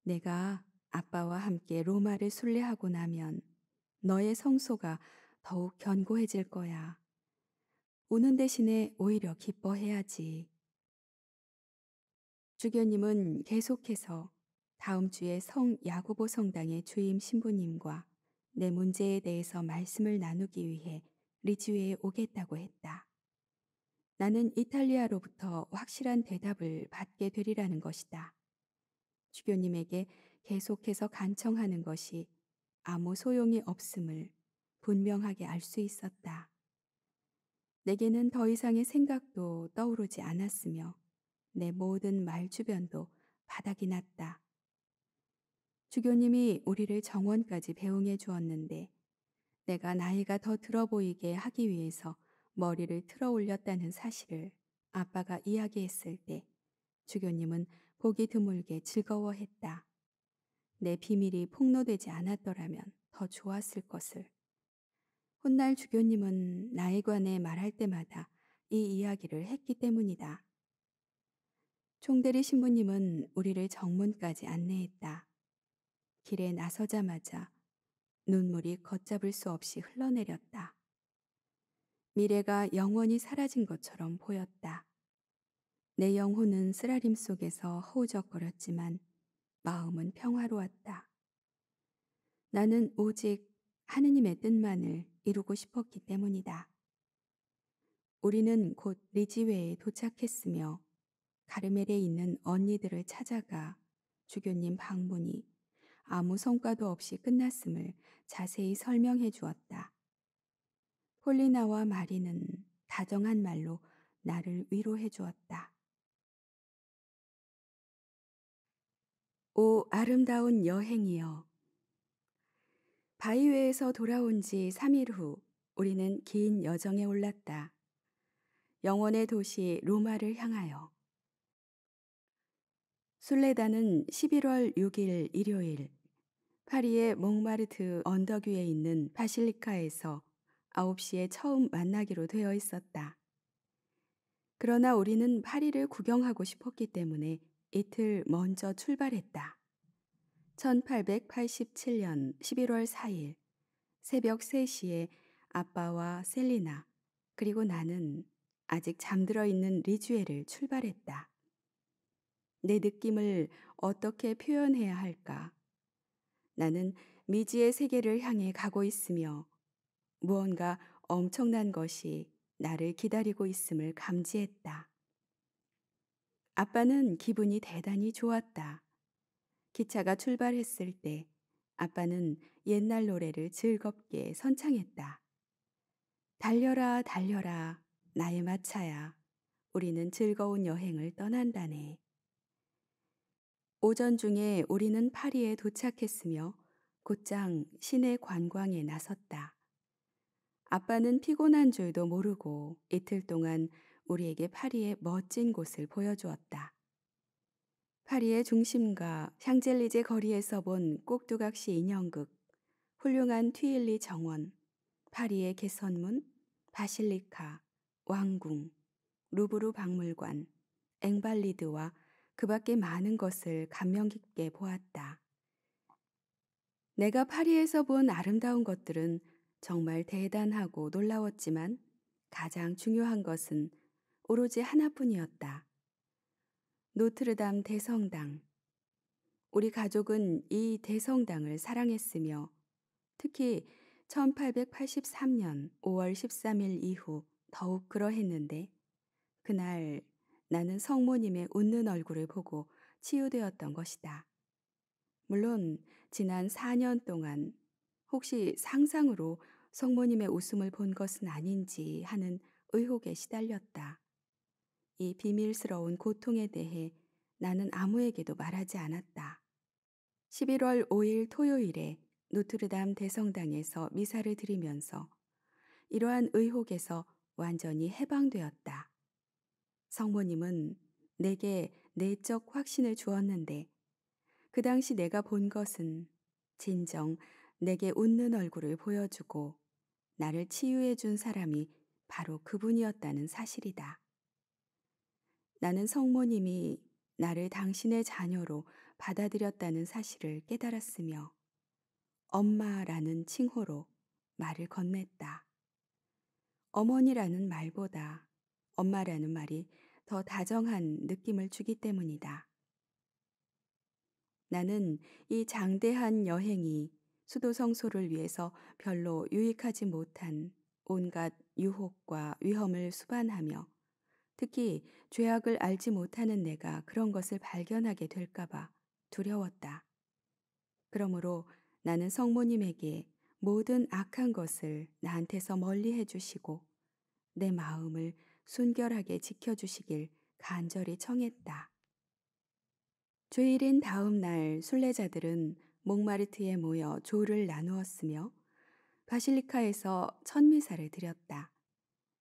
내가 아빠와 함께 로마를 순례하고 나면 너의 성소가 더욱 견고해질 거야. 우는 대신에 오히려 기뻐해야지. 주교님은 계속해서 다음 주에 성 야구보 성당의 주임 신부님과 내 문제에 대해서 말씀을 나누기 위해 리지웨에 오겠다고 했다. 나는 이탈리아로부터 확실한 대답을 받게 되리라는 것이다. 주교님에게 계속해서 간청하는 것이 아무 소용이 없음을 분명하게 알 수 있었다. 내게는 더 이상의 생각도 떠오르지 않았으며 내 모든 말 주변도 바닥이 났다. 주교님이 우리를 정원까지 배웅해 주었는데 내가 나이가 더 들어 보이게 하기 위해서 머리를 틀어 올렸다는 사실을 아빠가 이야기했을 때 주교님은 보기 드물게 즐거워했다. 내 비밀이 폭로되지 않았더라면 더 좋았을 것을. 훗날 주교님은 나에 관해 말할 때마다 이 이야기를 했기 때문이다. 총대리 신부님은 우리를 정문까지 안내했다. 길에 나서자마자 눈물이 걷잡을 수 없이 흘러내렸다. 미래가 영원히 사라진 것처럼 보였다. 내 영혼은 쓰라림 속에서 허우적거렸지만 마음은 평화로웠다. 나는 오직 하느님의 뜻만을 이루고 싶었기 때문이다. 우리는 곧 리지웨에 도착했으며 가르멜에 있는 언니들을 찾아가 주교님 방문이 아무 성과도 없이 끝났음을 자세히 설명해 주었다. 폴리나와 마리는 다정한 말로 나를 위로해 주었다. 오 아름다운 여행이여. 바이웨에서 돌아온 지 3일 후 우리는 긴 여정에 올랐다. 영원의 도시 로마를 향하여. 순례단은 11월 6일 일요일 파리의 몽마르트 언덕 위에 있는 바실리카에서 9시에 처음 만나기로 되어 있었다. 그러나 우리는 파리를 구경하고 싶었기 때문에 이틀 먼저 출발했다. 1887년 11월 4일 새벽 3시에 아빠와 셀리나 그리고 나는 아직 잠들어 있는 리주에를 출발했다. 내 느낌을 어떻게 표현해야 할까 나는 미지의 세계를 향해 가고 있으며 무언가 엄청난 것이 나를 기다리고 있음을 감지했다. 아빠는 기분이 대단히 좋았다. 기차가 출발했을 때 아빠는 옛날 노래를 즐겁게 선창했다. 달려라, 달려라, 나의 마차야. 우리는 즐거운 여행을 떠난다네. 오전 중에 우리는 파리에 도착했으며 곧장 시내 관광에 나섰다. 아빠는 피곤한 줄도 모르고 이틀 동안 우리에게 파리의 멋진 곳을 보여주었다. 파리의 중심과 샹젤리제 거리에서 본 꼭두각시 인형극, 훌륭한 튀일리 정원, 파리의 개선문, 바실리카, 왕궁, 루브르 박물관, 앵발리드와 그 밖에 많은 것을 감명 깊게 보았다. 내가 파리에서 본 아름다운 것들은 정말 대단하고 놀라웠지만 가장 중요한 것은 오로지 하나뿐이었다. 노트르담 대성당. 우리 가족은 이 대성당을 사랑했으며 특히 1883년 5월 13일 이후 더욱 그러했는데 그날 나는 성모님의 웃는 얼굴을 보고 치유되었던 것이다. 물론 지난 4년 동안 혹시 상상으로 성모님의 웃음을 본 것은 아닌지 하는 의혹에 시달렸다. 이 비밀스러운 고통에 대해 나는 아무에게도 말하지 않았다. 11월 5일 토요일에 노트르담 대성당에서 미사를 드리면서 이러한 의혹에서 완전히 해방되었다. 성모님은 내게 내적 확신을 주었는데 그 당시 내가 본 것은 진정 내게 웃는 얼굴을 보여주고 나를 치유해 준 사람이 바로 그분이었다는 사실이다. 나는 성모님이 나를 당신의 자녀로 받아들였다는 사실을 깨달았으며 엄마라는 칭호로 말을 건넸다. 어머니라는 말보다 엄마라는 말이 더 다정한 느낌을 주기 때문이다. 나는 이 장대한 여행이 수도 성소를 위해서 별로 유익하지 못한 온갖 유혹과 위험을 수반하며 특히 죄악을 알지 못하는 내가 그런 것을 발견하게 될까봐 두려웠다. 그러므로 나는 성모님에게 모든 악한 것을 나한테서 멀리 해주시고 내 마음을 순결하게 지켜주시길 간절히 청했다. 주일인 다음 날 순례자들은 몽마르트에 모여 조를 나누었으며 바실리카에서 천미사를 드렸다.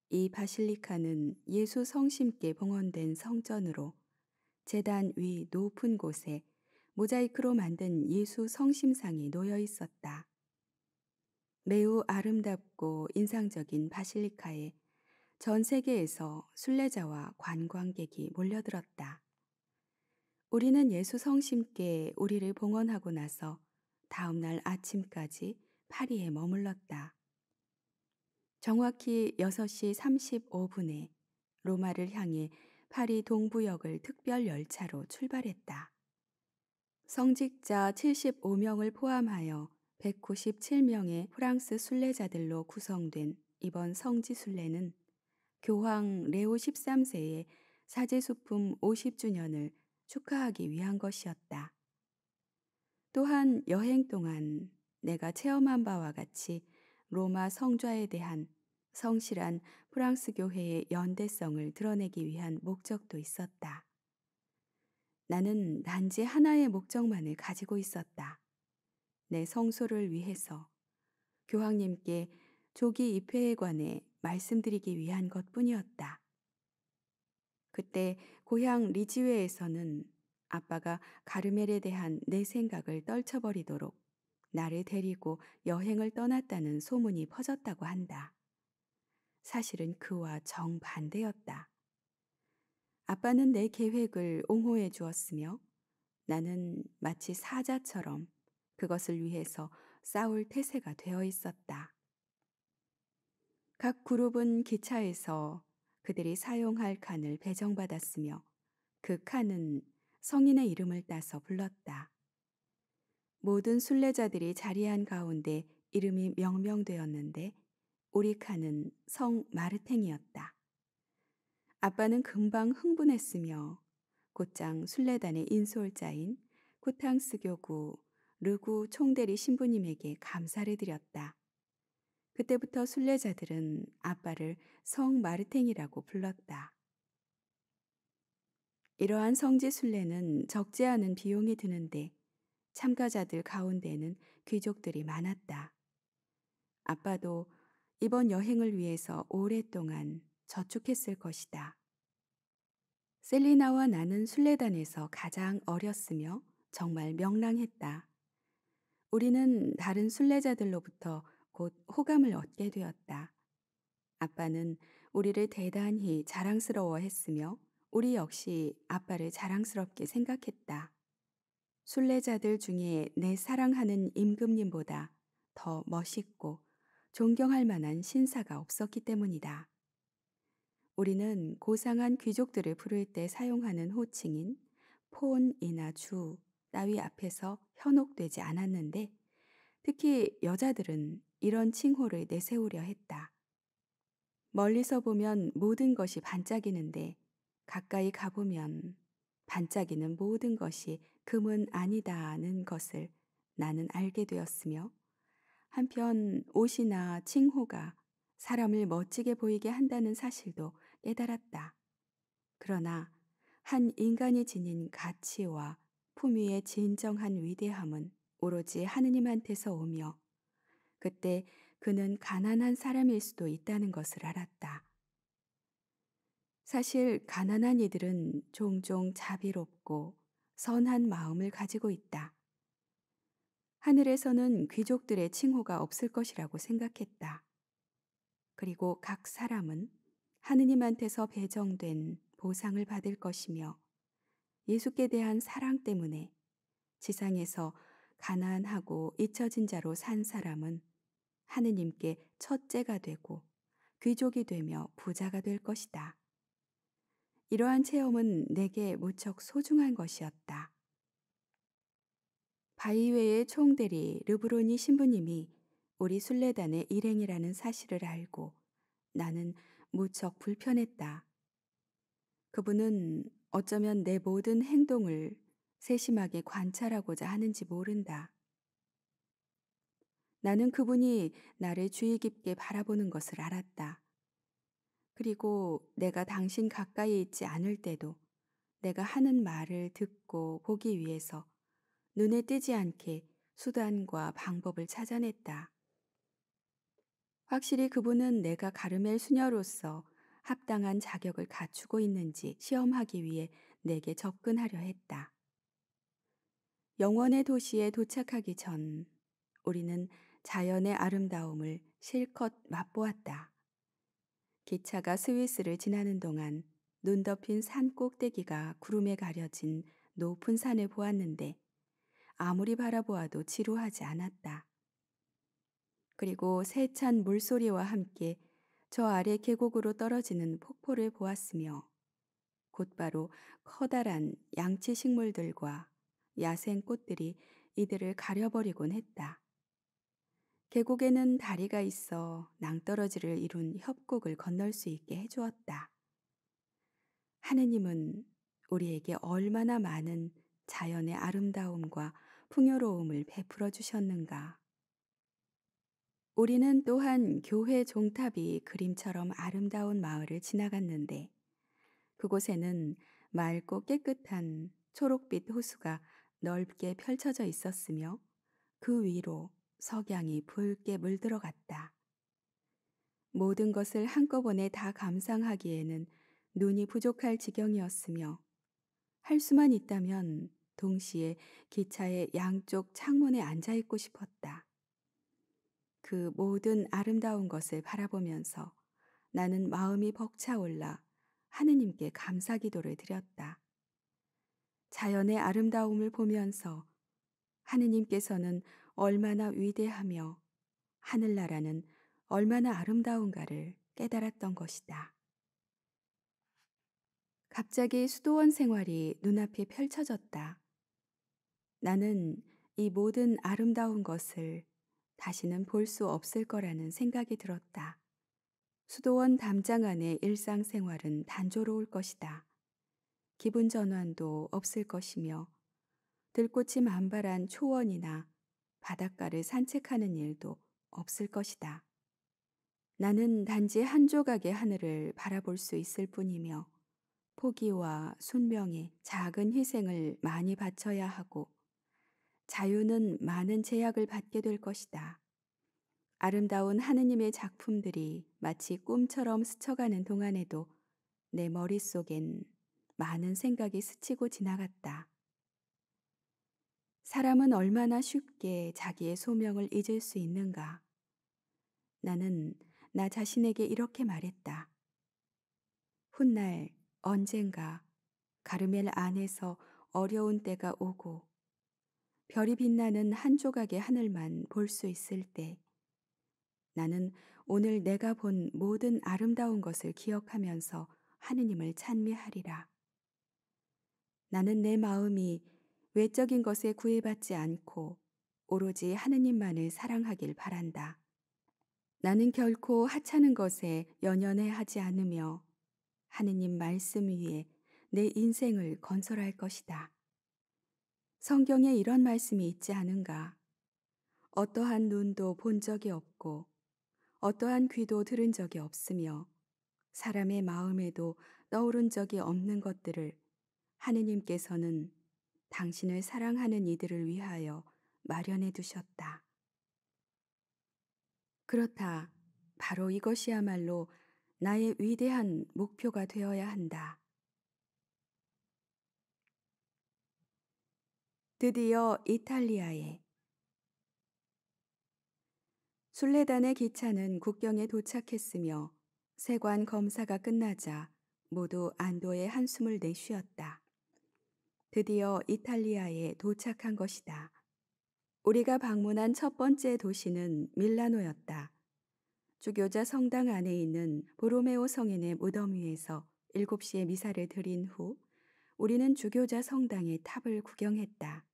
이 바실리카는 예수 성심께 봉헌된 성전으로 재단 위 높은 곳에 모자이크로 만든 예수 성심상이 놓여 있었다. 매우 아름답고 인상적인 바실리카에 전 세계에서 순례자와 관광객이 몰려들었다. 우리는 예수 성심께 우리를 봉헌하고 나서 다음날 아침까지 파리에 머물렀다. 정확히 6시 35분에 로마를 향해 파리 동부역을 특별 열차로 출발했다. 성직자 75명을 포함하여 197명의 프랑스 순례자들로 구성된 이번 성지 순례는 교황 레오 13세의 사제수품 50주년을 축하하기 위한 것이었다. 또한 여행 동안 내가 체험한 바와 같이 로마 성좌에 대한 성실한 프랑스 교회의 연대성을 드러내기 위한 목적도 있었다. 나는 단지 하나의 목적만을 가지고 있었다. 내 성소를 위해서 교황님께 조기 입회에 관해 말씀드리기 위한 것 뿐이었다. 그때 고향 리지웨에서는 아빠가 가르멜에 대한 내 생각을 떨쳐버리도록 나를 데리고 여행을 떠났다는 소문이 퍼졌다고 한다. 사실은 그와 정반대였다. 아빠는 내 계획을 옹호해 주었으며 나는 마치 사자처럼 그것을 위해서 싸울 태세가 되어 있었다. 각 그룹은 기차에서 그들이 사용할 칸을 배정받았으며 그 칸은 성인의 이름을 따서 불렀다. 모든 순례자들이 자리한 가운데 이름이 명명되었는데 우리 칸은 성 마르탱이었다. 아빠는 금방 흥분했으며 곧장 순례단의 인솔자인 쿠탕스 교구 르구 총대리 신부님에게 감사를 드렸다. 그때부터 순례자들은 아빠를 성 마르탱이라고 불렀다. 이러한 성지 순례는 적지 않은 비용이 드는데 참가자들 가운데는 귀족들이 많았다. 아빠도 이번 여행을 위해서 오랫동안 저축했을 것이다. 셀리나와 나는 순례단에서 가장 어렸으며 정말 명랑했다. 우리는 다른 순례자들로부터 곧 호감을 얻게 되었다. 아빠는 우리를 대단히 자랑스러워 했으며 우리 역시 아빠를 자랑스럽게 생각했다. 순례자들 중에 내 사랑하는 임금님보다 더 멋있고 존경할 만한 신사가 없었기 때문이다. 우리는 고상한 귀족들을 부를 때 사용하는 호칭인 폰이나 주 따위 앞에서 현혹되지 않았는데 특히 여자들은 이런 칭호를 내세우려 했다. 멀리서 보면 모든 것이 반짝이는데 가까이 가보면 반짝이는 모든 것이 금은 아니다는 것을 나는 알게 되었으며 한편 옷이나 칭호가 사람을 멋지게 보이게 한다는 사실도 깨달았다. 그러나 한 인간이 지닌 가치와 품위의 진정한 위대함은 오로지 하느님한테서 오며 그때 그는 가난한 사람일 수도 있다는 것을 알았다. 사실 가난한 이들은 종종 자비롭고 선한 마음을 가지고 있다. 하늘에서는 귀족들의 칭호가 없을 것이라고 생각했다. 그리고 각 사람은 하느님한테서 배정된 보상을 받을 것이며 예수께 대한 사랑 때문에 지상에서 가난하고 잊혀진 자로 산 사람은 하느님께 첫째가 되고 귀족이 되며 부자가 될 것이다. 이러한 체험은 내게 무척 소중한 것이었다. 바이웨의 이 총대리 르브로니 신부님이 우리 순례단의 일행이라는 사실을 알고 나는 무척 불편했다. 그분은 어쩌면 내 모든 행동을 세심하게 관찰하고자 하는지 모른다. 나는 그분이 나를 주의 깊게 바라보는 것을 알았다. 그리고 내가 당신 가까이 있지 않을 때도 내가 하는 말을 듣고 보기 위해서 눈에 띄지 않게 수단과 방법을 찾아냈다. 확실히 그분은 내가 가르멜 수녀로서 합당한 자격을 갖추고 있는지 시험하기 위해 내게 접근하려 했다. 영원의 도시에 도착하기 전 우리는 자연의 아름다움을 실컷 맛보았다. 기차가 스위스를 지나는 동안 눈 덮인 산 꼭대기가 구름에 가려진 높은 산을 보았는데 아무리 바라보아도 지루하지 않았다. 그리고 세찬 물소리와 함께 저 아래 계곡으로 떨어지는 폭포를 보았으며 곧바로 커다란 양치 식물들과 야생 꽃들이 이들을 가려버리곤 했다. 계곡에는 다리가 있어 낭떠러지를 이룬 협곡을 건널 수 있게 해주었다. 하느님은 우리에게 얼마나 많은 자연의 아름다움과 풍요로움을 베풀어 주셨는가. 우리는 또한 교회 종탑이 그림처럼 아름다운 마을을 지나갔는데 그곳에는 맑고 깨끗한 초록빛 호수가 넓게 펼쳐져 있었으며 그 위로 석양이 붉게 물들어갔다. 모든 것을 한꺼번에 다 감상하기에는 눈이 부족할 지경이었으며 할 수만 있다면 동시에 기차의 양쪽 창문에 앉아 있고 싶었다. 그 모든 아름다운 것을 바라보면서 나는 마음이 벅차올라 하느님께 감사 기도를 드렸다. 자연의 아름다움을 보면서 하느님께서는 얼마나 위대하며 하늘나라는 얼마나 아름다운가를 깨달았던 것이다. 갑자기 수도원 생활이 눈앞에 펼쳐졌다. 나는 이 모든 아름다운 것을 다시는 볼 수 없을 거라는 생각이 들었다. 수도원 담장 안의 일상생활은 단조로울 것이다. 기분 전환도 없을 것이며 들꽃이 만발한 초원이나 바닷가를 산책하는 일도 없을 것이다. 나는 단지 한 조각의 하늘을 바라볼 수 있을 뿐이며 포기와 순명에 작은 희생을 많이 바쳐야 하고 자유는 많은 제약을 받게 될 것이다. 아름다운 하느님의 작품들이 마치 꿈처럼 스쳐가는 동안에도 내 머릿속엔 많은 생각이 스치고 지나갔다. 사람은 얼마나 쉽게 자기의 소명을 잊을 수 있는가. 나는 나 자신에게 이렇게 말했다. 훗날 언젠가 가르멜 안에서 어려운 때가 오고 별이 빛나는 한 조각의 하늘만 볼 수 있을 때 나는 오늘 내가 본 모든 아름다운 것을 기억하면서 하느님을 찬미하리라. 나는 내 마음이 외적인 것에 구애받지 않고 오로지 하느님만을 사랑하길 바란다. 나는 결코 하찮은 것에 연연해 하지 않으며 하느님 말씀 위에 내 인생을 건설할 것이다. 성경에 이런 말씀이 있지 않은가? 어떠한 눈도 본 적이 없고 어떠한 귀도 들은 적이 없으며 사람의 마음에도 떠오른 적이 없는 것들을 하느님께서는 당신을 사랑하는 이들을 위하여 마련해 두셨다. 그렇다. 바로 이것이야말로 나의 위대한 목표가 되어야 한다. 드디어 이탈리아에 순례단의 기차는 국경에 도착했으며 세관 검사가 끝나자 모두 안도의 한숨을 내쉬었다. 드디어 이탈리아에 도착한 것이다. 우리가 방문한 첫 번째 도시는 밀라노였다. 주교자 성당 안에 있는 보로메오 성인의 무덤 위에서 7시에 미사를 드린 후 우리는 주교자 성당의 탑을 구경했다.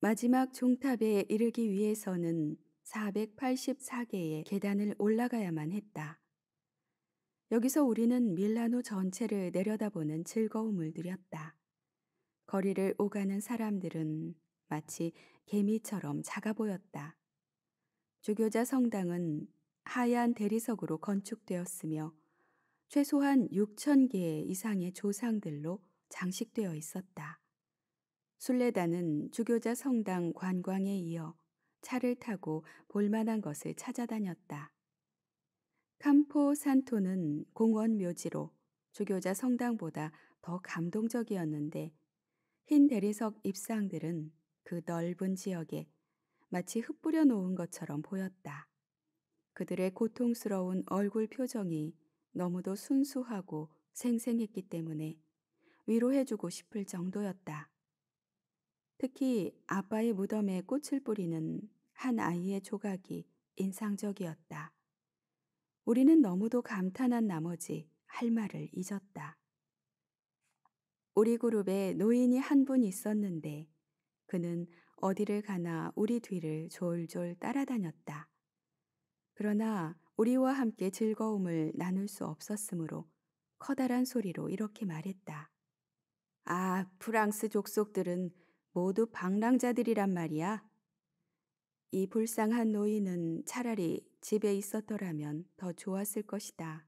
마지막 종탑에 이르기 위해서는 484개의 계단을 올라가야만 했다. 여기서 우리는 밀라노 전체를 내려다보는 즐거움을 누렸다. 거리를 오가는 사람들은 마치 개미처럼 작아 보였다. 주교자 성당은 하얀 대리석으로 건축되었으며 최소한 6천 개 이상의 조상들로 장식되어 있었다. 순례단은 주교자 성당 관광에 이어 차를 타고 볼만한 것을 찾아다녔다. 캄포 산토는 공원 묘지로 주교자 성당보다 더 감동적이었는데 흰 대리석 입상들은그 넓은 지역에 마치 흩뿌려 놓은 것처럼 보였다. 그들의 고통스러운 얼굴 표정이 너무도 순수하고 생생했기 때문에 위로해주고 싶을 정도였다. 특히 아빠의 무덤에 꽃을 뿌리는 한 아이의 조각이 인상적이었다. 우리는 너무도 감탄한 나머지 할 말을 잊었다. 우리 그룹에 노인이 한 분 있었는데 그는 어디를 가나 우리 뒤를 졸졸 따라다녔다. 그러나 우리와 함께 즐거움을 나눌 수 없었으므로 커다란 소리로 이렇게 말했다. 아, 프랑스 족속들은 모두 방랑자들이란 말이야. 이 불쌍한 노인은 차라리 집에 있었더라면 더 좋았을 것이다.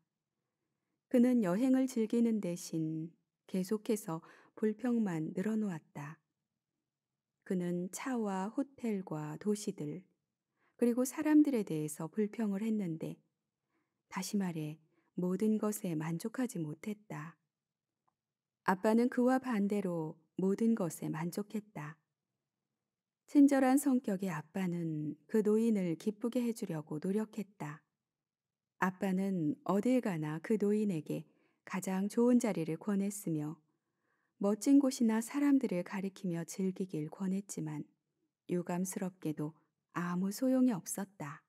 그는 여행을 즐기는 대신 계속해서 불평만 늘어놓았다. 그는 차와 호텔과 도시들, 그리고 사람들에 대해서 불평을 했는데, 다시 말해 모든 것에 만족하지 못했다. 아빠는 그와 반대로 모든 것에 만족했다. 친절한 성격의 아빠는 그 노인을 기쁘게 해주려고 노력했다. 아빠는 어딜 가나 그 노인에게 가장 좋은 자리를 권했으며 멋진 곳이나 사람들을 가리키며 즐기길 권했지만 유감스럽게도 아무 소용이 없었다.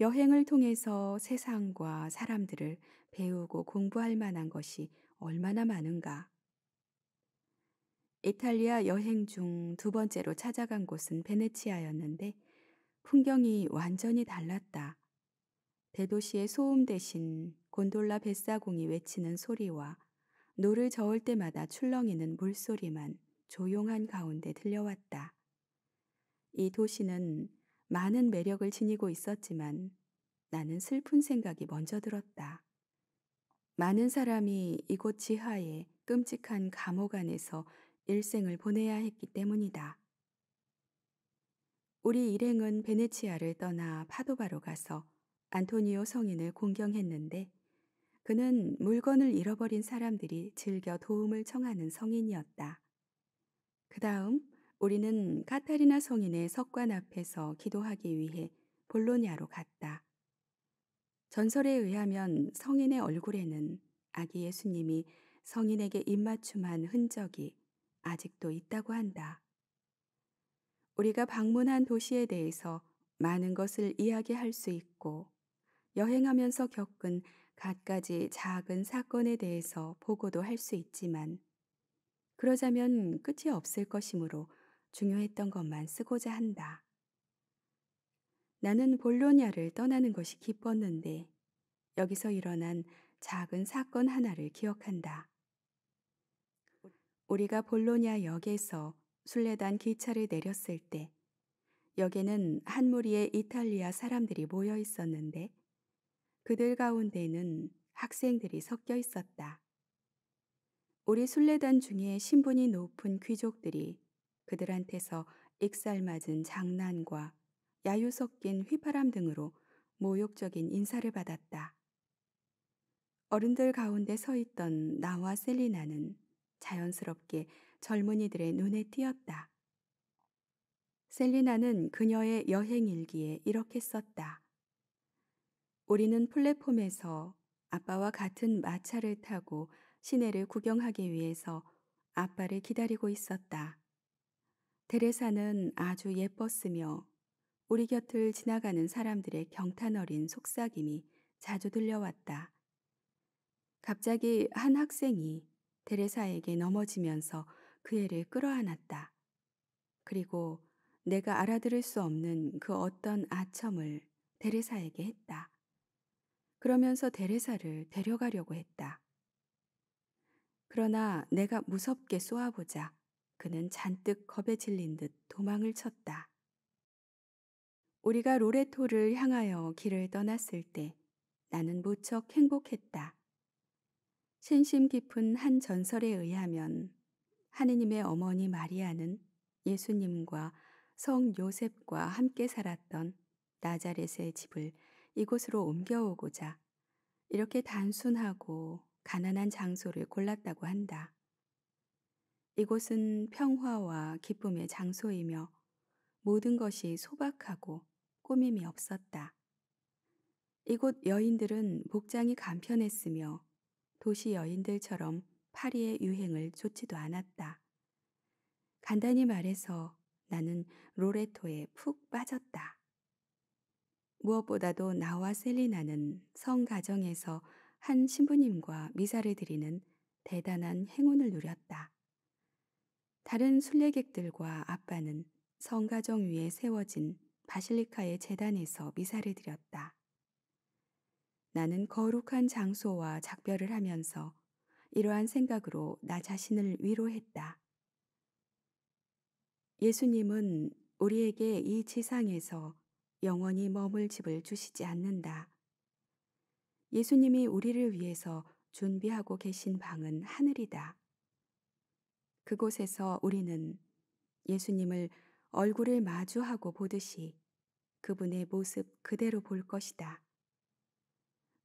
여행을 통해서 세상과 사람들을 배우고 공부할 만한 것이 얼마나 많은가. 이탈리아 여행 중 두 번째로 찾아간 곳은 베네치아였는데 풍경이 완전히 달랐다. 대도시의 소음 대신 곤돌라 뱃사공이 외치는 소리와 노를 저을 때마다 출렁이는 물소리만 조용한 가운데 들려왔다. 이 도시는 많은 매력을 지니고 있었지만 나는 슬픈 생각이 먼저 들었다. 많은 사람이 이곳 지하에 끔찍한 감옥 안에서 일생을 보내야 했기 때문이다. 우리 일행은 베네치아를 떠나 파도바로 가서 안토니오 성인을 공경했는데 그는 물건을 잃어버린 사람들이 즐겨 도움을 청하는 성인이었다. 그 다음 우리는 카타리나 성인의 석관 앞에서 기도하기 위해 볼로냐로 갔다. 전설에 의하면 성인의 얼굴에는 아기 예수님이 성인에게 입맞춤한 흔적이 아직도 있다고 한다. 우리가 방문한 도시에 대해서 많은 것을 이야기할 수 있고 여행하면서 겪은 갖가지 작은 사건에 대해서 보고도 할 수 있지만 그러자면 끝이 없을 것이므로 중요했던 것만 쓰고자 한다. 나는 볼로냐를 떠나는 것이 기뻤는데 여기서 일어난 작은 사건 하나를 기억한다. 우리가 볼로냐 역에서 순례단 기차를 내렸을 때 역에는 한 무리의 이탈리아 사람들이 모여 있었는데 그들 가운데는 학생들이 섞여 있었다. 우리 순례단 중에 신분이 높은 귀족들이 그들한테서 익살맞은 장난과 야유 섞인 휘파람 등으로 모욕적인 인사를 받았다. 어른들 가운데 서 있던 나와 셀리나는 자연스럽게 젊은이들의 눈에 띄었다. 셀리나는 그녀의 여행 일기에 이렇게 썼다. 우리는 플랫폼에서 아빠와 같은 마차를 타고 시내를 구경하기 위해서 아빠를 기다리고 있었다. 데레사는 아주 예뻤으며 우리 곁을 지나가는 사람들의 경탄 어린 속삭임이 자주 들려왔다. 갑자기 한 학생이 데레사에게 넘어지면서 그 애를 끌어안았다. 그리고 내가 알아들을 수 없는 그 어떤 아첨을 데레사에게 했다. 그러면서 데레사를 데려가려고 했다. 그러나 내가 무섭게 쏘아보자 그는 잔뜩 겁에 질린 듯 도망을 쳤다. 우리가 로레토를 향하여 길을 떠났을 때 나는 무척 행복했다. 신심 깊은 한 전설에 의하면 하느님의 어머니 마리아는 예수님과 성 요셉과 함께 살았던 나자렛의 집을 이곳으로 옮겨오고자 이렇게 단순하고 가난한 장소를 골랐다고 한다. 이곳은 평화와 기쁨의 장소이며 모든 것이 소박하고 꾸밈이 없었다. 이곳 여인들은 복장이 간편했으며 도시 여인들처럼 파리의 유행을 좋지도 않았다. 간단히 말해서 나는 로레토에 푹 빠졌다. 무엇보다도 나와 셀리나는 성가정에서 한 신부님과 미사를 드리는 대단한 행운을 누렸다. 다른 순례객들과 아빠는 성가정 위에 세워진 바실리카의 재단에서 미사를 드렸다. 나는 거룩한 장소와 작별을 하면서 이러한 생각으로 나 자신을 위로했다. 예수님은 우리에게 이 지상에서 영원히 머물 집을 주시지 않는다. 예수님이 우리를 위해서 준비하고 계신 방은 하늘이다. 그곳에서 우리는 예수님을 얼굴을 마주하고 보듯이 그분의 모습 그대로 볼 것이다.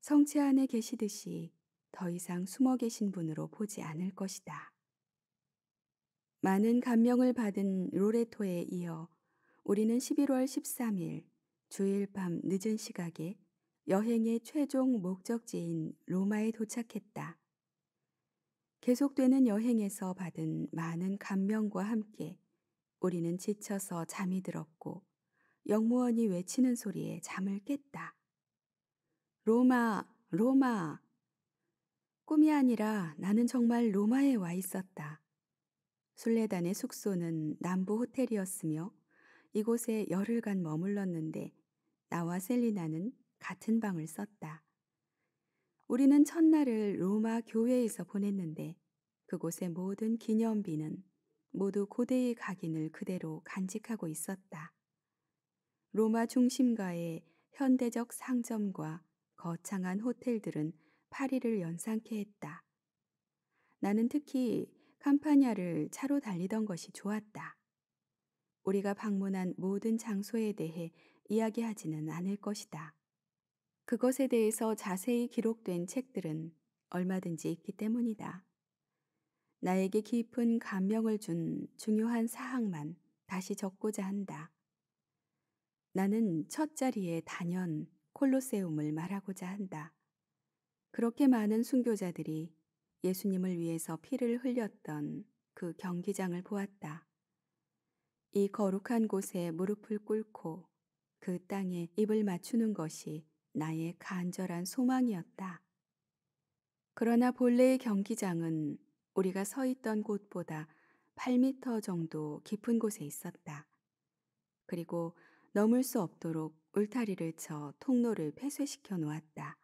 성체 안에 계시듯이 더 이상 숨어 계신 분으로 보지 않을 것이다. 많은 감명을 받은 로레토에 이어 우리는 11월 13일 주일 밤 늦은 시각에 여행의 최종 목적지인 로마에 도착했다. 계속되는 여행에서 받은 많은 감명과 함께 우리는 지쳐서 잠이 들었고 영무원이 외치는 소리에 잠을 깼다. 로마, 로마! 꿈이 아니라 나는 정말 로마에 와 있었다. 순례단의 숙소는 남부 호텔이었으며 이곳에 열흘간 머물렀는데 나와 셀리나는 같은 방을 썼다. 우리는 첫날을 로마 교회에서 보냈는데 그곳의 모든 기념비는 모두 고대의 각인을 그대로 간직하고 있었다. 로마 중심가의 현대적 상점과 거창한 호텔들은 파리를 연상케 했다. 나는 특히 캄파냐를 차로 달리던 것이 좋았다. 우리가 방문한 모든 장소에 대해 이야기하지는 않을 것이다. 그것에 대해서 자세히 기록된 책들은 얼마든지 있기 때문이다. 나에게 깊은 감명을 준 중요한 사항만 다시 적고자 한다. 나는 첫 자리에 단연 콜로세움을 말하고자 한다. 그렇게 많은 순교자들이 예수님을 위해서 피를 흘렸던 그 경기장을 보았다. 이 거룩한 곳에 무릎을 꿇고 그 땅에 입을 맞추는 것이 나의 간절한 소망이었다. 그러나 본래의 경기장은 우리가 서 있던 곳보다 8미터 정도 깊은 곳에 있었다. 그리고 넘을 수 없도록 울타리를 쳐 통로를 폐쇄시켜 놓았다.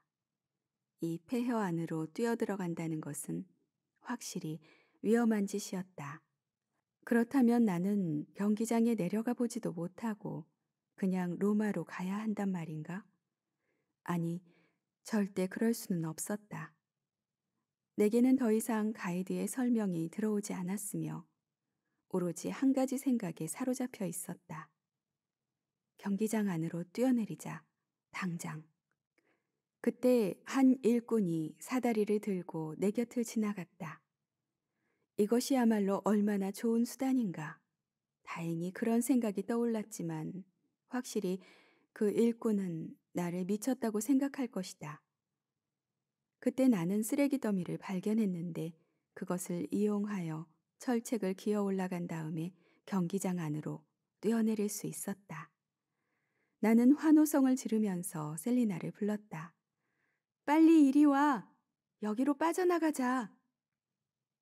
이 폐허 안으로 뛰어들어간다는 것은 확실히 위험한 짓이었다. 그렇다면 나는 경기장에 내려가 보지도 못하고 그냥 로마로 가야 한단 말인가? 아니, 절대 그럴 수는 없었다. 내게는 더 이상 가이드의 설명이 들어오지 않았으며 오로지 한 가지 생각에 사로잡혀 있었다. 경기장 안으로 뛰어내리자. 당장. 그때 한 일꾼이 사다리를 들고 내 곁을 지나갔다. 이것이야말로 얼마나 좋은 수단인가. 다행히 그런 생각이 떠올랐지만 확실히 그 일꾼은 나를 미쳤다고 생각할 것이다. 그때 나는 쓰레기 더미를 발견했는데 그것을 이용하여 철책을 기어 올라간 다음에 경기장 안으로 뛰어내릴 수 있었다. 나는 환호성을 지르면서 셀리나를 불렀다. 빨리 이리 와! 여기로 빠져나가자!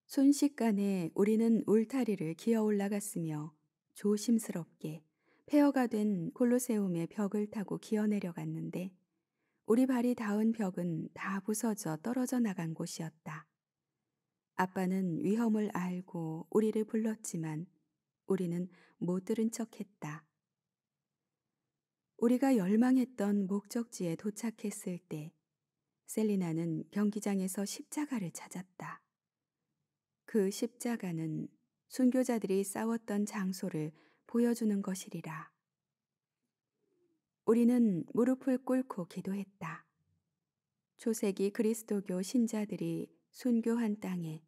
순식간에 우리는 울타리를 기어 올라갔으며 조심스럽게 폐허가 된 콜로세움의 벽을 타고 기어내려갔는데 우리 발이 닿은 벽은 다 부서져 떨어져 나간 곳이었다. 아빠는 위험을 알고 우리를 불렀지만 우리는 못 들은 척했다. 우리가 열망했던 목적지에 도착했을 때 셀리나는 경기장에서 십자가를 찾았다. 그 십자가는 순교자들이 싸웠던 장소를 보여주는 것이리라. 우리는 무릎을 꿇고 기도했다. 초세기 그리스도교 신자들이 순교한 땅에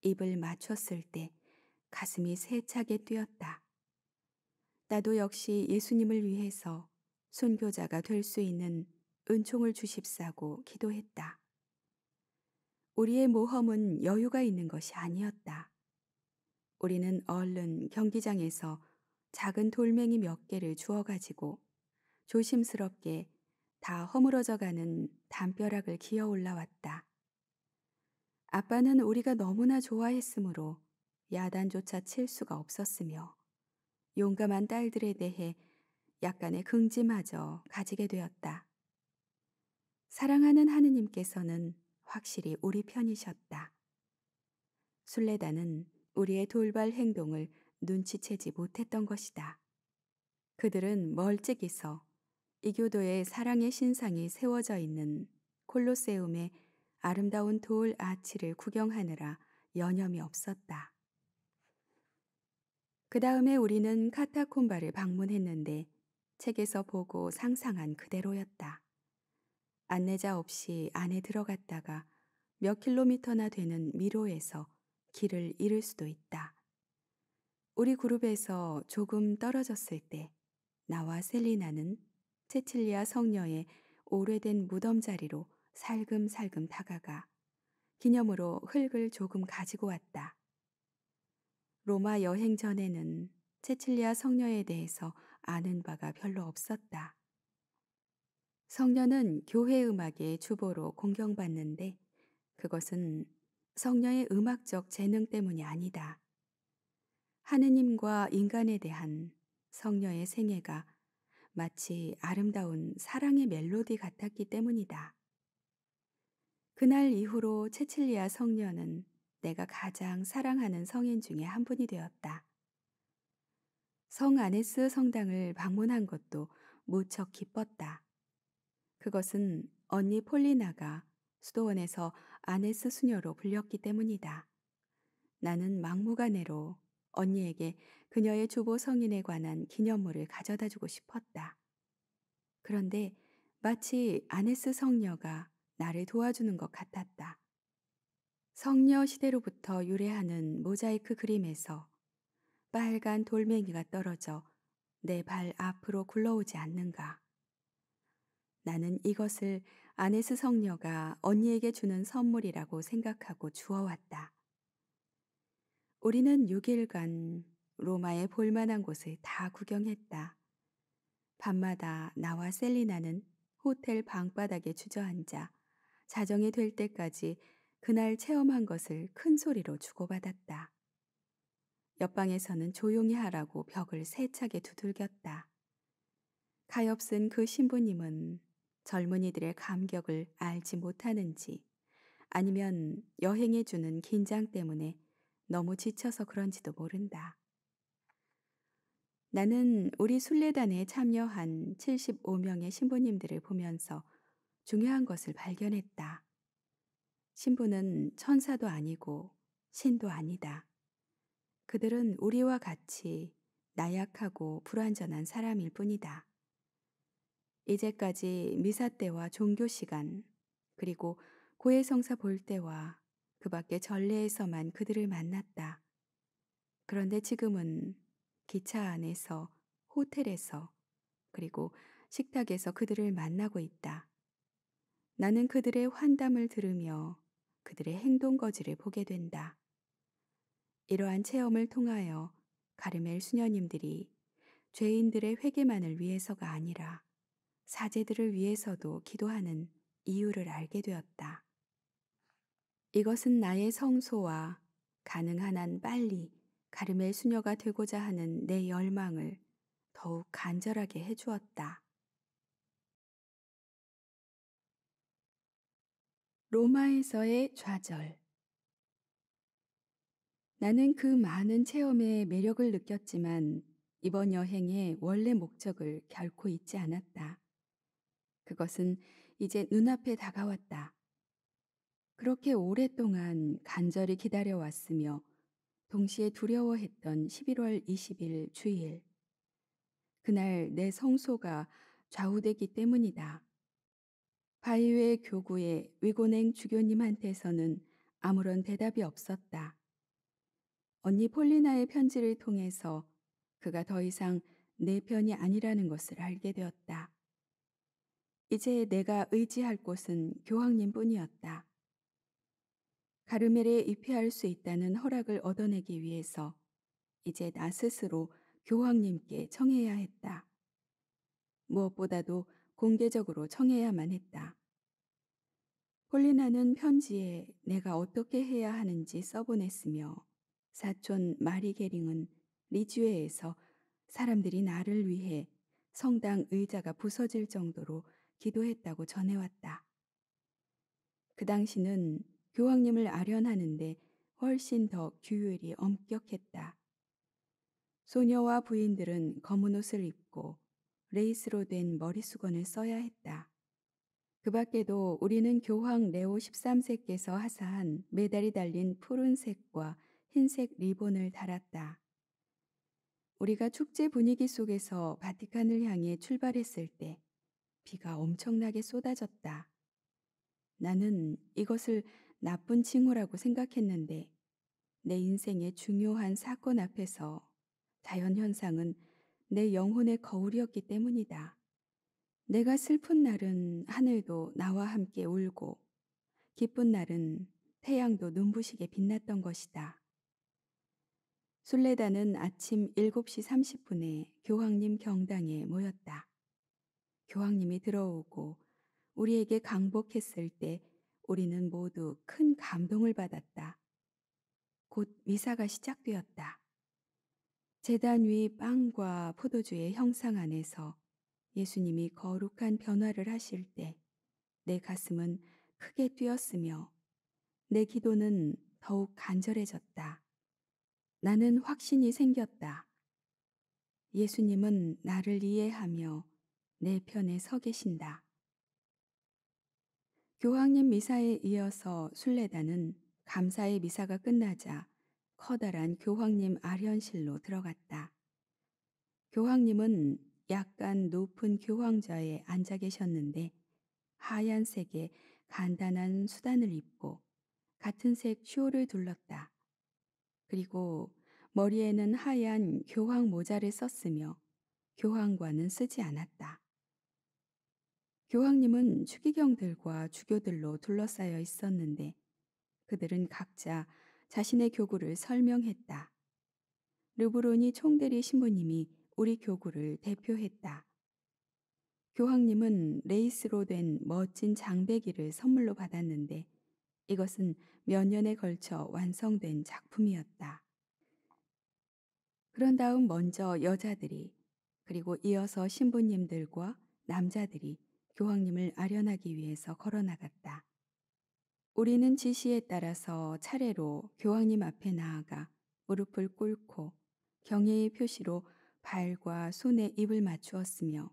입을 맞췄을 때 가슴이 세차게 뛰었다. 나도 역시 예수님을 위해서 순교자가 될 수 있는 은총을 주십사고 기도했다. 우리의 모험은 여유가 있는 것이 아니었다. 우리는 얼른 경기장에서 작은 돌멩이 몇 개를 주워 가지고 조심스럽게 다 허물어져 가는 담벼락을 기어 올라왔다. 아빠는 우리가 너무나 좋아했으므로 야단조차 칠 수가 없었으며 용감한 딸들에 대해 약간의 긍지마저 가지게 되었다. 사랑하는 하느님께서는 확실히 우리 편이셨다. 순례단은 우리의 돌발 행동을 눈치채지 못했던 것이다. 그들은 멀찍이서 이교도의 사랑의 신상이 세워져 있는 콜로세움의 아름다운 돌 아치를 구경하느라 여념이 없었다. 그 다음에 우리는 카타콤바를 방문했는데 책에서 보고 상상한 그대로였다. 안내자 없이 안에 들어갔다가 몇 킬로미터나 되는 미로에서 길을 잃을 수도 있다. 우리 그룹에서 조금 떨어졌을 때 나와 셀리나는 체칠리아 성녀의 오래된 무덤 자리로 살금살금 다가가 기념으로 흙을 조금 가지고 왔다. 로마 여행 전에는 체칠리아 성녀에 대해서 아는 바가 별로 없었다. 성녀는 교회 음악의 주보로 공경받는데 그것은 성녀의 음악적 재능 때문이 아니다. 하느님과 인간에 대한 성녀의 생애가 마치 아름다운 사랑의 멜로디 같았기 때문이다. 그날 이후로 체칠리아 성녀는 내가 가장 사랑하는 성인 중에 한 분이 되었다. 성 아네스 성당을 방문한 것도 무척 기뻤다. 그것은 언니 폴리나가 수도원에서 아네스 수녀로 불렸기 때문이다. 나는 막무가내로 언니에게 그녀의 주보 성인에 관한 기념물을 가져다 주고 싶었다. 그런데 마치 아네스 성녀가 나를 도와주는 것 같았다. 성녀 시대로부터 유래하는 모자이크 그림에서 빨간 돌멩이가 떨어져 내 발 앞으로 굴러오지 않는가. 나는 이것을 아네스 성녀가 언니에게 주는 선물이라고 생각하고 주어왔다 우리는 6일간 로마의 볼만한 곳을 다 구경했다. 밤마다 나와 셀리나는 호텔 방바닥에 주저앉아 자정이 될 때까지 그날 체험한 것을 큰 소리로 주고받았다. 옆방에서는 조용히 하라고 벽을 세차게 두들겼다. 가엾은 그 신부님은 젊은이들의 감격을 알지 못하는지 아니면 여행해 주는 긴장 때문에 너무 지쳐서 그런지도 모른다. 나는 우리 순례단에 참여한 75명의 신부님들을 보면서 중요한 것을 발견했다. 신부는 천사도 아니고 신도 아니다. 그들은 우리와 같이 나약하고 불완전한 사람일 뿐이다. 이제까지 미사 때와 종교 시간, 그리고 고해성사 볼 때와 그 밖에 전례에서만 그들을 만났다. 그런데 지금은 기차 안에서, 호텔에서, 그리고 식탁에서 그들을 만나고 있다. 나는 그들의 환담을 들으며 그들의 행동거지를 보게 된다. 이러한 체험을 통하여 가르멜 수녀님들이 죄인들의 회개만을 위해서가 아니라 사제들을 위해서도 기도하는 이유를 알게 되었다. 이것은 나의 성소와 가능한 한 빨리 가름의 수녀가 되고자 하는 내 열망을 더욱 간절하게 해주었다. 로마에서의 좌절 나는 그 많은 체험의 매력을 느꼈지만 이번 여행의 원래 목적을 결코 잊지 않았다. 그것은 이제 눈앞에 다가왔다. 그렇게 오랫동안 간절히 기다려왔으며 동시에 두려워했던 11월 20일 주일. 그날 내 성소가 좌우되기 때문이다. 바이웨 교구의 위고냉 주교님한테서는 아무런 대답이 없었다. 언니 폴리나의 편지를 통해서 그가 더 이상 내 편이 아니라는 것을 알게 되었다. 이제 내가 의지할 곳은 교황님 뿐이었다. 가르멜에 입회할 수 있다는 허락을 얻어내기 위해서 이제 나 스스로 교황님께 청해야 했다. 무엇보다도 공개적으로 청해야만 했다. 폴리나는 편지에 내가 어떻게 해야 하는지 써보냈으며 사촌 마리 게링은 리주에에서 사람들이 나를 위해 성당 의자가 부서질 정도로 기도했다고 전해왔다. 그 당시는 교황님을 아련하는데 훨씬 더 규율이 엄격했다. 소녀와 부인들은 검은 옷을 입고 레이스로 된 머리수건을 써야 했다. 그 밖에도 우리는 교황 레오 13세께서 하사한 메달이 달린 푸른색과 흰색 리본을 달았다. 우리가 축제 분위기 속에서 바티칸을 향해 출발했을 때 비가 엄청나게 쏟아졌다. 나는 이것을 나쁜 칭호라고 생각했는데 내 인생의 중요한 사건 앞에서 자연현상은 내 영혼의 거울이었기 때문이다. 내가 슬픈 날은 하늘도 나와 함께 울고 기쁜 날은 태양도 눈부시게 빛났던 것이다. 술례단은 아침 7시 30분에 교황님 경당에 모였다. 교황님이 들어오고 우리에게 강복했을 때 우리는 모두 큰 감동을 받았다. 곧 미사가 시작되었다. 재단 위 빵과 포도주의 형상 안에서 예수님이 거룩한 변화를 하실 때 내 가슴은 크게 뛰었으며 내 기도는 더욱 간절해졌다. 나는 확신이 생겼다. 예수님은 나를 이해하며 내 편에 서 계신다. 교황님 미사에 이어서 순례단은 감사의 미사가 끝나자 커다란 교황님 아련실로 들어갔다. 교황님은 약간 높은 교황좌에 앉아 계셨는데 하얀색의 간단한 수단을 입고 같은 색 쇼를 둘렀다. 그리고 머리에는 하얀 교황 모자를 썼으며 교황관은 쓰지 않았다. 교황님은 추기경들과 주교들로 둘러싸여 있었는데 그들은 각자 자신의 교구를 설명했다. 르브론이 총대리 신부님이 우리 교구를 대표했다. 교황님은 레이스로 된 멋진 장배기를 선물로 받았는데 이것은 몇 년에 걸쳐 완성된 작품이었다. 그런 다음 먼저 여자들이 그리고 이어서 신부님들과 남자들이 교황님을 아련하기 위해서 걸어나갔다. 우리는 지시에 따라서 차례로 교황님 앞에 나아가 무릎을 꿇고 경애의 표시로 발과 손에 입을 맞추었으며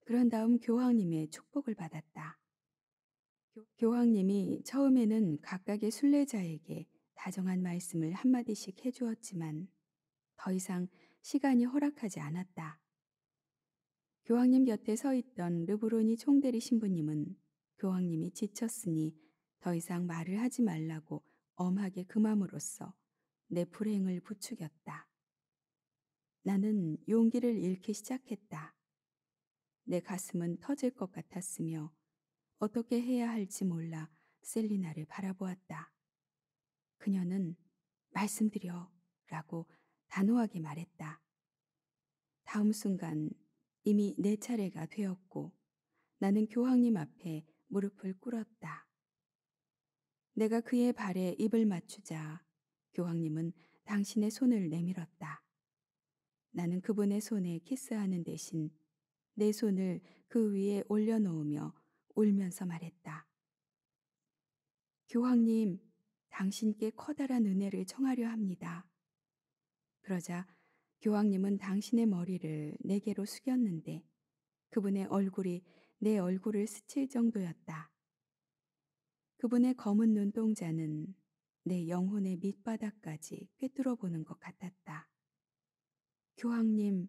그런 다음 교황님의 축복을 받았다. 교황님이 처음에는 각각의 순례자에게 다정한 말씀을 한마디씩 해주었지만 더 이상 시간이 허락하지 않았다. 교황님 곁에 서 있던 르브로니 총대리 신부님은 교황님이 지쳤으니 더 이상 말을 하지 말라고 엄하게 금함으로써 그 내 불행을 부추겼다. 나는 용기를 잃기 시작했다. 내 가슴은 터질 것 같았으며 어떻게 해야 할지 몰라 셀리나를 바라보았다. 그녀는 말씀드려 라고 단호하게 말했다. 다음 순간 이미 내 차례가 되었고 나는 교황님 앞에 무릎을 꿇었다. 내가 그의 발에 입을 맞추자 교황님은 당신의 손을 내밀었다. 나는 그분의 손에 키스하는 대신 내 손을 그 위에 올려놓으며 울면서 말했다. 교황님, 당신께 커다란 은혜를 청하려 합니다. 그러자 교황님은 당신의 머리를 내게로 숙였는데 그분의 얼굴이 내 얼굴을 스칠 정도였다. 그분의 검은 눈동자는 내 영혼의 밑바닥까지 꿰뚫어 보는 것 같았다. 교황님,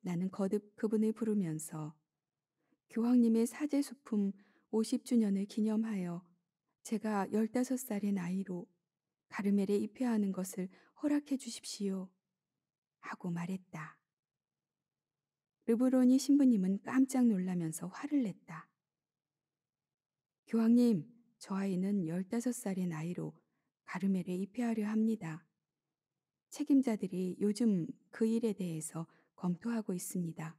나는 거듭 그분을 부르면서 교황님의 사제수품 50주년을 기념하여 제가 15살의 나이로 가르멜에 입회하는 것을 허락해 주십시오. 하고 말했다. 르브론이 신부님은 깜짝 놀라면서 화를 냈다. 교황님, 저 아이는 15살의 나이로 가르멜에 입회하려 합니다. 책임자들이 요즘 그 일에 대해서 검토하고 있습니다.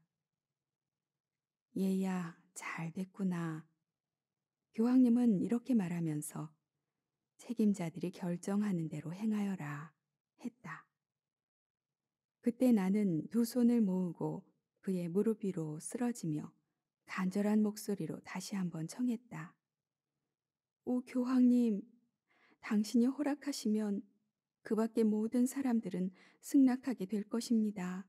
얘야, 잘 됐구나. 교황님은 이렇게 말하면서 책임자들이 결정하는 대로 행하여라 했다. 그때 나는 두 손을 모으고 그의 무릎 위로 쓰러지며 간절한 목소리로 다시 한번 청했다. 오 교황님, 당신이 허락하시면 그밖에 모든 사람들은 승낙하게 될 것입니다.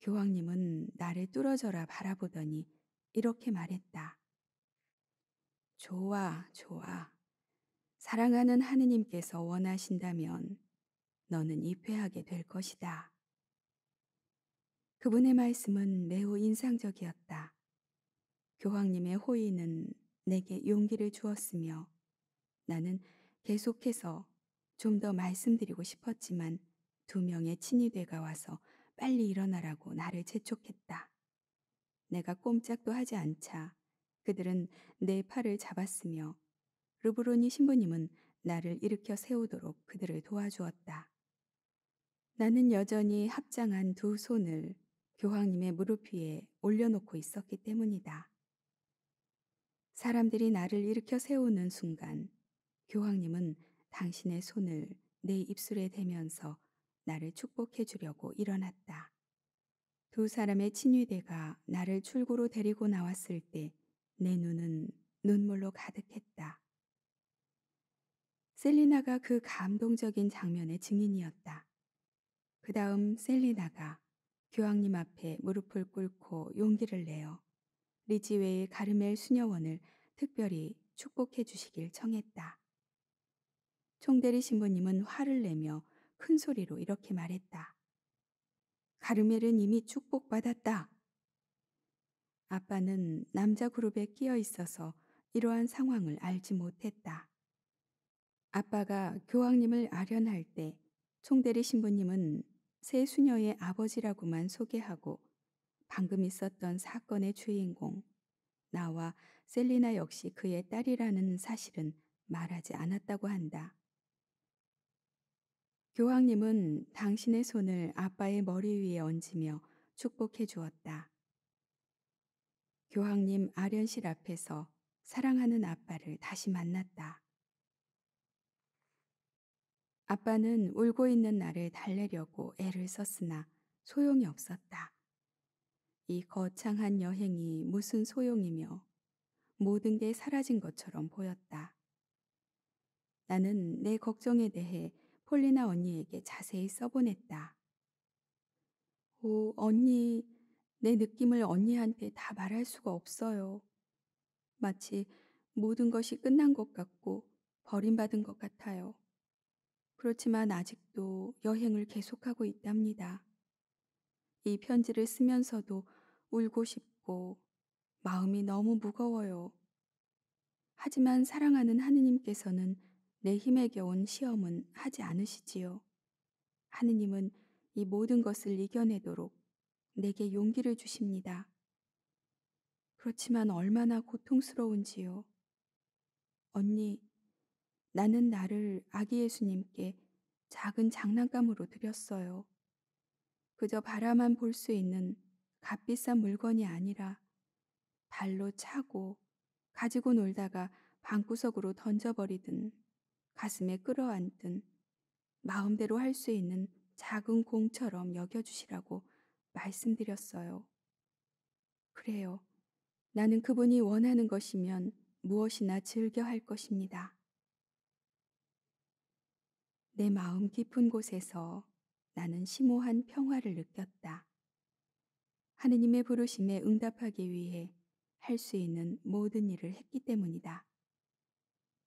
교황님은 나를 뚫어져라 바라보더니 이렇게 말했다. 좋아, 좋아. 사랑하는 하느님께서 원하신다면 너는 입회하게 될 것이다. 그분의 말씀은 매우 인상적이었다. 교황님의 호의는 내게 용기를 주었으며 나는 계속해서 좀 더 말씀드리고 싶었지만 두 명의 친위대가 와서 빨리 일어나라고 나를 재촉했다. 내가 꼼짝도 하지 않자 그들은 내 팔을 잡았으며 르브로니 신부님은 나를 일으켜 세우도록 그들을 도와주었다. 나는 여전히 합장한 두 손을 교황님의 무릎 위에 올려놓고 있었기 때문이다. 사람들이 나를 일으켜 세우는 순간 교황님은 당신의 손을 내 입술에 대면서 나를 축복해 주려고 일어났다. 두 사람의 친위대가 나를 출구로 데리고 나왔을 때 내 눈은 눈물로 가득했다. 셀리나가 그 감동적인 장면의 증인이었다. 그 다음 셀리나가 교황님 앞에 무릎을 꿇고 용기를 내어 리지웨이 가르멜 수녀원을 특별히 축복해 주시길 청했다. 총대리 신부님은 화를 내며 큰 소리로 이렇게 말했다. 가르멜은 이미 축복받았다. 아빠는 남자 그룹에 끼어 있어서 이러한 상황을 알지 못했다. 아빠가 교황님을 아련할 때 총대리 신부님은 세 수녀의 아버지라고만 소개하고 방금 있었던 사건의 주인공, 나와 셀리나 역시 그의 딸이라는 사실은 말하지 않았다고 한다. 교황님은 당신의 손을 아빠의 머리 위에 얹으며 축복해 주었다. 교황님 아련실 앞에서 사랑하는 아빠를 다시 만났다. 아빠는 울고 있는 나를 달래려고 애를 썼으나 소용이 없었다. 이 거창한 여행이 무슨 소용이며 모든 게 사라진 것처럼 보였다. 나는 내 걱정에 대해 폴리나 언니에게 자세히 써보냈다. 오, 언니, 내 느낌을 언니한테 다 말할 수가 없어요. 마치 모든 것이 끝난 것 같고 버림받은 것 같아요. 그렇지만 아직도 여행을 계속하고 있답니다. 이 편지를 쓰면서도 울고 싶고 마음이 너무 무거워요. 하지만 사랑하는 하느님께서는 내 힘에게 온 시험은 하지 않으시지요. 하느님은 이 모든 것을 이겨내도록 내게 용기를 주십니다. 그렇지만 얼마나 고통스러운지요. 언니, 나는 나를 아기 예수님께 작은 장난감으로 드렸어요. 그저 바라만 볼 수 있는 값비싼 물건이 아니라 발로 차고 가지고 놀다가 방구석으로 던져버리든 가슴에 끌어안든 마음대로 할 수 있는 작은 공처럼 여겨주시라고 말씀드렸어요. 그래요. 나는 그분이 원하는 것이면 무엇이나 즐겨 할 것입니다. 내 마음 깊은 곳에서 나는 심오한 평화를 느꼈다. 하느님의 부르심에 응답하기 위해 할 수 있는 모든 일을 했기 때문이다.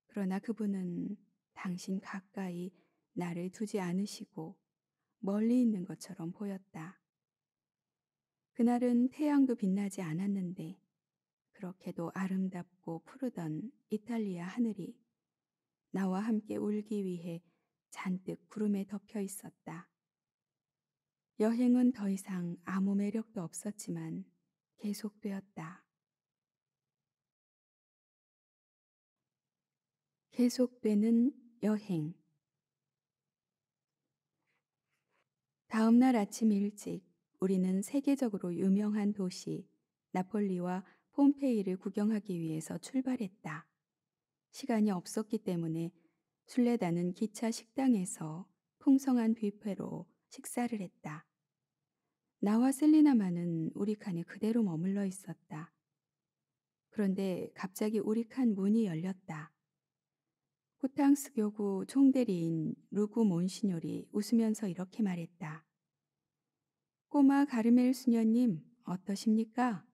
그러나 그분은 당신 가까이 나를 두지 않으시고 멀리 있는 것처럼 보였다. 그날은 태양도 빛나지 않았는데 그렇게도 아름답고 푸르던 이탈리아 하늘이 나와 함께 울기 위해 잔뜩 구름에 덮여 있었다. 여행은 더 이상 아무 매력도 없었지만 계속되었다. 계속되는 여행 다음날 아침 일찍 우리는 세계적으로 유명한 도시 나폴리와 폼페이를 구경하기 위해서 출발했다. 시간이 없었기 때문에 순례단은 기차 식당에서 풍성한 뷔페로 식사를 했다. 나와 셀리나만은 우리 칸에 그대로 머물러 있었다. 그런데 갑자기 우리 칸 문이 열렸다. 호탕스 교구 총대리인 루구 몬시뇨리 웃으면서 이렇게 말했다. 꼬마 가르멜 수녀님 어떠십니까?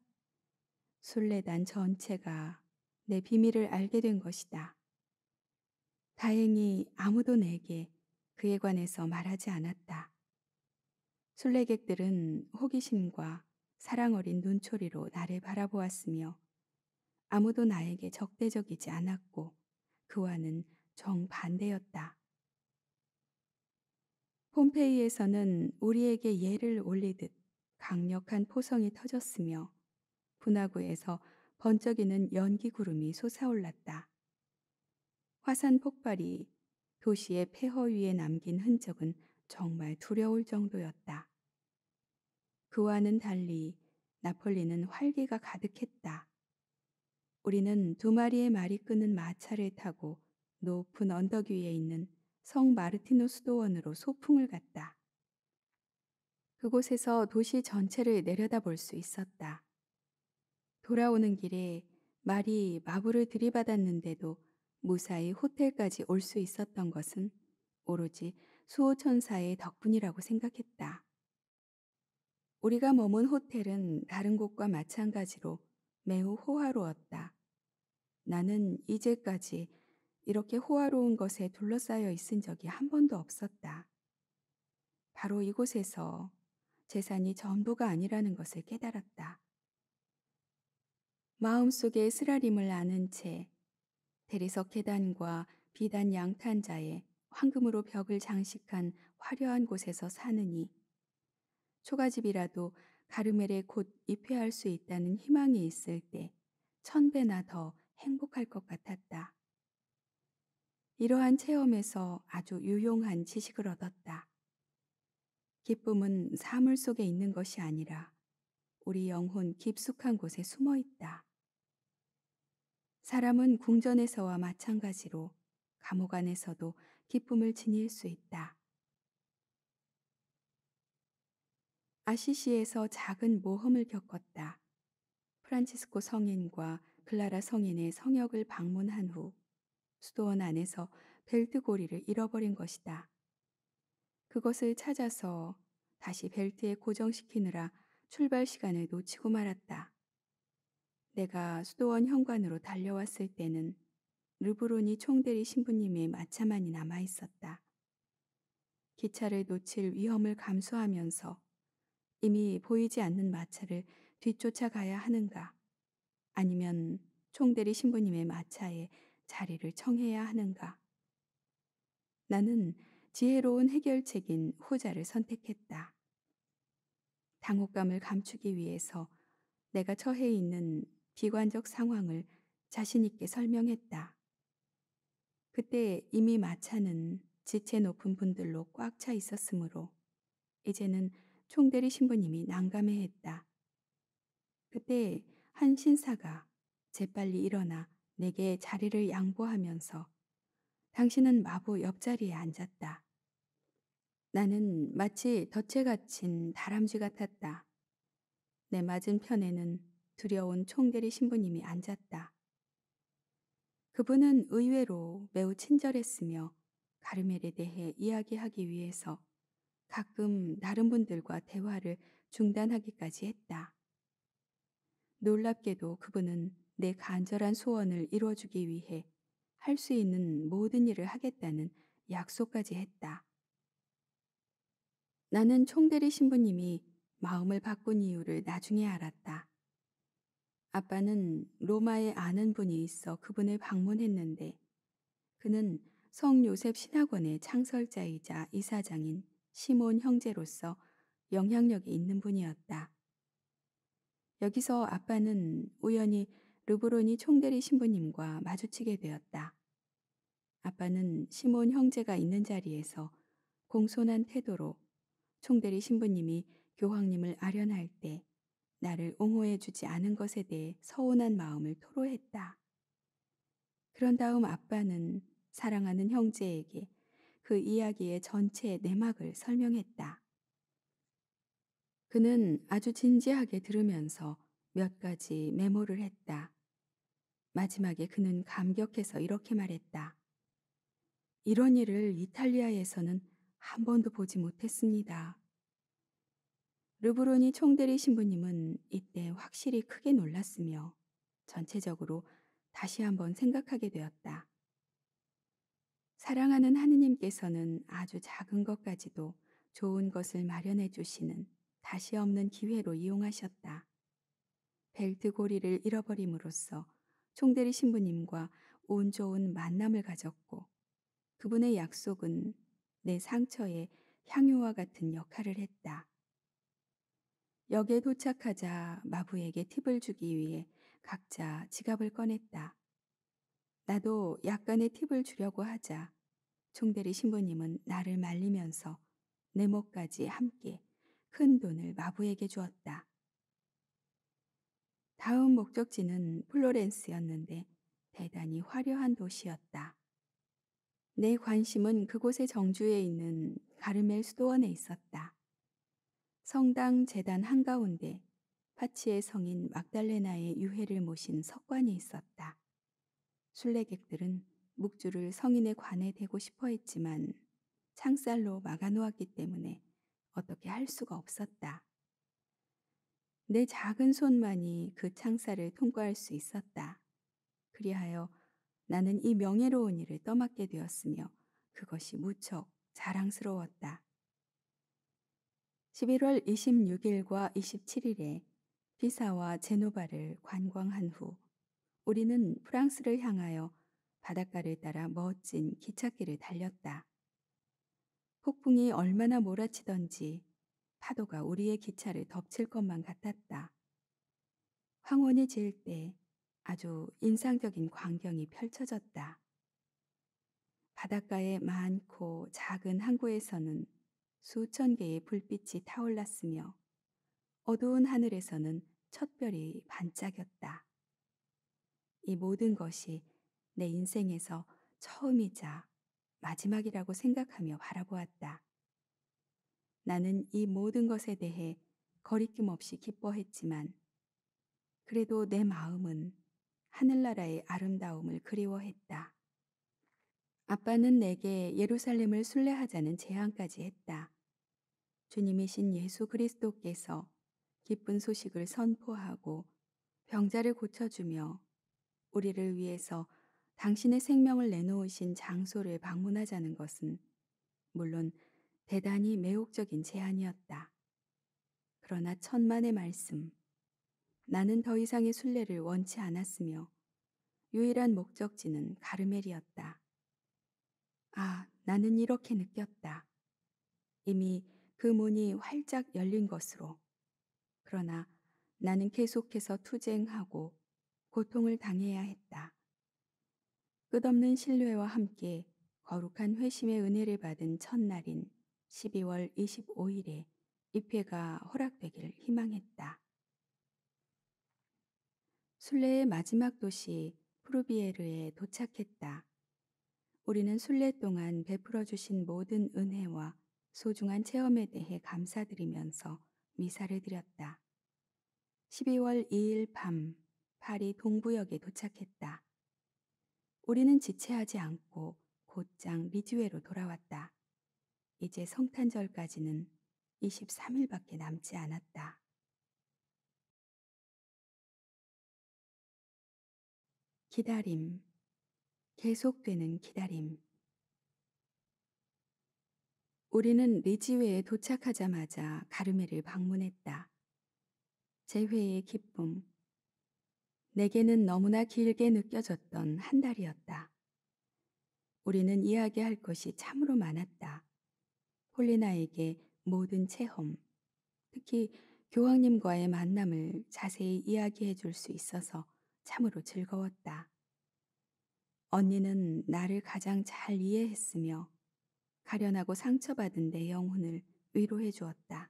순례단 전체가 내 비밀을 알게 된 것이다. 다행히 아무도 내게 그에 관해서 말하지 않았다. 순례객들은 호기심과 사랑 어린 눈초리로 나를 바라보았으며 아무도 나에게 적대적이지 않았고 그와는 정반대였다. 폼페이에서는 우리에게 예를 올리듯 강력한 포성이 터졌으며 분화구에서 번쩍이는 연기 구름이 솟아올랐다. 화산 폭발이 도시의 폐허 위에 남긴 흔적은 정말 두려울 정도였다. 그와는 달리 나폴리는 활기가 가득했다. 우리는 두 마리의 말이 끄는 마차를 타고 높은 언덕 위에 있는 성 마르티노 수도원으로 소풍을 갔다. 그곳에서 도시 전체를 내려다 볼수 있었다. 돌아오는 길에 말이 마부를 들이받았는데도 무사히 호텔까지 올 수 있었던 것은 오로지 수호천사의 덕분이라고 생각했다. 우리가 머문 호텔은 다른 곳과 마찬가지로 매우 호화로웠다. 나는 이제까지 이렇게 호화로운 것에 둘러싸여 있은 적이 한 번도 없었다. 바로 이곳에서 재산이 전부가 아니라는 것을 깨달았다. 마음속에 쓰라림을 아는 채 대리석 계단과 비단 양탄자에 황금으로 벽을 장식한 화려한 곳에서 사느니 초가집이라도 가르멜에 곧 입회할 수 있다는 희망이 있을 때 천배나 더 행복할 것 같았다. 이러한 체험에서 아주 유용한 지식을 얻었다. 기쁨은 사물 속에 있는 것이 아니라 우리 영혼 깊숙한 곳에 숨어 있다. 사람은 궁전에서와 마찬가지로 감옥 안에서도 기쁨을 지닐 수 있다. 아시시에서 작은 모험을 겪었다. 프란치스코 성인과 클라라 성인의 성역을 방문한 후 수도원 안에서 벨트고리를 잃어버린 것이다. 그것을 찾아서 다시 벨트에 고정시키느라 출발 시간을 놓치고 말았다. 내가 수도원 현관으로 달려왔을 때는 르브론이 총대리 신부님의 마차만이 남아 있었다. 기차를 놓칠 위험을 감수하면서 이미 보이지 않는 마차를 뒤쫓아 가야 하는가 아니면 총대리 신부님의 마차에 자리를 청해야 하는가. 나는 지혜로운 해결책인 후자를 선택했다. 당혹감을 감추기 위해서 내가 처해 있는 비관적 상황을 자신있게 설명했다. 그때 이미 마차는 지체 높은 분들로 꽉 차 있었으므로 이제는 총대리 신부님이 난감해했다. 그때 한 신사가 재빨리 일어나 내게 자리를 양보하면서 당신은 마부 옆자리에 앉았다. 나는 마치 덫에 갇힌 다람쥐 같았다. 내 맞은편에는 두려운 총대리 신부님이 앉았다. 그분은 의외로 매우 친절했으며 가르멜에 대해 이야기하기 위해서 가끔 다른 분들과 대화를 중단하기까지 했다. 놀랍게도 그분은 내 간절한 소원을 이루어주기 위해 할 수 있는 모든 일을 하겠다는 약속까지 했다. 나는 총대리 신부님이 마음을 바꾼 이유를 나중에 알았다. 아빠는 로마에 아는 분이 있어 그분을 방문했는데 그는 성 요셉 신학원의 창설자이자 이사장인 시몬 형제로서 영향력이 있는 분이었다. 여기서 아빠는 우연히 르브론이 총대리 신부님과 마주치게 되었다. 아빠는 시몬 형제가 있는 자리에서 공손한 태도로 총대리 신부님이 교황님을 아련할 때 나를 옹호해 주지 않은 것에 대해 서운한 마음을 토로했다. 그런 다음 아빠는 사랑하는 형제에게 그 이야기의 전체 내막을 설명했다. 그는 아주 진지하게 들으면서 몇 가지 메모를 했다. 마지막에 그는 감격해서 이렇게 말했다. 이런 일을 이탈리아에서는 한 번도 보지 못했습니다. 르브론이 총대리 신부님은 이때 확실히 크게 놀랐으며 전체적으로 다시 한번 생각하게 되었다. 사랑하는 하느님께서는 아주 작은 것까지도 좋은 것을 마련해 주시는 다시 없는 기회로 이용하셨다. 벨트 고리를 잃어버림으로써 총대리 신부님과 운 좋은 만남을 가졌고 그분의 약속은 내 상처에 향유와 같은 역할을 했다. 역에 도착하자 마부에게 팁을 주기 위해 각자 지갑을 꺼냈다. 나도 약간의 팁을 주려고 하자 총대리 신부님은 나를 말리면서 내 목까지 함께 큰 돈을 마부에게 주었다. 다음 목적지는 플로렌스였는데 대단히 화려한 도시였다. 내 관심은 그곳의 정주에 있는 가르멜 수도원에 있었다. 성당 재단 한가운데 파치의 성인 막달레나의 유해를 모신 석관이 있었다. 순례객들은 묵주를 성인의 관에 대고 싶어 했지만 창살로 막아놓았기 때문에 어떻게 할 수가 없었다. 내 작은 손만이 그 창살을 통과할 수 있었다. 그리하여 나는 이 명예로운 일을 떠맡게 되었으며 그것이 무척 자랑스러웠다. 11월 26일과 27일에 피사와 제노바를 관광한 후 우리는 프랑스를 향하여 바닷가를 따라 멋진 기찻길을 달렸다. 폭풍이 얼마나 몰아치던지 파도가 우리의 기차를 덮칠 것만 같았다. 황혼이 질 때 아주 인상적인 광경이 펼쳐졌다. 바닷가의 많고 작은 항구에서는 수천 개의 불빛이 타올랐으며 어두운 하늘에서는 첫 별이 반짝였다. 이 모든 것이 내 인생에서 처음이자 마지막이라고 생각하며 바라보았다. 나는 이 모든 것에 대해 거리낌 없이 기뻐했지만 그래도 내 마음은 하늘나라의 아름다움을 그리워했다. 아빠는 내게 예루살렘을 순례하자는 제안까지 했다. 주님이신 예수 그리스도께서 기쁜 소식을 선포하고 병자를 고쳐주며 우리를 위해서 당신의 생명을 내놓으신 장소를 방문하자는 것은 물론 대단히 매혹적인 제안이었다. 그러나 천만의 말씀. 나는 더 이상의 순례를 원치 않았으며 유일한 목적지는 가르멜이었다. 아, 나는 이렇게 느꼈다. 이미 그 문이 활짝 열린 것으로. 그러나 나는 계속해서 투쟁하고 고통을 당해야 했다. 끝없는 신뢰와 함께 거룩한 회심의 은혜를 받은 첫날인 12월 25일에 입회가 허락되길 희망했다. 순례의 마지막 도시 프루비에르에 도착했다. 우리는 순례 동안 베풀어 주신 모든 은혜와 소중한 체험에 대해 감사드리면서 미사를 드렸다. 12월 2일 밤 파리 동부역에 도착했다. 우리는 지체하지 않고 곧장 미주웨로 돌아왔다. 이제 성탄절까지는 23일밖에 남지 않았다. 기다림. 계속되는 기다림. 우리는 리지웨에 도착하자마자 가르메를 방문했다. 재회의 기쁨. 내게는 너무나 길게 느껴졌던 한 달이었다. 우리는 이야기할 것이 참으로 많았다. 홀리나에게 모든 체험, 특히 교황님과의 만남을 자세히 이야기해 줄 수 있어서 참으로 즐거웠다. 언니는 나를 가장 잘 이해했으며 가련하고 상처받은 내 영혼을 위로해 주었다.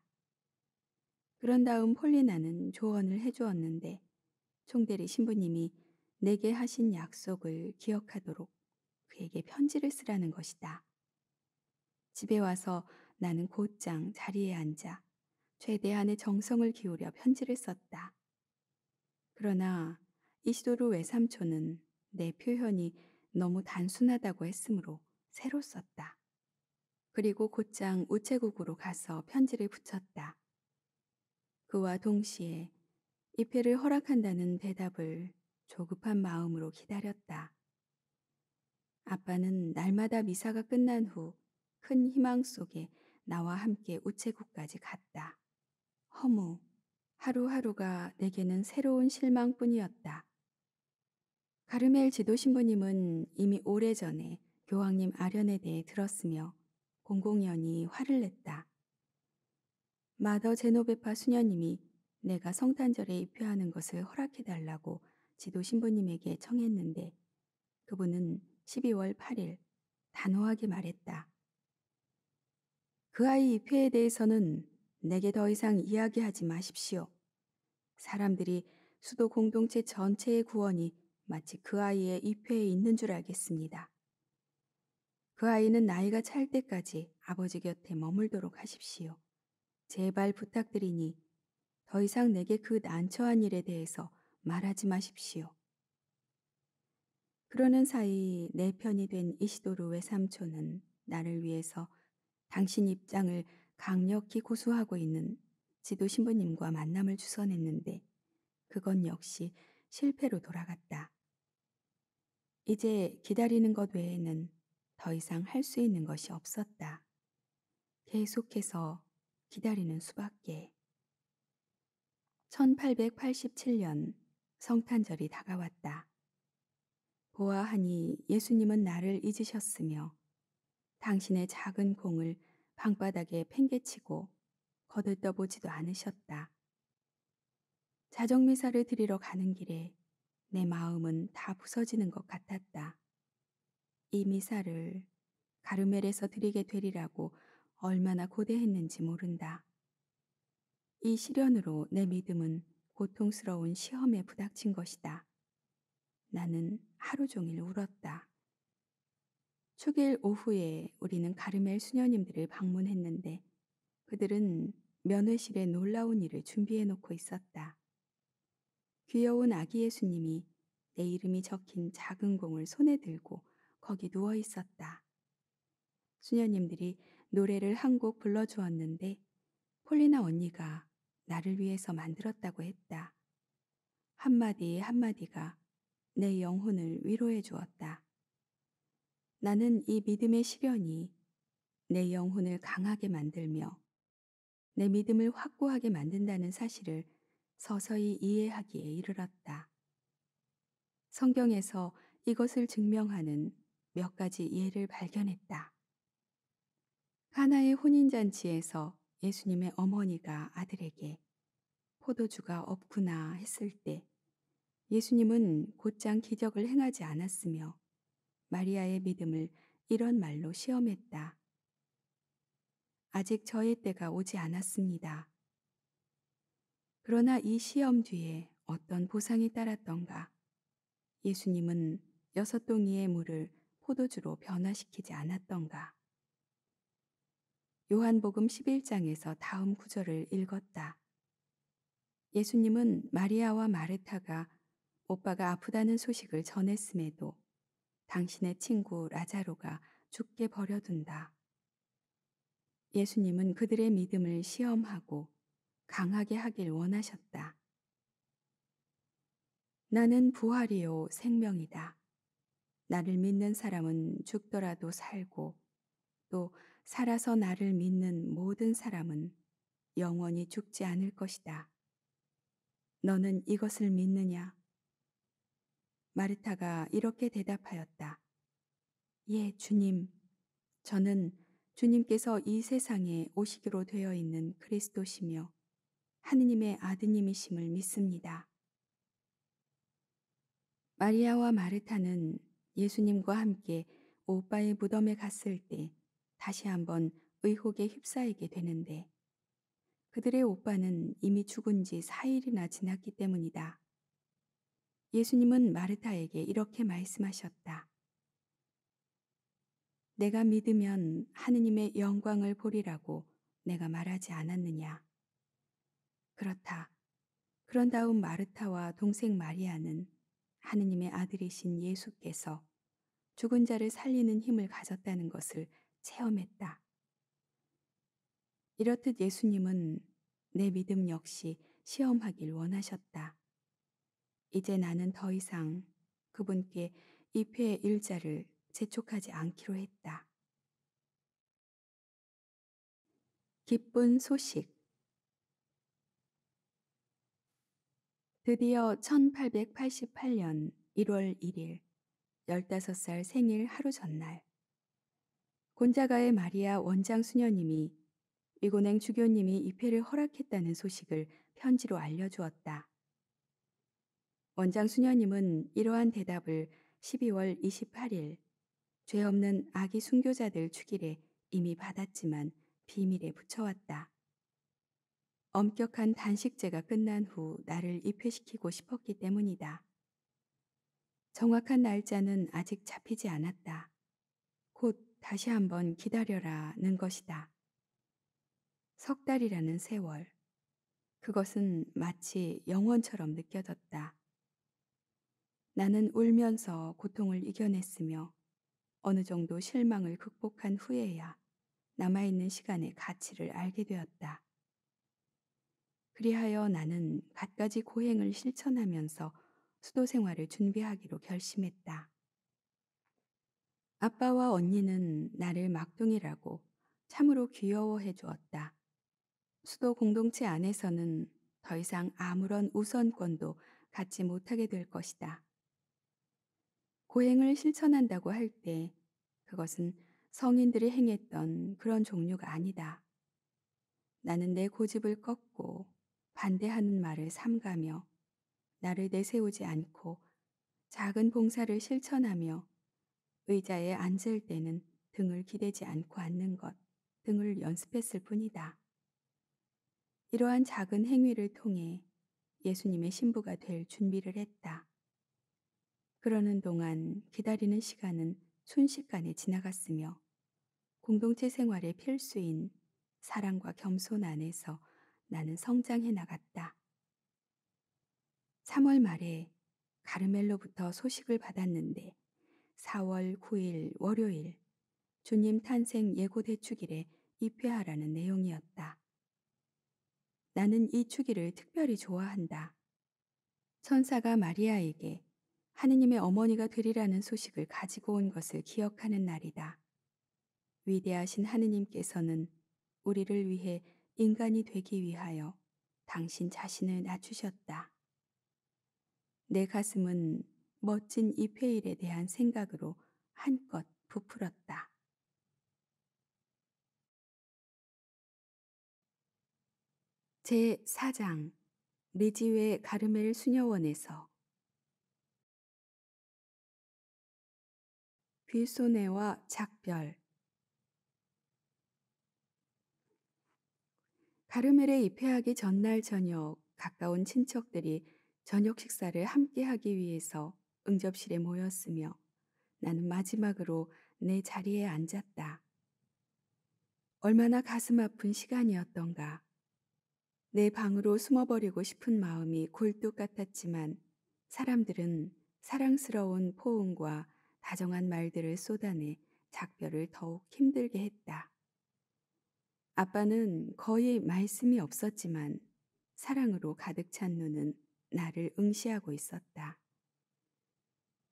그런 다음 폴리나는 조언을 해 주었는데 총대리 신부님이 내게 하신 약속을 기억하도록 그에게 편지를 쓰라는 것이다. 집에 와서 나는 곧장 자리에 앉아 최대한의 정성을 기울여 편지를 썼다. 그러나 이시도르 외삼촌은 내 표현이 너무 단순하다고 했으므로 새로 썼다. 그리고 곧장 우체국으로 가서 편지를 붙였다. 그와 동시에 입회를 허락한다는 대답을 조급한 마음으로 기다렸다. 아빠는 날마다 미사가 끝난 후 큰 희망 속에 나와 함께 우체국까지 갔다. 허무, 하루하루가 내게는 새로운 실망뿐이었다. 가르멜 지도신부님은 이미 오래전에 교황님 아련에 대해 들었으며 공공연히 화를 냈다. 마더 제노베파 수녀님이 내가 성탄절에 입회하는 것을 허락해달라고 지도 신부님에게 청했는데 그분은 12월 8일 단호하게 말했다. 그 아이 입회에 대해서는 내게 더 이상 이야기하지 마십시오. 사람들이 수도 공동체 전체의 구원이 마치 그 아이의 입회에 있는 줄 알겠습니다. 그 아이는 나이가 찰 때까지 아버지 곁에 머물도록 하십시오. 제발 부탁드리니 더 이상 내게 그 난처한 일에 대해서 말하지 마십시오. 그러는 사이 내 편이 된 이시도르 외삼촌은 나를 위해서 당신 입장을 강력히 고수하고 있는 지도 신부님과 만남을 주선했는데 그건 역시 실패로 돌아갔다. 이제 기다리는 것 외에는 더 이상 할 수 있는 것이 없었다. 계속해서 기다리는 수밖에. 1887년 성탄절이 다가왔다. 보아하니 예수님은 나를 잊으셨으며 당신의 작은 공을 방바닥에 팽개치고 거들떠보지도 않으셨다. 자정미사를 드리러 가는 길에 내 마음은 다 부서지는 것 같았다. 이 미사를 가르멜에서 드리게 되리라고 얼마나 고대했는지 모른다. 이 시련으로 내 믿음은 고통스러운 시험에 부닥친 것이다. 나는 하루 종일 울었다. 축일 오후에 우리는 가르멜 수녀님들을 방문했는데 그들은 면회실에 놀라운 일을 준비해 놓고 있었다. 귀여운 아기 예수님이 내 이름이 적힌 작은 공을 손에 들고 거기 누워 있었다. 수녀님들이 노래를 한 곡 불러주었는데 폴리나 언니가 나를 위해서 만들었다고 했다. 한마디 한마디가 내 영혼을 위로해 주었다. 나는 이 믿음의 시련이 내 영혼을 강하게 만들며 내 믿음을 확고하게 만든다는 사실을 서서히 이해하기에 이르렀다. 성경에서 이것을 증명하는 몇 가지 예를 발견했다. 하나의 혼인잔치에서 예수님의 어머니가 아들에게 포도주가 없구나 했을 때 예수님은 곧장 기적을 행하지 않았으며 마리아의 믿음을 이런 말로 시험했다. 아직 저의 때가 오지 않았습니다. 그러나 이 시험 뒤에 어떤 보상이 따랐던가. 예수님은 여섯 동이의 물을 포도주로 변화시키지 않았던가. 요한복음 11장에서 다음 구절을 읽었다. 예수님은 마리아와 마르타가 오빠가 아프다는 소식을 전했음에도 당신의 친구 라자로가 죽게 버려둔다. 예수님은 그들의 믿음을 시험하고 강하게 하길 원하셨다. 나는 부활이요 생명이다. 나를 믿는 사람은 죽더라도 살고 또 살아서 나를 믿는 모든 사람은 영원히 죽지 않을 것이다. 너는 이것을 믿느냐? 마르타가 이렇게 대답하였다. 예, 주님. 저는 주님께서 이 세상에 오시기로 되어 있는 그리스도시며 하느님의 아드님이심을 믿습니다. 마리아와 마르타는 예수님과 함께 오빠의 무덤에 갔을 때 다시 한번 의혹에 휩싸이게 되는데 그들의 오빠는 이미 죽은 지 4일이나 지났기 때문이다. 예수님은 마르타에게 이렇게 말씀하셨다. 내가 믿으면 하느님의 영광을 보리라고 내가 말하지 않았느냐. 그렇다. 그런 다음 마르타와 동생 마리아는 하느님의 아들이신 예수께서 죽은 자를 살리는 힘을 가졌다는 것을 체험했다. 이렇듯 예수님은 내 믿음 역시 시험하길 원하셨다. 이제 나는 더 이상 그분께 입회의 일자를 재촉하지 않기로 했다. 기쁜 소식 드디어 1888년 1월 1일 15살 생일 하루 전날 곤자가의 마리아 원장 수녀님이 위고행 주교님이 입회를 허락했다는 소식을 편지로 알려주었다. 원장 수녀님은 이러한 대답을 12월 28일 죄 없는 아기 순교자들 축일에 이미 받았지만 비밀에 붙여왔다. 엄격한 단식제가 끝난 후 나를 입회시키고 싶었기 때문이다. 정확한 날짜는 아직 잡히지 않았다. 곧 다시 한번 기다려라는 것이다. 석 달이라는 세월. 그것은 마치 영원처럼 느껴졌다. 나는 울면서 고통을 이겨냈으며 어느 정도 실망을 극복한 후에야 남아있는 시간의 가치를 알게 되었다. 그리하여 나는 갖가지 고행을 실천하면서 수도 생활을 준비하기로 결심했다. 아빠와 언니는 나를 막둥이라고 참으로 귀여워해 주었다. 수도 공동체 안에서는 더 이상 아무런 우선권도 갖지 못하게 될 것이다. 고행을 실천한다고 할 때 그것은 성인들이 행했던 그런 종류가 아니다. 나는 내 고집을 꺾고 반대하는 말을 삼가며 나를 내세우지 않고 작은 봉사를 실천하며 의자에 앉을 때는 등을 기대지 않고 앉는 것 등을 연습했을 뿐이다. 이러한 작은 행위를 통해 예수님의 신부가 될 준비를 했다. 그러는 동안 기다리는 시간은 순식간에 지나갔으며 공동체 생활의 필수인 사랑과 겸손 안에서 나는 성장해 나갔다. 3월 말에 가르멜로부터 소식을 받았는데 4월 9일 월요일 주님 탄생 예고 대축일에 입회하라는 내용이었다. 나는 이 축일을 특별히 좋아한다. 천사가 마리아에게 하느님의 어머니가 되리라는 소식을 가지고 온 것을 기억하는 날이다. 위대하신 하느님께서는 우리를 위해 인간이 되기 위하여 당신 자신을 낮추셨다. 내 가슴은 멋진 이페일에 대한 생각으로 한껏 부풀었다. 제4장 리지웨 가르멜 수녀원에서 뷔소네와 작별 가르멜에 입회하기 전날 저녁 가까운 친척들이 저녁 식사를 함께 하기 위해서 응접실에 모였으며 나는 마지막으로 내 자리에 앉았다. 얼마나 가슴 아픈 시간이었던가. 내 방으로 숨어버리고 싶은 마음이 골뚝 같았지만 사람들은 사랑스러운 포옹과 다정한 말들을 쏟아내 작별을 더욱 힘들게 했다. 아빠는 거의 말씀이 없었지만 사랑으로 가득 찬 눈은 나를 응시하고 있었다.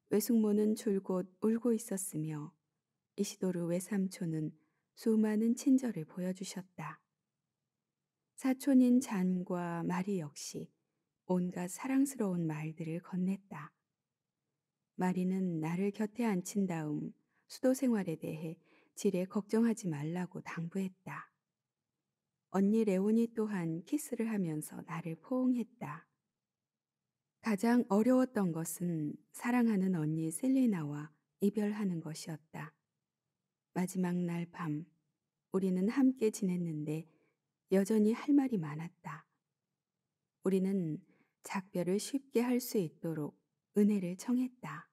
외숙모는 줄곧 울고 있었으며 이시도르 외삼촌은 수많은 친절을 보여주셨다. 사촌인 잔과 마리 역시 온갖 사랑스러운 말들을 건넸다. 마리는 나를 곁에 앉힌 다음 수도 생활에 대해 지레 걱정하지 말라고 당부했다. 언니 레오니 또한 키스를 하면서 나를 포옹했다. 가장 어려웠던 것은 사랑하는 언니 셀리나와 이별하는 것이었다. 마지막 날 밤, 우리는 함께 지냈는데 여전히 할 말이 많았다. 우리는 작별을 쉽게 할 수 있도록 은혜를 청했다.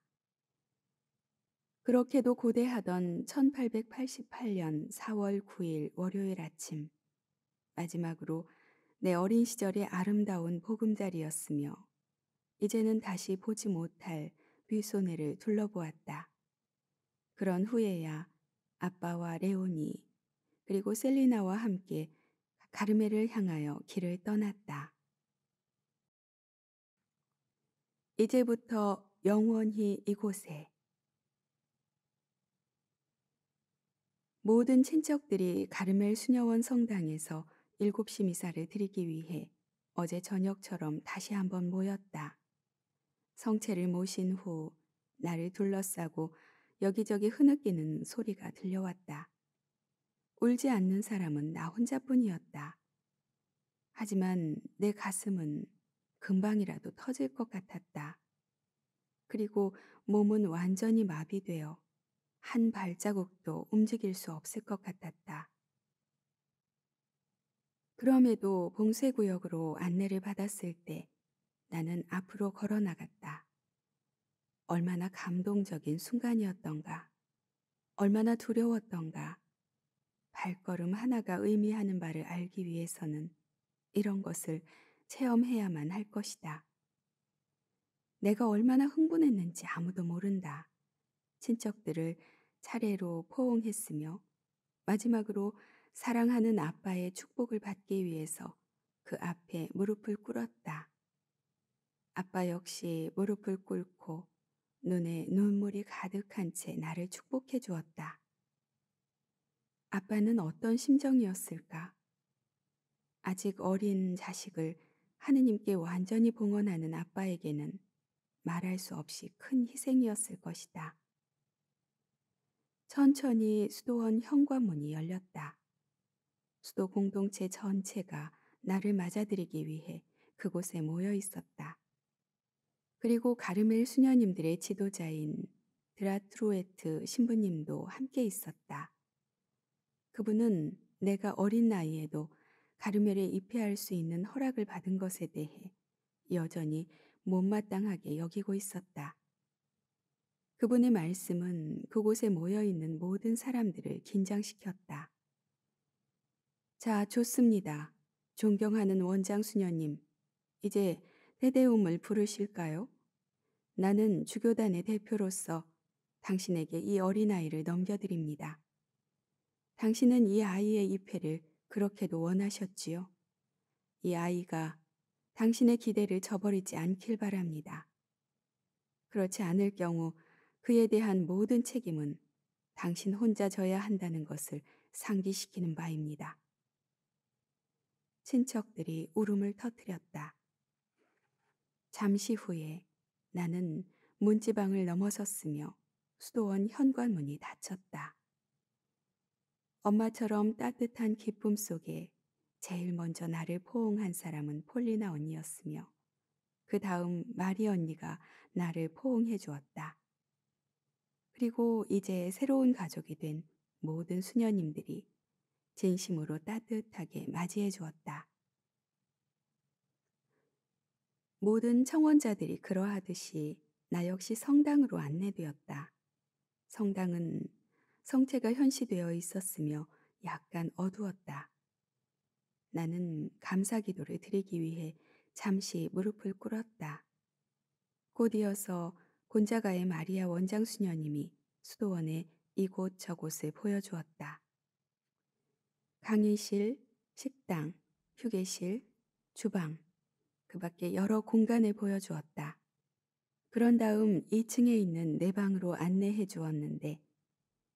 그렇게도 고대하던 1888년 4월 9일 월요일 아침, 마지막으로 내 어린 시절의 아름다운 보금자리였으며 이제는 다시 보지 못할 뷔소네를 둘러보았다. 그런 후에야 아빠와 레오니 그리고 셀리나와 함께 가르메를 향하여 길을 떠났다. 이제부터 영원히 이곳에 모든 친척들이 가르멜 수녀원 성당에서 7시 미사를 드리기 위해 어제 저녁처럼 다시 한번 모였다. 성체를 모신 후 나를 둘러싸고 여기저기 흐느끼는 소리가 들려왔다. 울지 않는 사람은 나 혼자뿐이었다. 하지만 내 가슴은 금방이라도 터질 것 같았다. 그리고 몸은 완전히 마비되어 한 발자국도 움직일 수 없을 것 같았다. 그럼에도 봉쇄구역으로 안내를 받았을 때 나는 앞으로 걸어 나갔다. 얼마나 감동적인 순간이었던가. 얼마나 두려웠던가. 발걸음 하나가 의미하는 바를 알기 위해서는 이런 것을 체험해야만 할 것이다. 내가 얼마나 흥분했는지 아무도 모른다. 친척들을 차례로 포옹했으며 마지막으로 사랑하는 아빠의 축복을 받기 위해서 그 앞에 무릎을 꿇었다. 아빠 역시 무릎을 꿇고 눈에 눈물이 가득한 채 나를 축복해 주었다. 아빠는 어떤 심정이었을까? 아직 어린 자식을 하느님께 완전히 봉헌하는 아빠에게는 말할 수 없이 큰 희생이었을 것이다. 천천히 수도원 현관문이 열렸다. 수도 공동체 전체가 나를 맞아들이기 위해 그곳에 모여 있었다. 그리고 가르멜 수녀님들의 지도자인 드라트로에트 신부님도 함께 있었다. 그분은 내가 어린 나이에도 가르멜에 입회할 수 있는 허락을 받은 것에 대해 여전히 못마땅하게 여기고 있었다. 그분의 말씀은 그곳에 모여 있는 모든 사람들을 긴장시켰다. 자, 좋습니다. 존경하는 원장 수녀님, 이제 대데움을 부르실까요? 나는 주교단의 대표로서 당신에게 이 어린아이를 넘겨드립니다. 당신은 이 아이의 입회를 그렇게도 원하셨지요. 이 아이가 당신의 기대를 저버리지 않길 바랍니다. 그렇지 않을 경우 그에 대한 모든 책임은 당신 혼자 져야 한다는 것을 상기시키는 바입니다. 친척들이 울음을 터뜨렸다. 잠시 후에 나는 문지방을 넘어섰으며 수도원 현관문이 닫혔다. 엄마처럼 따뜻한 기쁨 속에 제일 먼저 나를 포옹한 사람은 폴리나 언니였으며 그 다음 마리 언니가 나를 포옹해 주었다. 그리고 이제 새로운 가족이 된 모든 수녀님들이 진심으로 따뜻하게 맞이해 주었다. 모든 청원자들이 그러하듯이 나 역시 성당으로 안내되었다. 성당은 성체가 현시되어 있었으며 약간 어두웠다. 나는 감사 기도를 드리기 위해 잠시 무릎을 꿇었다. 곧이어서 곤자가의 마리아 원장수녀님이 수도원의 이곳저곳을 보여주었다. 강의실, 식당, 휴게실, 주방, 그 밖에 여러 공간을 보여주었다. 그런 다음 2층에 있는 내 네 방으로 안내해 주었는데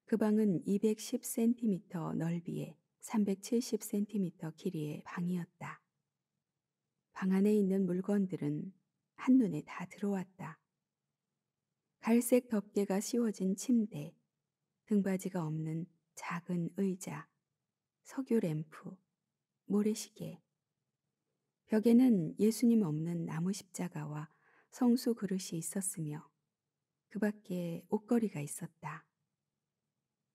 그 방은 210cm 넓이에 370cm 길이의 방이었다. 방 안에 있는 물건들은 한눈에 다 들어왔다. 갈색 덮개가 씌워진 침대, 등받이가 없는 작은 의자, 석유 램프, 모래시계. 벽에는 예수님 없는 나무 십자가와 성수 그릇이 있었으며 그 밖에 옷걸이가 있었다.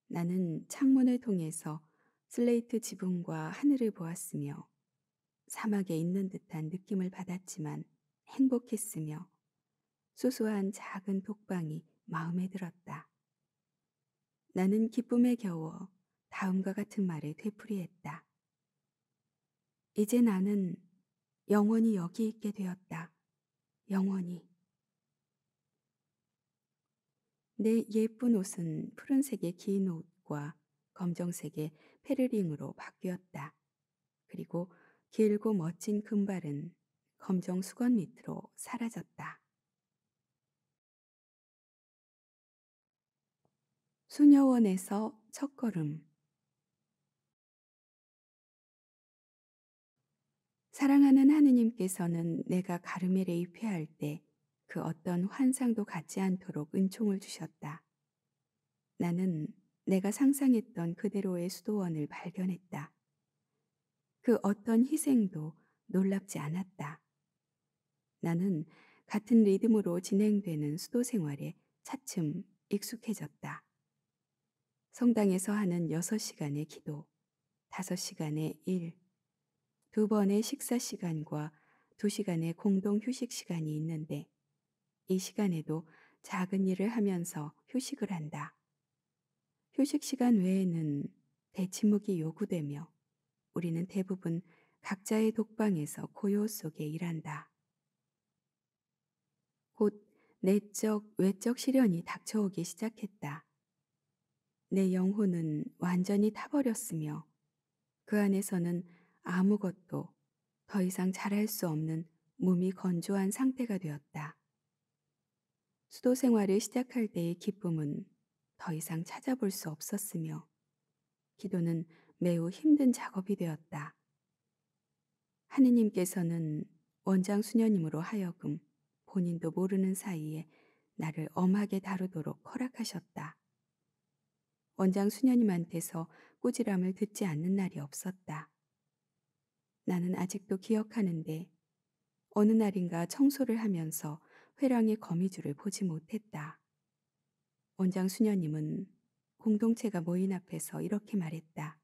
나는 창문을 통해서 슬레이트 지붕과 하늘을 보았으며 사막에 있는 듯한 느낌을 받았지만 행복했으며 소소한 작은 독방이 마음에 들었다. 나는 기쁨에 겨워 다음과 같은 말을 되풀이했다. 이제 나는 영원히 여기 있게 되었다. 영원히. 내 예쁜 옷은 푸른색의 긴 옷과 검정색의 페르링으로 바뀌었다. 그리고 길고 멋진 금발은 검정 수건 밑으로 사라졌다. 수녀원에서 첫걸음 사랑하는 하느님께서는 내가 가르멜에 입회할 때 그 어떤 환상도 같지 않도록 은총을 주셨다. 나는 내가 상상했던 그대로의 수도원을 발견했다. 그 어떤 희생도 놀랍지 않았다. 나는 같은 리듬으로 진행되는 수도 생활에 차츰 익숙해졌다. 성당에서 하는 6시간의 기도, 5시간의 일, 두 번의 식사 시간과 두 시간의 공동 휴식 시간이 있는데 이 시간에도 작은 일을 하면서 휴식을 한다. 휴식 시간 외에는 대침묵이 요구되며 우리는 대부분 각자의 독방에서 고요 속에 일한다. 곧 내적, 외적 시련이 닥쳐오기 시작했다. 내 영혼은 완전히 타버렸으며 그 안에서는 아무것도 더 이상 잘할 수 없는 몸이 건조한 상태가 되었다. 수도 생활을 시작할 때의 기쁨은 더 이상 찾아볼 수 없었으며 기도는 매우 힘든 작업이 되었다. 하느님께서는 원장 수녀님으로 하여금 본인도 모르는 사이에 나를 엄하게 다루도록 허락하셨다. 원장 수녀님한테서 꾸지람을 듣지 않는 날이 없었다. 나는 아직도 기억하는데 어느 날인가 청소를 하면서 회랑의 거미줄을 보지 못했다. 원장 수녀님은 공동체가 모인 앞에서 이렇게 말했다.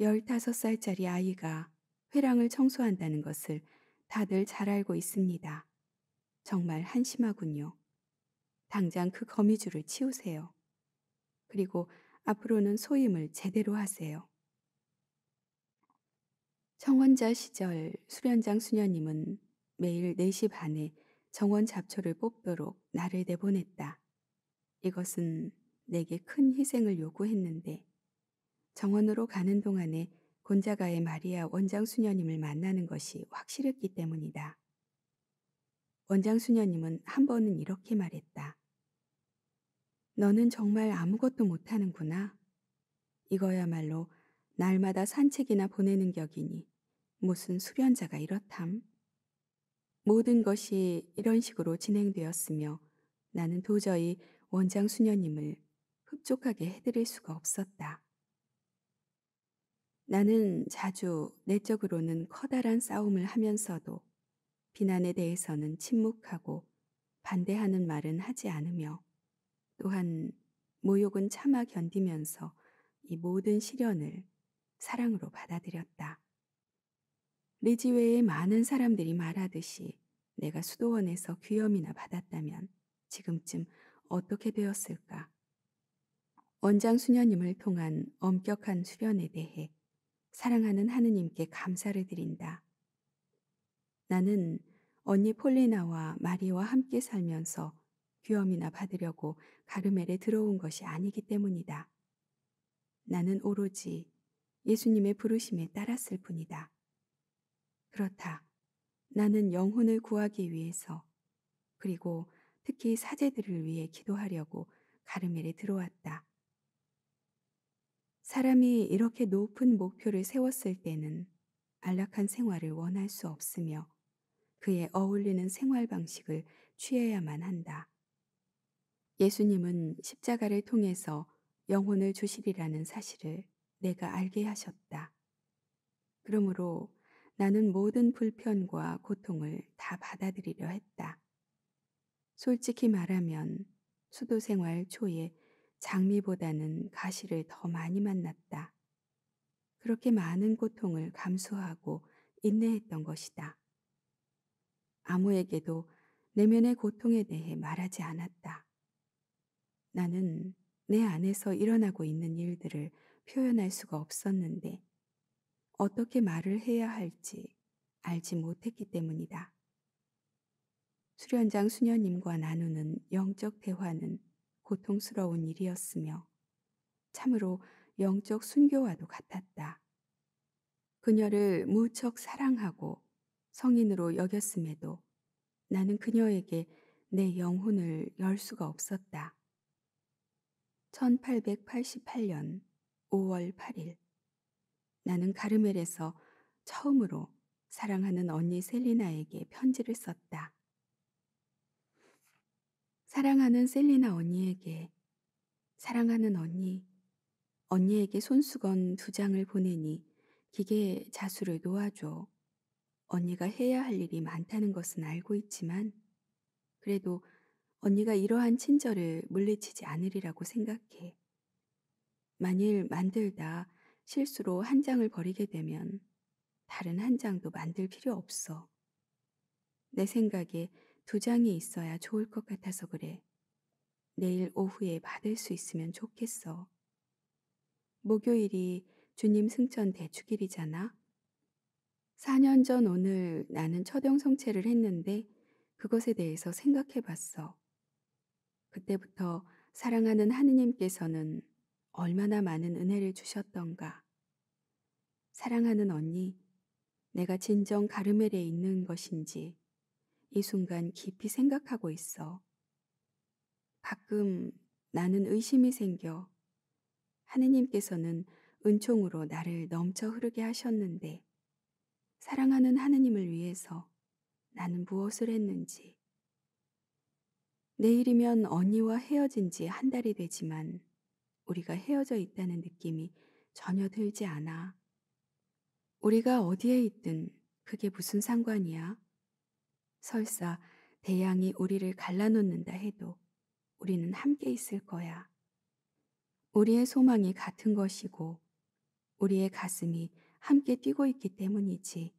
15살짜리 아이가 회랑을 청소한다는 것을 다들 잘 알고 있습니다. 정말 한심하군요. 당장 그 거미줄을 치우세요. 그리고 앞으로는 소임을 제대로 하세요. 청원자 시절 수련장 수녀님은 매일 4시 반에 정원 잡초를 뽑도록 나를 내보냈다. 이것은 내게 큰 희생을 요구했는데 정원으로 가는 동안에 곤자가의 마리아 원장 수녀님을 만나는 것이 확실했기 때문이다. 원장 수녀님은 한 번은 이렇게 말했다. 너는 정말 아무것도 못하는구나. 이거야말로 날마다 산책이나 보내는 격이니 무슨 수련자가 이렇담. 모든 것이 이런 식으로 진행되었으며 나는 도저히 원장 수녀님을 흡족하게 해드릴 수가 없었다. 나는 자주 내적으로는 커다란 싸움을 하면서도 비난에 대해서는 침묵하고 반대하는 말은 하지 않으며 또한 모욕은 참아 견디면서 이 모든 시련을 사랑으로 받아들였다. 리지외의 많은 사람들이 말하듯이 내가 수도원에서 귀염이나 받았다면 지금쯤 어떻게 되었을까? 원장 수녀님을 통한 엄격한 수련에 대해 사랑하는 하느님께 감사를 드린다. 나는 언니 폴리나와 마리와 함께 살면서 귀염이나 받으려고 가르멜에 들어온 것이 아니기 때문이다. 나는 오로지 예수님의 부르심에 따랐을 뿐이다. 그렇다. 나는 영혼을 구하기 위해서 그리고 특히 사제들을 위해 기도하려고 가르멜에 들어왔다. 사람이 이렇게 높은 목표를 세웠을 때는 안락한 생활을 원할 수 없으며 그에 어울리는 생활 방식을 취해야만 한다. 예수님은 십자가를 통해서 영혼을 주시리라는 사실을 내가 알게 하셨다. 그러므로 나는 모든 불편과 고통을 다 받아들이려 했다. 솔직히 말하면 수도 생활 초에 장미보다는 가시를 더 많이 만났다. 그렇게 많은 고통을 감수하고 인내했던 것이다. 아무에게도 내면의 고통에 대해 말하지 않았다. 나는 내 안에서 일어나고 있는 일들을 표현할 수가 없었는데 어떻게 말을 해야 할지 알지 못했기 때문이다. 수련장 수녀님과 나누는 영적 대화는 고통스러운 일이었으며 참으로 영적 순교와도 같았다. 그녀를 무척 사랑하고 성인으로 여겼음에도 나는 그녀에게 내 영혼을 열 수가 없었다. 1888년 5월 8일 나는 가르멜에서 처음으로 사랑하는 언니 셀리나에게 편지를 썼다. 사랑하는 셀리나 언니에게, 사랑하는 언니, 언니에게 손수건 두 장을 보내니 기계 에 자수를 놓아줘. 언니가 해야 할 일이 많다는 것은 알고 있지만, 그래도 언니가 이러한 친절을 물리치지 않으리라고 생각해. 만일 만들다 실수로 한 장을 버리게 되면 다른 한 장도 만들 필요 없어. 내 생각에 두 장이 있어야 좋을 것 같아서 그래. 내일 오후에 받을 수 있으면 좋겠어. 목요일이 주님 승천 대축일이잖아. 4년 전 오늘 나는 첫영 성체를 했는데 그것에 대해서 생각해 봤어. 그때부터 사랑하는 하느님께서는 얼마나 많은 은혜를 주셨던가. 사랑하는 언니, 내가 진정 가르멜에 있는 것인지 이 순간 깊이 생각하고 있어. 가끔 나는 의심이 생겨 하느님께서는 은총으로 나를 넘쳐 흐르게 하셨는데 사랑하는 하느님을 위해서 나는 무엇을 했는지. 내일이면 언니와 헤어진 지 한 달이 되지만 우리가 헤어져 있다는 느낌이 전혀 들지 않아. 우리가 어디에 있든 그게 무슨 상관이야? 설사 대양이 우리를 갈라놓는다 해도 우리는 함께 있을 거야. 우리의 소망이 같은 것이고 우리의 가슴이 함께 뛰고 있기 때문이지.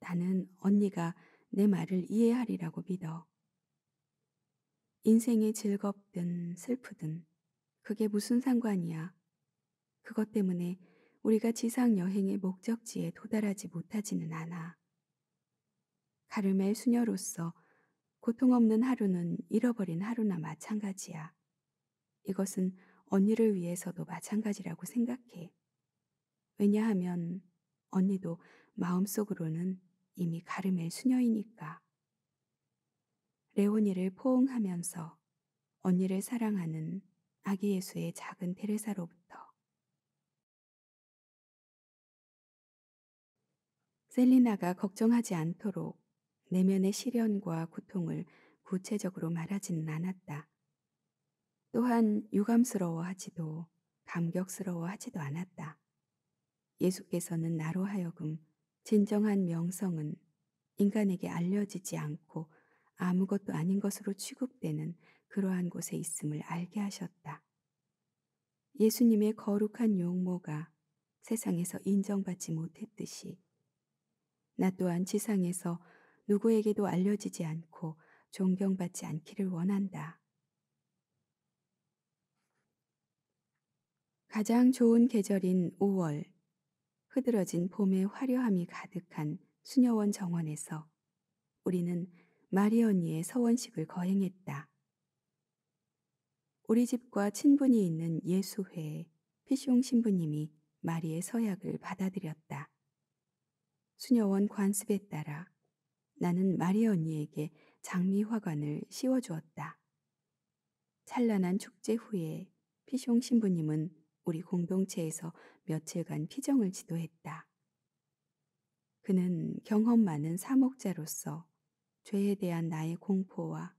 나는 언니가 내 말을 이해하리라고 믿어. 인생이 즐겁든 슬프든 그게 무슨 상관이야. 그것 때문에 우리가 지상 여행의 목적지에 도달하지 못하지는 않아. 가르멜 수녀로서 고통 없는 하루는 잃어버린 하루나 마찬가지야. 이것은 언니를 위해서도 마찬가지라고 생각해. 왜냐하면 언니도 마음속으로는 이미 가르멜 수녀이니까. 레오니를 포옹하면서 언니를 사랑하는 아기 예수의 작은 테레사로부터 셀리나가 걱정하지 않도록 내면의 시련과 고통을 구체적으로 말하지는 않았다. 또한 유감스러워하지도 감격스러워하지도 않았다. 예수께서는 나로 하여금 진정한 명성은 인간에게 알려지지 않고 아무것도 아닌 것으로 취급되는 그러한 곳에 있음을 알게 하셨다. 예수님의 거룩한 용모가 세상에서 인정받지 못했듯이 나 또한 지상에서 누구에게도 알려지지 않고 존경받지 않기를 원한다. 가장 좋은 계절인 5월, 흐드러진 봄의 화려함이 가득한 수녀원 정원에서 우리는 마리 언니의 서원식을 거행했다. 우리 집과 친분이 있는 예수회에 피숑 신부님이 마리의 서약을 받아들였다. 수녀원 관습에 따라 나는 마리 언니에게 장미 화관을 씌워주었다. 찬란한 축제 후에 피숑 신부님은 우리 공동체에서 며칠간 피정을 지도했다. 그는 경험 많은 사목자로서 죄에 대한 나의 공포와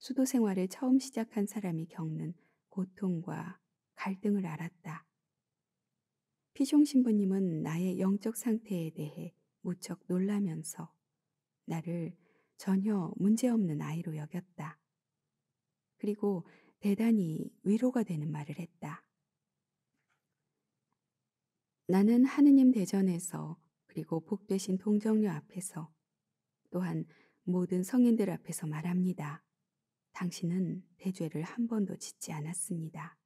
수도 생활을 처음 시작한 사람이 겪는 고통과 갈등을 알았다. 피숑 신부님은 나의 영적 상태에 대해 무척 놀라면서 나를 전혀 문제없는 아이로 여겼다. 그리고 대단히 위로가 되는 말을 했다. 나는 하느님 대전에서 그리고 복되신 동정녀 앞에서 또한 모든 성인들 앞에서 말합니다. 당신은 대죄를 한 번도 짓지 않았습니다.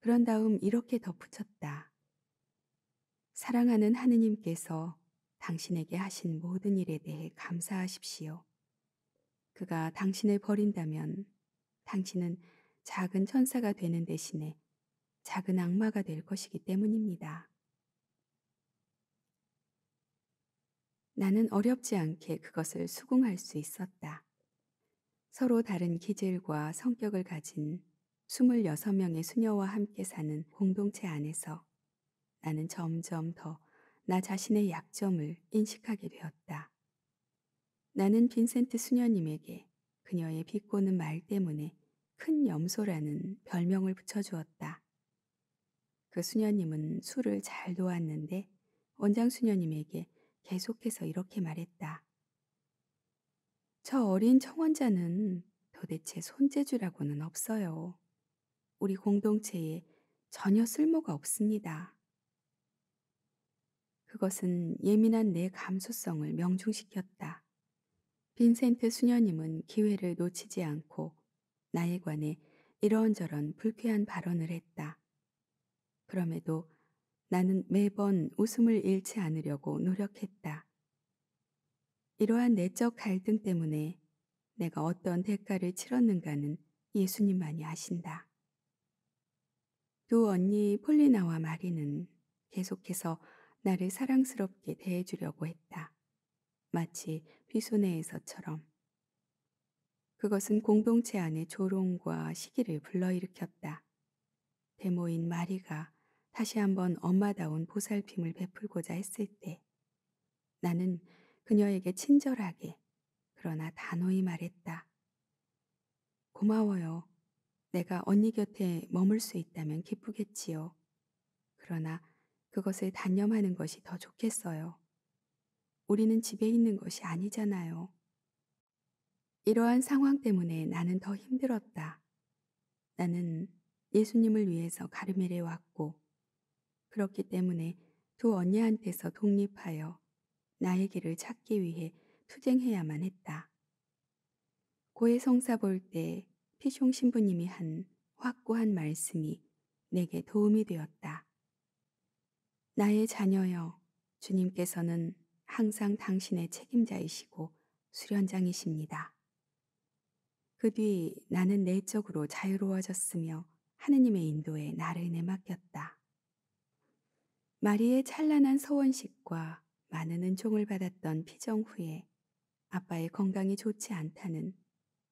그런 다음 이렇게 덧붙였다. 사랑하는 하느님께서 당신에게 하신 모든 일에 대해 감사하십시오. 그가 당신을 버린다면 당신은 작은 천사가 되는 대신에 작은 악마가 될 것이기 때문입니다. 나는 어렵지 않게 그것을 수긍할 수 있었다. 서로 다른 기질과 성격을 가진 26명의 수녀와 함께 사는 공동체 안에서 나는 점점 더 나 자신의 약점을 인식하게 되었다. 나는 빈센트 수녀님에게 그녀의 비꼬는 말 때문에 큰 염소라는 별명을 붙여주었다. 그 수녀님은 술을 잘 놓았는데 원장 수녀님에게 계속해서 이렇게 말했다. 저 어린 청원자는 도대체 손재주라고는 없어요. 우리 공동체에 전혀 쓸모가 없습니다. 그것은 예민한 내 감수성을 명중시켰다. 빈센트 수녀님은 기회를 놓치지 않고 나에 관해 이런저런 불쾌한 발언을 했다. 그럼에도 나는 매번 웃음을 잃지 않으려고 노력했다. 이러한 내적 갈등 때문에 내가 어떤 대가를 치렀는가는 예수님만이 아신다. 두 언니 폴리나와 마리는 계속해서 나를 사랑스럽게 대해주려고 했다. 마치 비소네에서처럼. 그것은 공동체 안의 조롱과 시기를 불러일으켰다. 데모인 마리가 다시 한번 엄마다운 보살핌을 베풀고자 했을 때 나는 그녀에게 친절하게 그러나 단호히 말했다. 고마워요. 내가 언니 곁에 머물 수 있다면 기쁘겠지요. 그러나 그것을 단념하는 것이 더 좋겠어요. 우리는 집에 있는 것이 아니잖아요. 이러한 상황 때문에 나는 더 힘들었다. 나는 예수님을 위해서 가르멜에 왔고, 그렇기 때문에 두 언니한테서 독립하여 나의 길을 찾기 위해 투쟁해야만 했다. 고해성사 볼 때 피숑 신부님이 한 확고한 말씀이 내게 도움이 되었다. 나의 자녀여, 주님께서는 항상 당신의 책임자이시고 수련장이십니다. 그 뒤 나는 내적으로 자유로워졌으며 하느님의 인도에 나를 내맡겼다. 마리의 찬란한 서원식과 많은 은총을 받았던 피정 후에 아빠의 건강이 좋지 않다는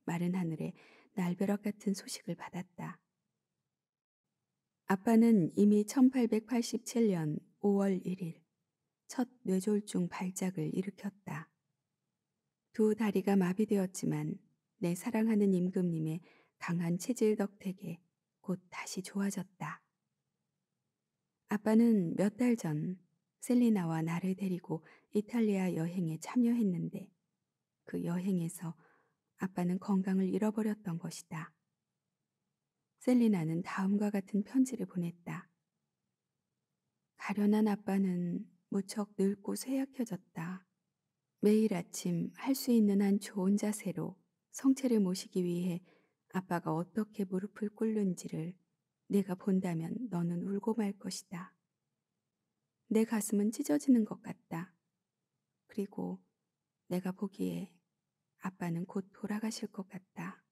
마른 하늘에 날벼락 같은 소식을 받았다. 아빠는 이미 1887년 5월 1일 첫 뇌졸중 발작을 일으켰다. 두 다리가 마비되었지만 내 사랑하는 임금님의 강한 체질 덕택에 곧 다시 좋아졌다. 아빠는 몇달전 셀리나와 나를 데리고 이탈리아 여행에 참여했는데 그 여행에서 아빠는 건강을 잃어버렸던 것이다. 셀리나는 다음과 같은 편지를 보냈다. 가련한 아빠는 무척 늙고 쇠약해졌다. 매일 아침 할 수 있는 한 좋은 자세로 성체를 모시기 위해 아빠가 어떻게 무릎을 꿇는지를 내가 본다면 너는 울고 말 것이다. 내 가슴은 찢어지는 것 같다. 그리고 내가 보기에 아빠는 곧 돌아가실 것 같다.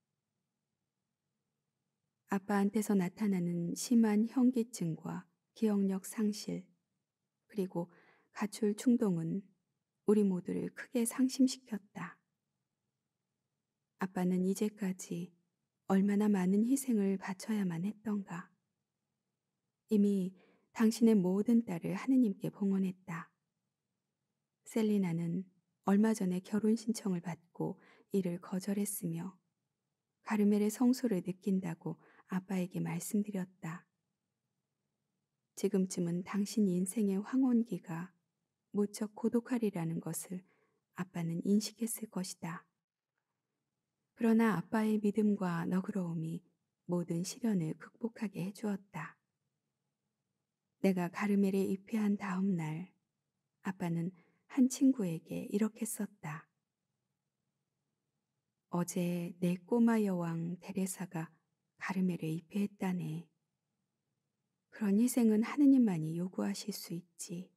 아빠한테서 나타나는 심한 현기증과 기억력 상실, 그리고 가출 충동은 우리 모두를 크게 상심시켰다. 아빠는 이제까지 얼마나 많은 희생을 바쳐야만 했던가. 이미 당신의 모든 딸을 하느님께 봉헌했다. 셀리나는 얼마 전에 결혼 신청을 받고 이를 거절했으며 가르멜의 성소를 느낀다고 아빠에게 말씀드렸다. 지금쯤은 당신 인생의 황혼기가 무척 고독하리라는 것을 아빠는 인식했을 것이다. 그러나 아빠의 믿음과 너그러움이 모든 시련을 극복하게 해주었다. 내가 가르멜에 입회한 다음 날 아빠는 한 친구에게 이렇게 썼다. 어제 내 꼬마 여왕 데레사가 가르멜에 입회했다네. 그런 희생은 하느님만이 요구하실 수 있지.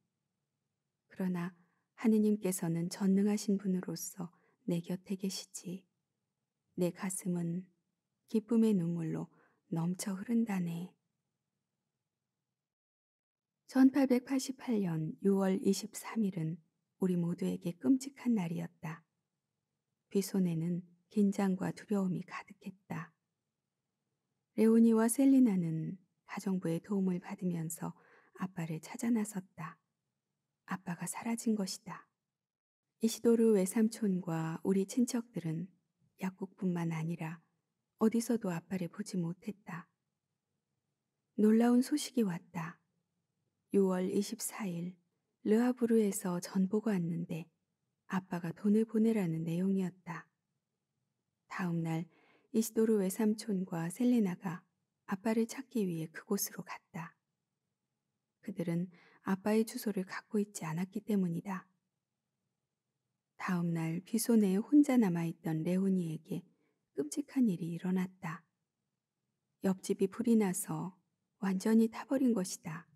그러나 하느님께서는 전능하신 분으로서 내 곁에 계시지. 내 가슴은 기쁨의 눈물로 넘쳐 흐른다네. 1888년 6월 23일은 우리 모두에게 끔찍한 날이었다. 귀손에는 긴장과 두려움이 가득했다. 레오니와 셀리나는 가정부의 도움을 받으면서 아빠를 찾아 나섰다. 아빠가 사라진 것이다. 이시도르 외삼촌과 우리 친척들은 약국뿐만 아니라 어디서도 아빠를 보지 못했다. 놀라운 소식이 왔다. 6월 24일 르하브르에서 전보가 왔는데 아빠가 돈을 보내라는 내용이었다. 다음 날 이시도르 외삼촌과 셀레나가 아빠를 찾기 위해 그곳으로 갔다. 그들은 아빠의 주소를 갖고 있지 않았기 때문이다. 다음 날 비소내에 혼자 남아있던 레오니에게 끔찍한 일이 일어났다. 옆집이 불이 나서 완전히 타버린 것이다.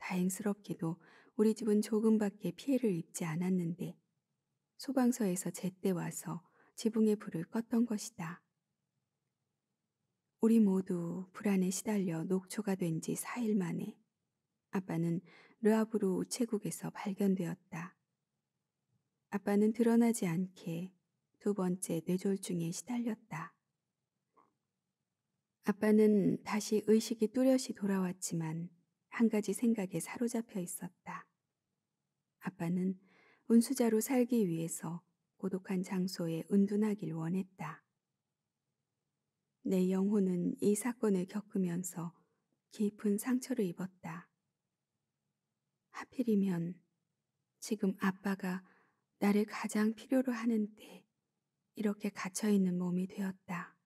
다행스럽게도 우리 집은 조금밖에 피해를 입지 않았는데 소방서에서 제때 와서 지붕에 불을 껐던 것이다. 우리 모두 불안에 시달려 녹초가 된 지 4일 만에 아빠는 르아브루 우체국에서 발견되었다. 아빠는 드러나지 않게 두 번째 뇌졸중에 시달렸다. 아빠는 다시 의식이 뚜렷이 돌아왔지만 한 가지 생각에 사로잡혀 있었다. 아빠는 운수자로 살기 위해서 고독한 장소에 은둔하길 원했다. 내 영혼은 이 사건을 겪으면서 깊은 상처를 입었다. 하필이면 지금 아빠가 나를 가장 필요로 하는 때 이렇게 갇혀있는 몸이 되었다.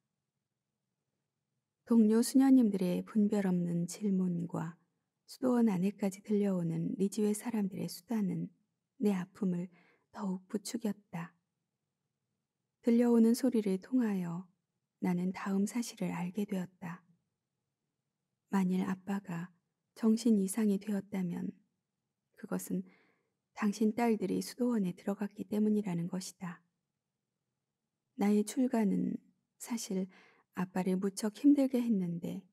동료 수녀님들의 분별 없는 질문과 수도원 안에까지 들려오는 리지회 사람들의 수다는 내 아픔을 더욱 부추겼다. 들려오는 소리를 통하여 나는 다음 사실을 알게 되었다. 만일 아빠가 정신 이상이 되었다면 그것은 당신 딸들이 수도원에 들어갔기 때문이라는 것이다. 나의 출가는 사실 아빠를 무척 힘들게 했는데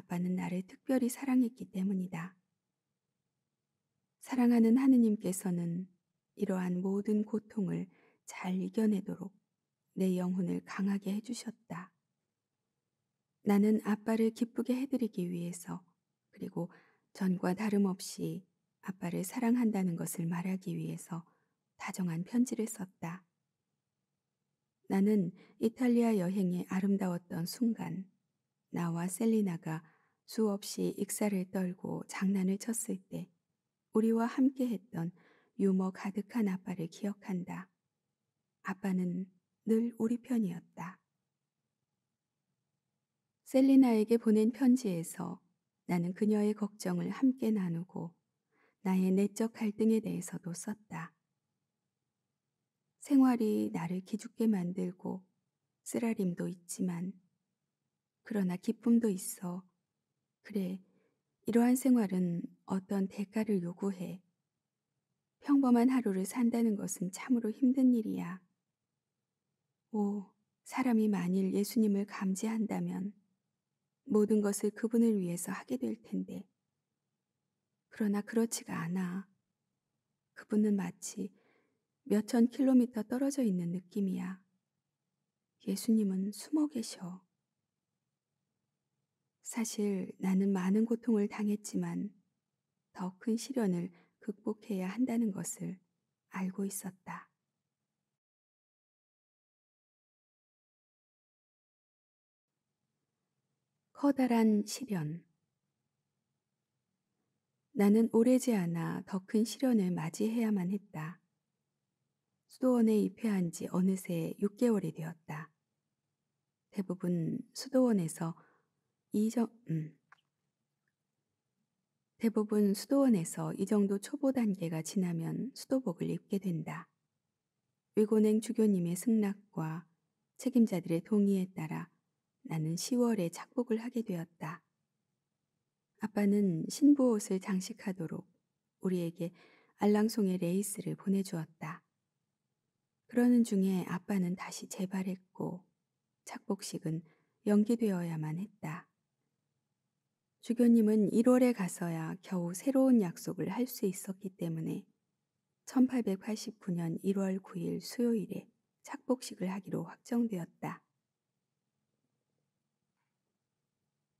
아빠는 나를 특별히 사랑했기 때문이다. 사랑하는 하느님께서는 이러한 모든 고통을 잘 이겨내도록 내 영혼을 강하게 해주셨다. 나는 아빠를 기쁘게 해드리기 위해서 그리고 전과 다름없이 아빠를 사랑한다는 것을 말하기 위해서 다정한 편지를 썼다. 나는 이탈리아 여행의 아름다웠던 순간 나와 셀리나가 수없이 익사를 떨고 장난을 쳤을 때 우리와 함께 했던 유머 가득한 아빠를 기억한다. 아빠는 늘 우리 편이었다. 셀리나에게 보낸 편지에서 나는 그녀의 걱정을 함께 나누고 나의 내적 갈등에 대해서도 썼다. 생활이 나를 기죽게 만들고 쓰라림도 있지만 그러나 기쁨도 있어. 그래, 이러한 생활은 어떤 대가를 요구해. 평범한 하루를 산다는 것은 참으로 힘든 일이야. 오, 사람이 만일 예수님을 감지한다면 모든 것을 그분을 위해서 하게 될 텐데. 그러나 그렇지가 않아. 그분은 마치 몇 천 킬로미터 떨어져 있는 느낌이야. 예수님은 숨어 계셔. 사실 나는 많은 고통을 당했지만 더 큰 시련을 극복해야 한다는 것을 알고 있었다. 커다란 시련 나는 오래지 않아 더 큰 시련을 맞이해야만 했다. 수도원에 입회한 지 어느새 6개월이 되었다. 대부분 수도원에서 이정, 음. 대부분 수도원에서 이 정도 초보 단계가 지나면 수도복을 입게 된다. 위고냉 주교님의 승낙과 책임자들의 동의에 따라 나는 10월에 착복을 하게 되었다. 아빠는 신부 옷을 장식하도록 우리에게 알랑송의 레이스를 보내주었다. 그러는 중에 아빠는 다시 재발했고 착복식은 연기되어야만 했다. 주교님은 1월에 가서야 겨우 새로운 약속을 할 수 있었기 때문에 1889년 1월 9일 수요일에 착복식을 하기로 확정되었다.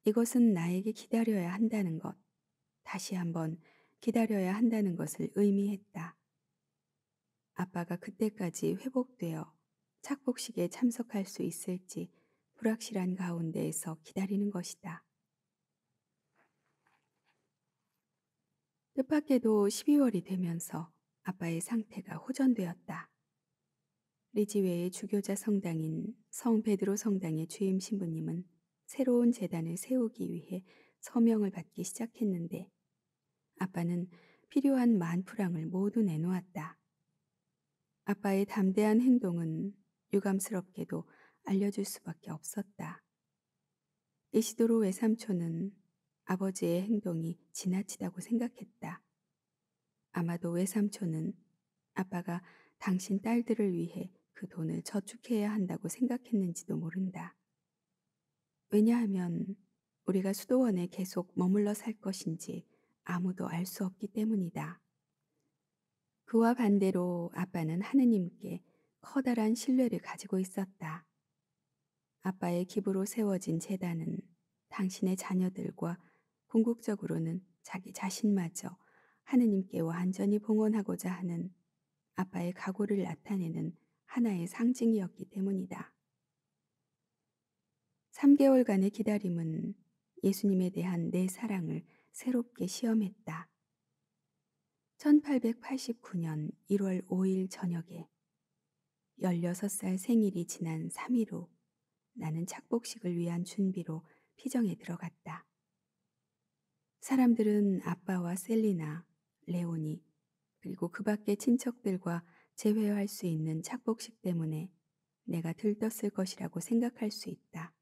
이것은 나에게 기다려야 한다는 것, 다시 한번 기다려야 한다는 것을 의미했다. 아빠가 그때까지 회복되어 착복식에 참석할 수 있을지 불확실한 가운데에서 기다리는 것이다. 뜻밖에도 12월이 되면서 아빠의 상태가 호전되었다. 리지웨의 주교자 성당인 성 베드로 성당의 주임 신부님은 새로운 재단을 세우기 위해 서명을 받기 시작했는데 아빠는 필요한 만 프랑을 모두 내놓았다. 아빠의 담대한 행동은 유감스럽게도 알려줄 수밖에 없었다. 이시도로 외삼촌은 아버지의 행동이 지나치다고 생각했다. 아마도 외삼촌은 아빠가 당신 딸들을 위해 그 돈을 저축해야 한다고 생각했는지도 모른다. 왜냐하면 우리가 수도원에 계속 머물러 살 것인지 아무도 알 수 없기 때문이다. 그와 반대로 아빠는 하느님께 커다란 신뢰를 가지고 있었다. 아빠의 기부로 세워진 재단은 당신의 자녀들과 궁극적으로는 자기 자신마저 하느님께 완전히 봉헌하고자 하는 아빠의 각오를 나타내는 하나의 상징이었기 때문이다. 3개월간의 기다림은 예수님에 대한 내 사랑을 새롭게 시험했다. 1889년 1월 5일 저녁에 16살 생일이 지난 3일 후 나는 착복식을 위한 준비로 피정에 들어갔다. 사람들은 아빠와 셀리나, 레오니, 그리고 그 밖의 친척들과 재회할 수 있는 착복식 때문에 내가 들떴을 것이라고 생각할 수 있다.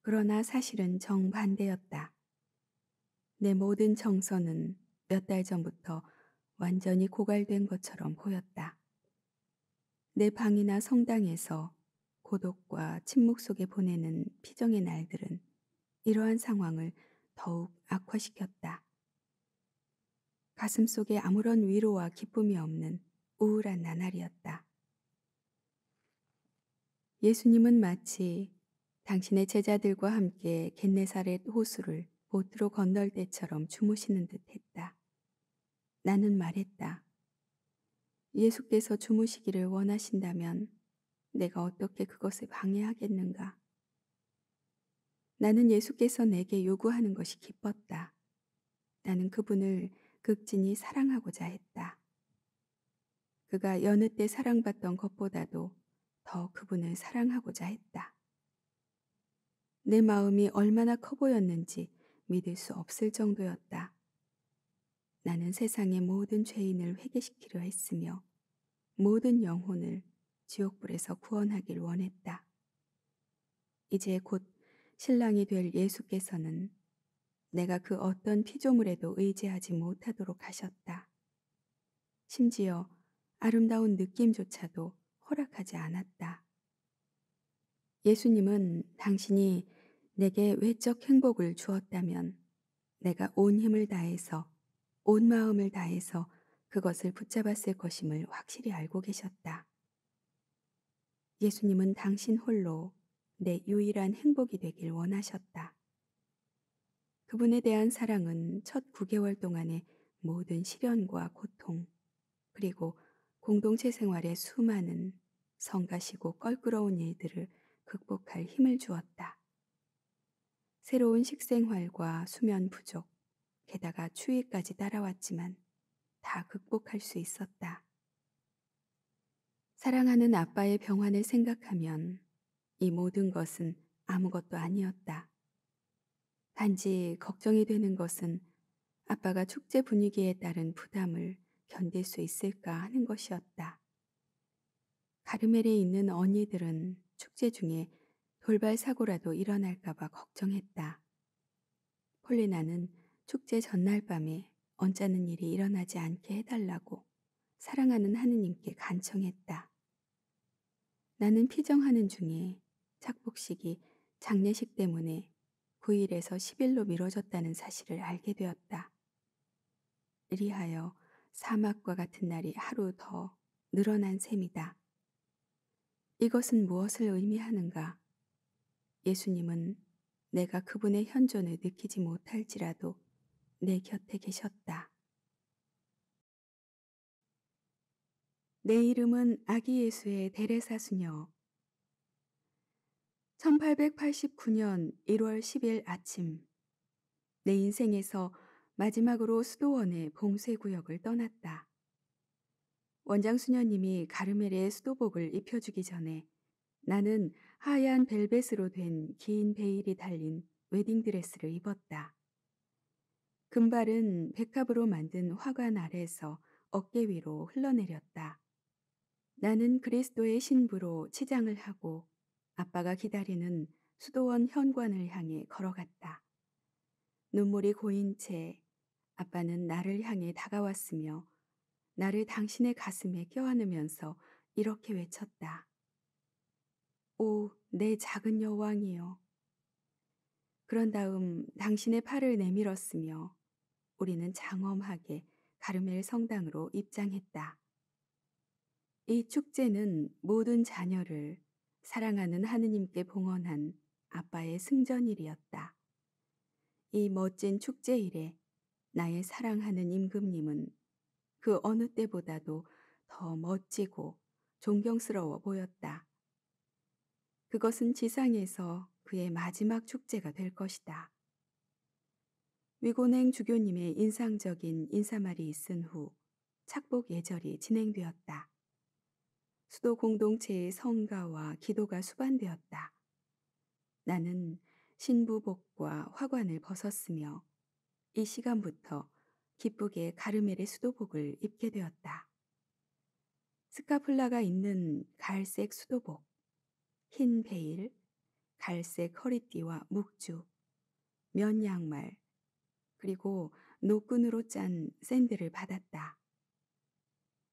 그러나 사실은 정반대였다. 내 모든 정서는 몇 달 전부터 완전히 고갈된 것처럼 보였다. 내 방이나 성당에서 고독과 침묵 속에 보내는 피정의 날들은 이러한 상황을 더욱 악화시켰다. 가슴 속에 아무런 위로와 기쁨이 없는 우울한 나날이었다. 예수님은 마치 당신의 제자들과 함께 겟네사렛 호수를 보트로 건널 때처럼 주무시는 듯 했다. 나는 말했다. 예수께서 주무시기를 원하신다면 내가 어떻게 그것을 방해하겠는가? 나는 예수께서 내게 요구하는 것이 기뻤다. 나는 그분을 극진히 사랑하고자 했다. 그가 여느 때 사랑받던 것보다도 더 그분을 사랑하고자 했다. 내 마음이 얼마나 커 보였는지 믿을 수 없을 정도였다. 나는 세상의 모든 죄인을 회개시키려 했으며 모든 영혼을 지옥불에서 구원하길 원했다. 이제 곧 신랑이 될 예수께서는 내가 그 어떤 피조물에도 의지하지 못하도록 하셨다. 심지어 아름다운 느낌조차도 허락하지 않았다. 예수님은 당신이 내게 외적 행복을 주었다면 내가 온 힘을 다해서 온 마음을 다해서 그것을 붙잡았을 것임을 확실히 알고 계셨다. 예수님은 당신 홀로 내 유일한 행복이 되길 원하셨다. 그분에 대한 사랑은 첫 9개월 동안의 모든 시련과 고통, 그리고 공동체 생활의 수많은 성가시고 껄끄러운 일들을 극복할 힘을 주었다. 새로운 식생활과 수면 부족, 게다가 추위까지 따라왔지만 다 극복할 수 있었다. 사랑하는 아빠의 병환을 생각하면 이 모든 것은 아무것도 아니었다. 단지 걱정이 되는 것은 아빠가 축제 분위기에 따른 부담을 견딜 수 있을까 하는 것이었다. 가르멜에 있는 언니들은 축제 중에 돌발 사고라도 일어날까봐 걱정했다. 폴리나는 축제 전날 밤에 언짢은 일이 일어나지 않게 해달라고 사랑하는 하느님께 간청했다. 나는 피정하는 중에 착복식이 장례식 때문에 9일에서 10일로 미뤄졌다는 사실을 알게 되었다. 이리하여 사막과 같은 날이 하루 더 늘어난 셈이다. 이것은 무엇을 의미하는가? 예수님은 내가 그분의 현존을 느끼지 못할지라도 내 곁에 계셨다. 내 이름은 아기 예수의 데레사 수녀 1889년 1월 10일 아침 내 인생에서 마지막으로 수도원의 봉쇄구역을 떠났다. 원장 수녀님이 가르멜의 수도복을 입혀주기 전에 나는 하얀 벨벳으로 된 긴 베일이 달린 웨딩드레스를 입었다. 금발은 백합으로 만든 화관 아래에서 어깨 위로 흘러내렸다. 나는 그리스도의 신부로 치장을 하고 아빠가 기다리는 수도원 현관을 향해 걸어갔다. 눈물이 고인 채 아빠는 나를 향해 다가왔으며 나를 당신의 가슴에 껴안으면서 이렇게 외쳤다. 오, 내 작은 여왕이요. 그런 다음 당신의 팔을 내밀었으며 우리는 장엄하게 가르멜 성당으로 입장했다. 이 축제는 모든 자녀를 사랑하는 하느님께 봉헌한 아빠의 승전일이었다. 이 멋진 축제일에 나의 사랑하는 임금님은 그 어느 때보다도 더 멋지고 존경스러워 보였다. 그것은 지상에서 그의 마지막 축제가 될 것이다. 위고냉 주교님의 인상적인 인사말이 있은 후 착복 예절이 진행되었다. 수도 공동체의 성가와 기도가 수반되었다. 나는 신부복과 화관을 벗었으며 이 시간부터 기쁘게 가르멜의 수도복을 입게 되었다. 스카플라가 있는 갈색 수도복, 흰 베일, 갈색 허리띠와 묵주, 면 양말, 그리고 노끈으로 짠 샌들을 받았다.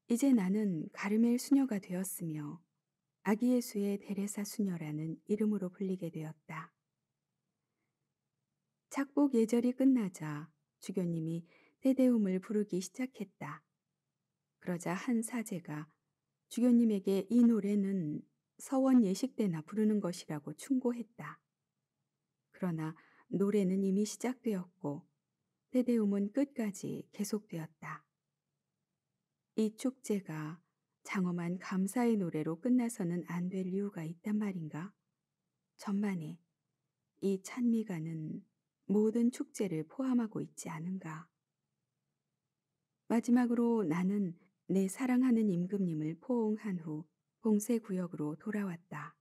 이제 나는 가르멜 수녀가 되었으며 아기 예수의 데레사 수녀라는 이름으로 불리게 되었다. 착복 예절이 끝나자 주교님이 대대움을 부르기 시작했다. 그러자 한 사제가 주교님에게 이 노래는 서원 예식 때나 부르는 것이라고 충고했다. 그러나 노래는 이미 시작되었고 대대움은 끝까지 계속되었다. 이 축제가 장엄한 감사의 노래로 끝나서는 안 될 이유가 있단 말인가? 전반에 이 찬미가는 모든 축제를 포함하고 있지 않은가? 마지막으로 나는 내 사랑하는 임금님을 포옹한 후 봉쇄구역으로 돌아왔다.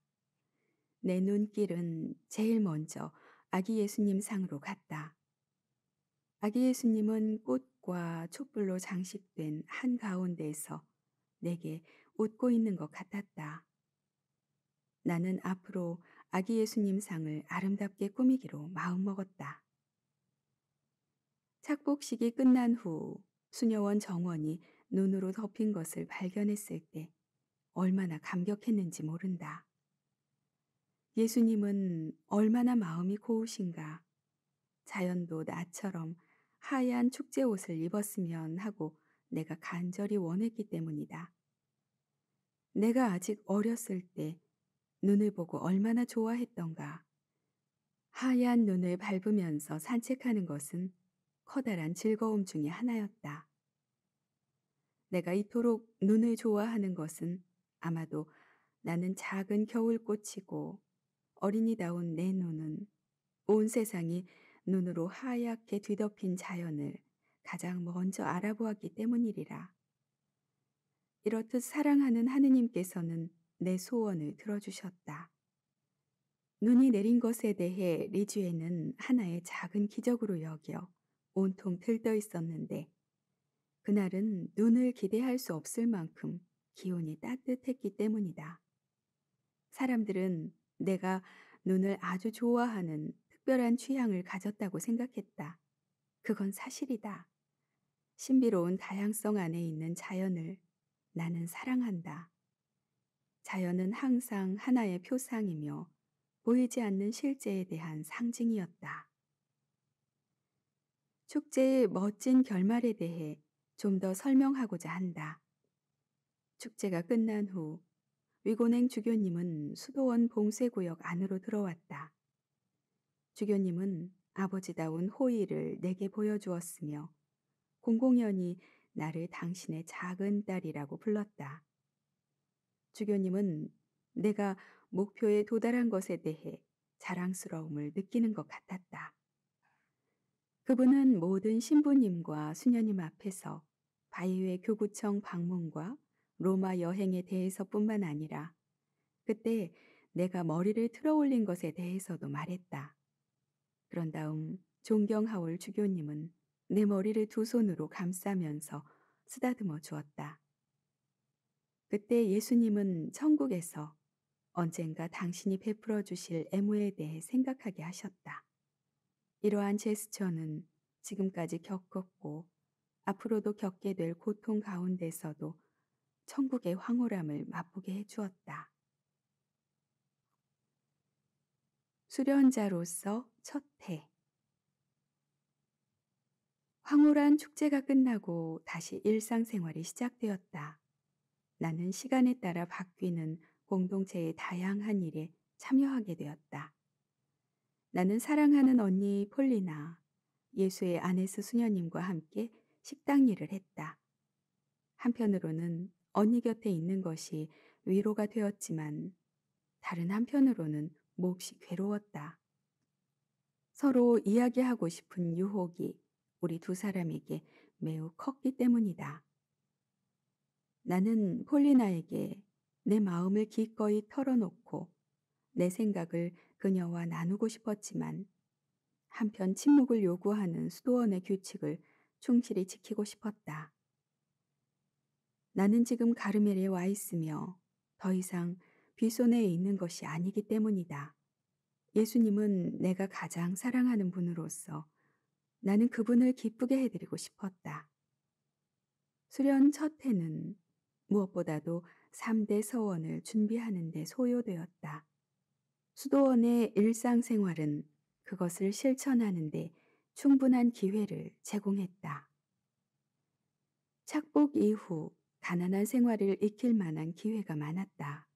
내 눈길은 제일 먼저 아기 예수님 상으로 갔다. 아기 예수님은 꽃 빛과 촛불로 장식된 한가운데에서 내게 웃고 있는 것 같았다. 나는 앞으로 아기 예수님 상을 아름답게 꾸미기로 마음먹었다. 착복식이 끝난 후 수녀원 정원이 눈으로 덮인 것을 발견했을 때 얼마나 감격했는지 모른다. 예수님은 얼마나 마음이 고우신가. 자연도 나처럼 하얀 축제 옷을 입었으면 하고 내가 간절히 원했기 때문이다. 내가 아직 어렸을 때 눈을 보고 얼마나 좋아했던가. 하얀 눈을 밟으면서 산책하는 것은 커다란 즐거움 중의 하나였다. 내가 이토록 눈을 좋아하는 것은 아마도 나는 작은 겨울꽃이고 어린이다운 내 눈은 온 세상이 눈으로 하얗게 뒤덮인 자연을 가장 먼저 알아보았기 때문이리라. 이렇듯 사랑하는 하느님께서는 내 소원을 들어주셨다. 눈이 내린 것에 대해 리주에는 하나의 작은 기적으로 여겨 온통 들떠 있었는데 그날은 눈을 기대할 수 없을 만큼 기온이 따뜻했기 때문이다. 사람들은 내가 눈을 아주 좋아하는 특별한 취향을 가졌다고 생각했다. 그건 사실이다. 신비로운 다양성 안에 있는 자연을 나는 사랑한다. 자연은 항상 하나의 표상이며 보이지 않는 실제에 대한 상징이었다. 축제의 멋진 결말에 대해 좀 더 설명하고자 한다. 축제가 끝난 후 위고냉 주교님은 수도원 봉쇄구역 안으로 들어왔다. 주교님은 아버지다운 호의를 내게 보여주었으며 공공연히 나를 당신의 작은 딸이라고 불렀다. 주교님은 내가 목표에 도달한 것에 대해 자랑스러움을 느끼는 것 같았다. 그분은 모든 신부님과 수녀님 앞에서 바이웨 교구청 방문과 로마 여행에 대해서뿐만 아니라 그때 내가 머리를 틀어 올린 것에 대해서도 말했다. 그런 다음 존경하올 주교님은 내 머리를 두 손으로 감싸면서 쓰다듬어 주었다. 그때 예수님은 천국에서 언젠가 당신이 베풀어 주실 애무에 대해 생각하게 하셨다. 이러한 제스처는 지금까지 겪었고 앞으로도 겪게 될 고통 가운데서도 천국의 황홀함을 맛보게 해주었다. 수련자로서 첫 해. 황홀한 축제가 끝나고 다시 일상생활이 시작되었다. 나는 시간에 따라 바뀌는 공동체의 다양한 일에 참여하게 되었다. 나는 사랑하는 언니 폴리나, 예수의 아네스 수녀님과 함께 식당 일을 했다. 한편으로는 언니 곁에 있는 것이 위로가 되었지만 다른 한편으로는 몹시 뭐 괴로웠다. 서로 이야기하고 싶은 유혹이 우리 두 사람에게 매우 컸기 때문이다. 나는 폴리나에게 내 마음을 기꺼이 털어놓고 내 생각을 그녀와 나누고 싶었지만 한편 침묵을 요구하는 수도원의 규칙을 충실히 지키고 싶었다. 나는 지금 가르멜에 와 있으며 더 이상 빈손에 있는 것이 아니기 때문이다. 예수님은 내가 가장 사랑하는 분으로서 나는 그분을 기쁘게 해드리고 싶었다. 수련 첫 해는 무엇보다도 3대 서원을 준비하는 데 소요되었다. 수도원의 일상생활은 그것을 실천하는 데 충분한 기회를 제공했다. 착복 이후 가난한 생활을 익힐 만한 기회가 많았다.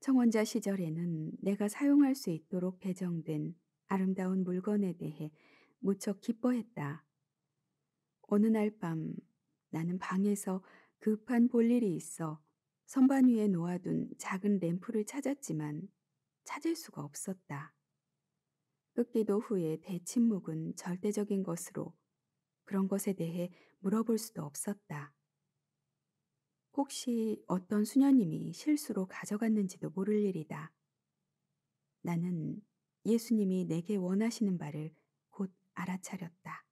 청원자 시절에는 내가 사용할 수 있도록 배정된 아름다운 물건에 대해 무척 기뻐했다. 어느 날 밤 나는 방에서 급한 볼일이 있어 선반 위에 놓아둔 작은 램프를 찾았지만 찾을 수가 없었다. 끝기도 후에 대침묵은 절대적인 것으로 그런 것에 대해 물어볼 수도 없었다. 혹시 어떤 수녀님이 실수로 가져갔는지도 모를 일이다. 나는 예수님이 내게 원하시는 바를 곧 알아차렸다.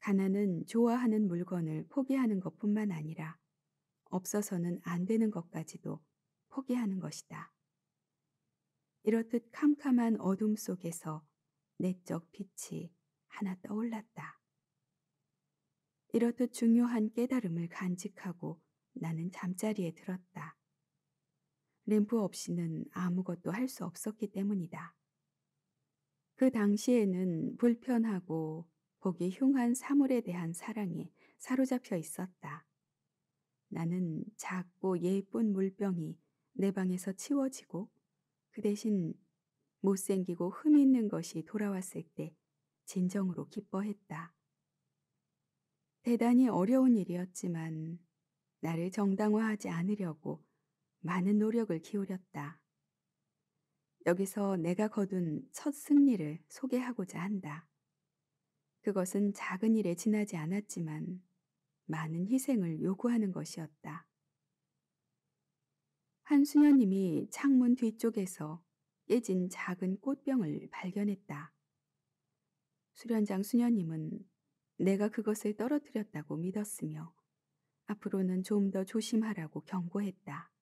가난은 좋아하는 물건을 포기하는 것뿐만 아니라 없어서는 안 되는 것까지도 포기하는 것이다. 이렇듯 캄캄한 어둠 속에서 내적 빛이 하나 떠올랐다. 이렇듯 중요한 깨달음을 간직하고 나는 잠자리에 들었다. 램프 없이는 아무것도 할 수 없었기 때문이다. 그 당시에는 불편하고 보기 흉한 사물에 대한 사랑이 사로잡혀 있었다. 나는 작고 예쁜 물병이 내 방에서 치워지고 그 대신 못생기고 흠 있는 것이 돌아왔을 때 진정으로 기뻐했다. 대단히 어려운 일이었지만 나를 정당화하지 않으려고 많은 노력을 기울였다. 여기서 내가 거둔 첫 승리를 소개하고자 한다. 그것은 작은 일에 지나지 않았지만 많은 희생을 요구하는 것이었다. 한 수녀님이 창문 뒤쪽에서 깨진 작은 꽃병을 발견했다. 수련장 수녀님은 내가 그것을 떨어뜨렸다고 믿었으며 앞으로는 좀 더 조심하라고 경고했다.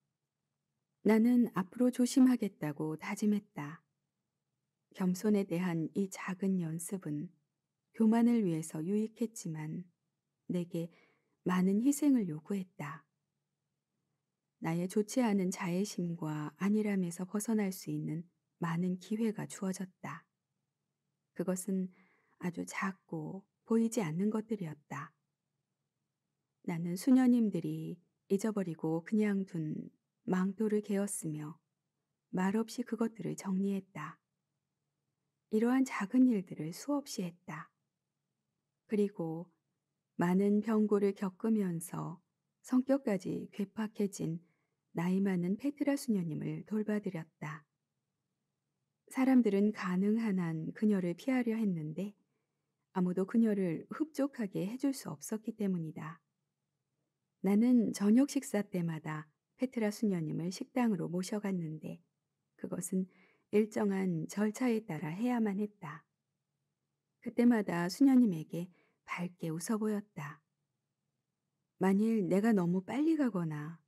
나는 앞으로 조심하겠다고 다짐했다. 겸손에 대한 이 작은 연습은 교만을 위해서 유익했지만 내게 많은 희생을 요구했다. 나의 좋지 않은 자애심과 안일함에서 벗어날 수 있는 많은 기회가 주어졌다. 그것은 아주 작고 보이지 않는 것들이었다. 나는 수녀님들이 잊어버리고 그냥 둔 망토를 개었으며 말없이 그것들을 정리했다. 이러한 작은 일들을 수없이 했다. 그리고 많은 병고를 겪으면서 성격까지 괴팍해진 나이 많은 페트라 수녀님을 돌봐드렸다. 사람들은 가능한 한 그녀를 피하려 했는데 아무도 그녀를 흡족하게 해줄 수 없었기 때문이다. 나는 저녁 식사 때마다 페트라 수녀님을 식당으로 모셔갔는데 그것은 일정한 절차에 따라 해야만 했다. 그때마다 수녀님에게 밝게 웃어 보였다. 만일 내가 너무 빨리 가거나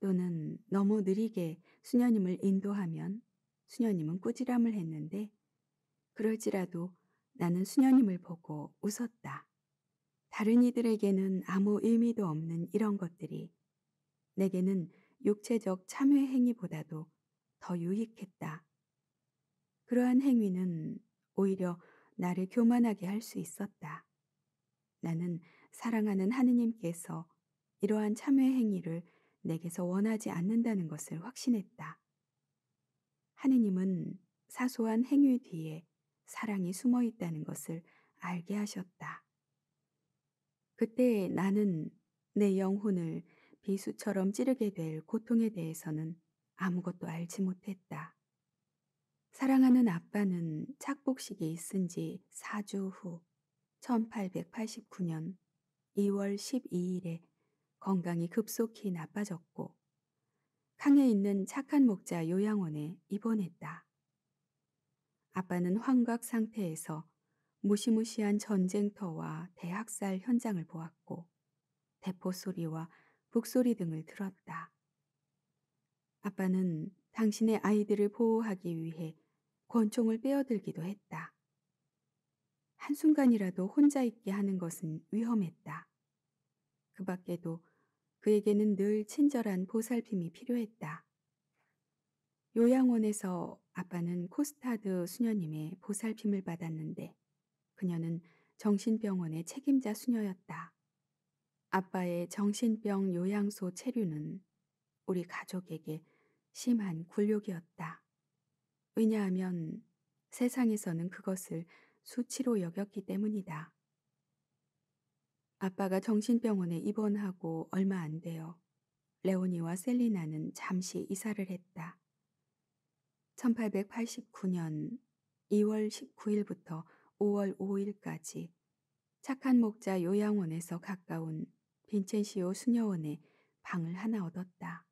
또는 너무 느리게 수녀님을 인도하면 수녀님은 꾸지람을 했는데 그럴지라도 나는 수녀님을 보고 웃었다. 다른 이들에게는 아무 의미도 없는 이런 것들이 내게는 육체적 참회 행위보다도 더 유익했다. 그러한 행위는 오히려 나를 교만하게 할 수 있었다. 나는 사랑하는 하느님께서 이러한 참회 행위를 내게서 원하지 않는다는 것을 확신했다. 하느님은 사소한 행위 뒤에 사랑이 숨어 있다는 것을 알게 하셨다. 그때 나는 내 영혼을 비수처럼 찌르게 될 고통에 대해서는 아무것도 알지 못했다. 사랑하는 아빠는 착복식이 있은 지 4주 후 1889년 2월 12일에 건강이 급속히 나빠졌고 캉에 있는 착한 목자 요양원에 입원했다. 아빠는 환각 상태에서 무시무시한 전쟁터와 대학살 현장을 보았고 대포 소리와 북소리 등을 들었다. 아빠는 당신의 아이들을 보호하기 위해 권총을 빼어들기도 했다. 한순간이라도 혼자 있게 하는 것은 위험했다. 그 밖에도 그에게는 늘 친절한 보살핌이 필요했다. 요양원에서 아빠는 코스타드 수녀님의 보살핌을 받았는데 그녀는 정신병원의 책임자 수녀였다. 아빠의 정신병 요양소 체류는 우리 가족에게 심한 굴욕이었다. 왜냐하면 세상에서는 그것을 수치로 여겼기 때문이다. 아빠가 정신병원에 입원하고 얼마 안 되어 레오니와 셀리나는 잠시 이사를 했다. 1889년 2월 19일부터 5월 5일까지 착한 목자 요양원에서 가까운 빈첸시오 수녀원에 방을 하나 얻었다.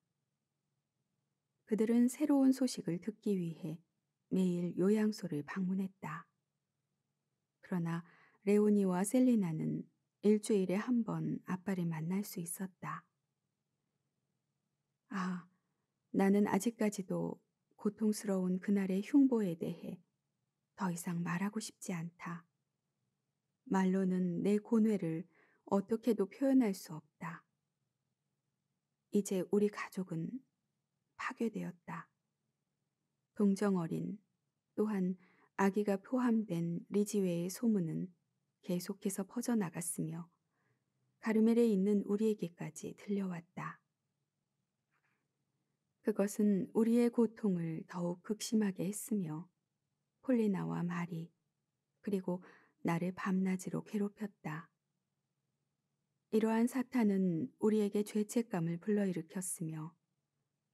그들은 새로운 소식을 듣기 위해 매일 요양소를 방문했다. 그러나 레오니와 셀리나는 일주일에 한 번 아빠를 만날 수 있었다. 아, 나는 아직까지도 고통스러운 그날의 흉보에 대해 더 이상 말하고 싶지 않다. 말로는 내 고뇌를 어떻게도 표현할 수 없다. 이제 우리 가족은 파괴되었다. 동정어린 또한 아기가 포함된 리지웨의 소문은 계속해서 퍼져나갔으며 가르멜에 있는 우리에게까지 들려왔다. 그것은 우리의 고통을 더욱 극심하게 했으며 폴리나와 마리 그리고 나를 밤낮으로 괴롭혔다. 이러한 사탄은 우리에게 죄책감을 불러일으켰으며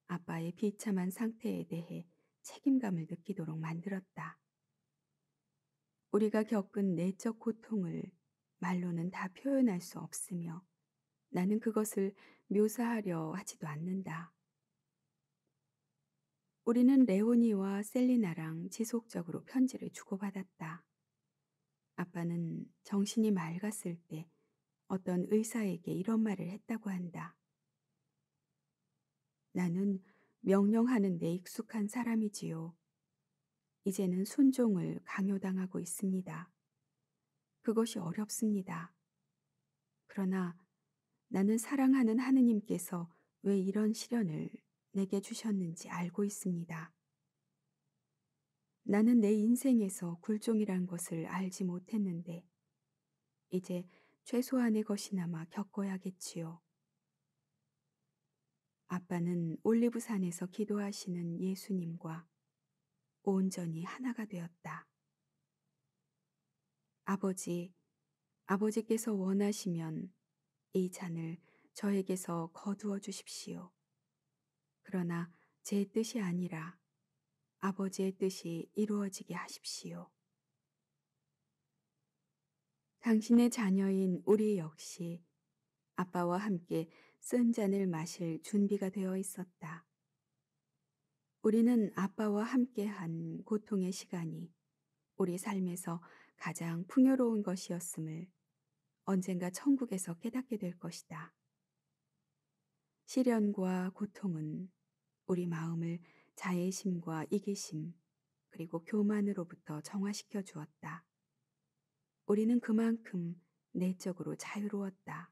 아빠의 비참한 상태에 대해 책임감을 느끼도록 만들었다. 우리가 겪은 내적 고통을 말로는 다 표현할 수 없으며 나는 그것을 묘사하려 하지도 않는다. 우리는 레오니와 셀리나랑 지속적으로 편지를 주고받았다. 아빠는 정신이 맑았을 때 어떤 의사에게 이런 말을 했다고 한다. 나는 명령하는 데 익숙한 사람이지요. 이제는 순종을 강요당하고 있습니다. 그것이 어렵습니다. 그러나 나는 사랑하는 하느님께서 왜 이런 시련을 내게 주셨는지 알고 있습니다. 나는 내 인생에서 굴종이란 것을 알지 못했는데 이제 최소한의 것이나마 겪어야겠지요. 아빠는 올리브산에서 기도하시는 예수님과 온전히 하나가 되었다. 아버지, 아버지께서 원하시면 이 잔을 저에게서 거두어 주십시오. 그러나 제 뜻이 아니라 아버지의 뜻이 이루어지게 하십시오. 당신의 자녀인 우리 역시 아빠와 함께 쓴 잔을 마실 준비가 되어 있었다. 우리는 아빠와 함께한 고통의 시간이 우리 삶에서 가장 풍요로운 것이었음을 언젠가 천국에서 깨닫게 될 것이다. 시련과 고통은 우리 마음을 자애심과 이기심 그리고 교만으로부터 정화시켜 주었다. 우리는 그만큼 내적으로 자유로웠다.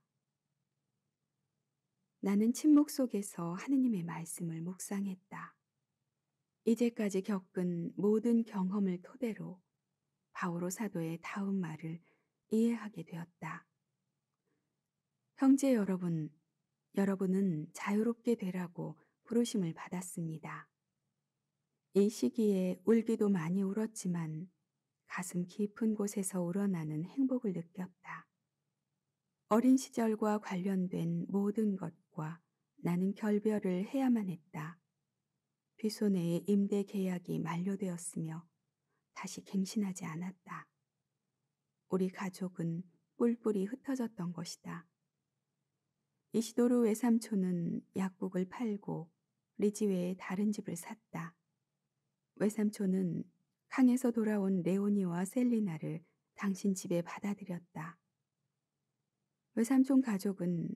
나는 침묵 속에서 하느님의 말씀을 묵상했다. 이제까지 겪은 모든 경험을 토대로 바오로 사도의 다음 말을 이해하게 되었다. 형제 여러분, 여러분은 자유롭게 되라고 부르심을 받았습니다. 이 시기에 울기도 많이 울었지만 가슴 깊은 곳에서 우러나는 행복을 느꼈다. 어린 시절과 관련된 모든 것과 나는 결별을 해야만 했다. 비손해의 임대 계약이 만료되었으며 다시 갱신하지 않았다. 우리 가족은 뿔뿔이 흩어졌던 것이다. 이시도르 외삼촌은 약국을 팔고 리지 외에 다른 집을 샀다. 외삼촌은 강에서 돌아온 레오니와 셀리나를 당신 집에 받아들였다. 외삼촌 가족은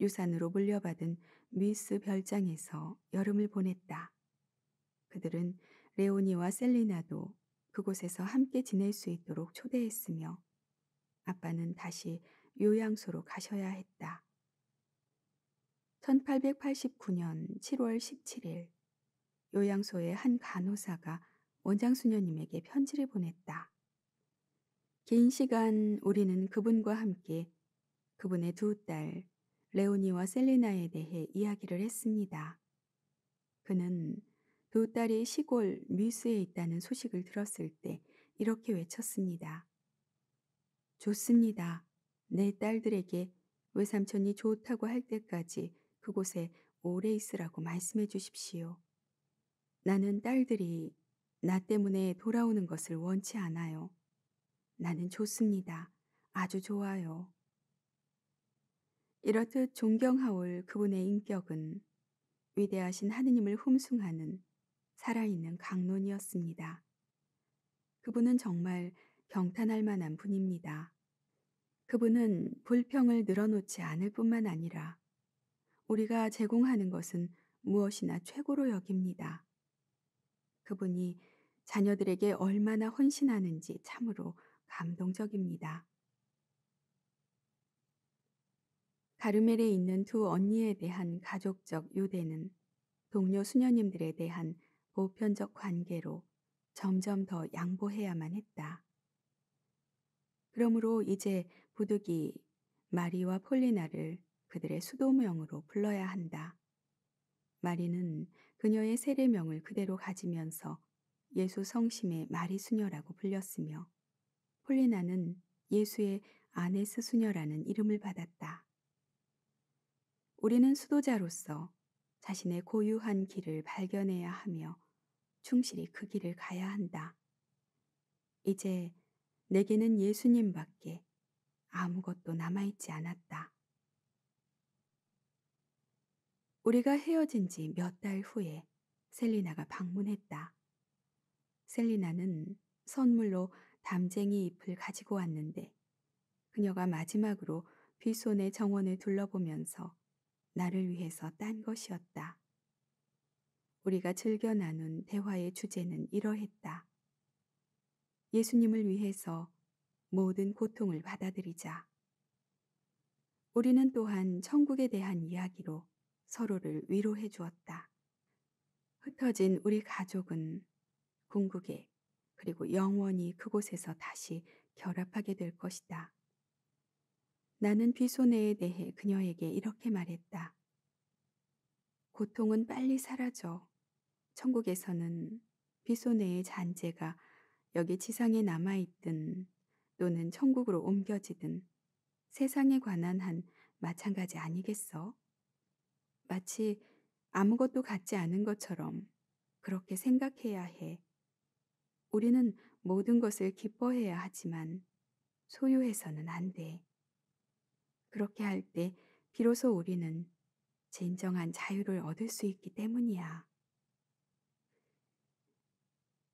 유산으로 물려받은 미스 별장에서 여름을 보냈다. 그들은 레오니와 셀리나도 그곳에서 함께 지낼 수 있도록 초대했으며 아빠는 다시 요양소로 가셔야 했다. 1889년 7월 17일 요양소의 한 간호사가 원장수녀님에게 편지를 보냈다. 긴 시간 우리는 그분과 함께 그분의 두 딸, 레오니와 셀리나에 대해 이야기를 했습니다. 그는 두 딸이 시골 뮤스에 있다는 소식을 들었을 때 이렇게 외쳤습니다. 좋습니다. 내 딸들에게 외삼촌이 좋다고 할 때까지 그곳에 오래 있으라고 말씀해 주십시오. 나는 딸들이 나 때문에 돌아오는 것을 원치 않아요. 나는 좋습니다. 아주 좋아요. 이렇듯 존경하올 그분의 인격은 위대하신 하느님을 훔숭하는 살아있는 강론이었습니다. 그분은 정말 경탄할 만한 분입니다. 그분은 불평을 늘어놓지 않을 뿐만 아니라 우리가 제공하는 것은 무엇이나 최고로 여깁니다. 그분이 자녀들에게 얼마나 헌신하는지 참으로 감동적입니다. 가르멜에 있는 두 언니에 대한 가족적 유대는 동료 수녀님들에 대한 보편적 관계로 점점 더 양보해야만 했다. 그러므로 이제 부득이 마리와 폴리나를 그들의 수도명으로 불러야 한다. 마리는 그녀의 세례명을 그대로 가지면서 예수 성심의 마리수녀라고 불렸으며 폴리나는 예수의 아네스 수녀라는 이름을 받았다. 우리는 수도자로서 자신의 고유한 길을 발견해야 하며 충실히 그 길을 가야 한다. 이제 내게는 예수님밖에 아무것도 남아있지 않았다. 우리가 헤어진 지 몇 달 후에 셀리나가 방문했다. 셀리나는 선물로 담쟁이 잎을 가지고 왔는데 그녀가 마지막으로 빗손의 정원을 둘러보면서 나를 위해서 딴 것이었다. 우리가 즐겨 나눈 대화의 주제는 이러했다. 예수님을 위해서 모든 고통을 받아들이자. 우리는 또한 천국에 대한 이야기로 서로를 위로해 주었다. 흩어진 우리 가족은 궁극에 그리고 영원히 그곳에서 다시 결합하게 될 것이다. 나는 비소해에 대해 그녀에게 이렇게 말했다. 고통은 빨리 사라져. 천국에서는 비소해의 잔재가 여기 지상에 남아있든 또는 천국으로 옮겨지든 세상에 관한 한 마찬가지 아니겠어? 마치 아무것도 같지 않은 것처럼 그렇게 생각해야 해. 우리는 모든 것을 기뻐해야 하지만 소유해서는 안 돼. 그렇게 할 때 비로소 우리는 진정한 자유를 얻을 수 있기 때문이야.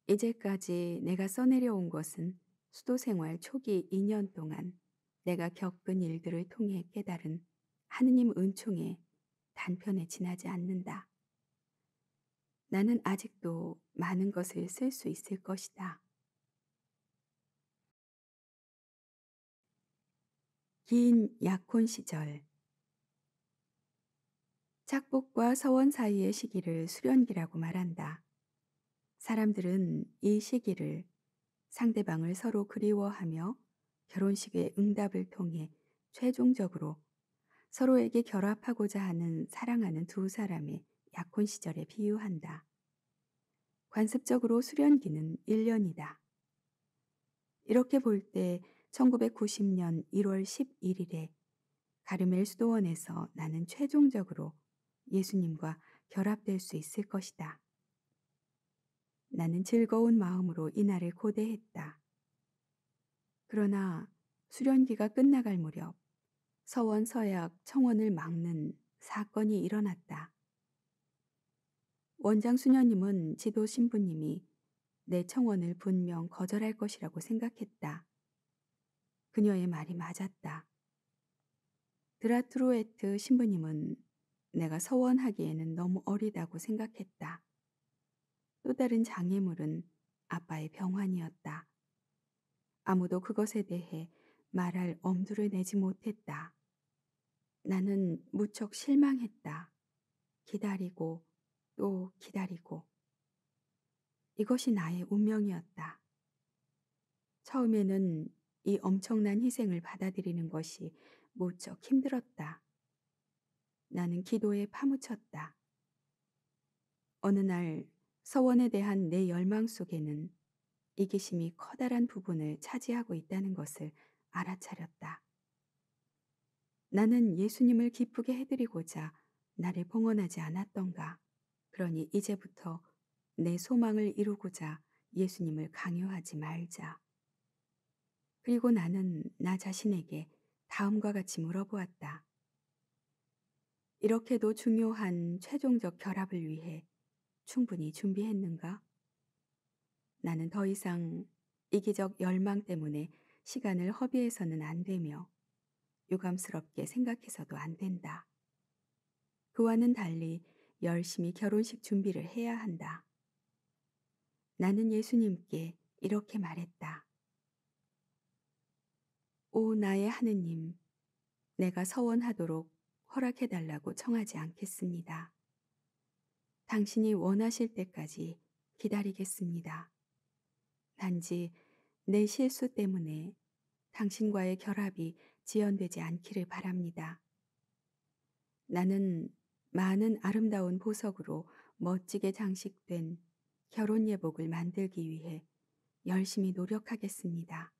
이제까지 내가 써내려온 것은 수도 생활 초기 2년 동안 내가 겪은 일들을 통해 깨달은 하느님 은총의 단편에 지나지 않는다. 나는 아직도 많은 것을 쓸 수 있을 것이다. 긴 약혼 시절 착복과 서원 사이의 시기를 수련기라고 말한다. 사람들은 이 시기를 상대방을 서로 그리워하며 결혼식의 응답을 통해 최종적으로 서로에게 결합하고자 하는 사랑하는 두 사람의 약혼 시절에 비유한다. 관습적으로 수련기는 1년이다. 이렇게 볼 때 1990년 1월 11일에 가르멜 수도원에서 나는 최종적으로 예수님과 결합될 수 있을 것이다. 나는 즐거운 마음으로 이날을 고대했다. 그러나 수련기가 끝나갈 무렵 서원 서약 청원을 막는 사건이 일어났다. 원장 수녀님은 지도 신부님이 내 청원을 분명 거절할 것이라고 생각했다. 그녀의 말이 맞았다. 드라트로에트 신부님은 내가 서원하기에는 너무 어리다고 생각했다. 또 다른 장애물은 아빠의 병환이었다. 아무도 그것에 대해 말할 엄두를 내지 못했다. 나는 무척 실망했다. 기다리고 또 기다리고. 이것이 나의 운명이었다. 처음에는 이 엄청난 희생을 받아들이는 것이 무척 힘들었다. 나는 기도에 파묻혔다. 어느 날 서원에 대한 내 열망 속에는 이기심이 커다란 부분을 차지하고 있다는 것을 알아차렸다. 나는 예수님을 기쁘게 해드리고자 나를 봉헌하지 않았던가. 그러니 이제부터 내 소망을 이루고자 예수님을 강요하지 말자. 그리고 나는 나 자신에게 다음과 같이 물어보았다. 이렇게도 중요한 최종적 결합을 위해 충분히 준비했는가? 나는 더 이상 이기적 열망 때문에 시간을 허비해서는 안 되며 유감스럽게 생각해서도 안 된다. 그와는 달리 열심히 결혼식 준비를 해야 한다. 나는 예수님께 이렇게 말했다. 오 나의 하느님, 내가 서원하도록 허락해달라고 청하지 않겠습니다. 당신이 원하실 때까지 기다리겠습니다. 단지 내 실수 때문에 당신과의 결합이 지연되지 않기를 바랍니다. 나는 많은 아름다운 보석으로 멋지게 장식된 결혼 예복을 만들기 위해 열심히 노력하겠습니다.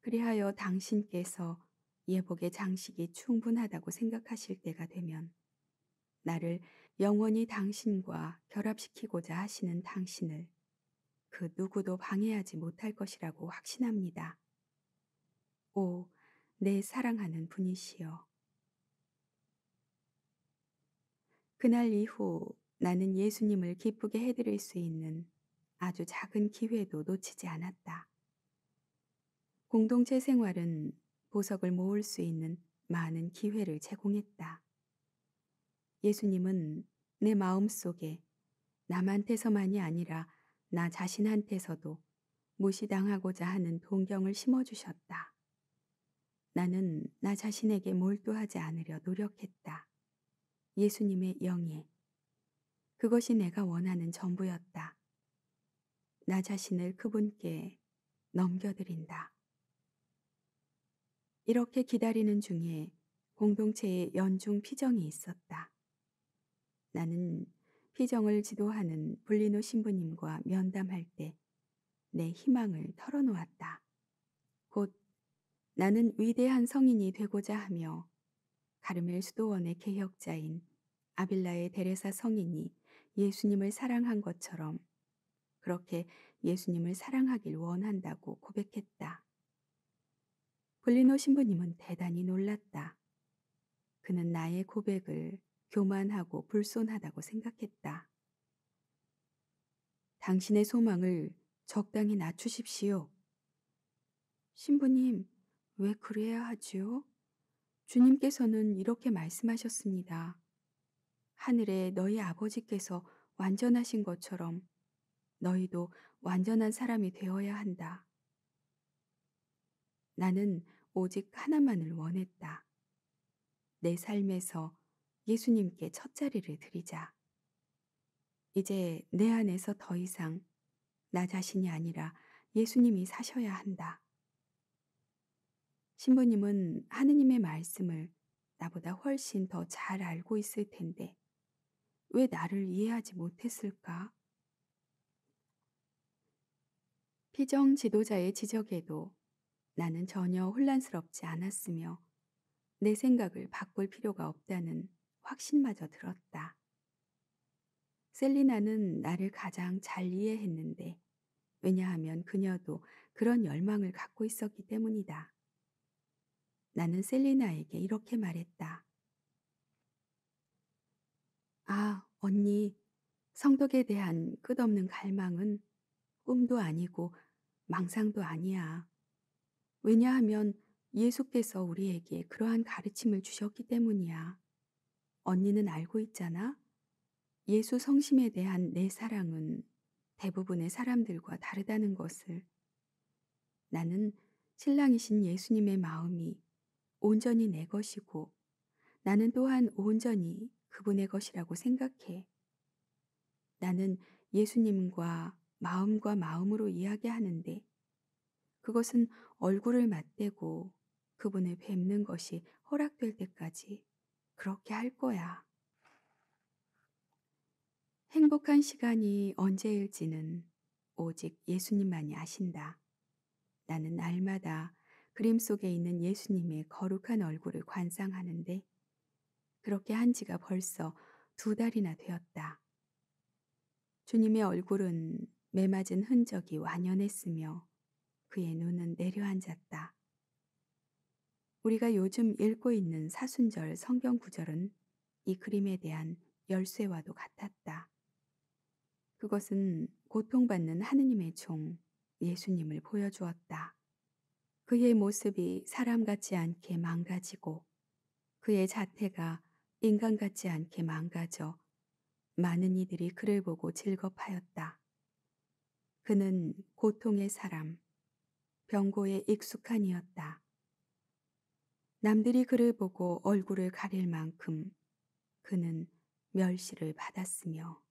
그리하여 당신께서 예복의 장식이 충분하다고 생각하실 때가 되면 나를 영원히 당신과 결합시키고자 하시는 당신을 그 누구도 방해하지 못할 것이라고 확신합니다. 오, 내 사랑하는 분이시여. 그날 이후 나는 예수님을 기쁘게 해드릴 수 있는 아주 작은 기회도 놓치지 않았다. 공동체 생활은 보석을 모을 수 있는 많은 기회를 제공했다. 예수님은 내 마음 속에 남한테서만이 아니라 나 자신한테서도 무시당하고자 하는 동경을 심어주셨다. 나는 나 자신에게 몰두하지 않으려 노력했다. 예수님의 영이. 그것이 내가 원하는 전부였다. 나 자신을 그분께 넘겨드린다. 이렇게 기다리는 중에 공동체의 연중 피정이 있었다. 나는 피정을 지도하는 불리노 신부님과 면담할 때 내 희망을 털어놓았다. 곧 나는 위대한 성인이 되고자 하며 가르멜 수도원의 개혁자인 아빌라의 데레사 성인이 예수님을 사랑한 것처럼 그렇게 예수님을 사랑하길 원한다고 고백했다. 블리노 신부님은 대단히 놀랐다. 그는 나의 고백을 교만하고 불손하다고 생각했다. 당신의 소망을 적당히 낮추십시오. 신부님, 왜 그래야 하지요? 주님께서는 이렇게 말씀하셨습니다. 하늘에 너희 아버지께서 완전하신 것처럼 너희도 완전한 사람이 되어야 한다. 나는 오직 하나만을 원했다. 내 삶에서 예수님께 첫자리를 드리자. 이제 내 안에서 더 이상 나 자신이 아니라 예수님이 사셔야 한다. 신부님은 하느님의 말씀을 나보다 훨씬 더 잘 알고 있을 텐데 왜 나를 이해하지 못했을까? 피정 지도자의 지적에도 나는 전혀 혼란스럽지 않았으며 내 생각을 바꿀 필요가 없다는 확신마저 들었다. 셀리나는 나를 가장 잘 이해했는데 왜냐하면 그녀도 그런 열망을 갖고 있었기 때문이다. 나는 셀리나에게 이렇게 말했다. 아, 언니, 성덕에 대한 끝없는 갈망은 꿈도 아니고 망상도 아니야. 왜냐하면 예수께서 우리에게 그러한 가르침을 주셨기 때문이야. 언니는 알고 있잖아? 예수 성심에 대한 내 사랑은 대부분의 사람들과 다르다는 것을. 나는 신랑이신 예수님의 마음이 온전히 내 것이고 나는 또한 온전히 그분의 것이라고 생각해. 나는 예수님과 마음과 마음으로 이야기하는데 그것은 얼굴을 맞대고 그분을 뵙는 것이 허락될 때까지 그렇게 할 거야. 행복한 시간이 언제일지는 오직 예수님만이 아신다. 나는 날마다 그림 속에 있는 예수님의 거룩한 얼굴을 관상하는데 그렇게 한 지가 벌써 두 달이나 되었다. 주님의 얼굴은 매맞은 흔적이 완연했으며 그의 눈은 내려앉았다. 우리가 요즘 읽고 있는 사순절 성경 구절은 이 그림에 대한 열쇠와도 같았다. 그것은 고통받는 하느님의 종 예수님을 보여주었다. 그의 모습이 사람 같지 않게 망가지고 그의 자태가 인간 같지 않게 망가져 많은 이들이 그를 보고 즐겁하였다. 그는 고통의 사람, 병고에 익숙한 이었다. 남들이 그를 보고 얼굴을 가릴 만큼 그는 멸시를 받았으며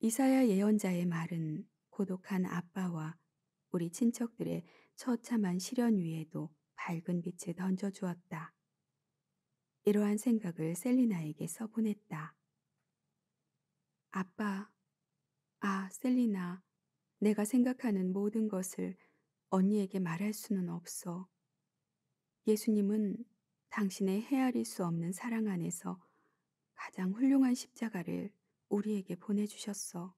이사야 예언자의 말은 고독한 아빠와 우리 친척들의 처참한 시련 위에도 밝은 빛을 던져주었다. 이러한 생각을 셀리나에게 써보냈다. 아빠, 아, 셀리나, 내가 생각하는 모든 것을 언니에게 말할 수는 없어. 예수님은 당신의 헤아릴 수 없는 사랑 안에서 가장 훌륭한 십자가를 우리에게 보내주셨어.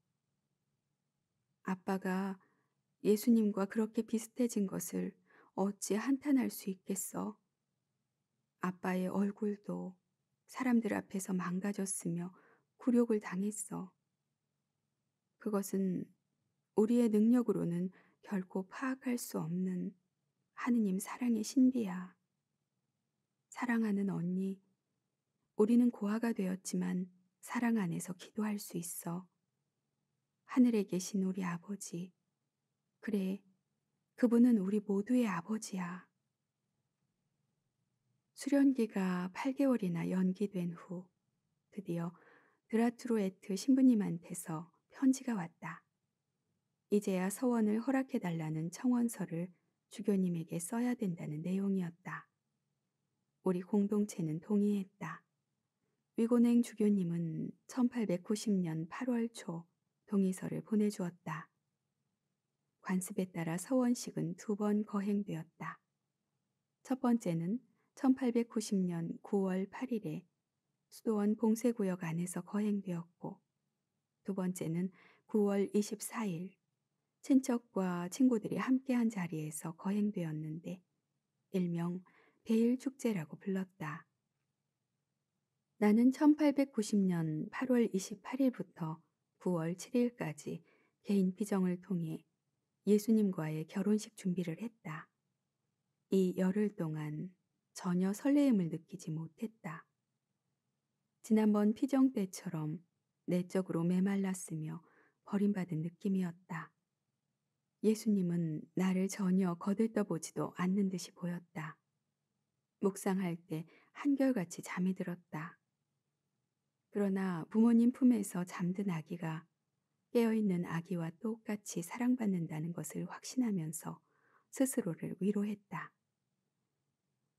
아빠가 예수님과 그렇게 비슷해진 것을 어찌 한탄할 수 있겠어? 아빠의 얼굴도 사람들 앞에서 망가졌으며 굴욕을 당했어. 그것은 우리의 능력으로는 결코 파악할 수 없는 하느님 사랑의 신비야. 사랑하는 언니, 우리는 고아가 되었지만 사랑 안에서 기도할 수 있어. 하늘에 계신 우리 아버지, 그래, 그분은 우리 모두의 아버지야. 수련기가 8개월이나 연기된 후 드디어 드라트로에트 신부님한테서 편지가 왔다. 이제야 서원을 허락해달라는 청원서를 주교님에게 써야 된다는 내용이었다. 우리 공동체는 동의했다. 위고행 주교님은 1890년 8월 초 동의서를 보내주었다. 관습에 따라 서원식은 두 번 거행되었다. 첫 번째는 1890년 9월 8일에 수도원 봉쇄구역 안에서 거행되었고 두 번째는 9월 24일 친척과 친구들이 함께한 자리에서 거행되었는데 일명 배일축제라고 불렀다. 나는 1890년 8월 28일부터 9월 7일까지 개인 비정을 통해 예수님과의 결혼식 준비를 했다. 이 열흘 동안 전혀 설레임을 느끼지 못했다. 지난번 피정 때처럼 내적으로 메말랐으며 버림받은 느낌이었다. 예수님은 나를 전혀 거들떠보지도 않는 듯이 보였다. 묵상할 때 한결같이 잠이 들었다. 그러나 부모님 품에서 잠든 아기가 깨어있는 아기와 똑같이 사랑받는다는 것을 확신하면서 스스로를 위로했다.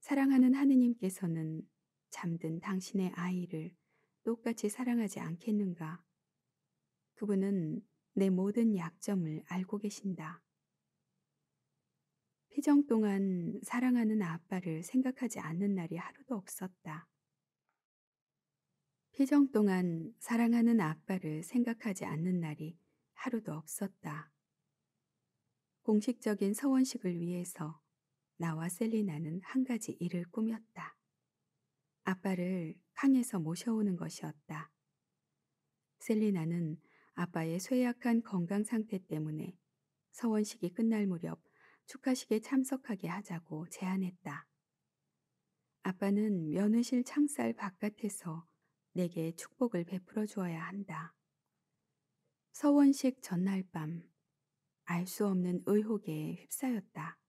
사랑하는 하느님께서는 잠든 당신의 아이를 똑같이 사랑하지 않겠는가? 그분은 내 모든 약점을 알고 계신다. 피정 동안 사랑하는 아빠를 생각하지 않는 날이 하루도 없었다. 희정 동안 사랑하는 아빠를 생각하지 않는 날이 하루도 없었다. 공식적인 서원식을 위해서 나와 셀리나는 한 가지 일을 꾸몄다. 아빠를 강에서 모셔오는 것이었다. 셀리나는 아빠의 쇠약한 건강 상태 때문에 서원식이 끝날 무렵 축하식에 참석하게 하자고 제안했다. 아빠는 면회실 창살 바깥에서 내게 축복을 베풀어 주어야 한다. 서원식 전날 밤, 알 수 없는 의혹에 휩싸였다.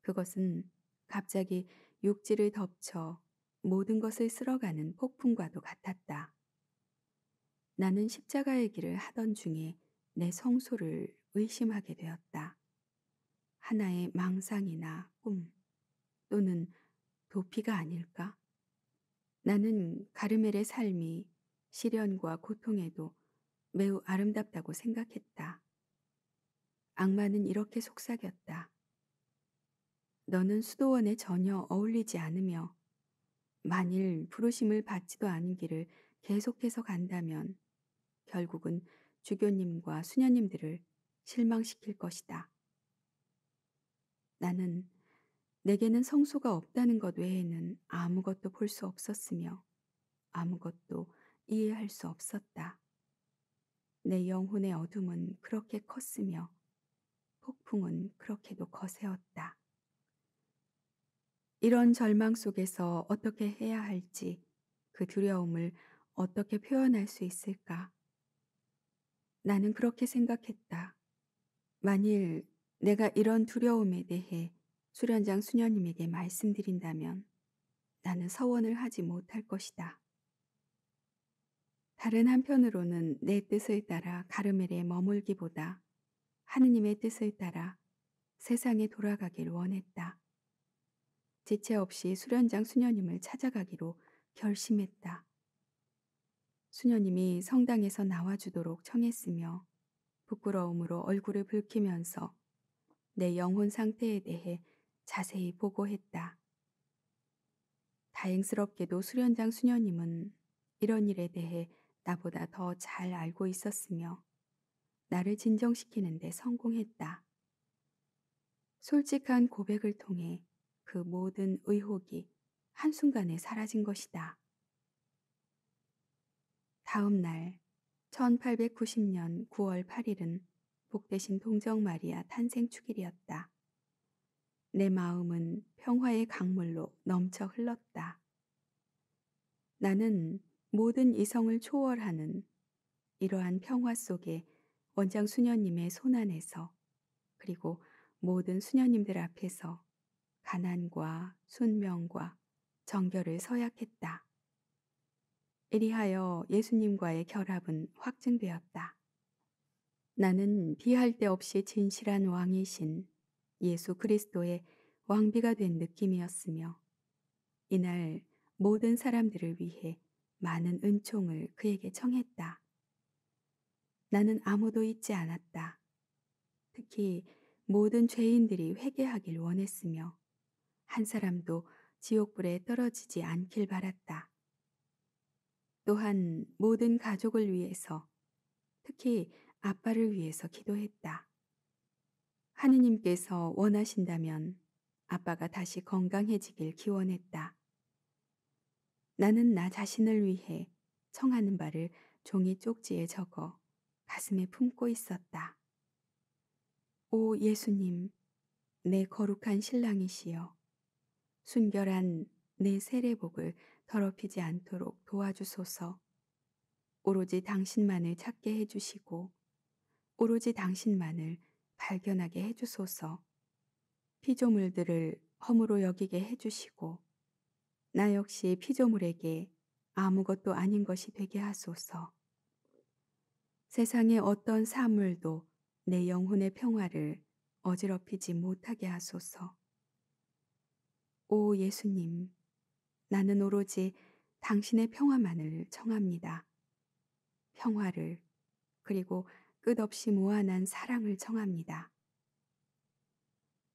그것은 갑자기 육지를 덮쳐 모든 것을 쓸어가는 폭풍과도 같았다. 나는 십자가의 길을 하던 중에 내 성소를 의심하게 되었다. 하나의 망상이나 꿈 또는 도피가 아닐까? 나는 가르멜의 삶이 시련과 고통에도 매우 아름답다고 생각했다. 악마는 이렇게 속삭였다. 너는 수도원에 전혀 어울리지 않으며 만일 부르심을 받지도 않은 길을 계속해서 간다면 결국은 주교님과 수녀님들을 실망시킬 것이다. 나는 내게는 성소가 없다는 것 외에는 아무것도 볼 수 없었으며 아무것도 이해할 수 없었다. 내 영혼의 어둠은 그렇게 컸으며 폭풍은 그렇게도 거세었다. 이런 절망 속에서 어떻게 해야 할지 그 두려움을 어떻게 표현할 수 있을까? 나는 그렇게 생각했다. 만일 내가 이런 두려움에 대해 수련장 수녀님에게 말씀드린다면 나는 서원을 하지 못할 것이다. 다른 한편으로는 내 뜻을 따라 가르멜에 머물기보다 하느님의 뜻을 따라 세상에 돌아가길 원했다. 지체 없이 수련장 수녀님을 찾아가기로 결심했다. 수녀님이 성당에서 나와주도록 청했으며 부끄러움으로 얼굴을 붉히면서 내 영혼 상태에 대해 자세히 보고했다. 다행스럽게도 수련장 수녀님은 이런 일에 대해 나보다 더 잘 알고 있었으며 나를 진정시키는데 성공했다. 솔직한 고백을 통해 그 모든 의혹이 한순간에 사라진 것이다. 다음 날 1890년 9월 8일은 복대신 동정 마리아 탄생 축일이었다. 내 마음은 평화의 강물로 넘쳐 흘렀다. 나는 모든 이성을 초월하는 이러한 평화 속에 원장 수녀님의 손안에서 그리고 모든 수녀님들 앞에서 가난과 순명과 정결을 서약했다. 이리하여 예수님과의 결합은 확증되었다. 나는 비할 데 없이 진실한 왕이신 예수 그리스도의 왕비가 된 느낌이었으며 이날 모든 사람들을 위해 많은 은총을 그에게 청했다. 나는 아무도 잊지 않았다. 특히 모든 죄인들이 회개하길 원했으며 한 사람도 지옥불에 떨어지지 않길 바랐다. 또한 모든 가족을 위해서 특히 아빠를 위해서 기도했다. 하느님께서 원하신다면 아빠가 다시 건강해지길 기원했다. 나는 나 자신을 위해 청하는 바를 종이 쪽지에 적어 가슴에 품고 있었다. 오 예수님, 내 거룩한 신랑이시여, 순결한 내 세례복을 더럽히지 않도록 도와주소서, 오로지 당신만을 찾게 해주시고, 오로지 당신만을 발견하게 해주소서. 피조물들을 허무로 여기게 해주시고 나 역시 피조물에게 아무것도 아닌 것이 되게 하소서. 세상의 어떤 사물도 내 영혼의 평화를 어지럽히지 못하게 하소서. 오 예수님, 나는 오로지 당신의 평화만을 청합니다. 평화를, 그리고 끝없이 모아 난 사랑을 청합니다.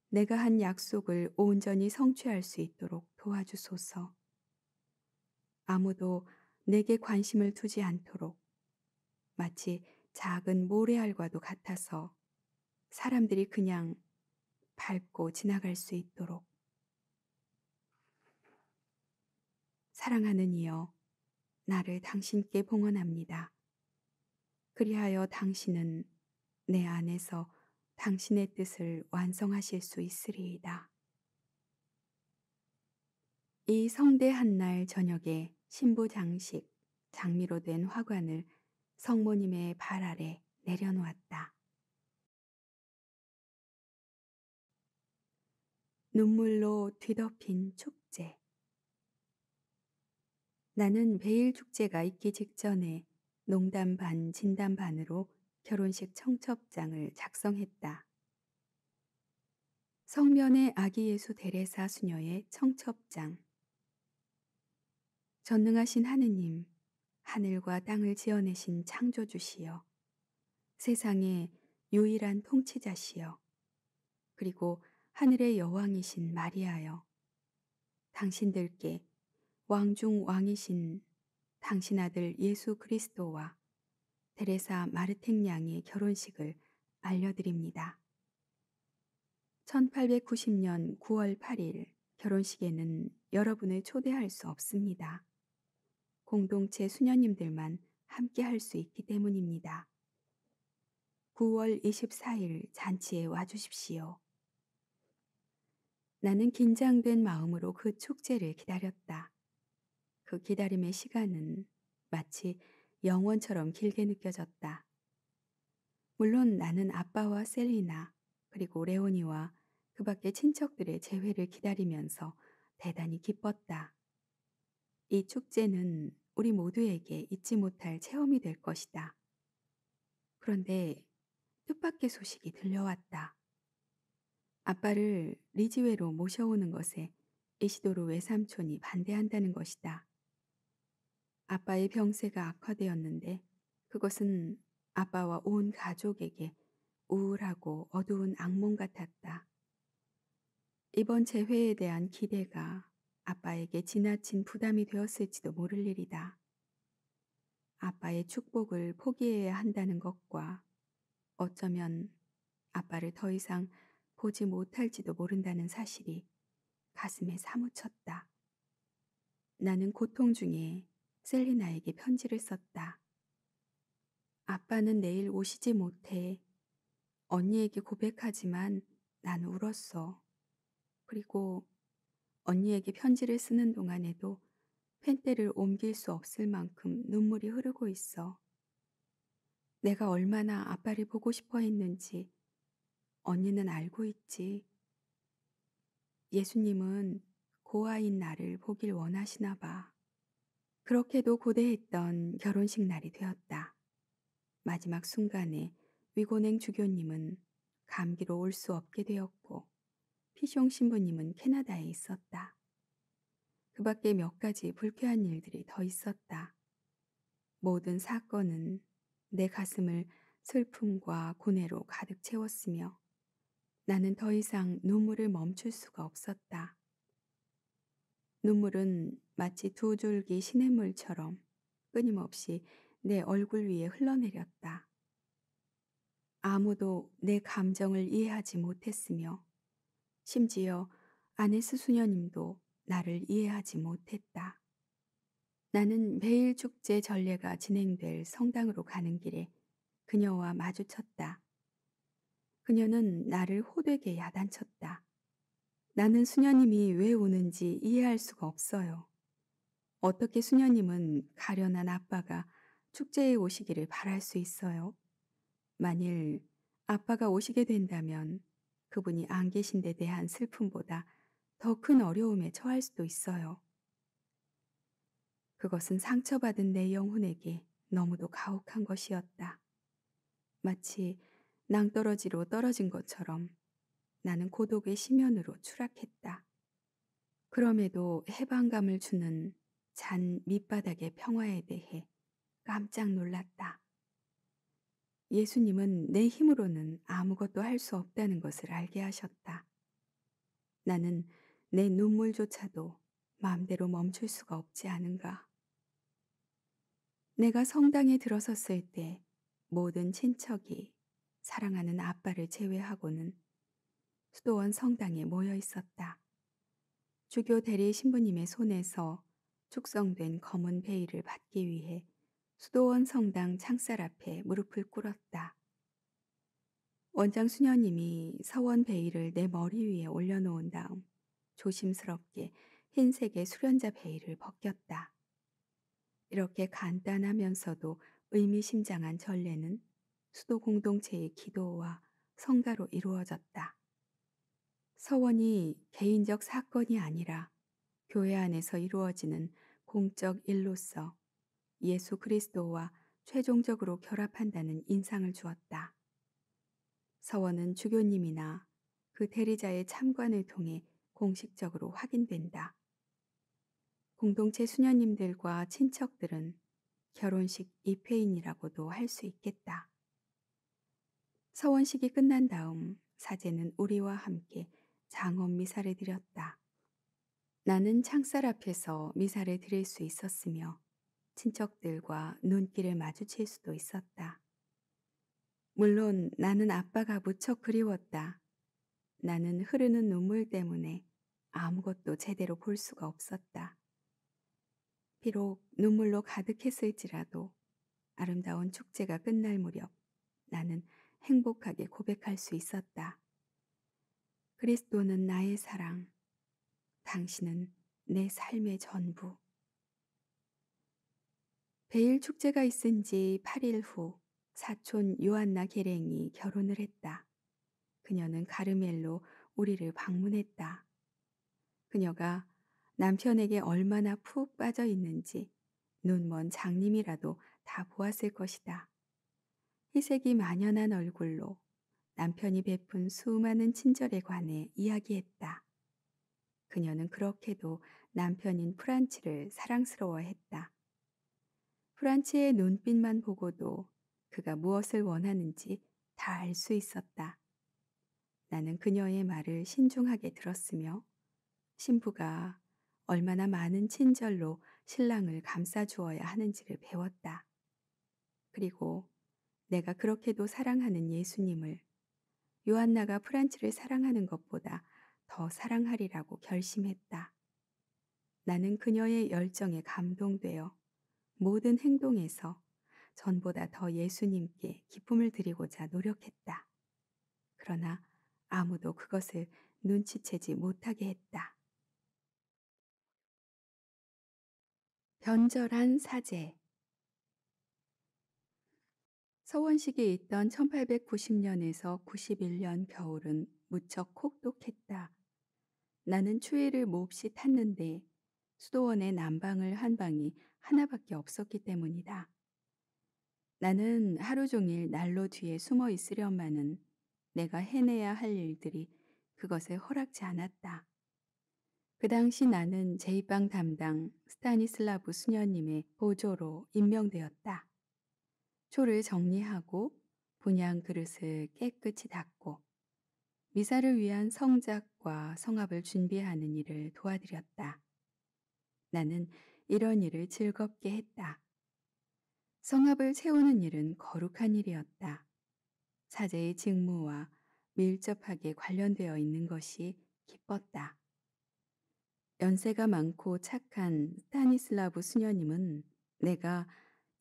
내가 한 약속을 온전히 성취할 수 있도록 도와주소서. 아무도 내게 관심을 두지 않도록 마치 작은 모래알과도 같아서 사람들이 그냥 밟고 지나갈 수 있도록 사랑하는 이여 나를 당신께 봉헌합니다. 그리하여 당신은 내 안에서 당신의 뜻을 완성하실 수 있으리이다. 이 성대 한날 저녁에 신부 장식, 장미로 된 화관을 성모님의 발 아래 내려놓았다. 눈물로 뒤덮인 축제. 나는 매일 축제가 있기 직전에 농담 반 진담 반으로 결혼식 청첩장을 작성했다. 성면의 아기 예수 대례사 수녀의 청첩장 전능하신 하느님, 하늘과 땅을 지어내신 창조주시여, 세상의 유일한 통치자시여, 그리고 하늘의 여왕이신 마리아여, 당신들께 왕 중 왕이신 당신 아들 예수 그리스도와 데레사마르텍 양의 결혼식을 알려드립니다. 1890년 9월 8일 결혼식에는 여러분을 초대할 수 없습니다. 공동체 수녀님들만 함께 할 수 있기 때문입니다. 9월 24일 잔치에 와주십시오. 나는 긴장된 마음으로 그 축제를 기다렸다. 그 기다림의 시간은 마치 영원처럼 길게 느껴졌다. 물론 나는 아빠와 셀리나 그리고 레오니와 그 밖의 친척들의 재회를 기다리면서 대단히 기뻤다. 이 축제는 우리 모두에게 잊지 못할 체험이 될 것이다. 그런데 뜻밖의 소식이 들려왔다. 아빠를 리지웨로 모셔오는 것에 이시도르 외삼촌이 반대한다는 것이다. 아빠의 병세가 악화되었는데 그것은 아빠와 온 가족에게 우울하고 어두운 악몽 같았다. 이번 재회에 대한 기대가 아빠에게 지나친 부담이 되었을지도 모를 일이다. 아빠의 축복을 포기해야 한다는 것과 어쩌면 아빠를 더 이상 보지 못할지도 모른다는 사실이 가슴에 사무쳤다. 나는 고통 중에 셀리나에게 편지를 썼다. 아빠는 내일 오시지 못해. 언니에게 고백하지만 난 울었어. 그리고 언니에게 편지를 쓰는 동안에도 펜대를 옮길 수 없을 만큼 눈물이 흐르고 있어. 내가 얼마나 아빠를 보고 싶어 했는지 언니는 알고 있지. 예수님은 고아인 나를 보길 원하시나 봐. 그렇게도 고대했던 결혼식 날이 되었다. 마지막 순간에 위고냉 주교님은 감기로 올 수 없게 되었고 피숑 신부님은 캐나다에 있었다. 그 밖에 몇 가지 불쾌한 일들이 더 있었다. 모든 사건은 내 가슴을 슬픔과 고뇌로 가득 채웠으며 나는 더 이상 눈물을 멈출 수가 없었다. 눈물은 마치 두 줄기 시냇물처럼 끊임없이 내 얼굴 위에 흘러내렸다. 아무도 내 감정을 이해하지 못했으며 심지어 아내스 수녀님도 나를 이해하지 못했다. 나는 매일 축제 전례가 진행될 성당으로 가는 길에 그녀와 마주쳤다. 그녀는 나를 호되게 야단쳤다. 나는 수녀님이 왜 오는지 이해할 수가 없어요. 어떻게 수녀님은 가련한 아빠가 축제에 오시기를 바랄 수 있어요? 만일 아빠가 오시게 된다면 그분이 안 계신 데 대한 슬픔보다 더 큰 어려움에 처할 수도 있어요. 그것은 상처받은 내 영혼에게 너무도 가혹한 것이었다. 마치 낭떠러지로 떨어진 것처럼 나는 고독의 심연으로 추락했다. 그럼에도 해방감을 주는 잔 밑바닥의 평화에 대해 깜짝 놀랐다. 예수님은 내 힘으로는 아무것도 할 수 없다는 것을 알게 하셨다. 나는 내 눈물조차도 마음대로 멈출 수가 없지 않은가. 내가 성당에 들어섰을 때 모든 친척이 사랑하는 아빠를 제외하고는 수도원 성당에 모여 있었다. 주교 대리 신부님의 손에서 축성된 검은 베일을 받기 위해 수도원 성당 창살 앞에 무릎을 꿇었다. 원장 수녀님이 서원 베일을 내 머리 위에 올려놓은 다음 조심스럽게 흰색의 수련자 베일을 벗겼다. 이렇게 간단하면서도 의미심장한 전례는 수도 공동체의 기도와 성가로 이루어졌다. 서원이 개인적 사건이 아니라 교회 안에서 이루어지는 공적 일로서 예수 그리스도와 최종적으로 결합한다는 인상을 주었다. 서원은 주교님이나 그 대리자의 참관을 통해 공식적으로 확인된다. 공동체 수녀님들과 친척들은 결혼식 입회인이라고도 할 수 있겠다. 서원식이 끝난 다음 사제는 우리와 함께 장엄 미사를 드렸다. 나는 창살 앞에서 미사를 드릴 수 있었으며 친척들과 눈길을 마주칠 수도 있었다. 물론 나는 아빠가 무척 그리웠다. 나는 흐르는 눈물 때문에 아무것도 제대로 볼 수가 없었다. 비록 눈물로 가득했을지라도 아름다운 축제가 끝날 무렵 나는 행복하게 고백할 수 있었다. 그리스도는 나의 사랑, 당신은 내 삶의 전부. 베일 축제가 있은 지 8일 후 사촌 요한나 계랭이 결혼을 했다. 그녀는 가르멜로 우리를 방문했다. 그녀가 남편에게 얼마나 푹 빠져 있는지 눈 먼 장님이라도 다 보았을 것이다. 희색이 만연한 얼굴로 남편이 베푼 수많은 친절에 관해 이야기했다. 그녀는 그렇게도 남편인 프란치를 사랑스러워했다. 프란치의 눈빛만 보고도 그가 무엇을 원하는지 다 알 수 있었다. 나는 그녀의 말을 신중하게 들었으며 신부가 얼마나 많은 친절로 신랑을 감싸주어야 하는지를 배웠다. 그리고 내가 그렇게도 사랑하는 예수님을 요한나가 프란츠를 사랑하는 것보다 더 사랑하리라고 결심했다. 나는 그녀의 열정에 감동되어 모든 행동에서 전보다 더 예수님께 기쁨을 드리고자 노력했다. 그러나 아무도 그것을 눈치채지 못하게 했다. 변절한 사제 서원식이 있던 1890년에서 91년 겨울은 무척 혹독했다. 나는 추위를 몹시 탔는데 수도원의 난방을 한 방이 하나밖에 없었기 때문이다. 나는 하루 종일 난로 뒤에 숨어 있으련만은 내가 해내야 할 일들이 그것에 허락지 않았다. 그 당시 나는 제이빵 담당 스타니슬라브 수녀님의 보조로 임명되었다. 초를 정리하고 분양 그릇을 깨끗이 닦고 미사를 위한 성작과 성합을 준비하는 일을 도와드렸다. 나는 이런 일을 즐겁게 했다. 성합을 채우는 일은 거룩한 일이었다. 사제의 직무와 밀접하게 관련되어 있는 것이 기뻤다. 연세가 많고 착한 스타니슬라브 수녀님은 내가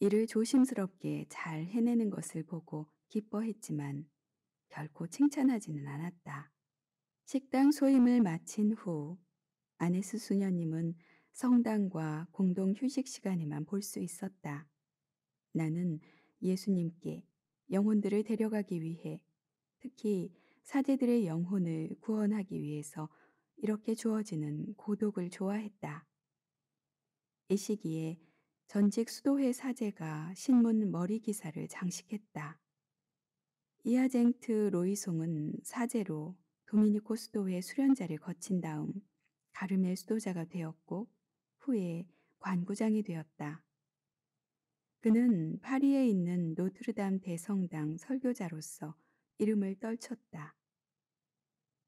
이를 조심스럽게 잘 해내는 것을 보고 기뻐했지만 결코 칭찬하지는 않았다. 식당 소임을 마친 후 아네스 수녀님은 성당과 공동 휴식 시간에만 볼 수 있었다. 나는 예수님께 영혼들을 데려가기 위해 특히 사제들의 영혼을 구원하기 위해서 이렇게 주어지는 고독을 좋아했다. 이 시기에 전직 수도회 사제가 신문 머리 기사를 장식했다. 이하쟁트 로이송은 사제로 도미니코 수도회 수련자를 거친 다음 가르멜 수도자가 되었고 후에 관구장이 되었다. 그는 파리에 있는 노트르담 대성당 설교자로서 이름을 떨쳤다.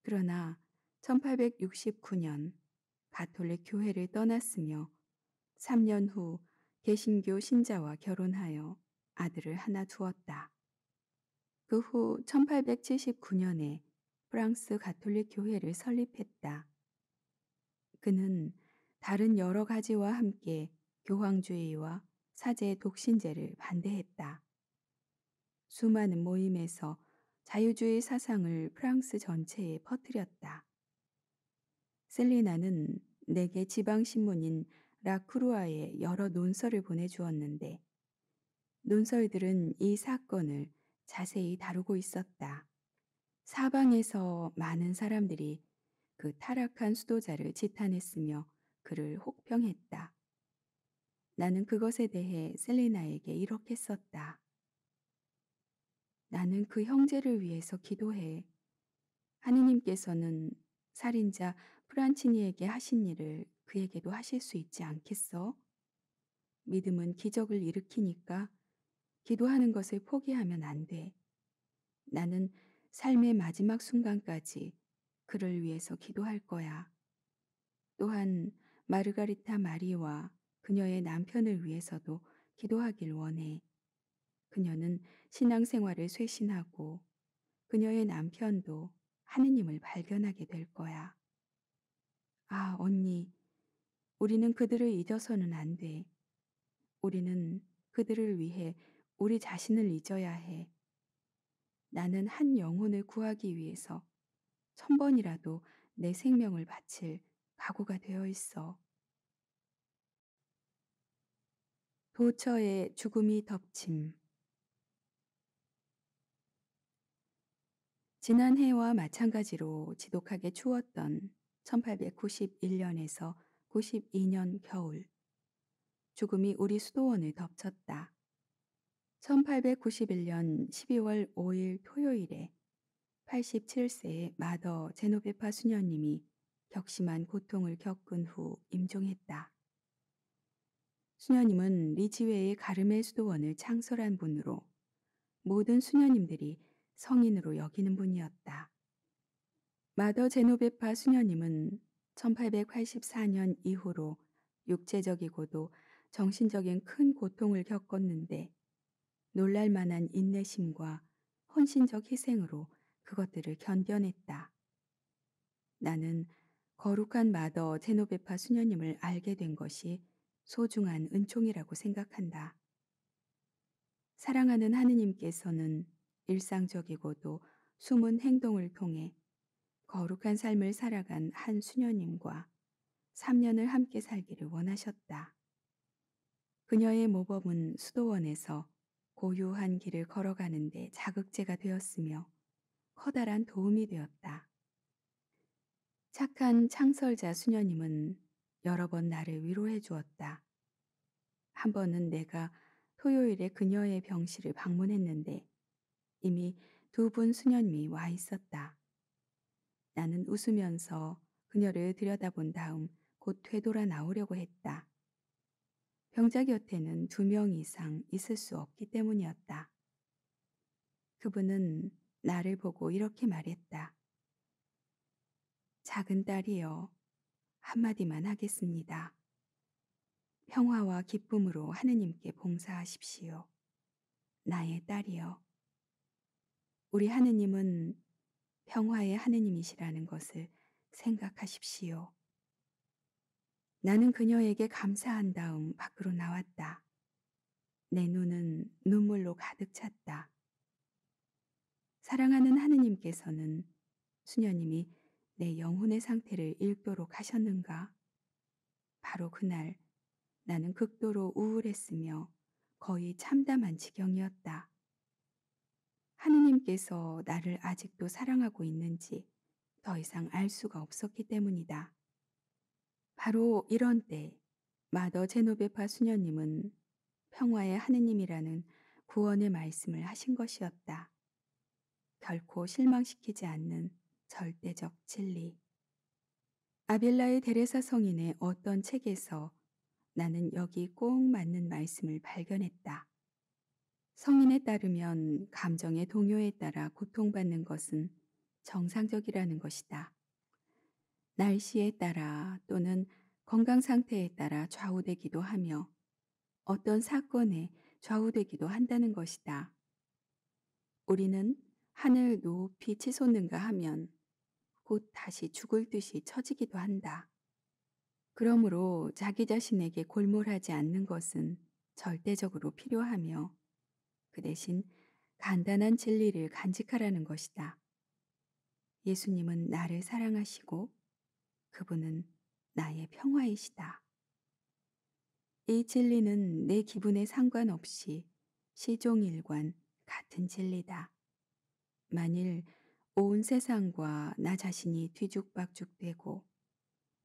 그러나 1869년 가톨릭 교회를 떠났으며 3년 후 개신교 신자와 결혼하여 아들을 하나 두었다. 그 후 1879년에 프랑스 가톨릭 교회를 설립했다. 그는 다른 여러 가지와 함께 교황주의와 사제 독신제를 반대했다. 수많은 모임에서 자유주의 사상을 프랑스 전체에 퍼뜨렸다. 셀리나는 내게 지방신문인 라크루아에 여러 논설을 보내주었는데 논설들은 이 사건을 자세히 다루고 있었다. 사방에서 많은 사람들이 그 타락한 수도자를 지탄했으며 그를 혹평했다. 나는 그것에 대해 셀레나에게 이렇게 썼다. 나는 그 형제를 위해서 기도해. 하느님께서는 살인자 프란치니에게 하신 일을 그에게도 하실 수 있지 않겠어? 믿음은 기적을 일으키니까 기도하는 것을 포기하면 안 돼. 나는 삶의 마지막 순간까지 그를 위해서 기도할 거야. 또한 마르가리타 마리와 그녀의 남편을 위해서도 기도하길 원해. 그녀는 신앙생활을 쇄신하고 그녀의 남편도 하느님을 발견하게 될 거야. 아, 언니, 우리는 그들을 잊어서는 안 돼. 우리는 그들을 위해 우리 자신을 잊어야 해. 나는 한 영혼을 구하기 위해서 천번이라도 내 생명을 바칠 각오가 되어 있어. 도처에 죽음이 덮침. 지난해와 마찬가지로 지독하게 추웠던 1891년에서 1992년 겨울 죽음이 우리 수도원을 덮쳤다. 1891년 12월 5일 토요일에 87세의 마더 제노베파 수녀님이 격심한 고통을 겪은 후 임종했다. 수녀님은 리지웨의 가르멜 수도원을 창설한 분으로 모든 수녀님들이 성인으로 여기는 분이었다. 마더 제노베파 수녀님은 1884년 이후로 육체적이고도 정신적인 큰 고통을 겪었는데 놀랄 만한 인내심과 헌신적 희생으로 그것들을 견뎌냈다. 나는 거룩한 마더 제노베파 수녀님을 알게 된 것이 소중한 은총이라고 생각한다. 사랑하는 하느님께서는 일상적이고도 숨은 행동을 통해 거룩한 삶을 살아간 한 수녀님과 3년을 함께 살기를 원하셨다. 그녀의 모범은 수도원에서 고유한 길을 걸어가는데 자극제가 되었으며 커다란 도움이 되었다. 착한 창설자 수녀님은 여러 번 나를 위로해 주었다. 한 번은 내가 토요일에 그녀의 병실을 방문했는데 이미 두 분 수녀님이 와 있었다. 나는 웃으면서 그녀를 들여다본 다음 곧 되돌아 나오려고 했다. 병자 곁에는 두 명 이상 있을 수 없기 때문이었다. 그분은 나를 보고 이렇게 말했다. 작은 딸이여, 한마디만 하겠습니다. 평화와 기쁨으로 하느님께 봉사하십시오. 나의 딸이여. 우리 하느님은 평화의 하느님이시라는 것을 생각하십시오. 나는 그녀에게 감사한 다음 밖으로 나왔다. 내 눈은 눈물로 가득 찼다. 사랑하는 하느님께서는 수녀님이 내 영혼의 상태를 읽도록 하셨는가? 바로 그날 나는 극도로 우울했으며 거의 참담한 지경이었다. 하느님께서 나를 아직도 사랑하고 있는지 더 이상 알 수가 없었기 때문이다. 바로 이런 때 마더 제노베파 수녀님은 평화의 하느님이라는 구원의 말씀을 하신 것이었다. 결코 실망시키지 않는 절대적 진리. 아빌라의 데레사 성인의 어떤 책에서 나는 여기 꼭 맞는 말씀을 발견했다. 성인에 따르면 감정의 동요에 따라 고통받는 것은 정상적이라는 것이다. 날씨에 따라 또는 건강 상태에 따라 좌우되기도 하며 어떤 사건에 좌우되기도 한다는 것이다. 우리는 하늘 높이 치솟는가 하면 곧 다시 죽을 듯이 처지기도 한다. 그러므로 자기 자신에게 골몰하지 않는 것은 절대적으로 필요하며 그 대신 간단한 진리를 간직하라는 것이다. 예수님은 나를 사랑하시고 그분은 나의 평화이시다. 이 진리는 내 기분에 상관없이 시종일관 같은 진리다. 만일 온 세상과 나 자신이 뒤죽박죽되고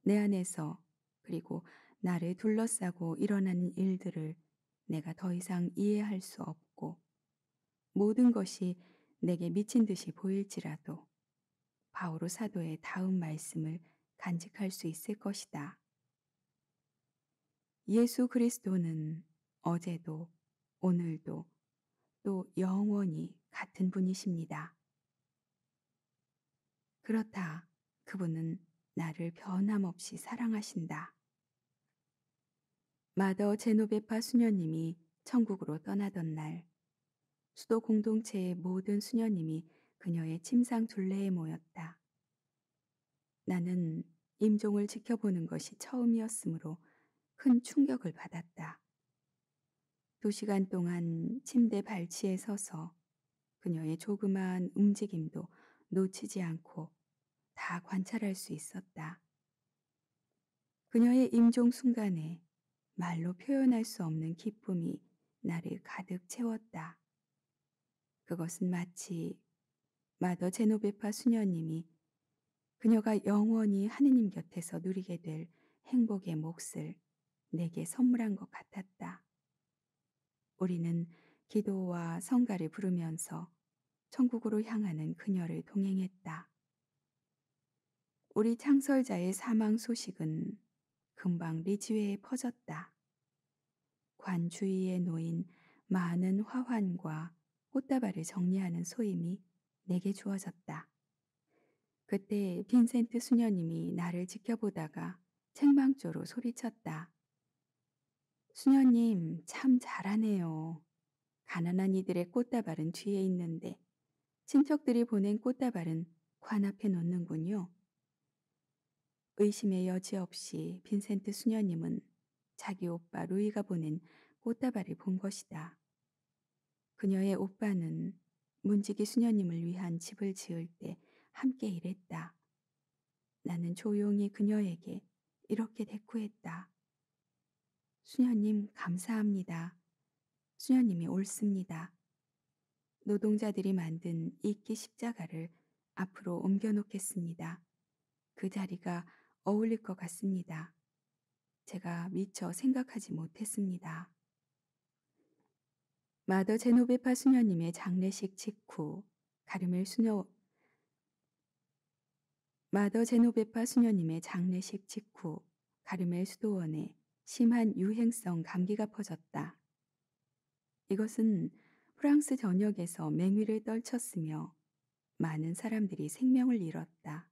내 안에서 그리고 나를 둘러싸고 일어나는 일들을 내가 더 이상 이해할 수 없고 모든 것이 내게 미친 듯이 보일지라도 바오로 사도의 다음 말씀을 간직할 수 있을 것이다. 예수 그리스도는 어제도 오늘도 또 영원히 같은 분이십니다. 그렇다. 그분은 나를 변함없이 사랑하신다. 마더 제노베파 수녀님이 천국으로 떠나던 날 수도 공동체의 모든 수녀님이 그녀의 침상 둘레에 모였다. 나는 임종을 지켜보는 것이 처음이었으므로 큰 충격을 받았다. 두 시간 동안 침대 발치에 서서 그녀의 조그마한 움직임도 놓치지 않고 다 관찰할 수 있었다. 그녀의 임종 순간에 말로 표현할 수 없는 기쁨이 나를 가득 채웠다. 그것은 마치 마더 제노베파 수녀님이 그녀가 영원히 하느님 곁에서 누리게 될 행복의 몫을 내게 선물한 것 같았다. 우리는 기도와 성가를 부르면서 천국으로 향하는 그녀를 동행했다. 우리 창설자의 사망 소식은 금방 리지회에 퍼졌다. 관주위에 놓인 많은 화환과 꽃다발을 정리하는 소임이 내게 주어졌다. 그때 빈센트 수녀님이 나를 지켜보다가 책망조로 소리쳤다. 수녀님 참 잘하네요. 가난한 이들의 꽃다발은 뒤에 있는데 친척들이 보낸 꽃다발은 관 앞에 놓는군요. 의심의 여지 없이 빈센트 수녀님은 자기 오빠 루이가 보낸 꽃다발을 본 것이다. 그녀의 오빠는 문지기 수녀님을 위한 집을 지을 때 함께 일했다. 나는 조용히 그녀에게 이렇게 대꾸했다. 수녀님 감사합니다. 수녀님이 옳습니다. 노동자들이 만든 이끼 십자가를 앞으로 옮겨놓겠습니다. 그 자리가 어울릴 것 같습니다. 제가 미처 생각하지 못했습니다. 마더 제노베파 수녀님의 장례식 직후 가르멜 수녀 마더 제노베파 수녀님의 장례식 직후 가르멜 수도원에 심한 유행성 감기가 퍼졌다. 이것은 프랑스 전역에서 맹위를 떨쳤으며 많은 사람들이 생명을 잃었다.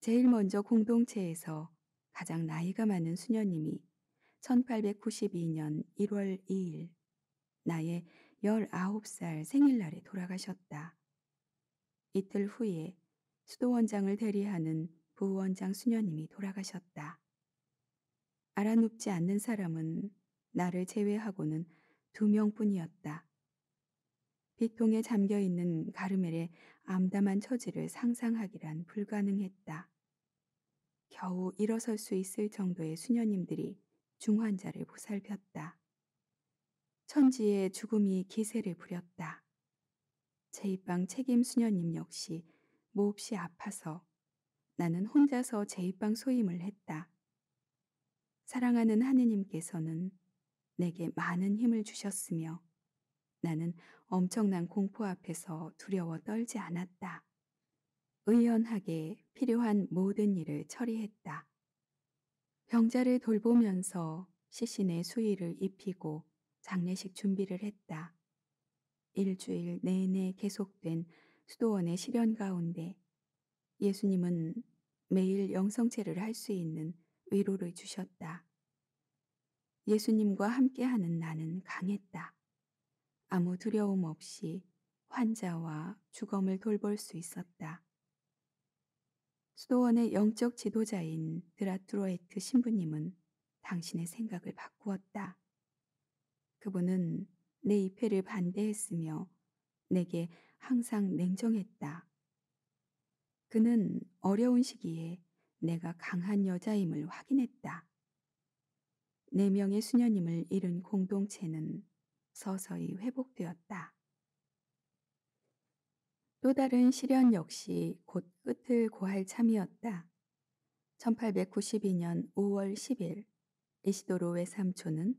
제일 먼저 공동체에서 가장 나이가 많은 수녀님이 1892년 1월 2일 나의 19살 생일날에 돌아가셨다. 이틀 후에 수도원장을 대리하는 부원장 수녀님이 돌아가셨다. 알아눕지 않는 사람은 나를 제외하고는 두 명뿐이었다. 비통에 잠겨있는 가르멜의 암담한 처지를 상상하기란 불가능했다. 겨우 일어설 수 있을 정도의 수녀님들이 중환자를 보살폈다. 천지의 죽음이 기세를 부렸다. 제입방 책임 수녀님 역시 몹시 아파서 나는 혼자서 제입방 소임을 했다. 사랑하는 하느님께서는 내게 많은 힘을 주셨으며 나는 엄청난 공포 앞에서 두려워 떨지 않았다. 의연하게 필요한 모든 일을 처리했다. 병자를 돌보면서 시신의 수의를 입히고 장례식 준비를 했다. 일주일 내내 계속된 수도원의 시련 가운데 예수님은 매일 영성체를 할 수 있는 위로를 주셨다. 예수님과 함께하는 나는 강했다. 아무 두려움 없이 환자와 죽음을 돌볼 수 있었다. 수도원의 영적 지도자인 드라트로에트 신부님은 당신의 생각을 바꾸었다. 그분은 내 입회를 반대했으며 내게 항상 냉정했다. 그는 어려운 시기에 내가 강한 여자임을 확인했다. 네 명의 수녀님을 잃은 공동체는 서서히 회복되었다. 또 다른 시련 역시 곧 끝을 고할 참이었다. 1892년 5월 10일 이시도로의 삼촌은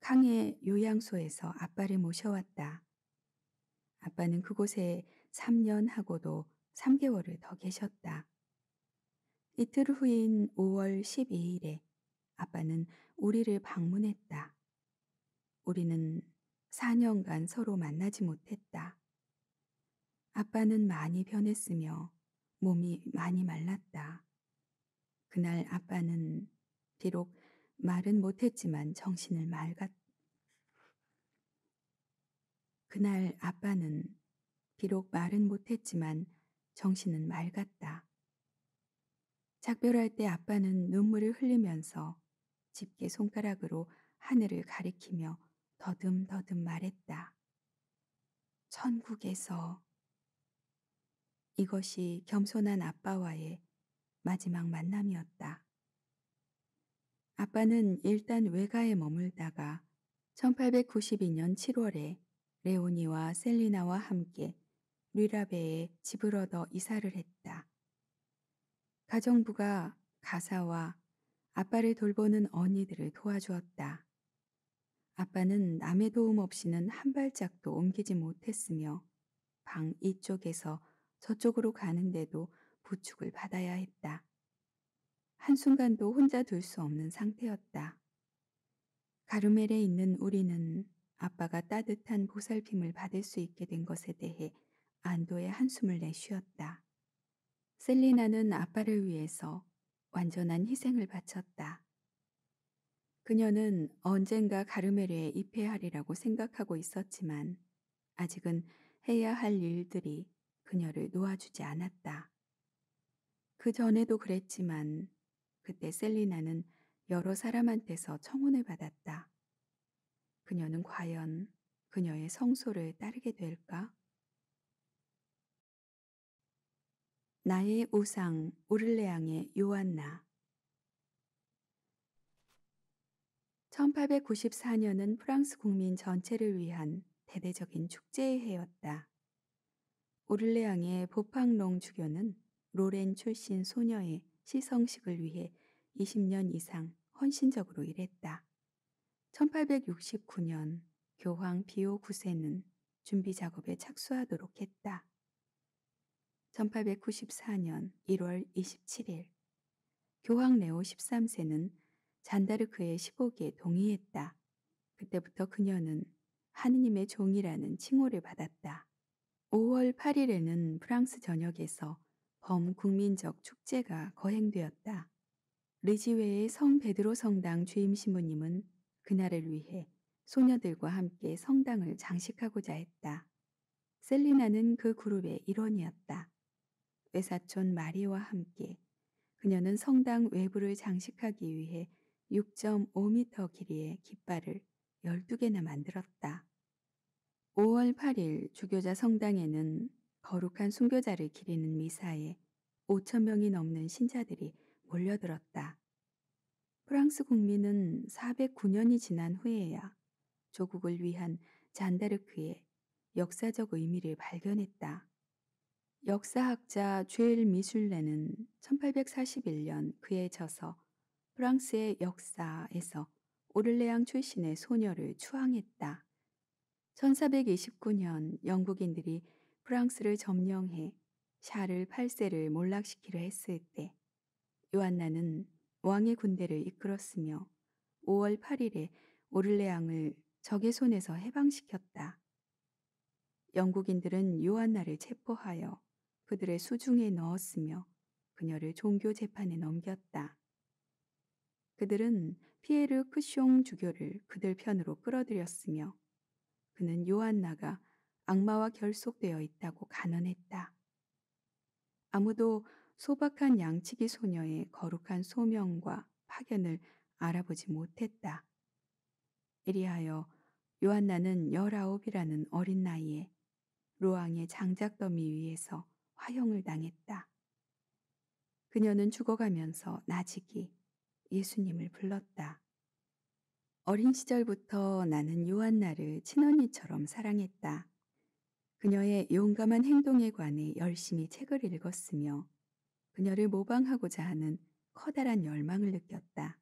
강의 요양소에서 아빠를 모셔왔다. 아빠는 그곳에 3년 하고도 3개월을 더 계셨다. 이틀 후인 5월 12일에 아빠는 우리를 방문했다. 우리는 4년간 서로 만나지 못했다. 아빠는 많이 변했으며 몸이 많이 말랐다. 그날 아빠는 비록 말은 못했지만 정신을 맑았. 다 그날 아빠는 비록 말은 못했지만 정신은 맑았다. 작별할 때 아빠는 눈물을 흘리면서 집게 손가락으로 하늘을 가리키며 더듬더듬 말했다. 천국에서 이것이 겸손한 아빠와의 마지막 만남이었다. 아빠는 일단 외가에 머물다가 1892년 7월에 레오니와 셀리나와 함께 류라베에 집을 얻어 이사를 했다. 가정부가 가사와 아빠를 돌보는 언니들을 도와주었다. 아빠는 남의 도움 없이는 한 발짝도 옮기지 못했으며 방 이쪽에서 저쪽으로 가는데도 부축을 받아야 했다. 한순간도 혼자 둘 수 없는 상태였다. 가르멜에 있는 우리는 아빠가 따뜻한 보살핌을 받을 수 있게 된 것에 대해 안도의 한숨을 내쉬었다. 셀리나는 아빠를 위해서 완전한 희생을 바쳤다. 그녀는 언젠가 가르멜에 입회하리라고 생각하고 있었지만 아직은 해야 할 일들이 그녀를 놓아주지 않았다. 그 전에도 그랬지만 그때 셀리나는 여러 사람한테서 청혼을 받았다. 그녀는 과연 그녀의 성소를 따르게 될까? 나의 우상 오를레앙의 요한나 1894년은 프랑스 국민 전체를 위한 대대적인 축제의 해였다. 오를레앙의 보팡롱 주교는 로렌 출신 소녀의 시성식을 위해 20년 이상 헌신적으로 일했다. 1869년 교황 비오 9세는 준비 작업에 착수하도록 했다. 1894년 1월 27일 교황 레오 13세는 잔다르크의 15기에 동의했다. 그때부터 그녀는 하느님의 종이라는 칭호를 받았다. 5월 8일에는 프랑스 전역에서 범국민적 축제가 거행되었다. 리지웨의 성 베드로 성당 주임 신부님은 그날을 위해 소녀들과 함께 성당을 장식하고자 했다. 셀리나는 그 그룹의 일원이었다. 외사촌 마리와 함께 그녀는 성당 외부를 장식하기 위해 6.5m 길이의 깃발을 12개나 만들었다. 5월 8일 주교자 성당에는 거룩한 순교자를 기리는 미사에 5천명이 넘는 신자들이 몰려들었다. 프랑스 국민은 409년이 지난 후에야 조국을 위한 잔다르크의 역사적 의미를 발견했다. 역사학자 주엘 미슐레는 1841년 그의 저서 프랑스의 역사에서 오를레앙 출신의 소녀를 추앙했다. 1429년 영국인들이 프랑스를 점령해 샤를 8세를 몰락시키려 했을 때 요한나는 왕의 군대를 이끌었으며 5월 8일에 오를레앙을 적의 손에서 해방시켰다. 영국인들은 요한나를 체포하여 그들의 수중에 넣었으며 그녀를 종교 재판에 넘겼다. 그들은 피에르 크숑 주교를 그들 편으로 끌어들였으며 그는 요한나가 악마와 결속되어 있다고 간언했다. 아무도 소박한 양치기 소녀의 거룩한 소명과 파견을 알아보지 못했다. 이리하여 요한나는 열아홉이라는 어린 나이에 로앙의 장작더미 위에서 화형을 당했다. 그녀는 죽어가면서 나직이 예수님을 불렀다. 어린 시절부터 나는 요한나를 친언니처럼 사랑했다. 그녀의 용감한 행동에 관해 열심히 책을 읽었으며 그녀를 모방하고자 하는 커다란 열망을 느꼈다.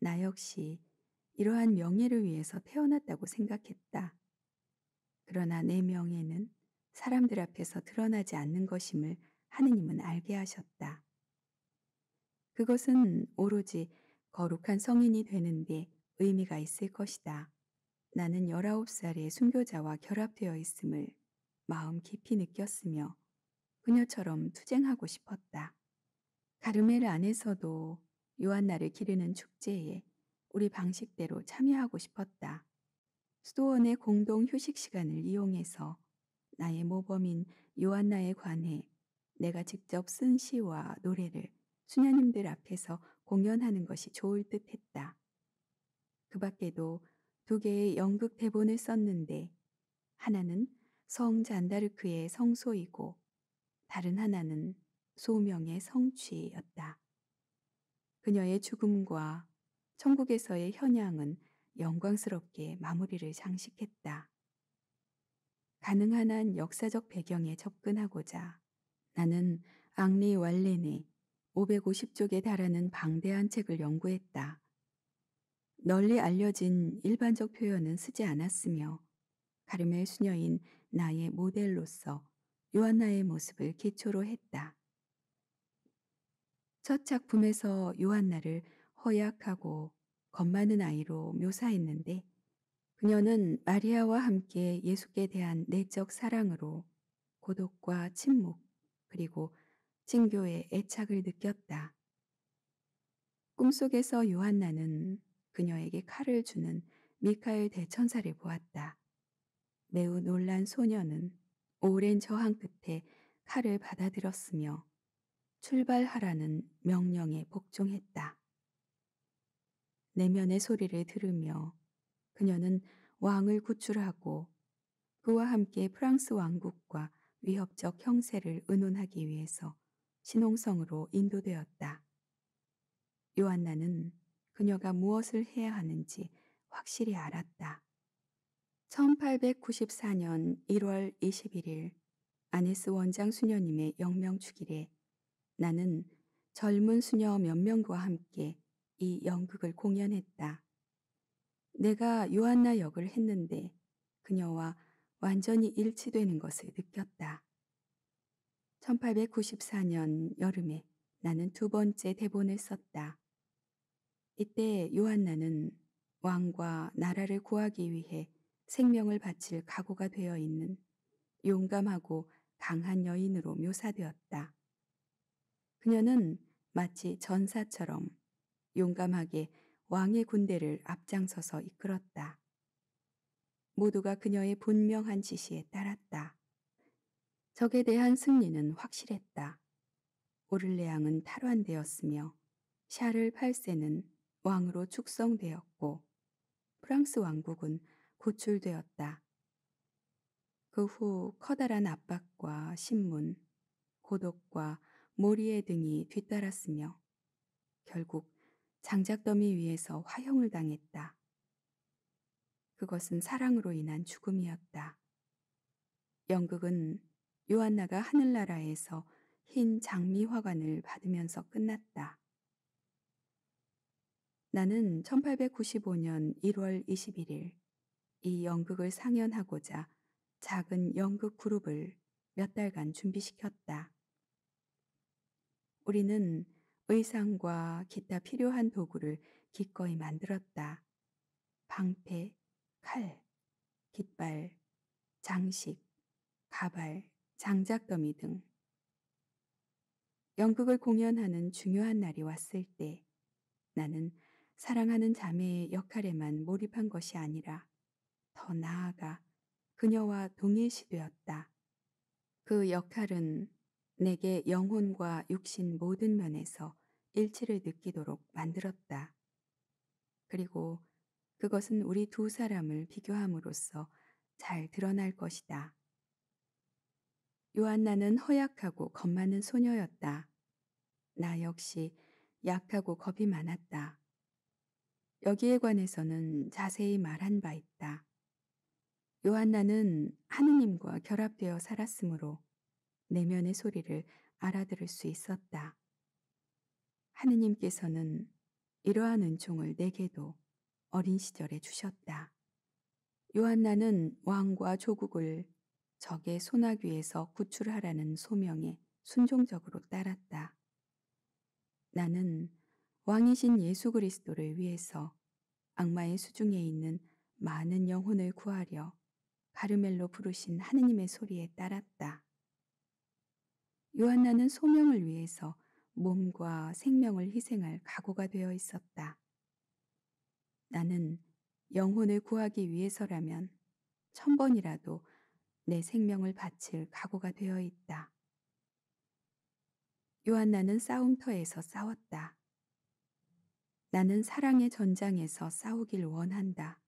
나 역시 이러한 명예를 위해서 태어났다고 생각했다. 그러나 내 명예는 사람들 앞에서 드러나지 않는 것임을 하느님은 알게 하셨다. 그것은 오로지 거룩한 성인이 되는 데 의미가 있을 것이다. 나는 19살의 순교자와 결합되어 있음을 마음 깊이 느꼈으며 그녀처럼 투쟁하고 싶었다. 가르멜 안에서도 요한나를 기르는 축제에 우리 방식대로 참여하고 싶었다. 수도원의 공동 휴식 시간을 이용해서 나의 모범인 요한나에 관해 내가 직접 쓴 시와 노래를 수녀님들 앞에서 공연하는 것이 좋을 듯 했다. 그 밖에도 두 개의 연극 대본을 썼는데 하나는 성 잔다르크의 성소이고 다른 하나는 소명의 성취였다. 그녀의 죽음과 천국에서의 현양은 영광스럽게 마무리를 장식했다. 가능한 한 역사적 배경에 접근하고자 나는 앙리 왈렌의 550쪽에 달하는 방대한 책을 연구했다. 널리 알려진 일반적 표현은 쓰지 않았으며 가르멜 수녀인 나의 모델로서 요한나의 모습을 기초로 했다. 첫 작품에서 요한나를 허약하고 겁 많은 아이로 묘사했는데 그녀는 마리아와 함께 예수께 대한 내적 사랑으로 고독과 침묵 그리고 친교의 애착을 느꼈다. 꿈속에서 요한나는 그녀에게 칼을 주는 미카엘 대천사를 보았다. 매우 놀란 소녀는 오랜 저항 끝에 칼을 받아들였으며 출발하라는 명령에 복종했다. 내면의 소리를 들으며 그녀는 왕을 구출하고 그와 함께 프랑스 왕국과 위협적 형세를 의논하기 위해서 신홍성으로 인도되었다. 요한나는 그녀가 무엇을 해야 하는지 확실히 알았다. 1894년 1월 21일 아네스 원장 수녀님의 영명 축일에 나는 젊은 수녀 몇 명과 함께 이 연극을 공연했다. 내가 요한나 역을 했는데 그녀와 완전히 일치되는 것을 느꼈다. 1894년 여름에 나는 두 번째 대본을 썼다. 이때 요한나는 왕과 나라를 구하기 위해 생명을 바칠 각오가 되어 있는 용감하고 강한 여인으로 묘사되었다. 그녀는 마치 전사처럼 용감하게 왕의 군대를 앞장서서 이끌었다. 모두가 그녀의 분명한 지시에 따랐다. 적에 대한 승리는 확실했다. 오를레앙은 탈환되었으며 샤를 8세는 왕으로 축성되었고 프랑스 왕국은 고출되었다. 그 후 커다란 압박과 신문, 고독과 모리에 등이 뒤따랐으며 결국 장작더미 위에서 화형을 당했다. 그것은 사랑으로 인한 죽음이었다. 연극은 요한나가 하늘나라에서 흰 장미 화관을 받으면서 끝났다. 나는 1895년 1월 21일 이 연극을 상연하고자 작은 연극 그룹을 몇 달간 준비시켰다. 우리는 의상과 기타 필요한 도구를 기꺼이 만들었다. 방패, 칼, 깃발, 장식, 가발, 장작더미 등. 연극을 공연하는 중요한 날이 왔을 때 나는 사랑하는 자매의 역할에만 몰입한 것이 아니라 더 나아가 그녀와 동일시되었다. 그 역할은 내게 영혼과 육신 모든 면에서 일치를 느끼도록 만들었다. 그리고 그것은 우리 두 사람을 비교함으로써 잘 드러날 것이다. 요한나는 허약하고 겁 많은 소녀였다. 나 역시 약하고 겁이 많았다. 여기에 관해서는 자세히 말한 바 있다. 요한나는 하느님과 결합되어 살았으므로 내면의 소리를 알아들을 수 있었다. 하느님께서는 이러한 은총을 내게도 어린 시절에 주셨다. 요한나는 왕과 조국을 적의 소나귀에서 구출하라는 소명에 순종적으로 따랐다. 나는 왕이신 예수 그리스도를 위해서 악마의 수중에 있는 많은 영혼을 구하려 가르멜로 부르신 하느님의 소리에 따랐다. 요한나는 소명을 위해서 몸과 생명을 희생할 각오가 되어 있었다. 나는 영혼을 구하기 위해서라면 천 번이라도 내 생명을 바칠 각오가 되어 있다. 요한나는 싸움터에서 싸웠다. 나는 사랑의 전장에서 싸우길 원한다.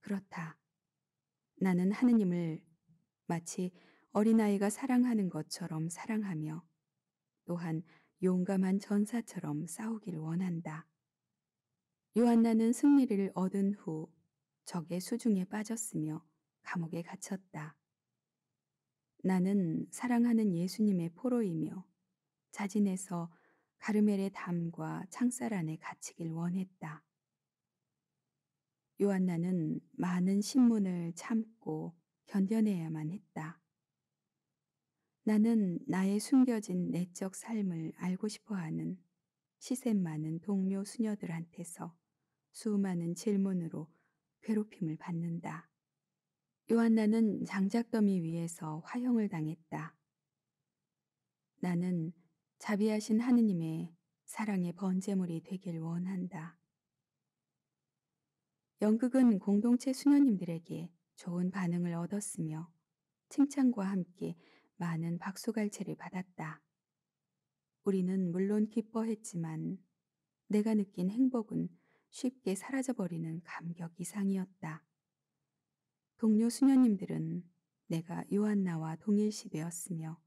그렇다. 나는 하느님을 마치 어린아이가 사랑하는 것처럼 사랑하며 또한 용감한 전사처럼 싸우길 원한다. 요한나는 승리를 얻은 후 적의 수중에 빠졌으며 감옥에 갇혔다. 나는 사랑하는 예수님의 포로이며 자진해서 가르멜의 담과 창살 안에 갇히길 원했다. 요한나는 많은 신문을 참고 견뎌내야만 했다. 나는 나의 숨겨진 내적 삶을 알고 싶어하는 시샘 많은 동료 수녀들한테서 수많은 질문으로 괴롭힘을 받는다. 요한나는 장작더미 위에서 화형을 당했다. 나는 자비하신 하느님의 사랑의 번제물이 되길 원한다. 연극은 공동체 수녀님들에게 좋은 반응을 얻었으며 칭찬과 함께 많은 박수갈채를 받았다. 우리는 물론 기뻐했지만 내가 느낀 행복은 쉽게 사라져버리는 감격 이상이었다. 동료 수녀님들은 내가 요한나와 동일시되었으며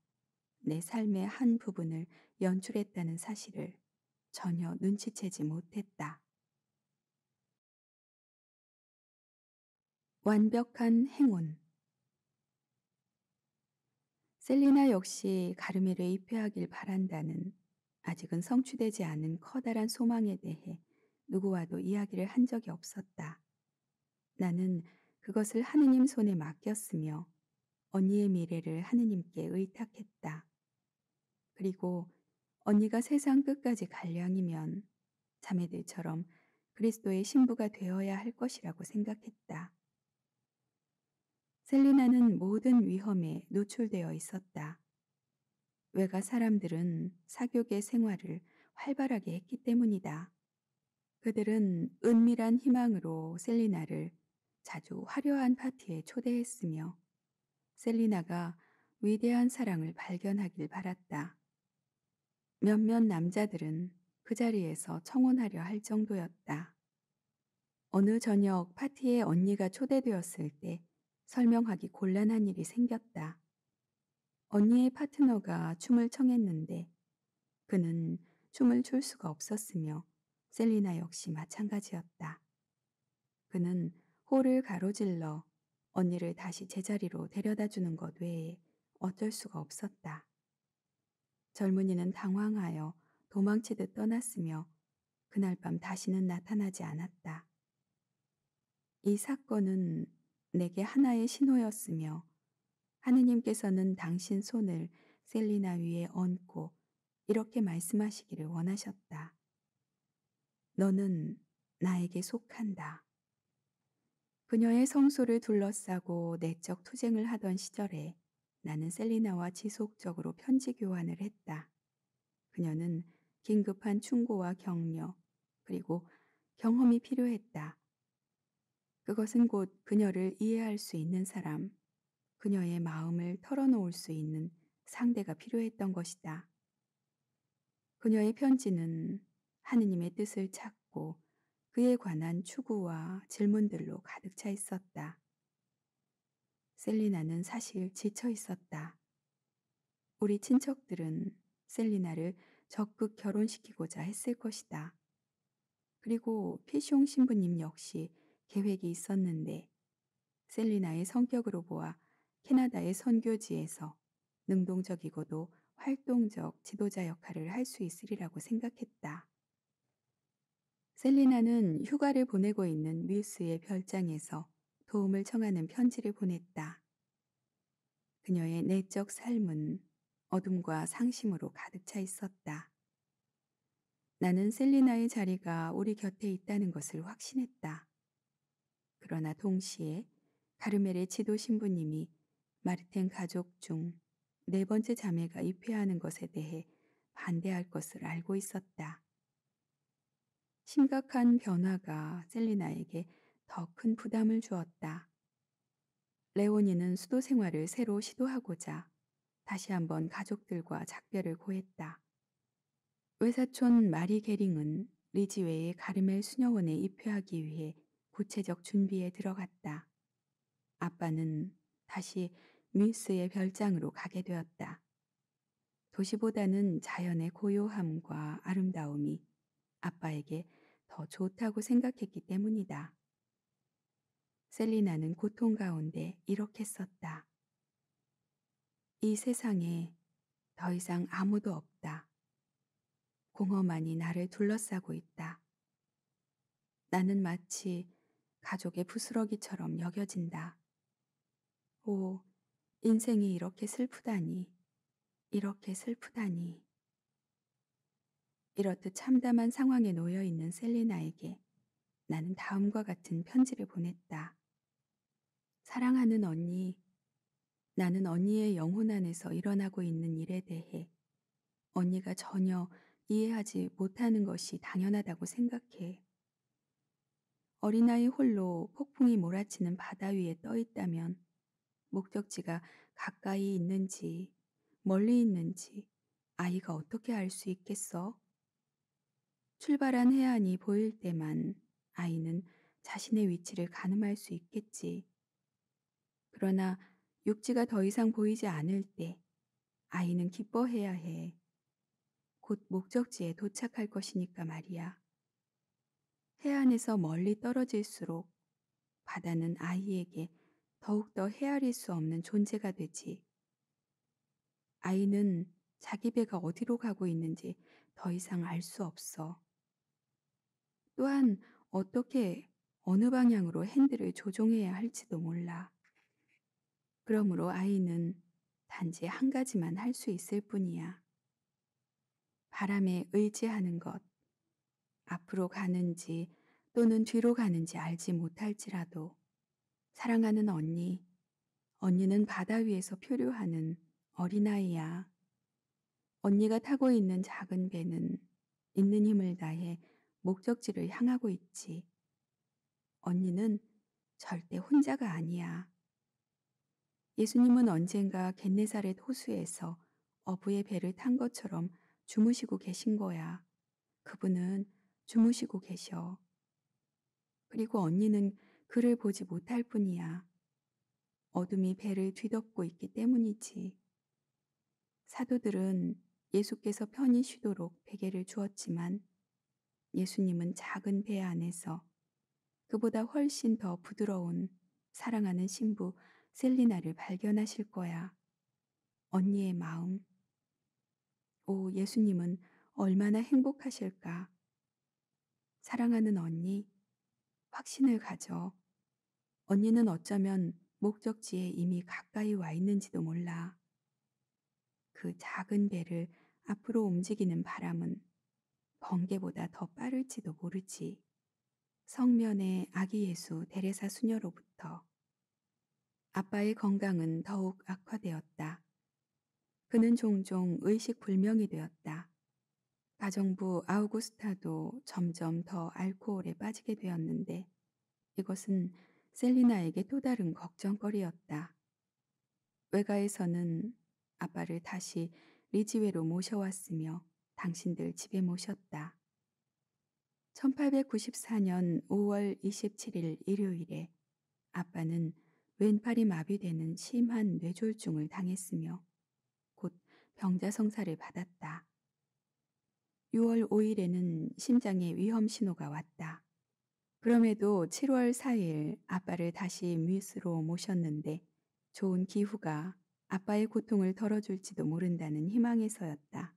내 삶의 한 부분을 연출했다는 사실을 전혀 눈치채지 못했다. 완벽한 행운 셀리나 역시 가르미를 입회하길 바란다는 아직은 성취되지 않은 커다란 소망에 대해 누구와도 이야기를 한 적이 없었다. 나는 그것을 하느님 손에 맡겼으며 언니의 미래를 하느님께 의탁했다. 그리고 언니가 세상 끝까지 갈량이면 자매들처럼 그리스도의 신부가 되어야 할 것이라고 생각했다. 셀리나는 모든 위험에 노출되어 있었다. 외가 사람들은 사교계 생활을 활발하게 했기 때문이다. 그들은 은밀한 희망으로 셀리나를 자주 화려한 파티에 초대했으며 셀리나가 위대한 사랑을 발견하길 바랐다. 몇몇 남자들은 그 자리에서 청혼하려 할 정도였다. 어느 저녁 파티에 언니가 초대되었을 때 설명하기 곤란한 일이 생겼다. 언니의 파트너가 춤을 청했는데 그는 춤을 출 수가 없었으며 셀리나 역시 마찬가지였다. 그는 홀을 가로질러 언니를 다시 제자리로 데려다 주는 것 외에 어쩔 수가 없었다. 젊은이는 당황하여 도망치듯 떠났으며 그날 밤 다시는 나타나지 않았다. 이 사건은 내게 하나의 신호였으며 하느님께서는 당신 손을 셀리나 위에 얹고 이렇게 말씀하시기를 원하셨다. 너는 나에게 속한다. 그녀의 성소를 둘러싸고 내적 투쟁을 하던 시절에 나는 셀리나와 지속적으로 편지 교환을 했다. 그녀는 긴급한 충고와 격려, 그리고 경험이 필요했다. 그것은 곧 그녀를 이해할 수 있는 사람, 그녀의 마음을 털어놓을 수 있는 상대가 필요했던 것이다. 그녀의 편지는 하느님의 뜻을 찾고 그에 관한 추구와 질문들로 가득 차 있었다. 셀리나는 사실 지쳐 있었다. 우리 친척들은 셀리나를 적극 결혼시키고자 했을 것이다. 그리고 피숑 신부님 역시 계획이 있었는데 셀리나의 성격으로 보아 캐나다의 선교지에서 능동적이고도 활동적 지도자 역할을 할 수 있으리라고 생각했다. 셀리나는 휴가를 보내고 있는 윌스의 별장에서 도움을 청하는 편지를 보냈다. 그녀의 내적 삶은 어둠과 상심으로 가득 차 있었다. 나는 셀리나의 자리가 우리 곁에 있다는 것을 확신했다. 그러나 동시에 가르멜의 지도 신부님이 마르텐 가족 중 네 번째 자매가 입회하는 것에 대해 반대할 것을 알고 있었다. 심각한 변화가 셀리나에게 더 큰 부담을 주었다. 레오니는 수도 생활을 새로 시도하고자 다시 한번 가족들과 작별을 고했다. 외사촌 마리 게링은 리지 외의 가르멜 수녀원에 입회하기 위해 구체적 준비에 들어갔다. 아빠는 다시 뮤스의 별장으로 가게 되었다. 도시보다는 자연의 고요함과 아름다움이 아빠에게 더 좋다고 생각했기 때문이다. 셀리나는 고통 가운데 이렇게 썼다. 이 세상에 더 이상 아무도 없다. 공허만이 나를 둘러싸고 있다. 나는 마치 가족의 부스러기처럼 여겨진다. 오, 인생이 이렇게 슬프다니, 이렇게 슬프다니. 이렇듯 참담한 상황에 놓여 있는 셀리나에게 나는 다음과 같은 편지를 보냈다. 사랑하는 언니, 나는 언니의 영혼 안에서 일어나고 있는 일에 대해 언니가 전혀 이해하지 못하는 것이 당연하다고 생각해. 어린아이 홀로 폭풍이 몰아치는 바다 위에 떠 있다면 목적지가 가까이 있는지 멀리 있는지 아이가 어떻게 알 수 있겠어? 출발한 해안이 보일 때만 아이는 자신의 위치를 가늠할 수 있겠지. 그러나 육지가 더 이상 보이지 않을 때 아이는 기뻐해야 해. 곧 목적지에 도착할 것이니까 말이야. 해안에서 멀리 떨어질수록 바다는 아이에게 더욱더 헤아릴 수 없는 존재가 되지. 아이는 자기 배가 어디로 가고 있는지 더 이상 알 수 없어. 또한 어떻게 어느 방향으로 핸들을 조종해야 할지도 몰라. 그러므로 아이는 단지 한 가지만 할 수 있을 뿐이야. 바람에 의지하는 것. 앞으로 가는지 또는 뒤로 가는지 알지 못할지라도 사랑하는 언니, 언니는 바다 위에서 표류하는 어린아이야. 언니가 타고 있는 작은 배는 있는 힘을 다해 목적지를 향하고 있지. 언니는 절대 혼자가 아니야. 예수님은 언젠가 겟네사렛 호수에서 어부의 배를 탄 것처럼 주무시고 계신 거야. 그분은 주무시고 계셔. 그리고 언니는 그를 보지 못할 뿐이야. 어둠이 배를 뒤덮고 있기 때문이지. 사도들은 예수께서 편히 쉬도록 베개를 주었지만 예수님은 작은 배 안에서 그보다 훨씬 더 부드러운 사랑하는 신부 셀리나를 발견하실 거야. 언니의 마음. 오, 예수님은 얼마나 행복하실까. 사랑하는 언니, 확신을 가져. 언니는 어쩌면 목적지에 이미 가까이 와 있는지도 몰라. 그 작은 배를 앞으로 움직이는 바람은 번개보다 더 빠를지도 모르지. 성면의 아기 예수 대레사 수녀로부터 아빠의 건강은 더욱 악화되었다. 그는 종종 의식 불명이 되었다. 가정부 아우구스타도 점점 더 알코올에 빠지게 되었는데 이것은 셀리나에게 또 다른 걱정거리였다. 외가에서는 아빠를 다시 리지웨로 모셔왔으며 당신들 집에 모셨다. 1894년 5월 27일 일요일에 아빠는 왼팔이 마비되는 심한 뇌졸중을 당했으며 곧 병자성사를 받았다. 6월 5일에는 심장에 위험 신호가 왔다. 그럼에도 7월 4일 아빠를 다시 뮤스로 모셨는데 좋은 기후가 아빠의 고통을 덜어줄지도 모른다는 희망에서였다.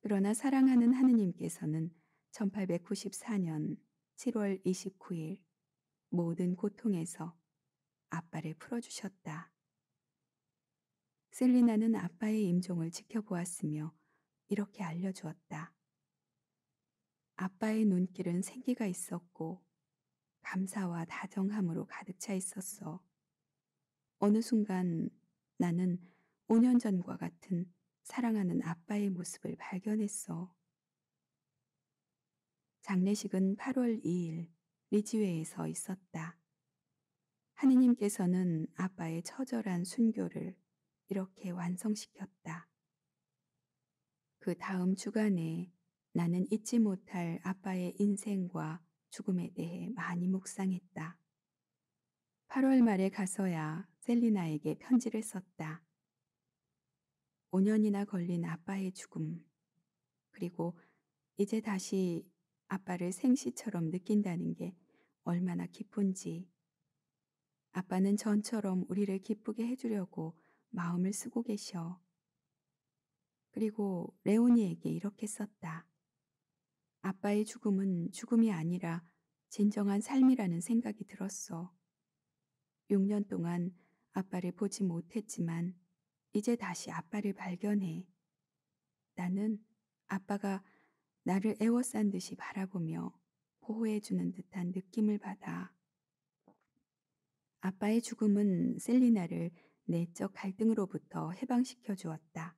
그러나 사랑하는 하느님께서는 1894년 7월 29일 모든 고통에서 아빠를 풀어주셨다. 셀리나는 아빠의 임종을 지켜보았으며 이렇게 알려주었다. 아빠의 눈길은 생기가 있었고 감사와 다정함으로 가득 차 있었어. 어느 순간 나는 5년 전과 같은 사랑하는 아빠의 모습을 발견했어. 장례식은 8월 2일 리지회에서 있었다. 하느님께서는 아빠의 처절한 순교를 이렇게 완성시켰다. 그 다음 주간에 나는 잊지 못할 아빠의 인생과 죽음에 대해 많이 묵상했다. 8월 말에 가서야 셀리나에게 편지를 썼다. 5년이나 걸린 아빠의 죽음, 그리고 이제 다시 아빠를 생시처럼 느낀다는 게 얼마나 기쁜지. 아빠는 전처럼 우리를 기쁘게 해주려고 마음을 쓰고 계셔. 그리고 레오니에게 이렇게 썼다. 아빠의 죽음은 죽음이 아니라 진정한 삶이라는 생각이 들었어. 6년 동안 아빠를 보지 못했지만 이제 다시 아빠를 발견해. 나는 아빠가 나를 애워싼 듯이 바라보며 보호해주는 듯한 느낌을 받아. 아빠의 죽음은 셀리나를 내적 갈등으로부터 해방시켜 주었다.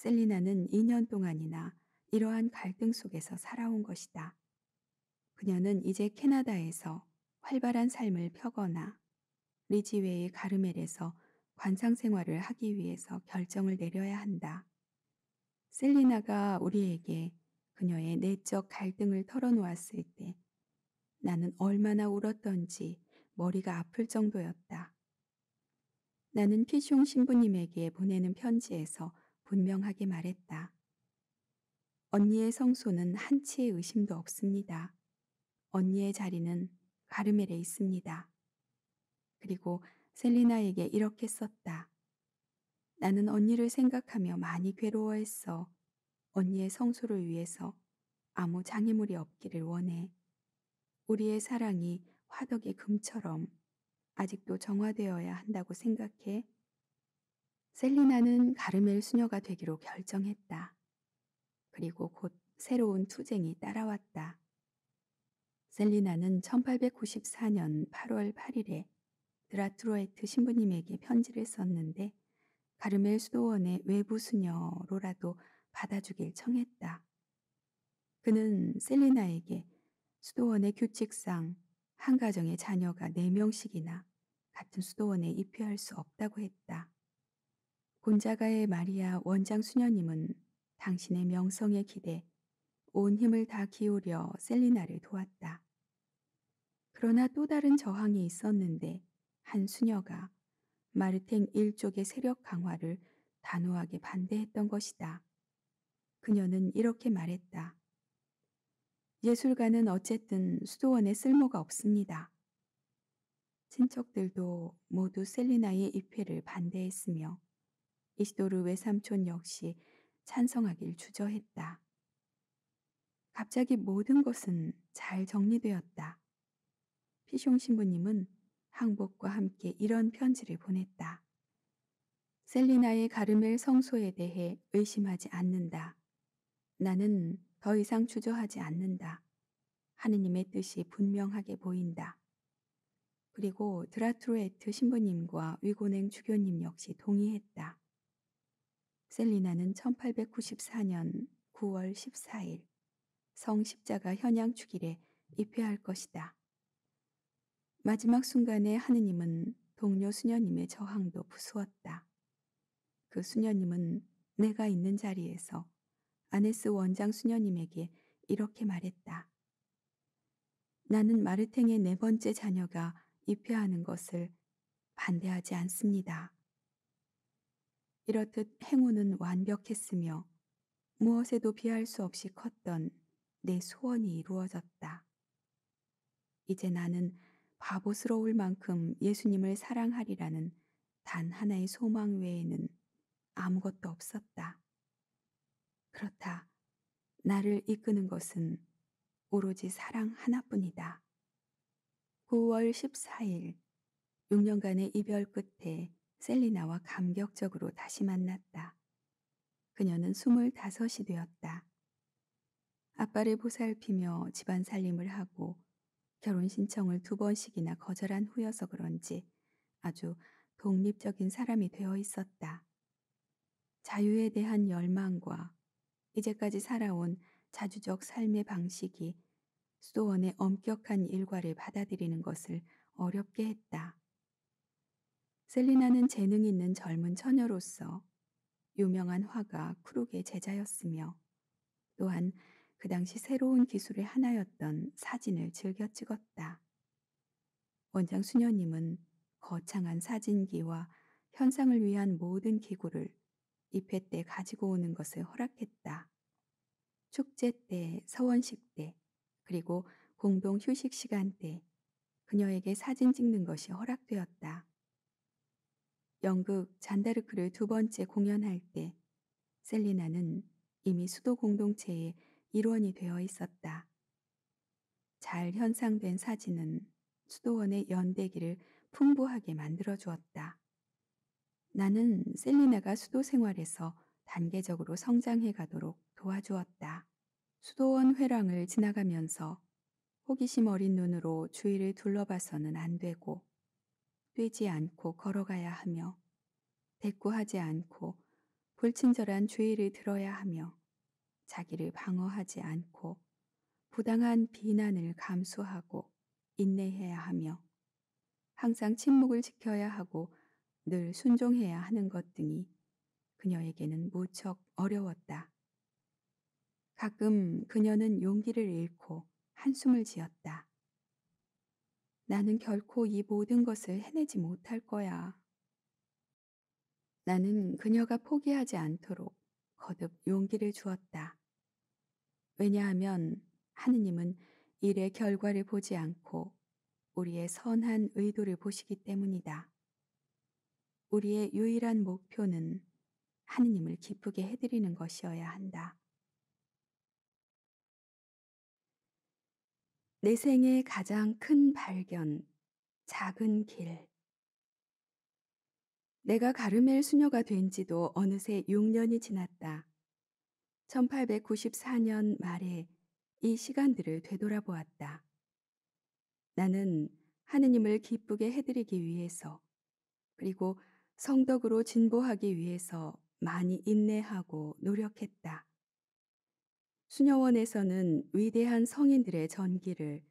셀리나는 2년 동안이나 이러한 갈등 속에서 살아온 것이다. 그녀는 이제 캐나다에서 활발한 삶을 펴거나 리지웨이 가르멜에서 관상 생활을 하기 위해서 결정을 내려야 한다. 셀리나가 우리에게 그녀의 내적 갈등을 털어놓았을 때 나는 얼마나 울었던지 머리가 아플 정도였다. 나는 피숑 신부님에게 보내는 편지에서 분명하게 말했다. 언니의 성소는 한치의 의심도 없습니다. 언니의 자리는 가르멜에 있습니다. 그리고 셀리나에게 이렇게 썼다. 나는 언니를 생각하며 많이 괴로워했어. 언니의 성소를 위해서 아무 장애물이 없기를 원해. 우리의 사랑이 화덕의 금처럼 아직도 정화되어야 한다고 생각해. 셀리나는 가르멜 수녀가 되기로 결정했다. 그리고 곧 새로운 투쟁이 따라왔다. 셀리나는 1894년 8월 8일에 드라트로에트 신부님에게 편지를 썼는데 가르멜 수도원의 외부 수녀로라도 받아주길 청했다. 그는 셀리나에게 수도원의 규칙상 한 가정의 자녀가 4명씩이나 같은 수도원에 입회할 수 없다고 했다. 곤자가의 마리아 원장 수녀님은 당신의 명성에 기대 온 힘을 다 기울여 셀리나를 도왔다. 그러나 또 다른 저항이 있었는데 한 수녀가 마르탱 일족의 세력 강화를 단호하게 반대했던 것이다. 그녀는 이렇게 말했다. 예술가는 어쨌든 수도원에 쓸모가 없습니다. 친척들도 모두 셀리나의 입회를 반대했으며 이시도르 외삼촌 역시 찬성하길 주저했다. 갑자기 모든 것은 잘 정리되었다. 피숑 신부님은 항복과 함께 이런 편지를 보냈다. 셀리나의 가르멜 성소에 대해 의심하지 않는다. 나는 더 이상 주저하지 않는다. 하느님의 뜻이 분명하게 보인다. 그리고 드라트로에트 신부님과 위고냉 주교님 역시 동의했다. 셀리나는 1894년 9월 14일 성십자가 현양 축일에 입회할 것이다. 마지막 순간에 하느님은 동료 수녀님의 저항도 부수었다. 그 수녀님은 내가 있는 자리에서 아네스 원장 수녀님에게 이렇게 말했다. 나는 마르탱의 네 번째 자녀가 입회하는 것을 반대하지 않습니다. 이렇듯 행운은 완벽했으며 무엇에도 비할 수 없이 컸던 내 소원이 이루어졌다. 이제 나는 바보스러울 만큼 예수님을 사랑하리라는 단 하나의 소망 외에는 아무것도 없었다. 그렇다. 나를 이끄는 것은 오로지 사랑 하나뿐이다. 9월 14일, 6년간의 이별 끝에 셀리나와 감격적으로 다시 만났다. 그녀는 스물다섯이 되었다. 아빠를 보살피며 집안 살림을 하고 결혼 신청을 두 번씩이나 거절한 후여서 그런지 아주 독립적인 사람이 되어 있었다. 자유에 대한 열망과 이제까지 살아온 자주적 삶의 방식이 수도원의 엄격한 일과를 받아들이는 것을 어렵게 했다. 셀리나는 재능 있는 젊은 처녀로서 유명한 화가 크룩의 제자였으며 또한 그 당시 새로운 기술의 하나였던 사진을 즐겨 찍었다. 원장 수녀님은 거창한 사진기와 현상을 위한 모든 기구를 입회 때 가지고 오는 것을 허락했다. 축제 때, 서원식 때, 그리고 공동 휴식 시간 때 그녀에게 사진 찍는 것이 허락되었다. 연극 잔다르크를 두 번째 공연할 때 셀리나는 이미 수도 공동체의 일원이 되어 있었다. 잘 현상된 사진은 수도원의 연대기를 풍부하게 만들어 주었다. 나는 셀리나가 수도 생활에서 단계적으로 성장해 가도록 도와주었다. 수도원 회랑을 지나가면서 호기심 어린 눈으로 주위를 둘러봐서는 안 되고 뛰지 않고 걸어가야 하며 대꾸하지 않고 불친절한 주의를 들어야 하며 자기를 방어하지 않고 부당한 비난을 감수하고 인내해야 하며 항상 침묵을 지켜야 하고 늘 순종해야 하는 것 등이 그녀에게는 무척 어려웠다. 가끔 그녀는 용기를 잃고 한숨을 지었다. 나는 결코 이 모든 것을 해내지 못할 거야. 나는 그녀가 포기하지 않도록 거듭 용기를 주었다. 왜냐하면 하느님은 일의 결과를 보지 않고 우리의 선한 의도를 보시기 때문이다. 우리의 유일한 목표는 하느님을 기쁘게 해드리는 것이어야 한다. 내 생의 가장 큰 발견, 작은 길. 내가 가르멜 수녀가 된 지도 어느새 6년이 지났다. 1894년 말에 이 시간들을 되돌아보았다. 나는 하느님을 기쁘게 해드리기 위해서, 그리고 성덕으로 진보하기 위해서 많이 인내하고 노력했다. 수녀원에서는 위대한 성인들의 전기를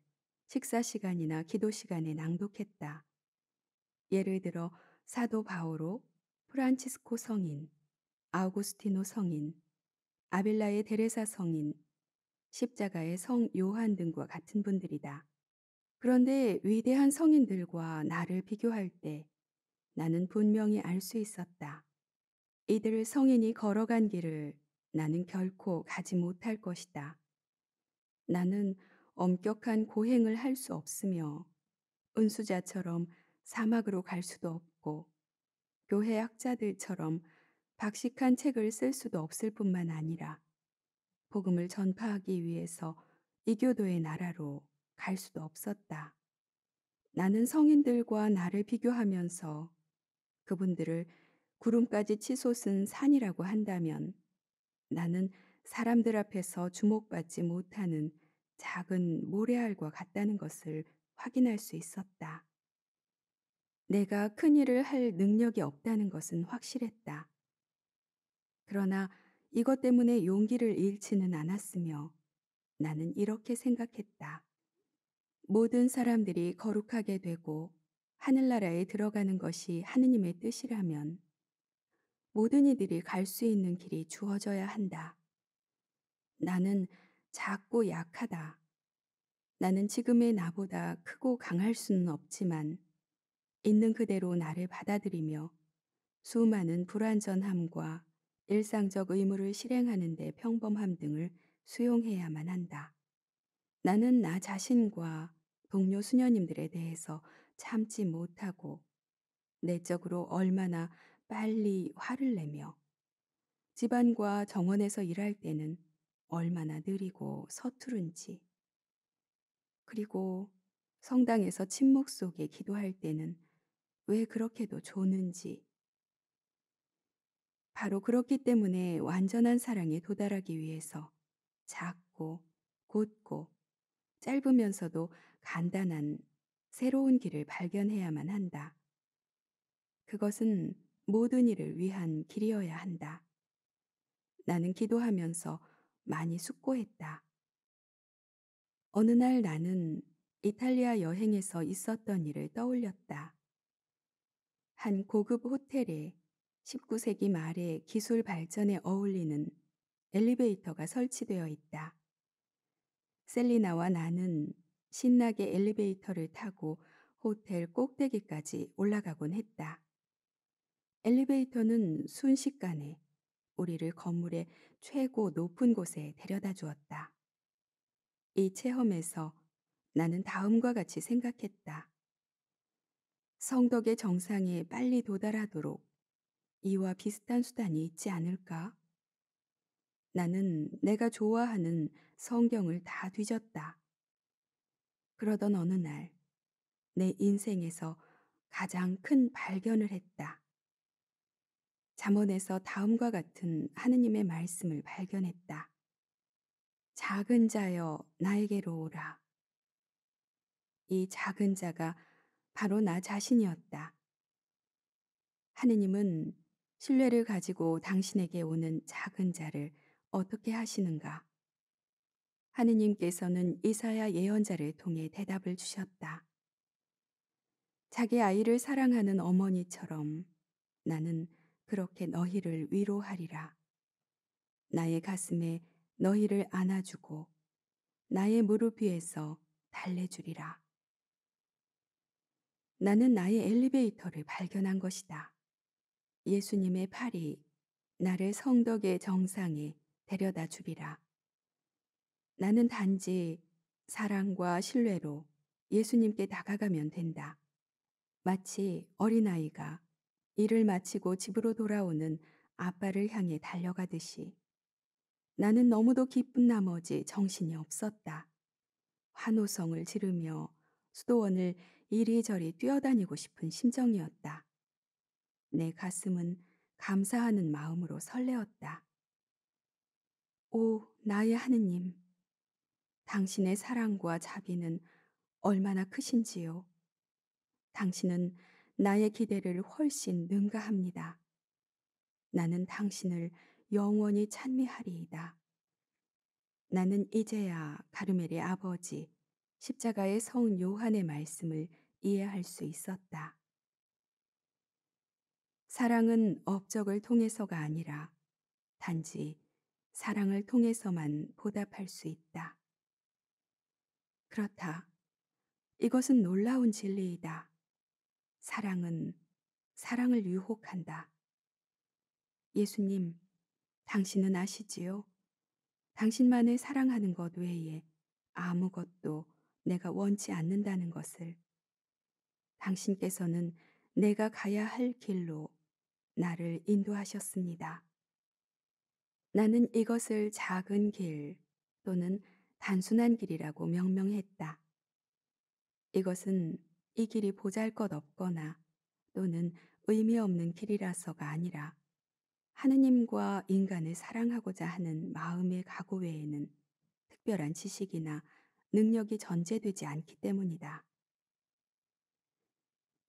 식사 시간이나 기도 시간에 낭독했다. 예를 들어 사도 바오로, 프란치스코 성인, 아우구스티노 성인, 아빌라의 데레사 성인, 십자가의 성 요한 등과 같은 분들이다. 그런데 위대한 성인들과 나를 비교할 때 나는 분명히 알 수 있었다. 이들 성인이 걸어간 길을 나는 결코 가지 못할 것이다. 나는 엄격한 고행을 할 수 없으며 은수자처럼 사막으로 갈 수도 없고 교회 학자들처럼 박식한 책을 쓸 수도 없을 뿐만 아니라 복음을 전파하기 위해서 이교도의 나라로 갈 수도 없었다. 나는 성인들과 나를 비교하면서 그분들을 구름까지 치솟은 산이라고 한다면 나는 사람들 앞에서 주목받지 못하는 작은 모래알과 같다는 것을 확인할 수 있었다. 내가 큰 일을 할 능력이 없다는 것은 확실했다. 그러나 이것 때문에 용기를 잃지는 않았으며 나는 이렇게 생각했다. 모든 사람들이 거룩하게 되고 하늘나라에 들어가는 것이 하느님의 뜻이라면 모든 이들이 갈 수 있는 길이 주어져야 한다. 나는 작고 약하다. 나는 지금의 나보다 크고 강할 수는 없지만 있는 그대로 나를 받아들이며 수많은 불완전함과 일상적 의무를 실행하는 데 평범함 등을 수용해야만 한다. 나는 나 자신과 동료 수녀님들에 대해서 참지 못하고 내적으로 얼마나 빨리 화를 내며 집안과 정원에서 일할 때는 얼마나 느리고 서투른지 그리고 성당에서 침묵 속에 기도할 때는 왜 그렇게도 좋는지 바로 그렇기 때문에 완전한 사랑에 도달하기 위해서 작고 곧고 짧으면서도 간단한 새로운 길을 발견해야만 한다. 그것은 모든 일을 위한 길이어야 한다. 나는 기도하면서 많이 숙고했다. 어느 날 나는 이탈리아 여행에서 있었던 일을 떠올렸다. 한 고급 호텔에 19세기 말의 기술 발전에 어울리는 엘리베이터가 설치되어 있다. 셀리나와 나는 신나게 엘리베이터를 타고 호텔 꼭대기까지 올라가곤 했다. 엘리베이터는 순식간에 우리를 건물의 최고 높은 곳에 데려다 주었다. 이 체험에서 나는 다음과 같이 생각했다. 성덕의 정상에 빨리 도달하도록 이와 비슷한 수단이 있지 않을까? 나는 내가 좋아하는 성경을 다 뒤졌다. 그러던 어느 날, 내 인생에서 가장 큰 발견을 했다. 잠언에서 다음과 같은 하느님의 말씀을 발견했다. 작은 자여 나에게로 오라. 이 작은 자가 바로 나 자신이었다. 하느님은 신뢰를 가지고 당신에게 오는 작은 자를 어떻게 하시는가? 하느님께서는 이사야 예언자를 통해 대답을 주셨다. 자기 아이를 사랑하는 어머니처럼 나는 그렇게 너희를 위로하리라. 나의 가슴에 너희를 안아주고 나의 무릎 위에서 달래주리라. 나는 나의 엘리베이터를 발견한 것이다. 예수님의 팔이 나를 성덕의 정상에 데려다 주리라. 나는 단지 사랑과 신뢰로 예수님께 다가가면 된다. 마치 어린아이가 일을 마치고 집으로 돌아오는 아빠를 향해 달려가듯이 나는 너무도 기쁜 나머지 정신이 없었다. 환호성을 지르며 수도원을 이리저리 뛰어다니고 싶은 심정이었다. 내 가슴은 감사하는 마음으로 설레었다. 오, 나의 하느님. 당신의 사랑과 자비는 얼마나 크신지요. 당신은 나의 기대를 훨씬 능가합니다. 나는 당신을 영원히 찬미하리이다. 나는 이제야 가르멜의 아버지, 십자가의 성 요한의 말씀을 이해할 수 있었다. 사랑은 업적을 통해서가 아니라 단지 사랑을 통해서만 보답할 수 있다. 그렇다. 이것은 놀라운 진리이다. 사랑은 사랑을 유혹한다. 예수님, 당신은 아시지요? 당신만을 사랑하는 것 외에 아무것도 내가 원치 않는다는 것을. 당신께서는 내가 가야 할 길로 나를 인도하셨습니다. 나는 이것을 작은 길 또는 단순한 길이라고 명명했다. 이것은 이 길이 보잘 것 없거나 또는 의미 없는 길이라서가 아니라 하느님과 인간을 사랑하고자 하는 마음의 각오 외에는 특별한 지식이나 능력이 전제되지 않기 때문이다.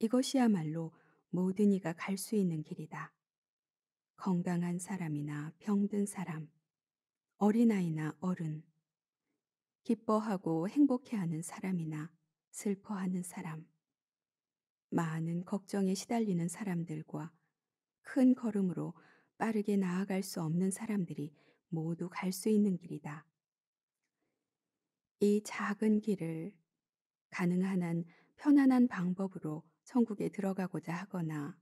이것이야말로 모든 이가 갈 수 있는 길이다. 건강한 사람이나 병든 사람, 어린아이나 어른, 기뻐하고 행복해하는 사람이나 슬퍼하는 사람, 많은 걱정에 시달리는 사람들과 큰 걸음으로 빠르게 나아갈 수 없는 사람들이 모두 갈 수 있는 길이다. 이 작은 길을 가능한 한 편안한 방법으로 천국에 들어가고자 하거나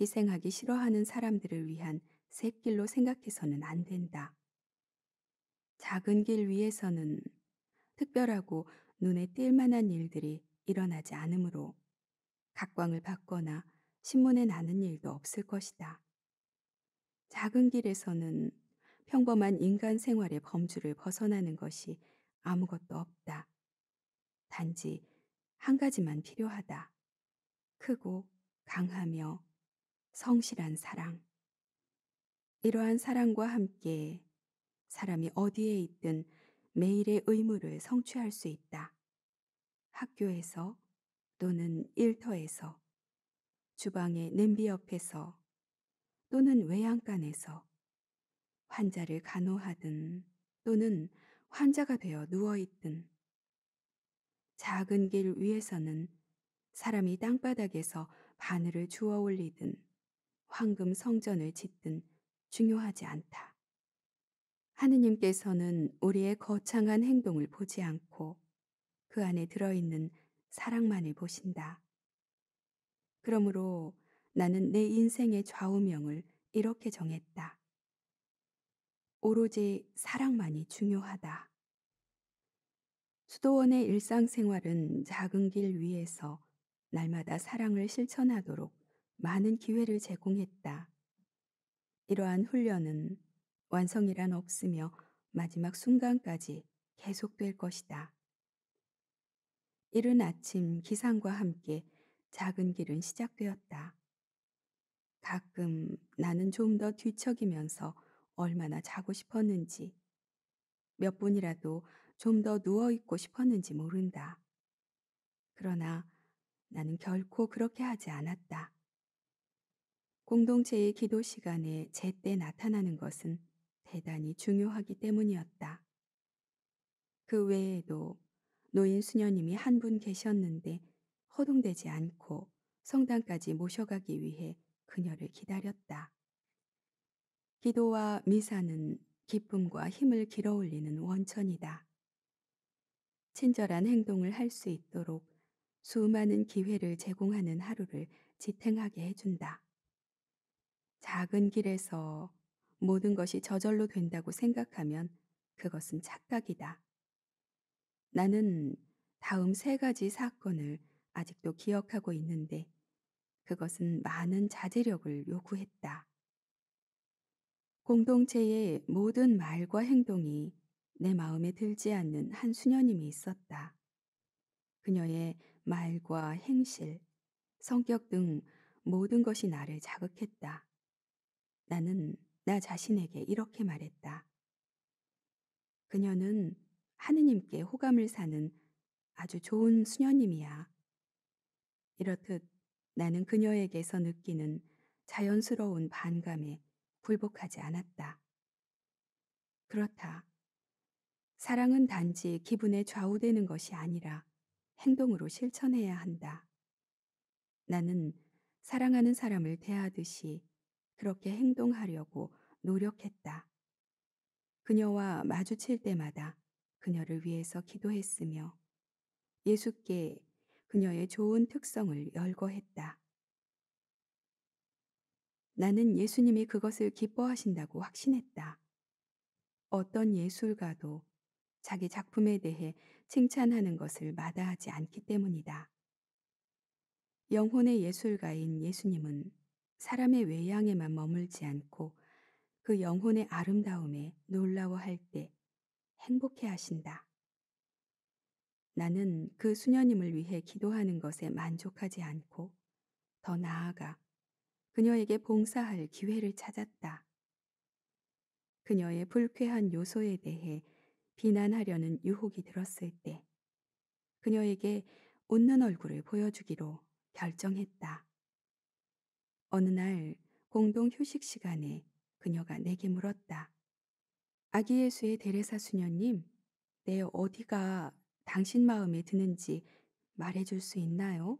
희생하기 싫어하는 사람들을 위한 샛길로 생각해서는 안 된다. 작은 길 위에서는 특별하고 눈에 띌 만한 일들이 일어나지 않으므로 각광을 받거나 신문에 나는 일도 없을 것이다. 작은 길에서는 평범한 인간 생활의 범주를 벗어나는 것이 아무것도 없다. 단지 한 가지만 필요하다. 크고 강하며 성실한 사랑. 이러한 사랑과 함께 사람이 어디에 있든 매일의 의무를 성취할 수 있다. 학교에서, 또는 일터에서 주방의 냄비 옆에서 또는 외양간에서 환자를 간호하든 또는 환자가 되어 누워있든 작은 길 위에서는 사람이 땅바닥에서 바늘을 주워 올리든 황금 성전을 짓든 중요하지 않다. 하느님께서는 우리의 거창한 행동을 보지 않고 그 안에 들어있는 사랑만을 보신다. 그러므로 나는 내 인생의 좌우명을 이렇게 정했다. 오로지 사랑만이 중요하다. 수도원의 일상생활은 작은 길 위에서 날마다 사랑을 실천하도록 많은 기회를 제공했다. 이러한 훈련은 완성이란 없으며 마지막 순간까지 계속될 것이다. 이른 아침 기상과 함께 작은 길은 시작되었다. 가끔 나는 좀 더 뒤척이면서 얼마나 자고 싶었는지, 몇 분이라도 좀 더 누워있고 싶었는지 모른다. 그러나 나는 결코 그렇게 하지 않았다. 공동체의 기도 시간에 제때 나타나는 것은 대단히 중요하기 때문이었다. 그 외에도 노인 수녀님이 한 분 계셨는데 허둥대지 않고 성당까지 모셔가기 위해 그녀를 기다렸다. 기도와 미사는 기쁨과 힘을 길어올리는 원천이다. 친절한 행동을 할 수 있도록 수많은 기회를 제공하는 하루를 지탱하게 해준다. 작은 길에서 모든 것이 저절로 된다고 생각하면 그것은 착각이다. 나는 다음 세 가지 사건을 아직도 기억하고 있는데 그것은 많은 자제력을 요구했다. 공동체의 모든 말과 행동이 내 마음에 들지 않는 한 수녀님이 있었다. 그녀의 말과 행실, 성격 등 모든 것이 나를 자극했다. 나는 나 자신에게 이렇게 말했다. 그녀는 하느님께 호감을 사는 아주 좋은 수녀님이야. 이렇듯 나는 그녀에게서 느끼는 자연스러운 반감에 굴복하지 않았다. 그렇다. 사랑은 단지 기분에 좌우되는 것이 아니라 행동으로 실천해야 한다. 나는 사랑하는 사람을 대하듯이 그렇게 행동하려고 노력했다. 그녀와 마주칠 때마다 그녀를 위해서 기도했으며 예수께 그녀의 좋은 특성을 열거했다. 나는 예수님이 그것을 기뻐하신다고 확신했다. 어떤 예술가도 자기 작품에 대해 칭찬하는 것을 마다하지 않기 때문이다. 영혼의 예술가인 예수님은 사람의 외양에만 머물지 않고 그 영혼의 아름다움에 놀라워할 때 행복해 하신다. 나는 그 수녀님을 위해 기도하는 것에 만족하지 않고 더 나아가 그녀에게 봉사할 기회를 찾았다. 그녀의 불쾌한 요소에 대해 비난하려는 유혹이 들었을 때 그녀에게 웃는 얼굴을 보여주기로 결정했다. 어느 날 공동 휴식 시간에 그녀가 내게 물었다. 아기 예수의 데레사 수녀님, 내 네, 어디가 당신 마음에 드는지 말해줄 수 있나요?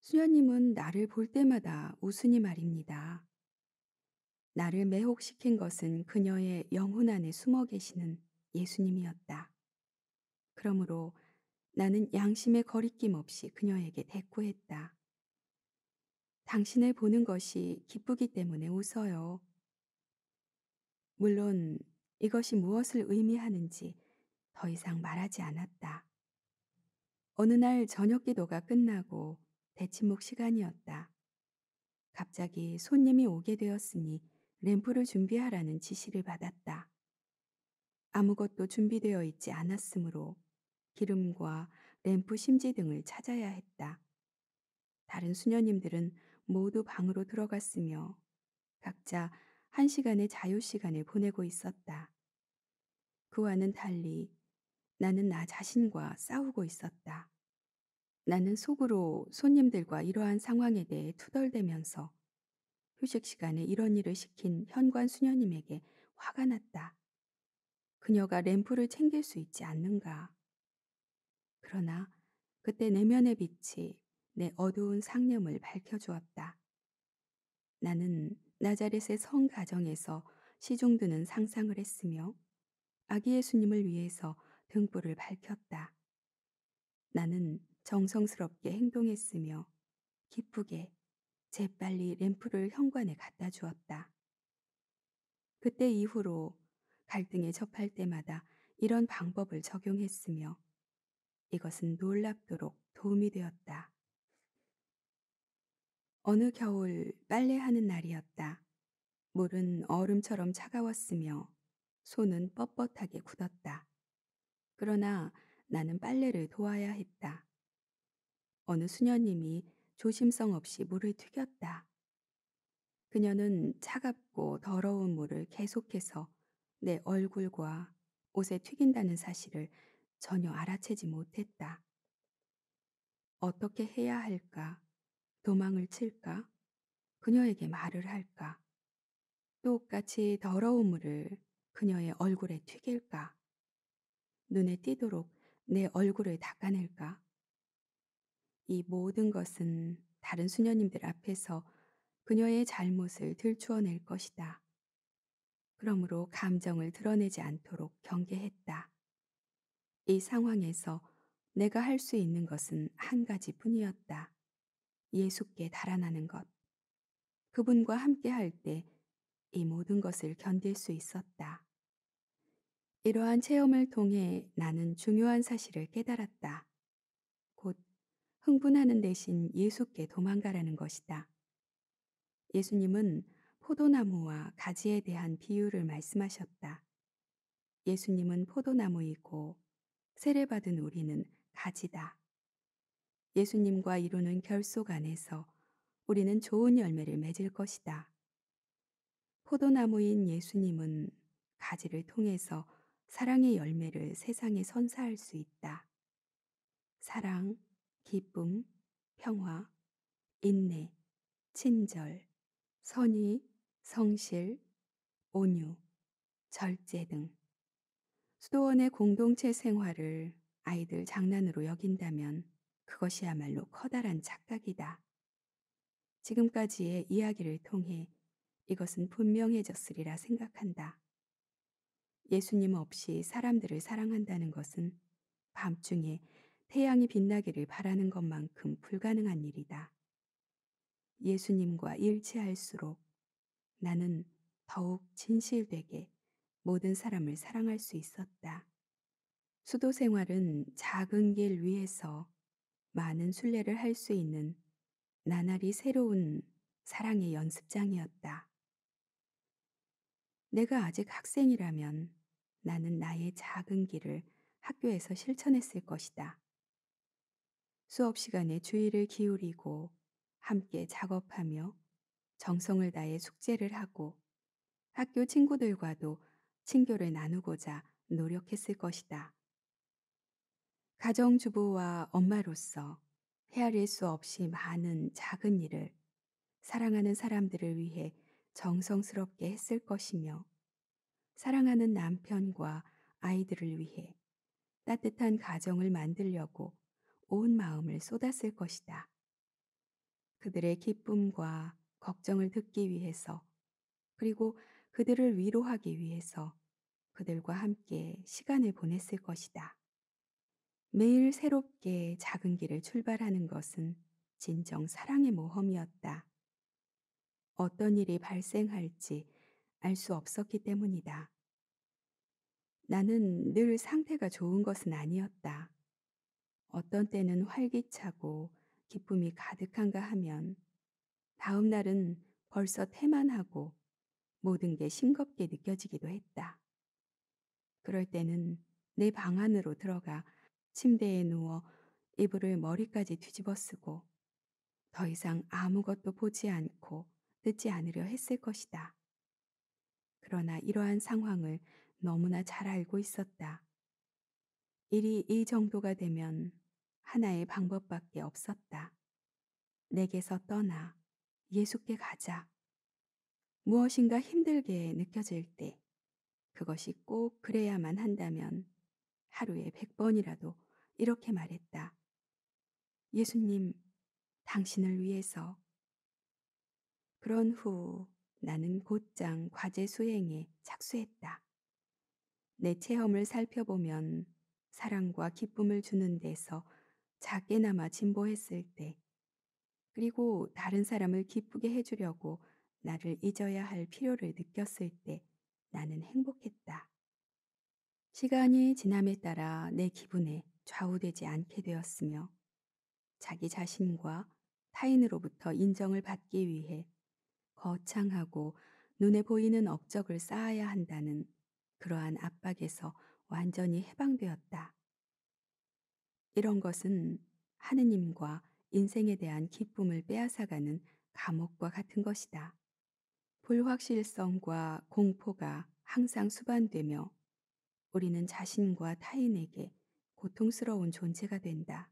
수녀님은 나를 볼 때마다 웃으니 말입니다. 나를 매혹시킨 것은 그녀의 영혼 안에 숨어 계시는 예수님이었다. 그러므로 나는 양심의 거리낌 없이 그녀에게 대꾸했다. 당신을 보는 것이 기쁘기 때문에 웃어요. 물론 이것이 무엇을 의미하는지 더 이상 말하지 않았다. 어느 날 저녁 기도가 끝나고 대침묵 시간이었다. 갑자기 손님이 오게 되었으니 램프를 준비하라는 지시를 받았다. 아무것도 준비되어 있지 않았으므로 기름과 램프 심지 등을 찾아야 했다. 다른 수녀님들은 모두 방으로 들어갔으며 각자 한 시간의 자유시간을 보내고 있었다. 그와는 달리 나는 나 자신과 싸우고 있었다. 나는 속으로 손님들과 이러한 상황에 대해 투덜대면서 휴식 시간에 이런 일을 시킨 현관 수녀님에게 화가 났다. 그녀가 램프를 챙길 수 있지 않는가. 그러나 그때 내면의 빛이 내 어두운 상념을 밝혀주었다. 나는 나자렛의 성 가정에서 시종드는 상상을 했으며 아기 예수님을 위해서 등불을 밝혔다. 나는 정성스럽게 행동했으며 기쁘게 재빨리 램프를 현관에 갖다 주었다. 그때 이후로 갈등에 접할 때마다 이런 방법을 적용했으며 이것은 놀랍도록 도움이 되었다. 어느 겨울 빨래하는 날이었다. 물은 얼음처럼 차가웠으며 손은 뻣뻣하게 굳었다. 그러나 나는 빨래를 도와야 했다. 어느 수녀님이 조심성 없이 물을 튀겼다. 그녀는 차갑고 더러운 물을 계속해서 내 얼굴과 옷에 튀긴다는 사실을 전혀 알아채지 못했다. 어떻게 해야 할까 도망을 칠까? 그녀에게 말을 할까? 똑같이 더러운 물을 그녀의 얼굴에 튀길까? 눈에 띄도록 내 얼굴을 닦아낼까? 이 모든 것은 다른 수녀님들 앞에서 그녀의 잘못을 들추어낼 것이다. 그러므로 감정을 드러내지 않도록 경계했다. 이 상황에서 내가 할 수 있는 것은 한 가지뿐이었다. 예수께 달아나는 것. 그분과 함께 할 때 이 모든 것을 견딜 수 있었다. 이러한 체험을 통해 나는 중요한 사실을 깨달았다. 곧 흥분하는 대신 예수께 도망가라는 것이다. 예수님은 포도나무와 가지에 대한 비유를 말씀하셨다. 예수님은 포도나무이고 세례받은 우리는 가지다. 예수님과 이루는 결속 안에서 우리는 좋은 열매를 맺을 것이다. 포도나무인 예수님은 가지를 통해서 사랑의 열매를 세상에 선사할 수 있다. 사랑, 기쁨, 평화, 인내, 친절, 선의, 성실, 온유, 절제 등 수도원의 공동체 생활을 아이들 장난으로 여긴다면 그것이야말로 커다란 착각이다. 지금까지의 이야기를 통해 이것은 분명해졌으리라 생각한다. 예수님 없이 사람들을 사랑한다는 것은 밤중에 태양이 빛나기를 바라는 것만큼 불가능한 일이다. 예수님과 일치할수록 나는 더욱 진실되게 모든 사람을 사랑할 수 있었다. 수도 생활은 작은 길 위에서 많은 순례를 할 수 있는 나날이 새로운 사랑의 연습장이었다. 내가 아직 학생이라면 나는 나의 작은 길을 학교에서 실천했을 것이다. 수업 시간에 주의를 기울이고 함께 작업하며 정성을 다해 숙제를 하고 학교 친구들과도 친교를 나누고자 노력했을 것이다. 가정주부와 엄마로서 헤아릴 수 없이 많은 작은 일을 사랑하는 사람들을 위해 정성스럽게 했을 것이며 사랑하는 남편과 아이들을 위해 따뜻한 가정을 만들려고 온 마음을 쏟았을 것이다. 그들의 기쁨과 걱정을 듣기 위해서 그리고 그들을 위로하기 위해서 그들과 함께 시간을 보냈을 것이다. 매일 새롭게 작은 길을 출발하는 것은 진정 사랑의 모험이었다. 어떤 일이 발생할지 알 수 없었기 때문이다. 나는 늘 상태가 좋은 것은 아니었다. 어떤 때는 활기차고 기쁨이 가득한가 하면 다음 날은 벌써 태만하고 모든 게 싱겁게 느껴지기도 했다. 그럴 때는 내 방 안으로 들어가 침대에 누워 이불을 머리까지 뒤집어 쓰고 더 이상 아무것도 보지 않고 듣지 않으려 했을 것이다. 그러나 이러한 상황을 너무나 잘 알고 있었다. 일이 이 정도가 되면 하나의 방법밖에 없었다. 내게서 떠나 예수께 가자. 무엇인가 힘들게 느껴질 때 그것이 꼭 그래야만 한다면 하루에 1 0 0번이라도 이렇게 말했다. 예수님, 당신을 위해서. 그런 후 나는 곧장 과제 수행에 착수했다. 내 체험을 살펴보면 사랑과 기쁨을 주는 데서 작게나마 진보했을 때, 그리고 다른 사람을 기쁘게 해주려고 나를 잊어야 할 필요를 느꼈을 때 나는 행복했다. 시간이 지남에 따라 내 기분에 좌우되지 않게 되었으며 자기 자신과 타인으로부터 인정을 받기 위해 거창하고 눈에 보이는 업적을 쌓아야 한다는 그러한 압박에서 완전히 해방되었다. 이런 것은 하느님과 인생에 대한 기쁨을 빼앗아가는 감옥과 같은 것이다. 불확실성과 공포가 항상 수반되며 우리는 자신과 타인에게 고통스러운 존재가 된다.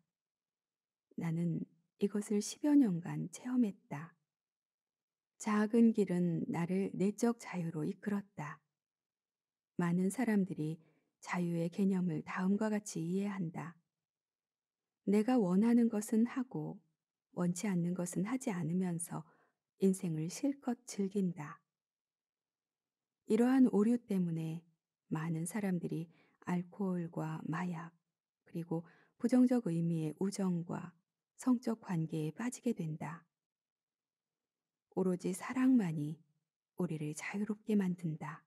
나는 이것을 10여 년간 체험했다. 작은 길은 나를 내적 자유로 이끌었다. 많은 사람들이 자유의 개념을 다음과 같이 이해한다. 내가 원하는 것은 하고 원치 않는 것은 하지 않으면서 인생을 실컷 즐긴다. 이러한 오류 때문에 많은 사람들이 알코올과 마약, 그리고 부정적 의미의 우정과 성적 관계에 빠지게 된다. 오로지 사랑만이 우리를 자유롭게 만든다.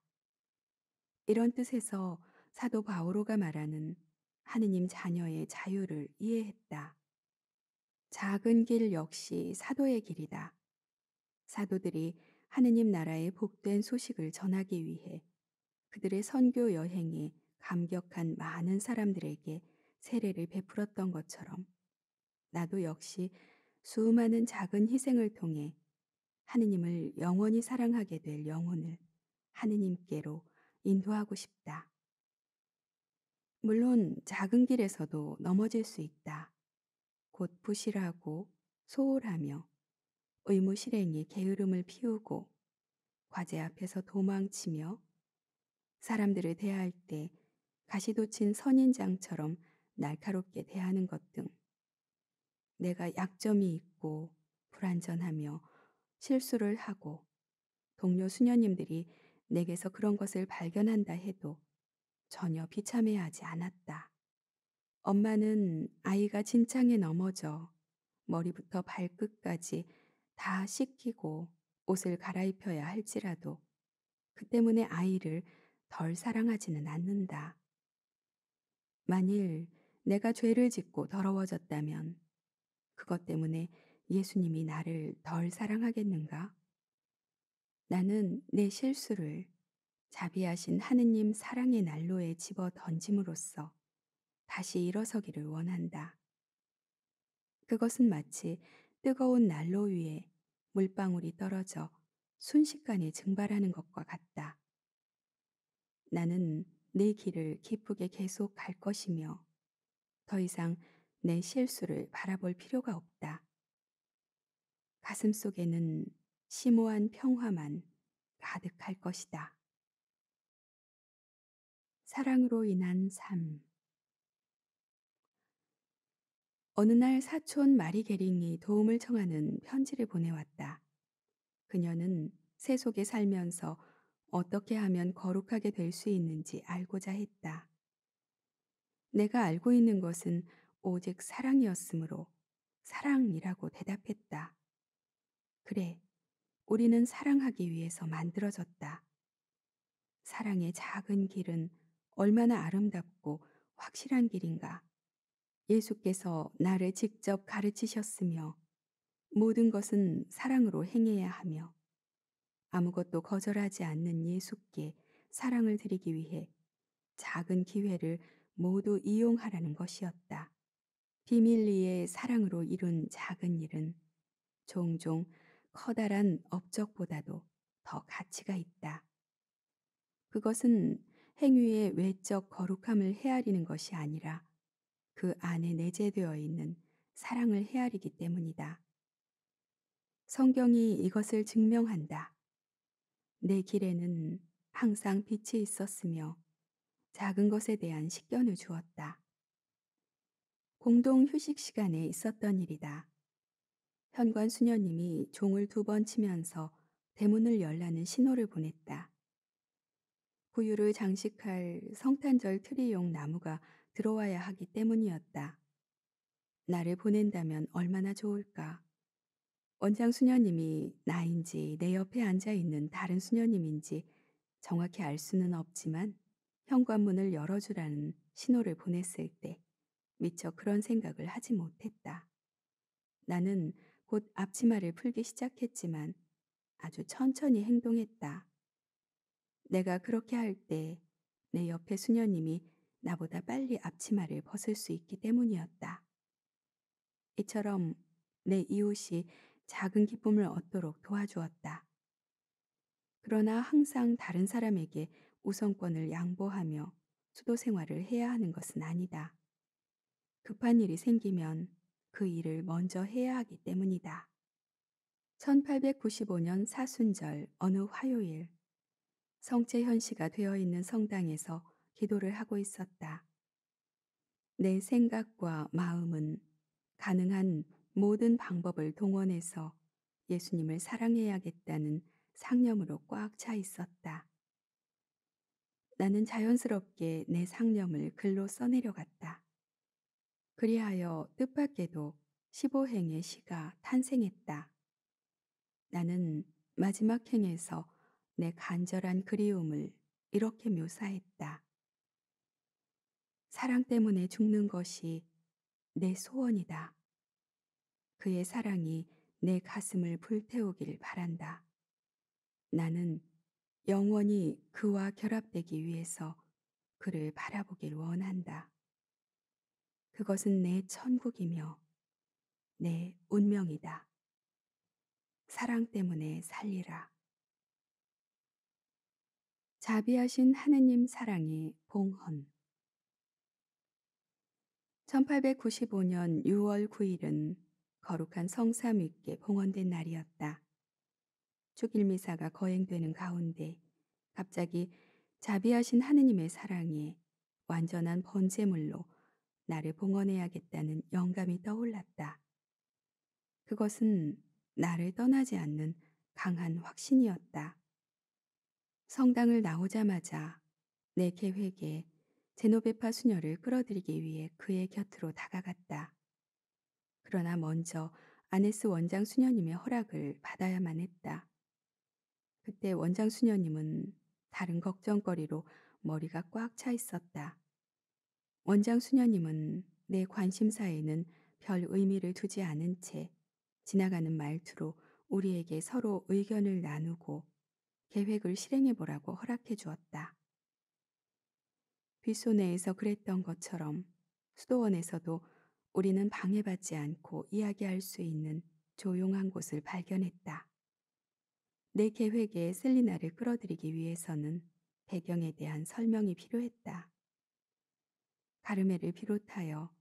이런 뜻에서 사도 바오로가 말하는 하느님 자녀의 자유를 이해했다. 작은 길 역시 사도의 길이다. 사도들이 하느님 나라의 복된 소식을 전하기 위해 그들의 선교 여행에 감격한 많은 사람들에게 세례를 베풀었던 것처럼 나도 역시 수많은 작은 희생을 통해 하느님을 영원히 사랑하게 될 영혼을 하느님께로 인도하고 싶다. 물론 작은 길에서도 넘어질 수 있다. 곧 부실하고 소홀하며 의무 실행에 게으름을 피우고 과제 앞에서 도망치며 사람들을 대할 때 가시도친 선인장처럼 날카롭게 대하는 것 등 내가 약점이 있고 불완전하며 실수를 하고 동료 수녀님들이 내게서 그런 것을 발견한다 해도 전혀 비참해하지 않았다. 엄마는 아이가 진창에 넘어져 머리부터 발끝까지 다 씻기고 옷을 갈아입혀야 할지라도 그 때문에 아이를 덜 사랑하지는 않는다. 만일 내가 죄를 짓고 더러워졌다면 그것 때문에 예수님이 나를 덜 사랑하겠는가? 나는 내 실수를 자비하신 하느님 사랑의 난로에 집어 던짐으로써 다시 일어서기를 원한다. 그것은 마치 뜨거운 난로 위에 물방울이 떨어져 순식간에 증발하는 것과 같다. 나는 내 길을 기쁘게 계속 갈 것이며 더 이상 내 실수를 바라볼 필요가 없다. 가슴 속에는 심오한 평화만 가득할 것이다. 사랑으로 인한 삶 어느 날 사촌 마리 게링이 도움을 청하는 편지를 보내왔다. 그녀는 새 속에 살면서 어떻게 하면 거룩하게 될 수 있는지 알고자 했다. 내가 알고 있는 것은 오직 사랑이었으므로 사랑이라고 대답했다. 그래, 우리는 사랑하기 위해서 만들어졌다. 사랑의 작은 길은 얼마나 아름답고 확실한 길인가. 예수께서 나를 직접 가르치셨으며 모든 것은 사랑으로 행해야 하며 아무것도 거절하지 않는 예수께 사랑을 드리기 위해 작은 기회를 모두 이용하라는 것이었다. 비밀리에 사랑으로 이룬 작은 일은 종종 커다란 업적보다도 더 가치가 있다. 그것은 행위의 외적 거룩함을 헤아리는 것이 아니라 그 안에 내재되어 있는 사랑을 헤아리기 때문이다. 성경이 이것을 증명한다. 내 길에는 항상 빛이 있었으며 작은 것에 대한 식견을 주었다. 공동 휴식 시간에 있었던 일이다. 현관 수녀님이 종을 두 번 치면서 대문을 열라는 신호를 보냈다. 구유를 장식할 성탄절 트리용 나무가 들어와야 하기 때문이었다. 나를 보낸다면 얼마나 좋을까. 원장 수녀님이 나인지 내 옆에 앉아 있는 다른 수녀님인지 정확히 알 수는 없지만 현관문을 열어주라는 신호를 보냈을 때 미처 그런 생각을 하지 못했다. 나는 곧 앞치마를 풀기 시작했지만 아주 천천히 행동했다. 내가 그렇게 할 때 내 옆에 수녀님이 나보다 빨리 앞치마를 벗을 수 있기 때문이었다. 이처럼 내 이웃이 작은 기쁨을 얻도록 도와주었다. 그러나 항상 다른 사람에게 우선권을 양보하며 수도 생활을 해야 하는 것은 아니다. 급한 일이 생기면 그 일을 먼저 해야 하기 때문이다. 1895년 사순절 어느 화요일 성체 현시가 되어 있는 성당에서 기도를 하고 있었다. 내 생각과 마음은 가능한 모든 방법을 동원해서 예수님을 사랑해야겠다는 상념으로 꽉 차 있었다. 나는 자연스럽게 내 상념을 글로 써내려갔다. 그리하여 뜻밖에도 15행의 시가 탄생했다. 나는 마지막 행에서 내 간절한 그리움을 이렇게 묘사했다. 사랑 때문에 죽는 것이 내 소원이다. 그의 사랑이 내 가슴을 불태우길 바란다. 나는 영원히 그와 결합되기 위해서 그를 바라보길 원한다. 그것은 내 천국이며 내 운명이다. 사랑 때문에 살리라. 자비하신 하느님 사랑의 봉헌 1895년 6월 9일은 거룩한 성삼 있게 봉헌된 날이었다. 축일미사가 거행되는 가운데 갑자기 자비하신 하느님의 사랑에 완전한 번제물로 나를 봉헌해야겠다는 영감이 떠올랐다. 그것은 나를 떠나지 않는 강한 확신이었다. 성당을 나오자마자 내 계획에 제노베파 수녀를 끌어들이기 위해 그의 곁으로 다가갔다. 그러나 먼저 아네스 원장 수녀님의 허락을 받아야만 했다. 그때 원장 수녀님은 다른 걱정거리로 머리가 꽉 차 있었다. 원장 수녀님은 내 관심사에는 별 의미를 두지 않은 채 지나가는 말투로 우리에게 서로 의견을 나누고 계획을 실행해보라고 허락해 주었다. 귓소내에서 그랬던 것처럼 수도원에서도 우리는 방해받지 않고 이야기할 수 있는 조용한 곳을 발견했다. 내 계획에 셀리나를 끌어들이기 위해서는 배경에 대한 설명이 필요했다. 가르메를 비롯하여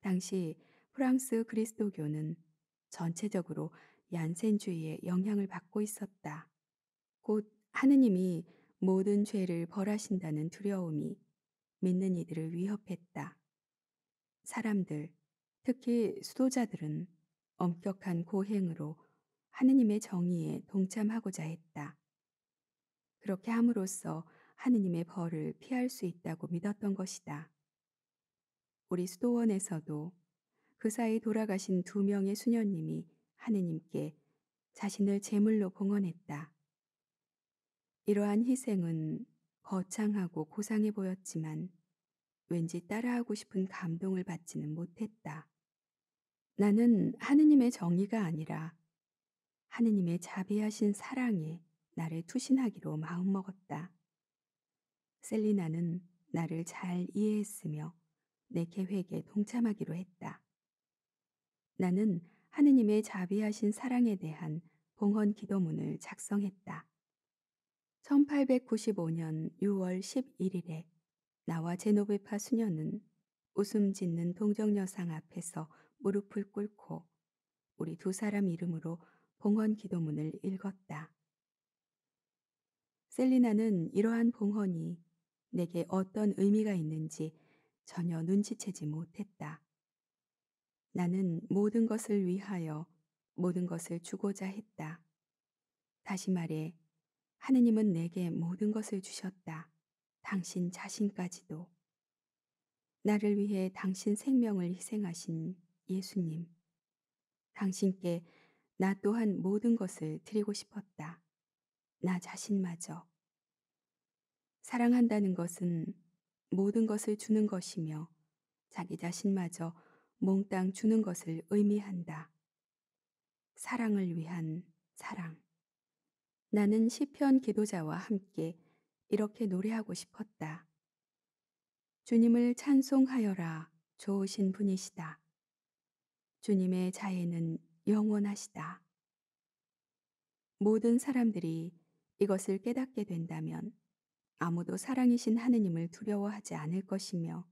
당시 프랑스 그리스도교는 전체적으로 얀센주의의 영향을 받고 있었다. 곧 하느님이 모든 죄를 벌하신다는 두려움이 믿는 이들을 위협했다. 사람들, 특히 수도자들은 엄격한 고행으로 하느님의 정의에 동참하고자 했다. 그렇게 함으로써 하느님의 벌을 피할 수 있다고 믿었던 것이다. 우리 수도원에서도 그 사이 돌아가신 두 명의 수녀님이 하느님께 자신을 제물로 봉헌했다. 이러한 희생은 거창하고 고상해 보였지만 왠지 따라하고 싶은 감동을 받지는 못했다. 나는 하느님의 정의가 아니라 하느님의 자비하신 사랑에 나를 투신하기로 마음먹었다. 셀리나는 나를 잘 이해했으며 내 계획에 동참하기로 했다. 나는 하느님의 자비하신 사랑에 대한 봉헌 기도문을 작성했다. 1895년 6월 11일에 나와 제노베파 수녀는 웃음 짓는 동정녀상 앞에서 무릎을 꿇고 우리 두 사람 이름으로 봉헌 기도문을 읽었다. 셀리나는 이러한 봉헌이 내게 어떤 의미가 있는지 전혀 눈치채지 못했다. 나는 모든 것을 위하여 모든 것을 주고자 했다. 다시 말해, 하느님은 내게 모든 것을 주셨다. 당신 자신까지도. 나를 위해 당신 생명을 희생하신 예수님, 당신께 나 또한 모든 것을 드리고 싶었다. 나 자신마저. 사랑한다는 것은 모든 것을 주는 것이며 자기 자신마저 몽땅 주는 것을 의미한다. 사랑을 위한 사랑. 나는 시편 기도자와 함께 이렇게 노래하고 싶었다. 주님을 찬송하여라 좋으신 분이시다. 주님의 자애는 영원하시다. 모든 사람들이 이것을 깨닫게 된다면 아무도 사랑이신 하느님을 두려워하지 않을 것이며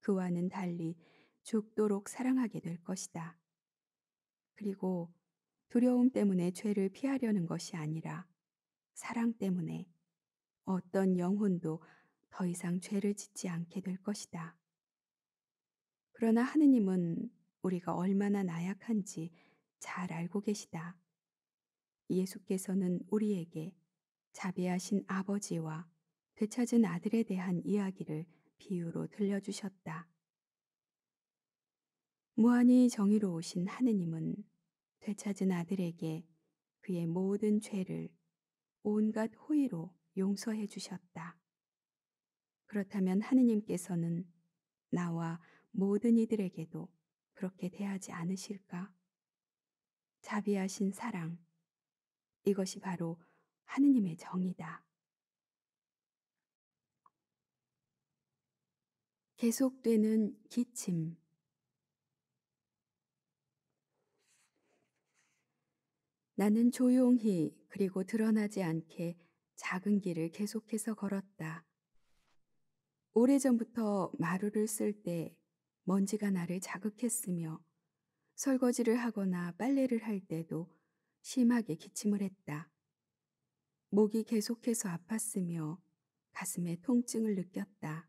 그와는 달리 죽도록 사랑하게 될 것이다. 그리고 두려움 때문에 죄를 피하려는 것이 아니라 사랑 때문에 어떤 영혼도 더 이상 죄를 짓지 않게 될 것이다. 그러나 하느님은 우리가 얼마나 나약한지 잘 알고 계시다. 예수께서는 우리에게 자비하신 아버지와 되찾은 그 아들에 대한 이야기를 비유로 들려주셨다. 무한히 정의로우신 하느님은 되찾은 그 아들에게 그의 모든 죄를 온갖 호의로 용서해 주셨다. 그렇다면 하느님께서는 나와 모든 이들에게도 그렇게 대하지 않으실까? 자비하신 사랑. 이것이 바로 하느님의 정이다. 계속되는 기침. 나는 조용히 그리고 드러나지 않게 작은 길을 계속해서 걸었다. 오래전부터 마루를 쓸때 먼지가 나를 자극했으며 설거지를 하거나 빨래를 할 때도 심하게 기침을 했다. 목이 계속해서 아팠으며 가슴에 통증을 느꼈다.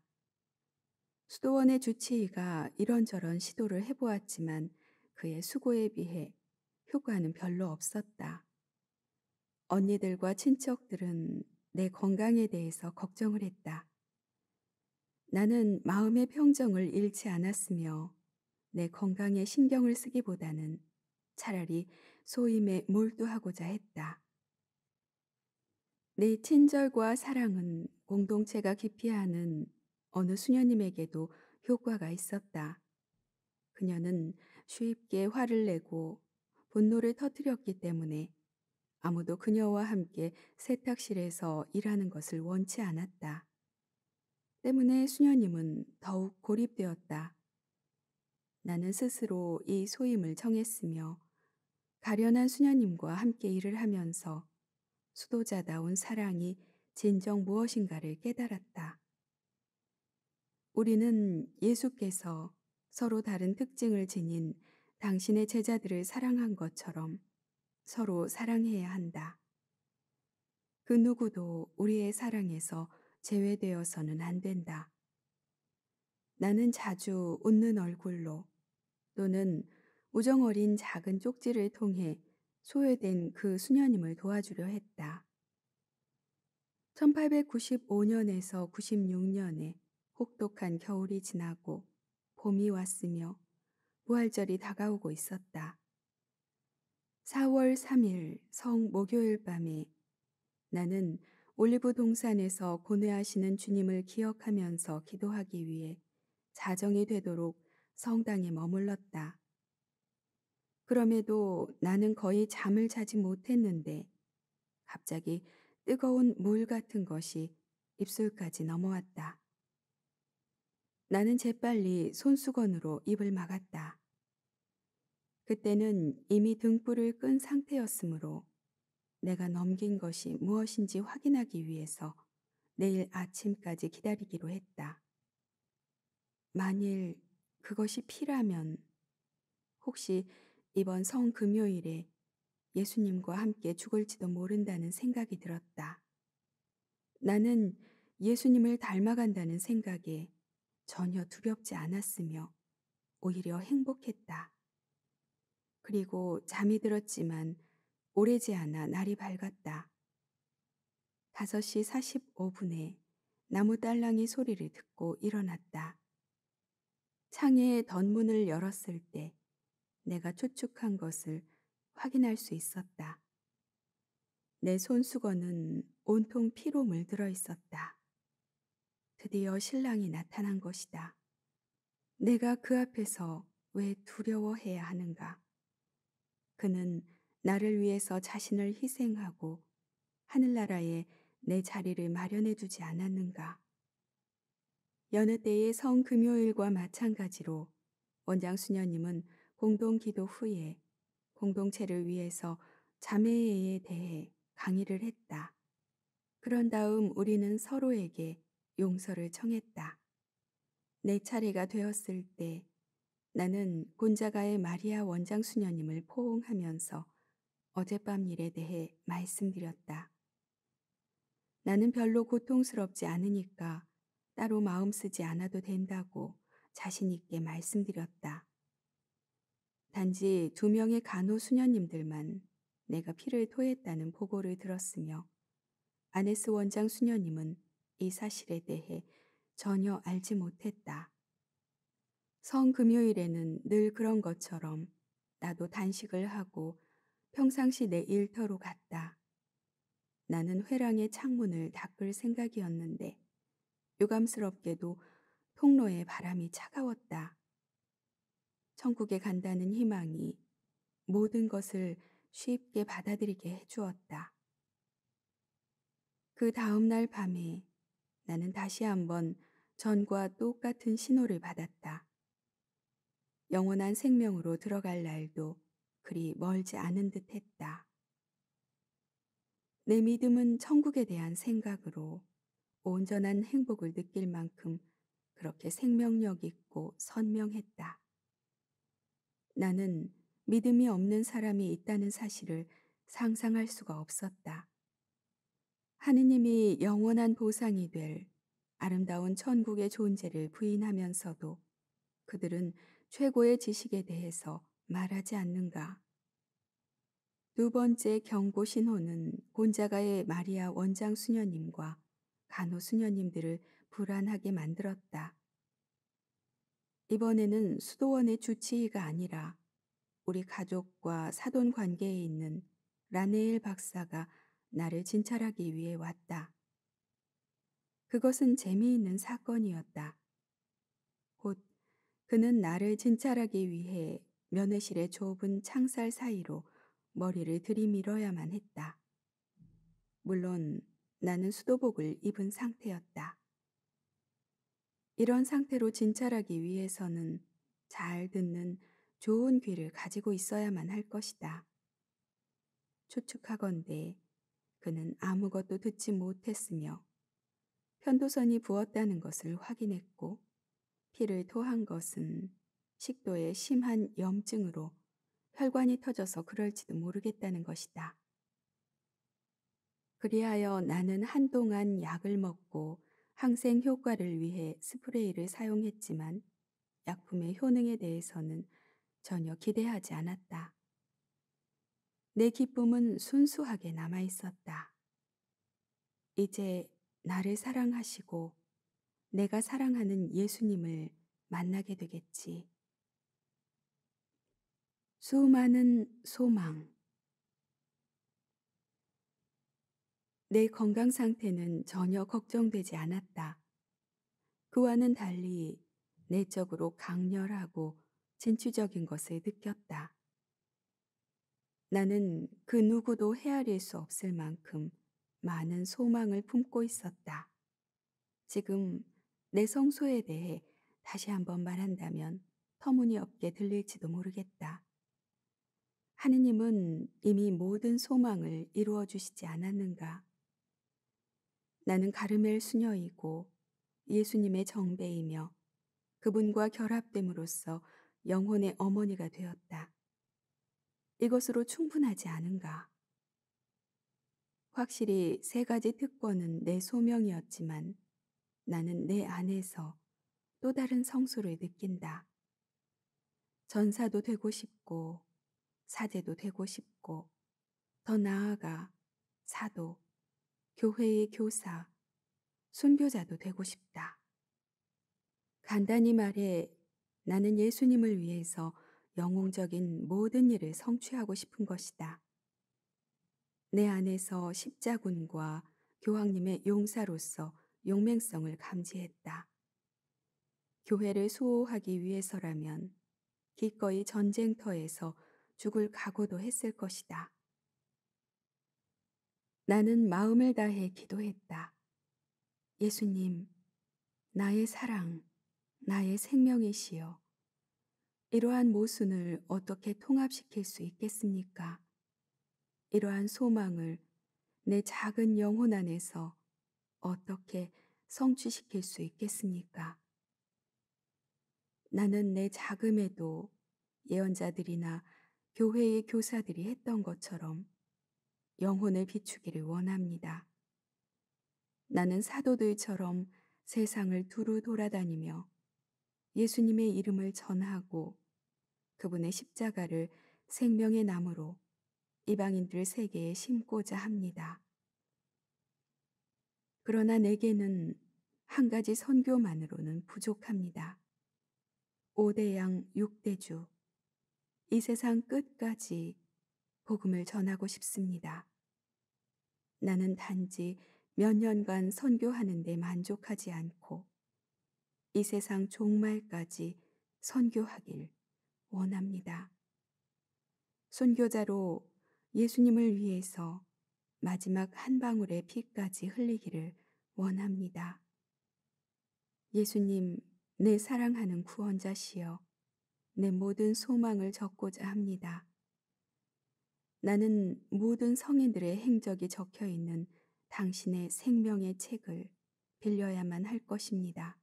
수도원의 주치의가 이런저런 시도를 해보았지만 그의 수고에 비해 효과는 별로 없었다. 언니들과 친척들은 내 건강에 대해서 걱정을 했다. 나는 마음의 평정을 잃지 않았으며 내 건강에 신경을 쓰기보다는 차라리 소임에 몰두하고자 했다. 내 친절과 사랑은 공동체가 기피하는 어느 수녀님에게도 효과가 있었다. 그녀는 쉽게 화를 내고 분노를 터뜨렸기 때문에 아무도 그녀와 함께 세탁실에서 일하는 것을 원치 않았다. 때문에 수녀님은 더욱 고립되었다. 나는 스스로 이 소임을 청했으며 가련한 수녀님과 함께 일을 하면서 수도자다운 사랑이 진정 무엇인가를 깨달았다. 우리는 예수께서 서로 다른 특징을 지닌 당신의 제자들을 사랑한 것처럼 서로 사랑해야 한다. 그 누구도 우리의 사랑에서 제외되어서는 안 된다. 나는 자주 웃는 얼굴로 또는 우정 어린 작은 쪽지를 통해 소외된 그 수녀님을 도와주려 했다. 1895년에서 96년에 혹독한 겨울이 지나고 봄이 왔으며 부활절이 다가오고 있었다. 4월 3일 성 목요일 밤에 나는 올리브 동산에서 고뇌하시는 주님을 기억하면서 기도하기 위해 자정이 되도록 성당에 머물렀다. 그럼에도 나는 거의 잠을 자지 못했는데 갑자기 뜨거운 물 같은 것이 입술까지 넘어왔다. 나는 재빨리 손수건으로 입을 막았다. 그때는 이미 등불을 끈 상태였으므로 내가 넘긴 것이 무엇인지 확인하기 위해서 내일 아침까지 기다리기로 했다. 만일 그것이 피라면 혹시 이번 성 금요일에 예수님과 함께 죽을지도 모른다는 생각이 들었다. 나는 예수님을 닮아간다는 생각에 전혀 두렵지 않았으며 오히려 행복했다. 그리고 잠이 들었지만 오래지 않아 날이 밝았다. 5시 45분에 나무 딸랑이 소리를 듣고 일어났다. 창에 덧문을 열었을 때 내가 추측한 것을 확인할 수 있었다. 내 손수건은 온통 피로 물들어 있었다. 드디어 신랑이 나타난 것이다. 내가 그 앞에서 왜 두려워해야 하는가? 그는 나를 위해서 자신을 희생하고 하늘나라에 내 자리를 마련해 주지 않았는가. 여느 때의 성 금요일과 마찬가지로 원장 수녀님은 공동 기도 후에 공동체를 위해서 자매에 대해 강의를 했다. 그런 다음 우리는 서로에게 용서를 청했다. 내 차례가 되었을 때 나는 곤자가의 마리아 원장 수녀님을 포옹하면서 어젯밤 일에 대해 말씀드렸다. 나는 별로 고통스럽지 않으니까 따로 마음 쓰지 않아도 된다고 자신있게 말씀드렸다. 단지 두 명의 간호 수녀님들만 내가 피를 토했다는 보고를 들었으며 아네스 원장 수녀님은 이 사실에 대해 전혀 알지 못했다. 성 금요일에는 늘 그런 것처럼 나도 단식을 하고 평상시 내 일터로 갔다. 나는 회랑의 창문을 닦을 생각이었는데 유감스럽게도 통로의 바람이 차가웠다. 천국에 간다는 희망이 모든 것을 쉽게 받아들이게 해주었다. 그 다음날 밤에 나는 다시 한번 전과 똑같은 신호를 받았다. 영원한 생명으로 들어갈 날도 그리 멀지 않은 듯 했다. 내 믿음은 천국에 대한 생각으로 온전한 행복을 느낄 만큼 그렇게 생명력 있고 선명했다. 나는 믿음이 없는 사람이 있다는 사실을 상상할 수가 없었다. 하느님이 영원한 보상이 될 아름다운 천국의 존재를 부인하면서도 그들은 최고의 지식에 대해서 말하지 않는가? 두 번째 경고 신호는 곤자가의 마리아 원장 수녀님과 간호 수녀님들을 불안하게 만들었다. 이번에는 수도원의 주치의가 아니라 우리 가족과 사돈 관계에 있는 라네일 박사가 나를 진찰하기 위해 왔다. 그것은 재미있는 사건이었다. 곧 그는 나를 진찰하기 위해 면회실의 좁은 창살 사이로 머리를 들이밀어야만 했다. 물론 나는 수도복을 입은 상태였다. 이런 상태로 진찰하기 위해서는 잘 듣는 좋은 귀를 가지고 있어야만 할 것이다. 추측하건대 그는 아무것도 듣지 못했으며 편도선이 부었다는 것을 확인했고 피를 토한 것은 식도에 심한 염증으로 혈관이 터져서 그럴지도 모르겠다는 것이다. 그리하여 나는 한동안 약을 먹고 항생 효과를 위해 스프레이를 사용했지만 약품의 효능에 대해서는 전혀 기대하지 않았다. 내 기쁨은 순수하게 남아 있었다. 이제 나를 사랑하시고 내가 사랑하는 예수님을 만나게 되겠지. 수많은 소망. 내 건강 상태는 전혀 걱정되지 않았다. 그와는 달리 내적으로 강렬하고 진취적인 것을 느꼈다. 나는 그 누구도 헤아릴 수 없을 만큼 많은 소망을 품고 있었다. 지금 내 성소에 대해 다시 한번 말한다면 터무니없게 들릴지도 모르겠다. 하느님은 이미 모든 소망을 이루어 주시지 않았는가? 나는 가르멜 수녀이고 예수님의 정배이며 그분과 결합됨으로써 영혼의 어머니가 되었다. 이것으로 충분하지 않은가? 확실히 세 가지 특권은 내 소명이었지만 나는 내 안에서 또 다른 성소를 느낀다. 전사도 되고 싶고 사제도 되고 싶고 더 나아가 사도, 교회의 교사, 순교자도 되고 싶다. 간단히 말해 나는 예수님을 위해서 영웅적인 모든 일을 성취하고 싶은 것이다. 내 안에서 십자군과 교황님의 용사로서 용맹성을 감지했다. 교회를 수호하기 위해서라면 기꺼이 전쟁터에서 죽을 각오도 했을 것이다. 나는 마음을 다해 기도했다. 예수님, 나의 사랑, 나의 생명이시여. 이러한 모순을 어떻게 통합시킬 수 있겠습니까? 이러한 소망을 내 작은 영혼 안에서 어떻게 성취시킬 수 있겠습니까? 나는 내 자금에도 예언자들이나 교회의 교사들이 했던 것처럼 영혼을 비추기를 원합니다. 나는 사도들처럼 세상을 두루 돌아다니며 예수님의 이름을 전하고 그분의 십자가를 생명의 나무로 이방인들 세계에 심고자 합니다. 그러나 내게는 한 가지 선교만으로는 부족합니다. 5대양 6대주 이 세상 끝까지 복음을 전하고 싶습니다. 나는 단지 몇 년간 선교하는 데 만족하지 않고 이 세상 종말까지 선교하길 원합니다. 선교자로 예수님을 위해서 마지막 한 방울의 피까지 흘리기를 원합니다. 예수님, 내 사랑하는 구원자시여, 내 모든 소망을 적고자 합니다. 나는 모든 성인들의 행적이 적혀 있는 당신의 생명의 책을 빌려야만 할 것입니다.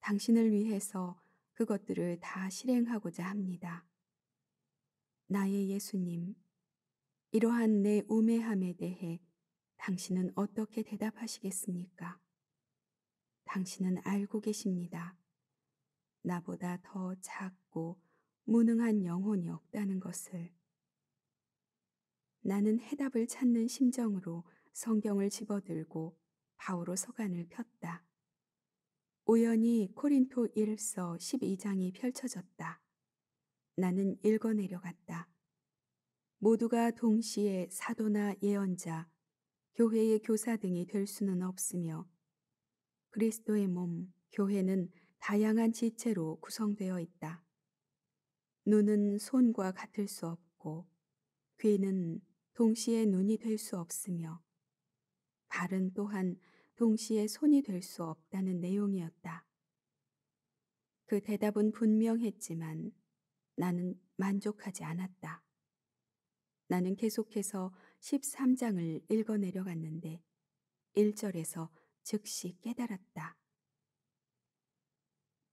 당신을 위해서 그것들을 다 실행하고자 합니다. 나의 예수님, 이러한 내 우매함에 대해 당신은 어떻게 대답하시겠습니까? 당신은 알고 계십니다. 나보다 더 작고 무능한 영혼이 없다는 것을. 나는 해답을 찾는 심정으로 성경을 집어들고 바오로 서간을 폈다. 우연히 코린토 1서 12장이 펼쳐졌다. 나는 읽어내려갔다. 모두가 동시에 사도나 예언자, 교회의 교사 등이 될 수는 없으며 그리스도의 몸, 교회는 다양한 지체로 구성되어 있다. 눈은 손과 같을 수 없고 귀는 동시에 눈이 될 수 없으며 발은 또한 동시에 손이 될 수 없다는 내용이었다. 그 대답은 분명했지만 나는 만족하지 않았다. 나는 계속해서 13장을 읽어내려 갔는데 1절에서 즉시 깨달았다.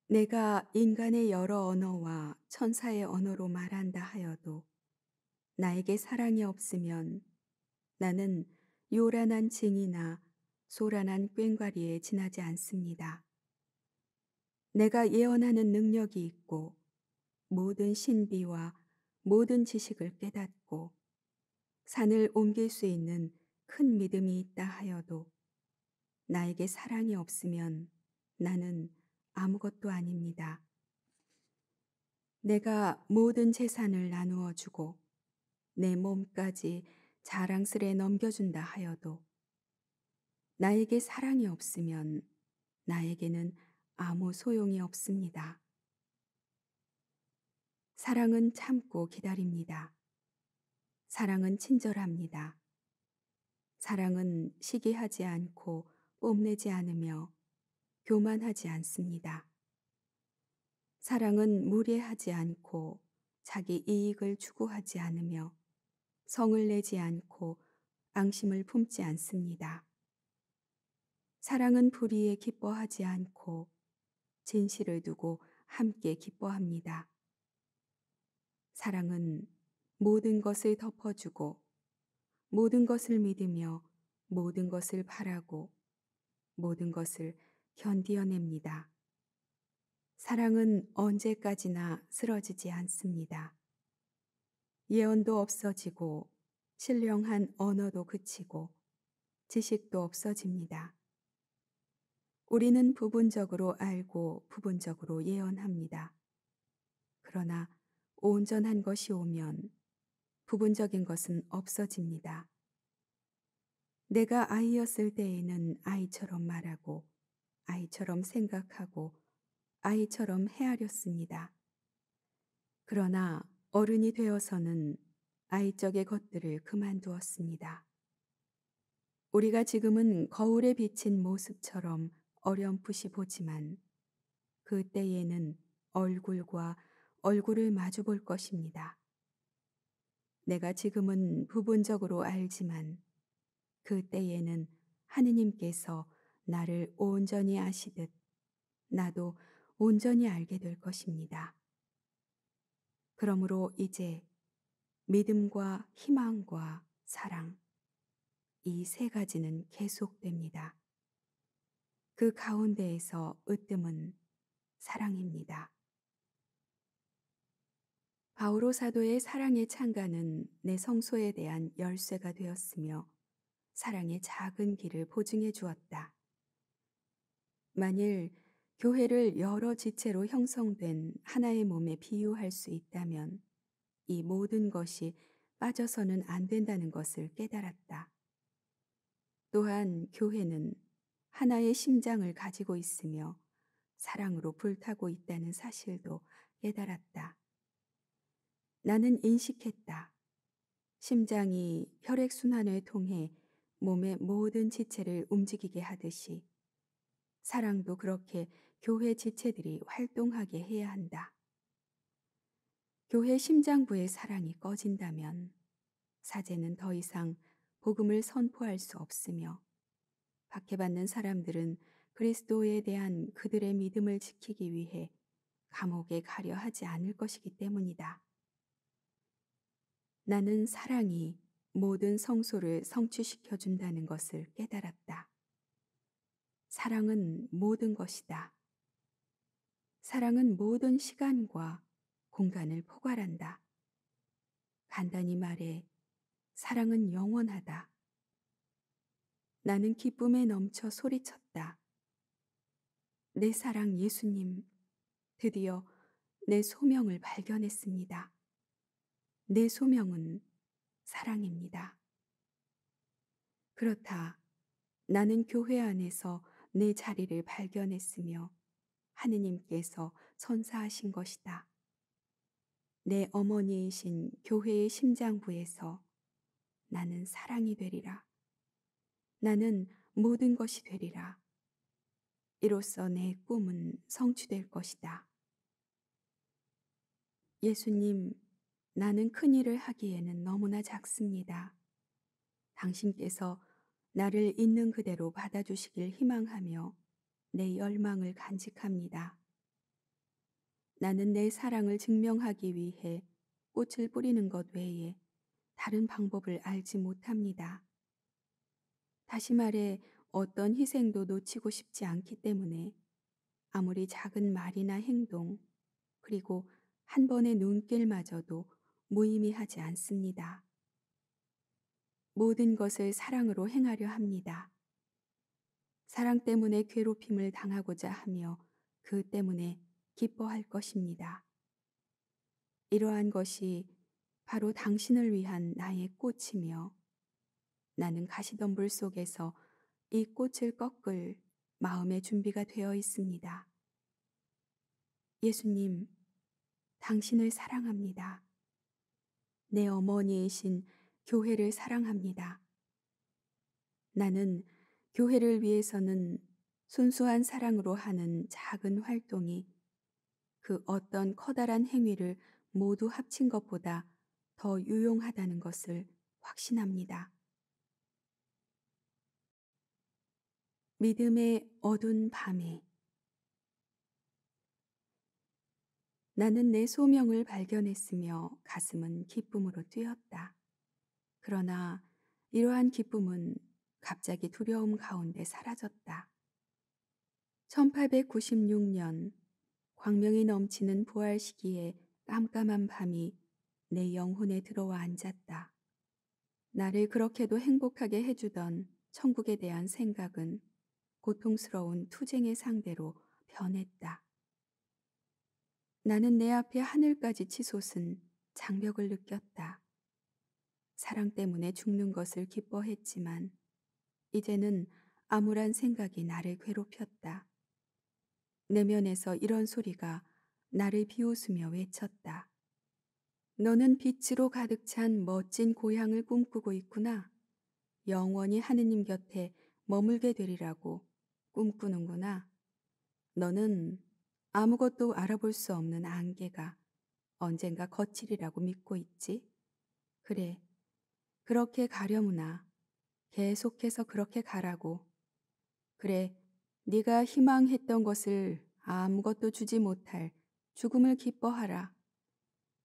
내가 인간의 여러 언어와 천사의 언어로 말한다 하여도 나에게 사랑이 없으면 나는 요란한 징이나 소란한 꽹과리에 지나지 않습니다. 내가 예언하는 능력이 있고 모든 신비와 모든 지식을 깨닫고 산을 옮길 수 있는 큰 믿음이 있다 하여도 나에게 사랑이 없으면 나는 아무것도 아닙니다. 내가 모든 재산을 나누어 주고 내 몸까지 자랑스레 넘겨준다 하여도 나에게 사랑이 없으면 나에게는 아무 소용이 없습니다. 사랑은 참고 기다립니다. 사랑은 친절합니다. 사랑은 시기하지 않고 뽐내지 않으며 교만하지 않습니다. 사랑은 무례하지 않고 자기 이익을 추구하지 않으며 성을 내지 않고 앙심을 품지 않습니다. 사랑은 불의에 기뻐하지 않고 진실을 두고 함께 기뻐합니다. 사랑은 모든 것을 덮어주고 모든 것을 믿으며 모든 것을 바라고 모든 것을 견디어냅니다. 사랑은 언제까지나 쓰러지지 않습니다. 예언도 없어지고 신령한 언어도 그치고 지식도 없어집니다. 우리는 부분적으로 알고 부분적으로 예언합니다. 그러나 온전한 것이 오면 부분적인 것은 없어집니다. 내가 아이였을 때에는 아이처럼 말하고 아이처럼 생각하고 아이처럼 헤아렸습니다. 그러나 어른이 되어서는 아이적의 것들을 그만두었습니다. 우리가 지금은 거울에 비친 모습처럼 어렴풋이 보지만 그때에는 얼굴과 얼굴을 마주 볼 것입니다. 내가 지금은 부분적으로 알지만 그때에는 하느님께서 나를 온전히 아시듯 나도 온전히 알게 될 것입니다. 그러므로 이제 믿음과 희망과 사랑 이 세 가지는 계속됩니다. 그 가운데에서 으뜸은 사랑입니다. 바오로 사도의 사랑의 창가는 내 성소에 대한 열쇠가 되었으며 사랑의 작은 길을 보증해 주었다. 만일 교회를 여러 지체로 형성된 하나의 몸에 비유할 수 있다면 이 모든 것이 빠져서는 안 된다는 것을 깨달았다. 또한 교회는 하나의 심장을 가지고 있으며 사랑으로 불타고 있다는 사실도 깨달았다. 나는 인식했다. 심장이 혈액순환을 통해 몸의 모든 지체를 움직이게 하듯이 사랑도 그렇게 교회 지체들이 활동하게 해야 한다. 교회 심장부의 사랑이 꺼진다면 사제는 더 이상 복음을 선포할 수 없으며 박해받는 사람들은 그리스도에 대한 그들의 믿음을 지키기 위해 감옥에 가려 하지 않을 것이기 때문이다. 나는 사랑이 모든 성소를 성취시켜 준다는 것을 깨달았다. 사랑은 모든 것이다. 사랑은 모든 시간과 공간을 포괄한다. 간단히 말해 사랑은 영원하다. 나는 기쁨에 넘쳐 소리쳤다. 내 사랑 예수님, 드디어 내 소명을 발견했습니다. 내 소명은 사랑입니다. 그렇다. 나는 교회 안에서 내 자리를 발견했으며 하느님께서 선사하신 것이다. 내 어머니이신 교회의 심장부에서 나는 사랑이 되리라. 나는 모든 것이 되리라. 이로써 내 꿈은 성취될 것이다. 예수님, 나는 큰 일을 하기에는 너무나 작습니다. 당신께서 나를 있는 그대로 받아주시길 희망하며 내 열망을 간직합니다. 나는 내 사랑을 증명하기 위해 꽃을 뿌리는 것 외에 다른 방법을 알지 못합니다. 다시 말해 어떤 희생도 놓치고 싶지 않기 때문에 아무리 작은 말이나 행동 그리고 한 번의 눈길마저도 무의미하지 않습니다. 모든 것을 사랑으로 행하려 합니다. 사랑 때문에 괴롭힘을 당하고자 하며 그 때문에 기뻐할 것입니다. 이러한 것이 바로 당신을 위한 나의 꽃이며 나는 가시덤불 속에서 이 꽃을 꺾을 마음의 준비가 되어 있습니다. 예수님, 당신을 사랑합니다. 내 어머니이신 교회를 사랑합니다. 나는 교회를 위해서는 순수한 사랑으로 하는 작은 활동이 그 어떤 커다란 행위를 모두 합친 것보다 더 유용하다는 것을 확신합니다. 믿음의 어두운 밤에 나는 내 소명을 발견했으며 가슴은 기쁨으로 뛰었다. 그러나 이러한 기쁨은 갑자기 두려움 가운데 사라졌다. 1896년 광명이 넘치는 부활 시기에 깜깜한 밤이 내 영혼에 들어와 앉았다. 나를 그렇게도 행복하게 해주던 천국에 대한 생각은 고통스러운 투쟁의 상대로 변했다. 나는 내 앞에 하늘까지 치솟은 장벽을 느꼈다. 사랑 때문에 죽는 것을 기뻐했지만 이제는 암울한 생각이 나를 괴롭혔다. 내면에서 이런 소리가 나를 비웃으며 외쳤다. 너는 빛으로 가득 찬 멋진 고향을 꿈꾸고 있구나. 영원히 하느님 곁에 머물게 되리라고 꿈꾸는구나. 너는 아무것도 알아볼 수 없는 안개가 언젠가 거칠이라고 믿고 있지. 그래, 그렇게 가려무나 계속해서 그렇게 가라고. 그래, 네가 희망했던 것을 아무것도 주지 못할 죽음을 기뻐하라.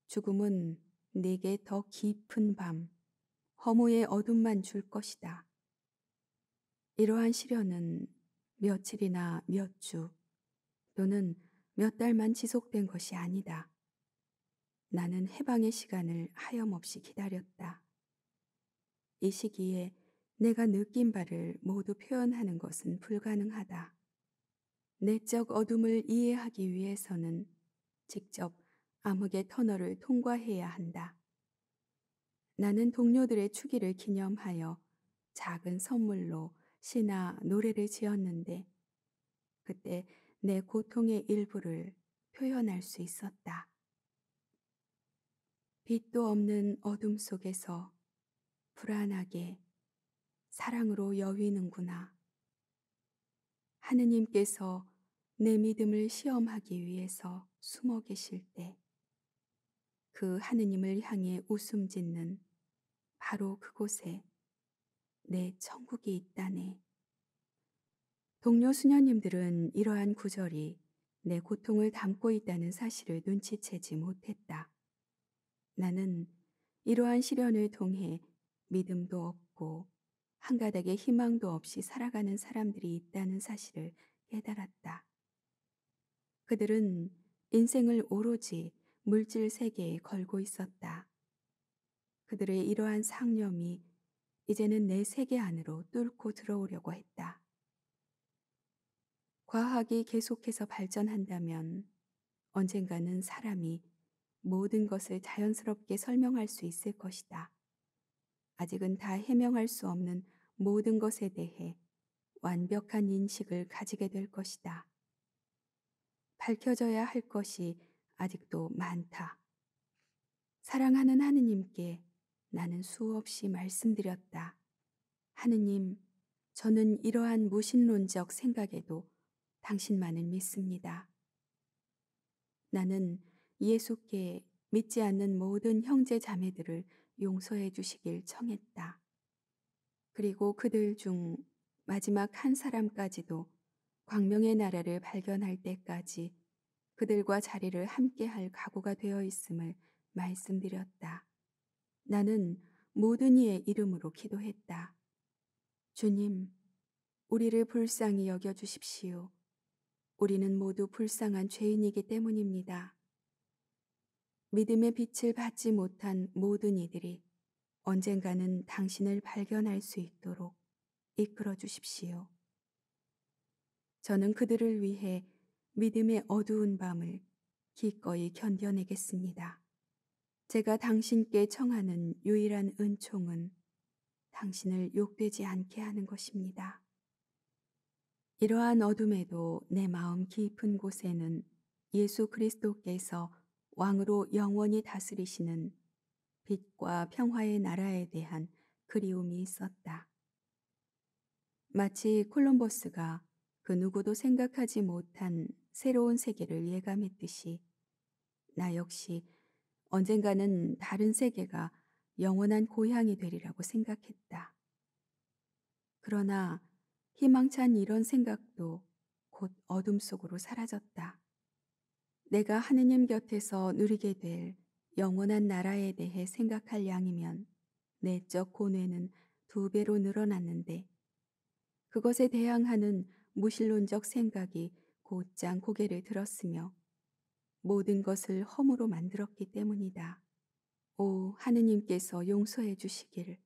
죽음은 네게 더 깊은 밤, 허무의 어둠만 줄 것이다. 이러한 시련은 며칠이나 몇 주 또는 몇 달만 지속된 것이 아니다. 나는 해방의 시간을 하염없이 기다렸다. 이 시기에 내가 느낀 바를 모두 표현하는 것은 불가능하다. 내적 어둠을 이해하기 위해서는 직접 암흑의 터널을 통과해야 한다. 나는 동료들의 추기를 기념하여 작은 선물로 시나 노래를 지었는데 그때 내 고통의 일부를 표현할 수 있었다. 빛도 없는 어둠 속에서 불안하게 사랑으로 여위는구나. 하느님께서 내 믿음을 시험하기 위해서 숨어 계실 때 그 하느님을 향해 웃음 짓는 바로 그곳에 내 천국이 있다네. 동료 수녀님들은 이러한 구절이 내 고통을 담고 있다는 사실을 눈치채지 못했다. 나는 이러한 시련을 통해 믿음도 없고 한가닥의 희망도 없이 살아가는 사람들이 있다는 사실을 깨달았다. 그들은 인생을 오로지 물질 세계에 걸고 있었다. 그들의 이러한 상념이 이제는 내 세계 안으로 뚫고 들어오려고 했다. 과학이 계속해서 발전한다면 언젠가는 사람이 모든 것을 자연스럽게 설명할 수 있을 것이다. 아직은 다 해명할 수 없는 모든 것에 대해 완벽한 인식을 가지게 될 것이다. 밝혀져야 할 것이 아직도 많다. 사랑하는 하느님께 나는 수없이 말씀드렸다. 하느님, 저는 이러한 무신론적 생각에도 당신만을 믿습니다. 나는 예수께 믿지 않는 모든 형제 자매들을 용서해 주시길 청했다. 그리고 그들 중 마지막 한 사람까지도 광명의 나라를 발견할 때까지 그들과 자리를 함께 할 각오가 되어 있음을 말씀드렸다. 나는 모든 이의 이름으로 기도했다. 주님, 우리를 불쌍히 여겨 주십시오. 우리는 모두 불쌍한 죄인이기 때문입니다. 믿음의 빛을 받지 못한 모든 이들이 언젠가는 당신을 발견할 수 있도록 이끌어 주십시오. 저는 그들을 위해 믿음의 어두운 밤을 기꺼이 견뎌내겠습니다. 제가 당신께 청하는 유일한 은총은 당신을 욕되지 않게 하는 것입니다. 이러한 어둠에도 내 마음 깊은 곳에는 예수 그리스도께서 왕으로 영원히 다스리시는 빛과 평화의 나라에 대한 그리움이 있었다. 마치 콜럼버스가 그 누구도 생각하지 못한 새로운 세계를 예감했듯이 나 역시 언젠가는 다른 세계가 영원한 고향이 되리라고 생각했다. 그러나 희망찬 이런 생각도 곧 어둠 속으로 사라졌다. 내가 하느님 곁에서 누리게 될 영원한 나라에 대해 생각할 양이면 내적 고뇌는 두 배로 늘어났는데 그것에 대항하는 무신론적 생각이 곧장 고개를 들었으며 모든 것을 허무로 만들었기 때문이다. 오 하느님께서 용서해 주시길.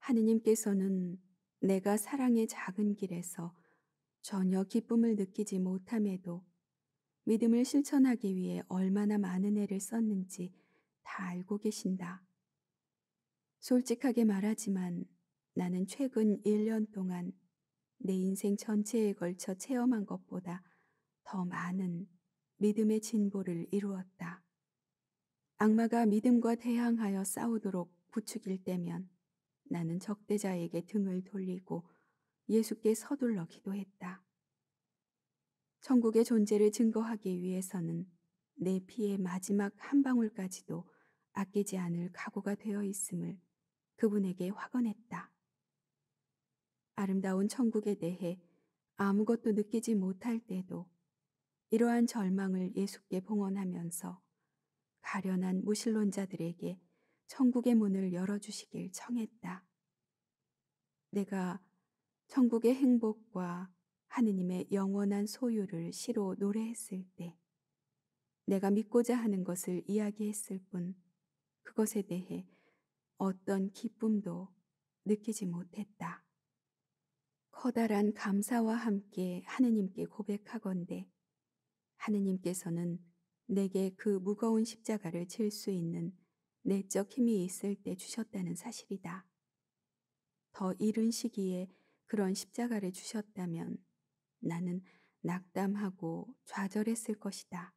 하느님께서는 내가 사랑의 작은 길에서 전혀 기쁨을 느끼지 못함에도 믿음을 실천하기 위해 얼마나 많은 애를 썼는지 다 알고 계신다. 솔직하게 말하지만 나는 최근 1년 동안 내 인생 전체에 걸쳐 체험한 것보다 더 많은 믿음의 진보를 이루었다. 악마가 믿음과 대항하여 싸우도록 부추길 때면 나는 적대자에게 등을 돌리고 예수께 서둘러 기도했다. 천국의 존재를 증거하기 위해서는 내 피의 마지막 한 방울까지도 아끼지 않을 각오가 되어 있음을 그분에게 확언했다. 아름다운 천국에 대해 아무것도 느끼지 못할 때도 이러한 절망을 예수께 봉헌하면서 가련한 무신론자들에게 천국의 문을 열어주시길 청했다. 내가 천국의 행복과 하느님의 영원한 소유를 시로 노래했을 때 내가 믿고자 하는 것을 이야기했을 뿐 그것에 대해 어떤 기쁨도 느끼지 못했다. 커다란 감사와 함께 하느님께 고백하건대 하느님께서는 내게 그 무거운 십자가를 칠 수 있는 내적 힘이 있을 때 주셨다는 사실이다. 더 이른 시기에 그런 십자가를 주셨다면 나는 낙담하고 좌절했을 것이다.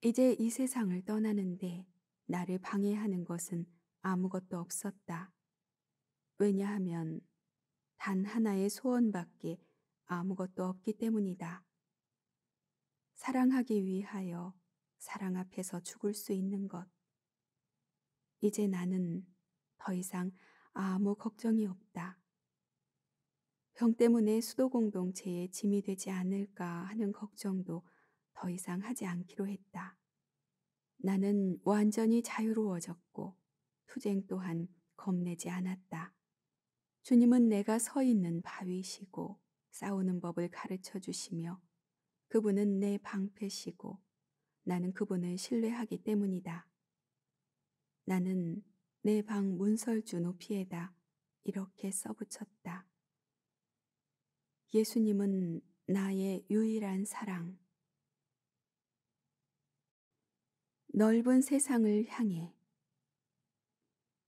이제 이 세상을 떠나는데 나를 방해하는 것은 아무것도 없었다. 왜냐하면 단 하나의 소원밖에 아무것도 없기 때문이다. 사랑하기 위하여 사랑 앞에서 죽을 수 있는 것. 이제 나는 더 이상 아무 걱정이 없다. 병 때문에 수도 공동체에 짐이 되지 않을까 하는 걱정도 더 이상 하지 않기로 했다. 나는 완전히 자유로워졌고 투쟁 또한 겁내지 않았다. 주님은 내가 서 있는 바위시고 싸우는 법을 가르쳐 주시며 그분은 내 방패시고 나는 그분을 신뢰하기 때문이다. 나는 내 방 문설주 높이에다 이렇게 써붙였다. 예수님은 나의 유일한 사랑. 넓은 세상을 향해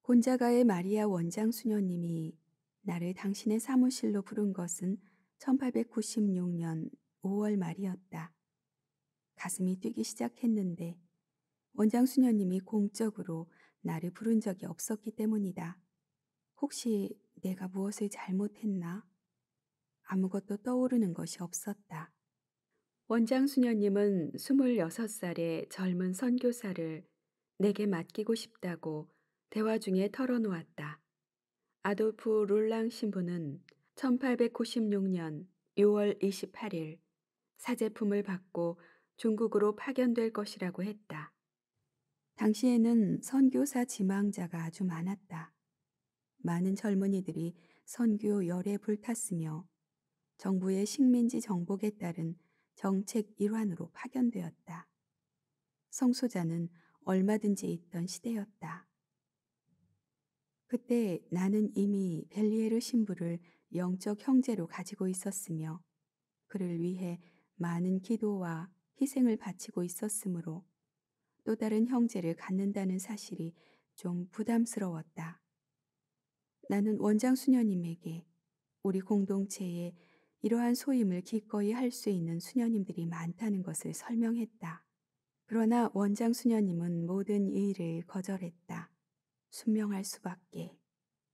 혼자가의 마리아 원장 수녀님이 나를 당신의 사무실로 부른 것은 1896년 5월 말이었다. 가슴이 뛰기 시작했는데 원장 수녀님이 공적으로 나를 부른 적이 없었기 때문이다. 혹시 내가 무엇을 잘못했나? 아무것도 떠오르는 것이 없었다. 원장 수녀님은 26살의 젊은 선교사를 내게 맡기고 싶다고 대화 중에 털어놓았다. 아돌프 롤랑 신부는 1896년 6월 28일 사제품을 받고 중국으로 파견될 것이라고 했다. 당시에는 선교사 지망자가 아주 많았다. 많은 젊은이들이 선교 열에 불탔으며 정부의 식민지 정복에 따른 정책 일환으로 파견되었다. 성소자는 얼마든지 있던 시대였다. 그때 나는 이미 벨리에르 신부를 영적 형제로 가지고 있었으며 그를 위해 많은 기도와 희생을 바치고 있었으므로 또 다른 형제를 갖는다는 사실이 좀 부담스러웠다. 나는 원장 수녀님에게 우리 공동체의 이러한 소임을 기꺼이 할 수 있는 수녀님들이 많다는 것을 설명했다. 그러나 원장 수녀님은 모든 이 일을 거절했다. 순명할 수밖에.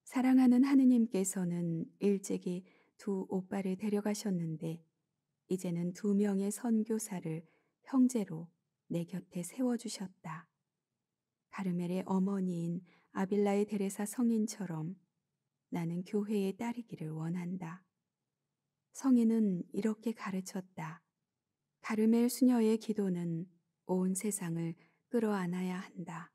사랑하는 하느님께서는 일찍이 두 오빠를 데려가셨는데 이제는 두 명의 선교사를 형제로 내 곁에 세워주셨다. 가르멜의 어머니인 아빌라의 데레사 성인처럼 나는 교회에 따르기를 원한다. 성인은 이렇게 가르쳤다. 가르멜 수녀의 기도는 온 세상을 끌어안아야 한다.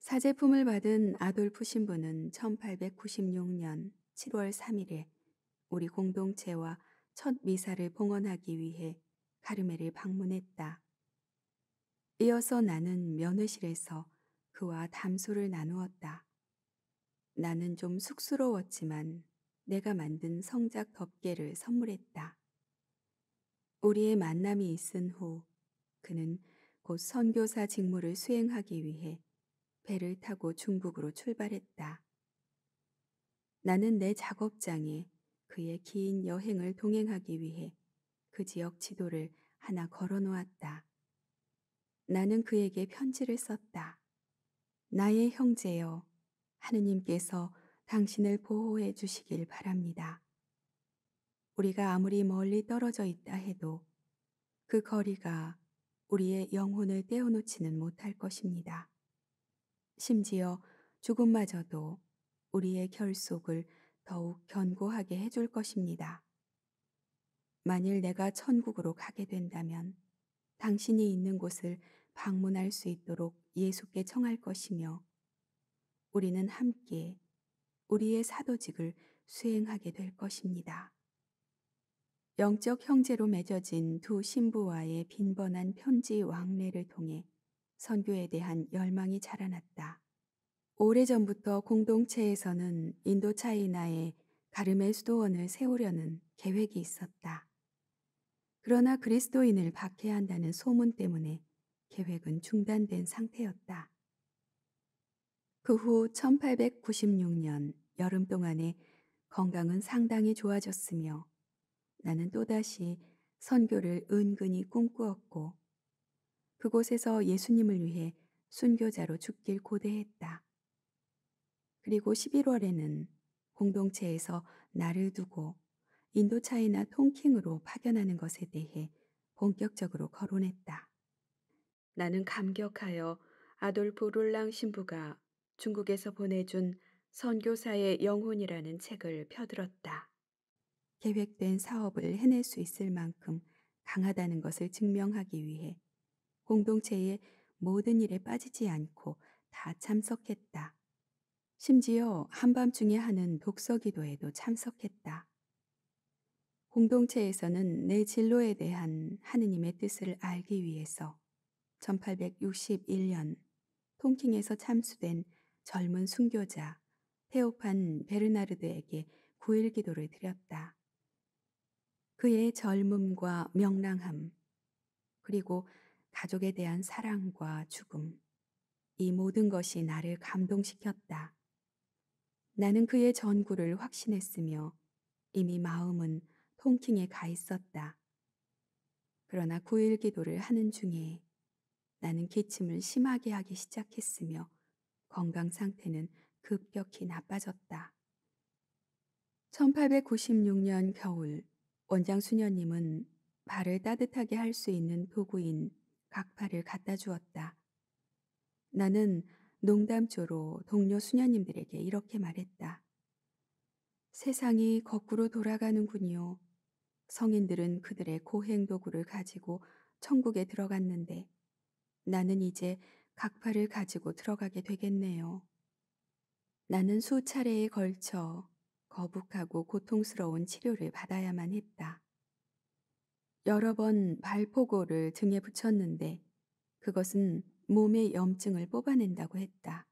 사제품을 받은 아돌프 신부는 1896년 7월 3일에 우리 공동체와 첫 미사를 봉헌하기 위해 가르멜을 방문했다. 이어서 나는 면회실에서 그와 담소를 나누었다. 나는 좀 쑥스러웠지만 내가 만든 성작 덮개를 선물했다. 우리의 만남이 있은 후 그는 곧 선교사 직무를 수행하기 위해 배를 타고 중국으로 출발했다. 나는 내 작업장에 그의 긴 여행을 동행하기 위해 그 지역 지도를 하나 걸어 놓았다. 나는 그에게 편지를 썼다. 나의 형제여, 하느님께서 당신을 보호해 주시길 바랍니다. 우리가 아무리 멀리 떨어져 있다 해도 그 거리가 우리의 영혼을 떼어놓지는 못할 것입니다. 심지어 죽음마저도 우리의 결속을 더욱 견고하게 해줄 것입니다. 만일 내가 천국으로 가게 된다면 당신이 있는 곳을 방문할 수 있도록 예수께 청할 것이며 우리는 함께 우리의 사도직을 수행하게 될 것입니다. 영적 형제로 맺어진 두 신부와의 빈번한 편지 왕래를 통해 선교에 대한 열망이 자라났다. 오래전부터 공동체에서는 인도차이나에 가름의 수도원을 세우려는 계획이 있었다. 그러나 그리스도인을 박해한다는 소문 때문에 계획은 중단된 상태였다. 그후 1896년 여름 동안에 건강은 상당히 좋아졌으며 나는 또다시 선교를 은근히 꿈꾸었고 그곳에서 예수님을 위해 순교자로 죽길 고대했다. 그리고 11월에는 공동체에서 나를 두고 인도차이나 통킹으로 파견하는 것에 대해 본격적으로 거론했다. 나는 감격하여 아돌프 룰랑 신부가 중국에서 보내준 선교사의 영혼이라는 책을 펴들었다. 계획된 사업을 해낼 수 있을 만큼 강하다는 것을 증명하기 위해 공동체의 모든 일에 빠지지 않고 다 참석했다. 심지어 한밤중에 하는 독서 기도에도 참석했다. 공동체에서는 내 진로에 대한 하느님의 뜻을 알기 위해서 1861년 통킹에서 참수된 젊은 순교자 테오판 베르나르드에게 9일 기도를 드렸다. 그의 젊음과 명랑함, 그리고 가족에 대한 사랑과 죽음, 이 모든 것이 나를 감동시켰다. 나는 그의 전구를 확신했으며 이미 마음은 통킹에 가 있었다. 그러나 9일 기도를 하는 중에 나는 기침을 심하게 하기 시작했으며 건강 상태는 급격히 나빠졌다. 1896년 겨울 원장 수녀님은 발을 따뜻하게 할 수 있는 도구인 각파를 갖다 주었다. 나는 농담조로 동료 수녀님들에게 이렇게 말했다. 세상이 거꾸로 돌아가는군요. 성인들은 그들의 고행 도구를 가지고 천국에 들어갔는데 나는 이제 각파를 가지고 들어가게 되겠네요. 나는 수차례에 걸쳐 거북하고 고통스러운 치료를 받아야만 했다. 여러 번 발포고를 등에 붙였는데 그것은 몸의 염증을 뽑아낸다고 했다.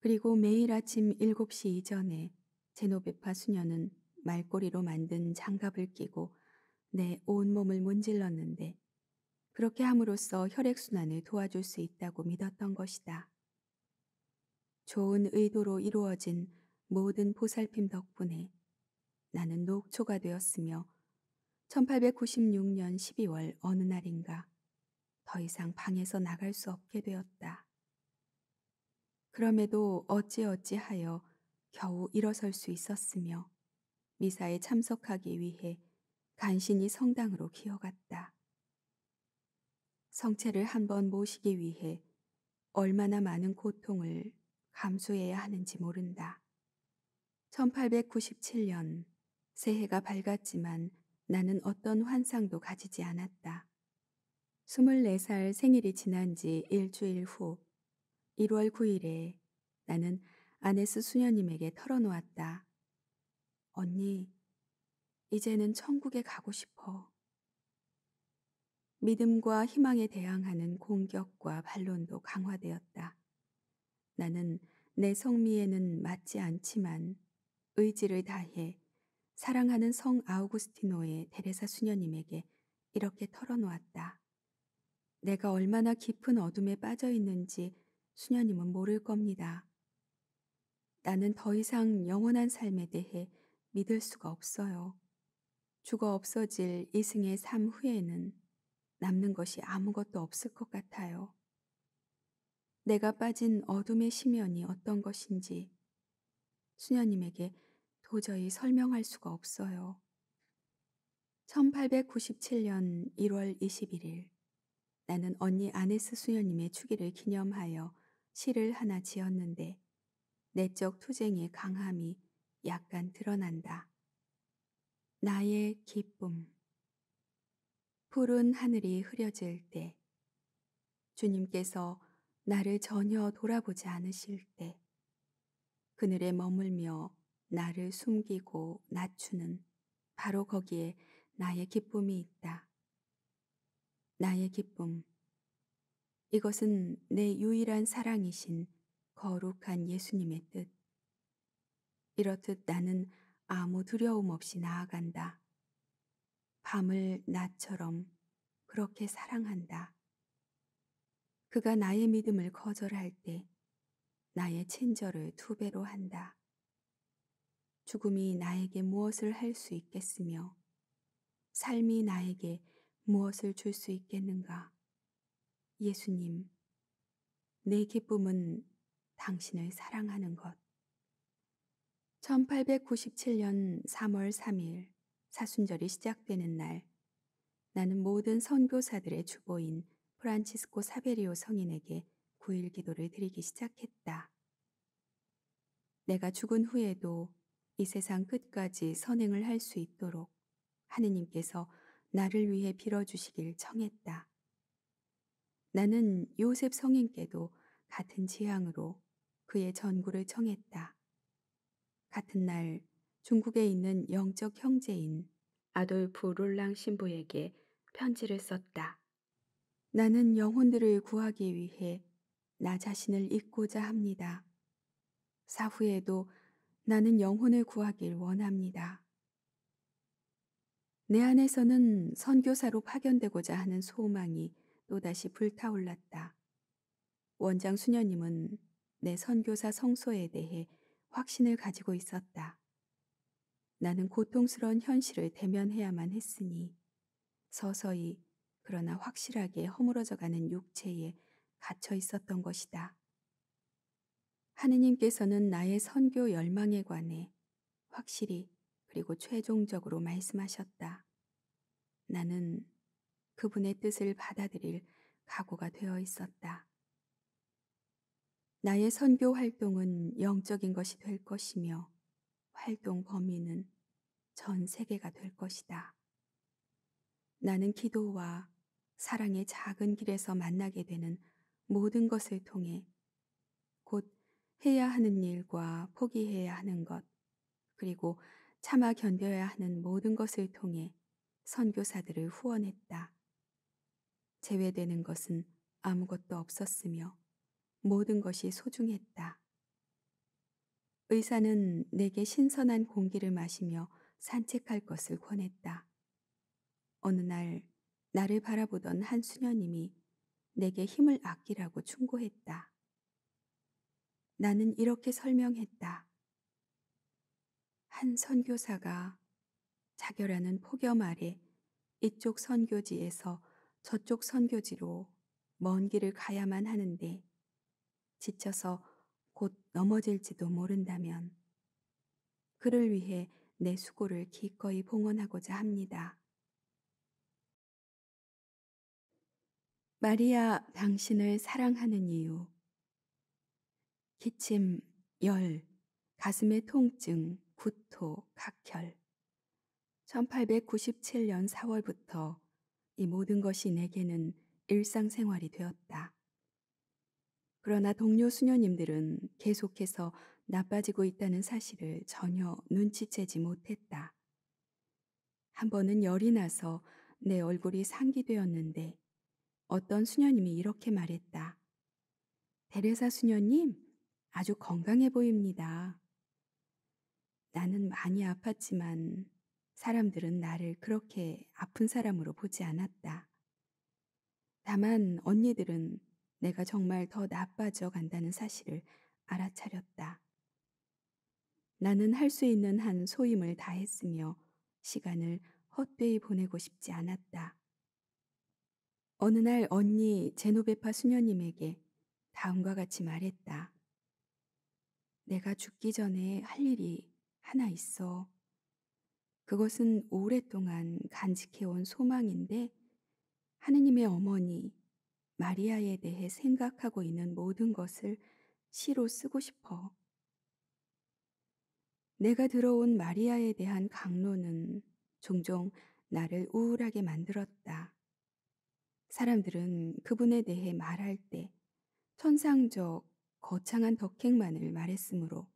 그리고 매일 아침 7시 이전에 제노베파 수녀는 말꼬리로 만든 장갑을 끼고 내 온몸을 문질렀는데 그렇게 함으로써 혈액순환을 도와줄 수 있다고 믿었던 것이다. 좋은 의도로 이루어진 모든 보살핌 덕분에 나는 녹초가 되었으며 1896년 12월 어느 날인가 더 이상 방에서 나갈 수 없게 되었다. 그럼에도 어찌어찌 하여 겨우 일어설 수 있었으며 미사에 참석하기 위해 간신히 성당으로 기어갔다. 성체를 한번 모시기 위해 얼마나 많은 고통을 감수해야 하는지 모른다. 1897년 새해가 밝았지만 나는 어떤 환상도 가지지 않았다. 24살 생일이 지난 지 일주일 후 1월 9일에 나는 아네스 수녀님에게 털어놓았다. 언니, 이제는 천국에 가고 싶어. 믿음과 희망에 대항하는 공격과 반론도 강화되었다. 나는 내 성미에는 맞지 않지만 의지를 다해 사랑하는 성 아우구스티노의 데레사 수녀님에게 이렇게 털어놓았다. 내가 얼마나 깊은 어둠에 빠져 있는지 수녀님은 모를 겁니다. 나는 더 이상 영원한 삶에 대해 믿을 수가 없어요. 죽어 없어질 이승의 삶 후에는 남는 것이 아무것도 없을 것 같아요. 내가 빠진 어둠의 심연이 어떤 것인지 수녀님에게 도저히 설명할 수가 없어요. 1897년 1월 21일 나는 언니 아네스 수녀님의 추기를 기념하여 시를 하나 지었는데 내적 투쟁의 강함이 약간 드러난다. 나의 기쁨 푸른 하늘이 흐려질 때, 주님께서 나를 전혀 돌아보지 않으실 때, 그늘에 머물며 나를 숨기고 낮추는 바로 거기에 나의 기쁨이 있다. 나의 기쁨. 이것은 내 유일한 사랑이신 거룩한 예수님의 뜻. 이렇듯 나는 아무 두려움 없이 나아간다. 밤을 나처럼 그렇게 사랑한다. 그가 나의 믿음을 거절할 때 나의 친절을 두 배로 한다. 죽음이 나에게 무엇을 할 수 있겠으며 삶이 나에게 무엇을 줄 수 있겠는가? 예수님, 내 기쁨은 당신을 사랑하는 것. 1897년 3월 3일 사순절이 시작되는 날 나는 모든 선교사들의 주보인 프란치스코 사베리오 성인에게 9일 기도를 드리기 시작했다. 내가 죽은 후에도 이 세상 끝까지 선행을 할 수 있도록 하느님께서 나를 위해 빌어주시길 청했다. 나는 요셉 성인께도 같은 지향으로 그의 전구를 청했다. 같은 날 중국에 있는 영적 형제인 아돌프 롤랑 신부에게 편지를 썼다. 나는 영혼들을 구하기 위해 나 자신을 잊고자 합니다. 사후에도 나는 영혼을 구하길 원합니다. 내 안에서는 선교사로 파견되고자 하는 소망이 또다시 불타올랐다. 원장 수녀님은 내 선교사 성소에 대해 확신을 가지고 있었다. 나는 고통스러운 현실을 대면해야만 했으니 서서히 그러나 확실하게 허물어져가는 육체에 갇혀 있었던 것이다. 하느님께서는 나의 선교 열망에 관해 확실히 그리고 최종적으로 말씀하셨다. 나는 그분의 뜻을 받아들일 각오가 되어 있었다. 나의 선교 활동은 영적인 것이 될 것이며 활동 범위는 전 세계가 될 것이다. 나는 기도와 사랑의 작은 길에서 만나게 되는 모든 것을 통해 곧 해야 하는 일과 포기해야 하는 것, 그리고 참아 견뎌야 하는 모든 것을 통해 선교사들을 후원했다. 제외되는 것은 아무것도 없었으며 모든 것이 소중했다. 의사는 내게 신선한 공기를 마시며 산책할 것을 권했다. 어느 날 나를 바라보던 한 수녀님이 내게 힘을 아끼라고 충고했다. 나는 이렇게 설명했다. 한 선교사가 자결하는 폭염 아래 이쪽 선교지에서 저쪽 선교지로 먼 길을 가야만 하는데 지쳐서 곧 넘어질지도 모른다면 그를 위해 내 수고를 기꺼이 봉헌하고자 합니다. 마리아 당신을 사랑하는 이유 기침, 열, 가슴의 통증, 구토, 각혈 1897년 4월부터 이 모든 것이 내게는 일상생활이 되었다. 그러나 동료 수녀님들은 계속해서 나빠지고 있다는 사실을 전혀 눈치채지 못했다. 한 번은 열이 나서 내 얼굴이 상기되었는데 어떤 수녀님이 이렇게 말했다. 대례사 수녀님, 아주 건강해 보입니다. 나는 많이 아팠지만 사람들은 나를 그렇게 아픈 사람으로 보지 않았다. 다만 언니들은 내가 정말 더 나빠져 간다는 사실을 알아차렸다. 나는 할 수 있는 한 소임을 다했으며 시간을 헛되이 보내고 싶지 않았다. 어느 날 언니 제노베파 수녀님에게 다음과 같이 말했다. 내가 죽기 전에 할 일이 하나 있어. 그것은 오랫동안 간직해온 소망인데 하느님의 어머니 마리아에 대해 생각하고 있는 모든 것을 시로 쓰고 싶어. 내가 들어온 마리아에 대한 강론은 종종 나를 우울하게 만들었다. 사람들은 그분에 대해 말할 때 천상적 거창한 덕행만을 말했으므로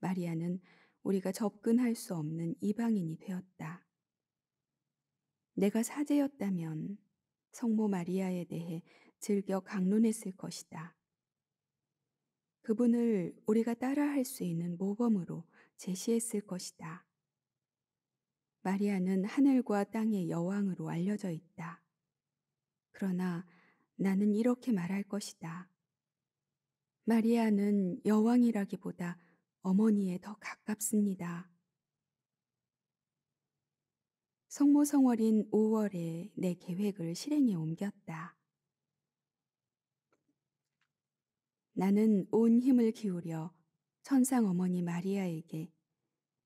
마리아는 우리가 접근할 수 없는 이방인이 되었다. 내가 사제였다면 성모 마리아에 대해 즐겨 강론했을 것이다. 그분을 우리가 따라할 수 있는 모범으로 제시했을 것이다. 마리아는 하늘과 땅의 여왕으로 알려져 있다. 그러나 나는 이렇게 말할 것이다. 마리아는 여왕이라기보다 어머니에 더 가깝습니다. 성모성월인 5월에 내 계획을 실행에 옮겼다. 나는 온 힘을 기울여 천상 어머니 마리아에게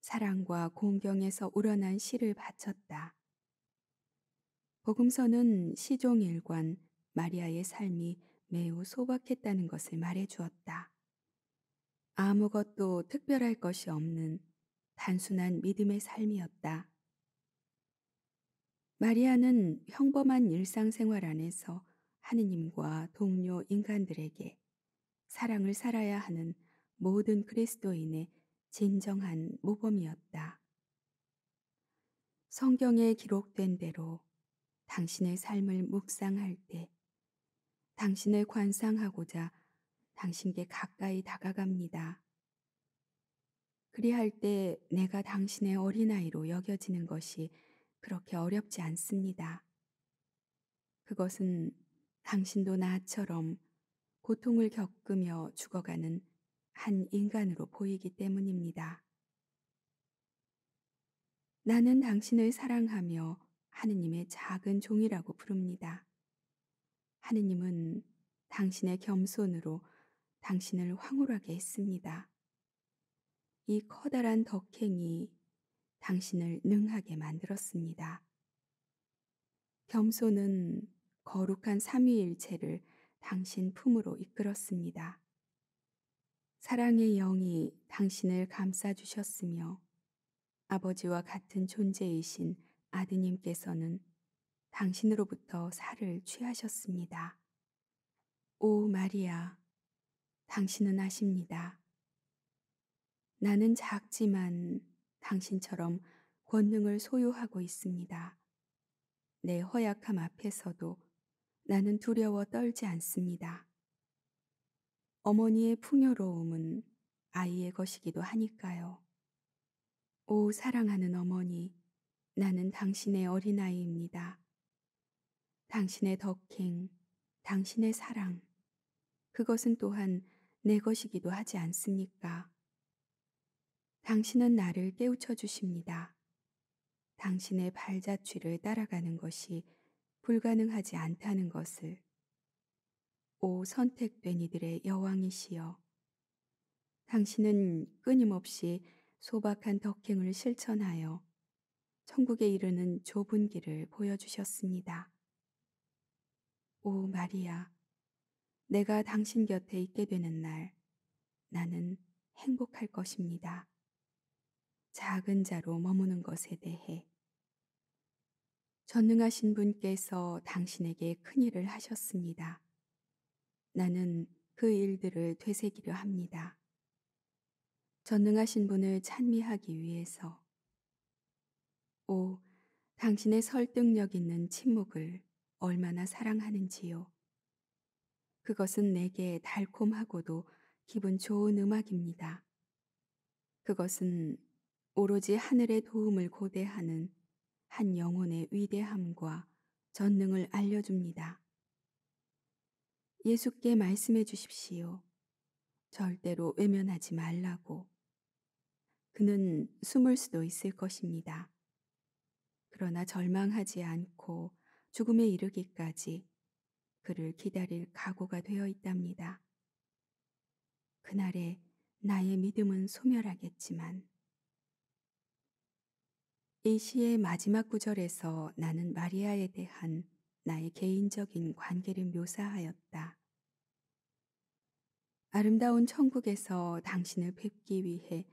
사랑과 공경에서 우러난 시를 바쳤다. 복음서는 시종 일관 마리아의 삶이 매우 소박했다는 것을 말해 주었다. 아무것도 특별할 것이 없는 단순한 믿음의 삶이었다. 마리아는 평범한 일상생활 안에서 하느님과 동료 인간들에게 사랑을 살아야 하는 모든 그리스도인의 진정한 모범이었다. 성경에 기록된 대로 당신의 삶을 묵상할 때 당신을 관상하고자 당신께 가까이 다가갑니다. 그리할 때 내가 당신의 어린아이로 여겨지는 것이 그렇게 어렵지 않습니다. 그것은 당신도 나처럼 고통을 겪으며 죽어가는 한 인간으로 보이기 때문입니다. 나는 당신을 사랑하며 하느님의 작은 종이라고 부릅니다. 하느님은 당신의 겸손으로 당신을 황홀하게 했습니다. 이 커다란 덕행이 당신을 능하게 만들었습니다. 겸손은 거룩한 삼위일체를 당신 품으로 이끌었습니다. 사랑의 영이 당신을 감싸주셨으며 아버지와 같은 존재이신 아드님께서는 당신으로부터 살을 취하셨습니다. 오 마리아, 당신은 아십니다. 나는 작지만 당신처럼 권능을 소유하고 있습니다. 내 허약함 앞에서도 나는 두려워 떨지 않습니다. 어머니의 풍요로움은 아이의 것이기도 하니까요. 오 사랑하는 어머니, 나는 당신의 어린아이입니다. 당신의 덕행, 당신의 사랑, 그것은 또한 내 것이기도 하지 않습니까? 당신은 나를 깨우쳐 주십니다. 당신의 발자취를 따라가는 것이 불가능하지 않다는 것을. 오 선택된 이들의 여왕이시여. 당신은 끊임없이 소박한 덕행을 실천하여 천국에 이르는 좁은 길을 보여주셨습니다. 오 마리아, 내가 당신 곁에 있게 되는 날 나는 행복할 것입니다. 작은 자로 머무는 것에 대해 전능하신 분께서 당신에게 큰 일을 하셨습니다. 나는 그 일들을 되새기려 합니다. 전능하신 분을 찬미하기 위해서. 오, 당신의 설득력 있는 침묵을 얼마나 사랑하는지요. 그것은 내게 달콤하고도 기분 좋은 음악입니다. 그것은 오로지 하늘의 도움을 고대하는 한 영혼의 위대함과 전능을 알려줍니다. 예수께 말씀해 주십시오. 절대로 외면하지 말라고. 그는 숨을 수도 있을 것입니다. 그러나 절망하지 않고 죽음에 이르기까지 그를 기다릴 각오가 되어 있답니다. 그날에 나의 믿음은 소멸하겠지만 이 시의 마지막 구절에서 나는 마리아에 대한 나의 개인적인 관계를 묘사하였다. 아름다운 천국에서 당신을 뵙기 위해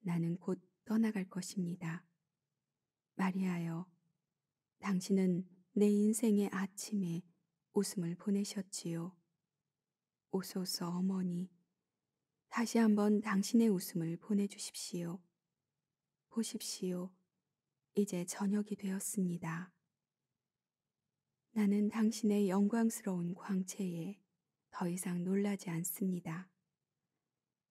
나는 곧 떠나갈 것입니다. 마리아여, 당신은 내 인생의 아침에 웃음을 보내셨지요. 오소서 어머니, 다시 한번 당신의 웃음을 보내주십시오. 보십시오. 이제 저녁이 되었습니다. 나는 당신의 영광스러운 광채에 더 이상 놀라지 않습니다.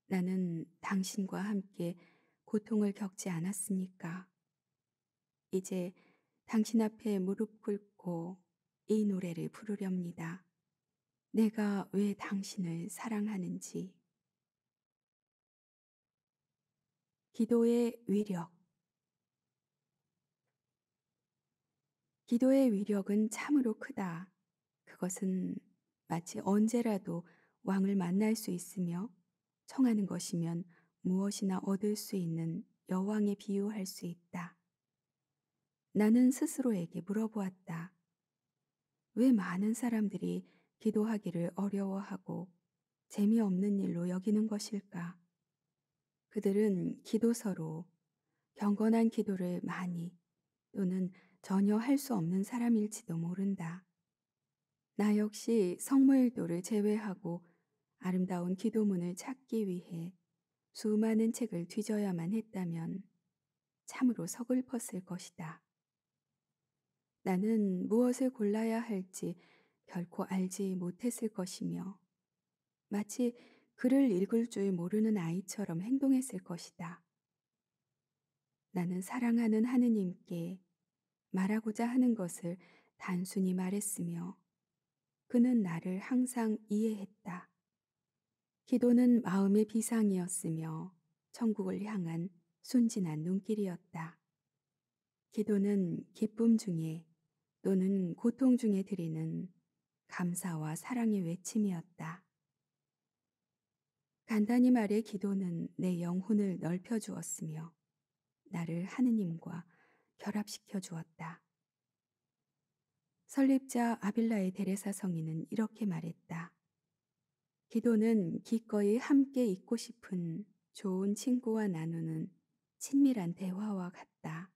나는 당신과 함께 고통을 겪지 않았습니까 이제 당신 앞에 무릎 꿇고 이 노래를 부르렵니다. 내가 왜 당신을 사랑하는지. 기도의 위력. 기도의 위력은 참으로 크다. 그것은 마치 언제라도 왕을 만날 수 있으며 청하는 것이면 무엇이나 얻을 수 있는 여왕에 비유할 수 있다. 나는 스스로에게 물어보았다. 왜 많은 사람들이 기도하기를 어려워하고 재미없는 일로 여기는 것일까? 그들은 기도서로 경건한 기도를 많이 또는 전혀 할 수 없는 사람일지도 모른다. 나 역시 성모일도를 제외하고 아름다운 기도문을 찾기 위해 수많은 책을 뒤져야만 했다면 참으로 서글펐을 것이다. 나는 무엇을 골라야 할지 결코 알지 못했을 것이며 마치 글을 읽을 줄 모르는 아이처럼 행동했을 것이다. 나는 사랑하는 하느님께 말하고자 하는 것을 단순히 말했으며 그는 나를 항상 이해했다. 기도는 마음의 비상이었으며 천국을 향한 순진한 눈길이었다. 기도는 기쁨 중에 또는 고통 중에 드리는 감사와 사랑의 외침이었다. 간단히 말해 기도는 내 영혼을 넓혀주었으며 나를 하느님과 결합시켜 주었다. 설립자 아빌라의 데레사 성인은 이렇게 말했다. 기도는 기꺼이 함께 있고 싶은 좋은 친구와 나누는 친밀한 대화와 같다.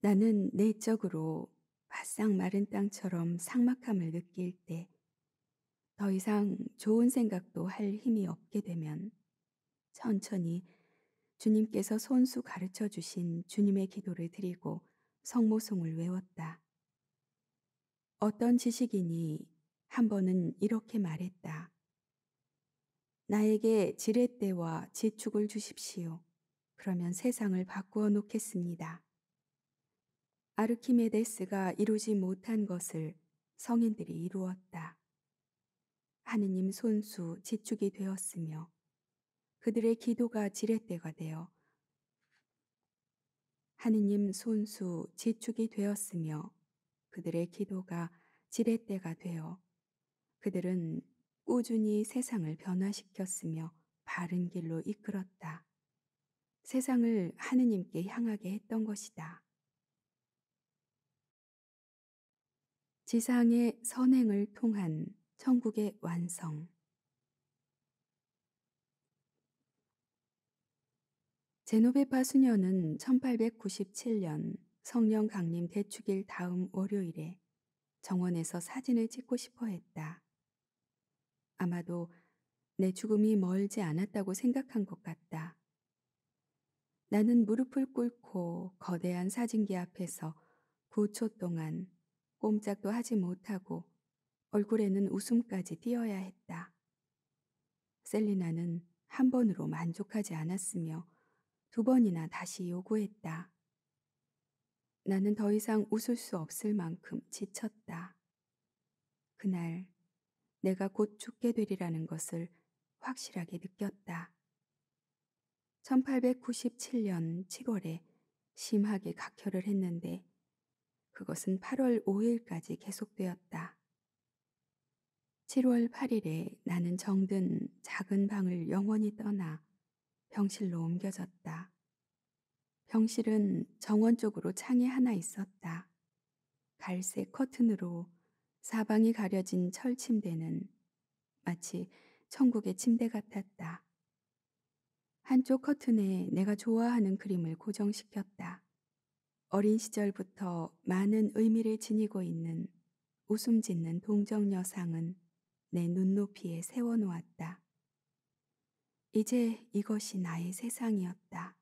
나는 내적으로 바싹 마른 땅처럼 상막함을 느낄 때 더 이상 좋은 생각도 할 힘이 없게 되면 천천히 주님께서 손수 가르쳐 주신 주님의 기도를 드리고 성모송을 외웠다. 어떤 지식인이 한 번은 이렇게 말했다. 나에게 지렛대와 지축을 주십시오. 그러면 세상을 바꾸어 놓겠습니다. 아르키메데스가 이루지 못한 것을 성인들이 이루었다. 하느님 손수 지축이 되었으며 그들의 기도가 지렛대가 되어 하느님 손수 지축이 되었으며 그들의 기도가 지렛대가 되어 그들은 꾸준히 세상을 변화시켰으며 바른 길로 이끌었다. 세상을 하느님께 향하게 했던 것이다. 지상의 선행을 통한 천국의 완성 제노베파 수녀는 1897년 성령 강림 대축일 다음 월요일에 정원에서 사진을 찍고 싶어 했다. 아마도 내 죽음이 멀지 않았다고 생각한 것 같다. 나는 무릎을 꿇고 거대한 사진기 앞에서 9초 동안 꼼짝도 하지 못하고 얼굴에는 웃음까지 띄어야 했다. 셀리나는 한 번으로 만족하지 않았으며 두 번이나 다시 요구했다. 나는 더 이상 웃을 수 없을 만큼 지쳤다. 그날 내가 곧 죽게 되리라는 것을 확실하게 느꼈다. 1897년 7월에 심하게 각혈을 했는데 그것은 8월 5일까지 계속되었다. 7월 8일에 나는 정든 작은 방을 영원히 떠나 병실로 옮겨졌다. 병실은 정원 쪽으로 창이 하나 있었다. 갈색 커튼으로 사방이 가려진 철 침대는 마치 천국의 침대 같았다. 한쪽 커튼에 내가 좋아하는 그림을 고정시켰다. 어린 시절부터 많은 의미를 지니고 있는 웃음 짓는 동정 여상은 내 눈높이에 세워놓았다. 이제 이것이 나의 세상이었다.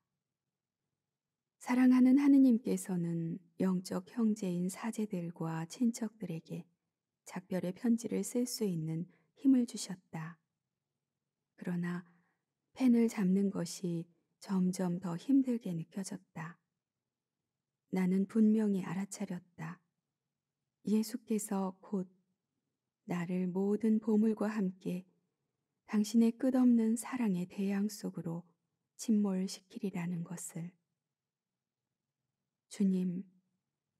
사랑하는 하느님께서는 영적 형제인 사제들과 친척들에게 작별의 편지를 쓸 수 있는 힘을 주셨다. 그러나 펜을 잡는 것이 점점 더 힘들게 느껴졌다. 나는 분명히 알아차렸다. 예수께서 곧 나를 모든 보물과 함께 당신의 끝없는 사랑의 대양 속으로 침몰시키리라는 것을. 주님,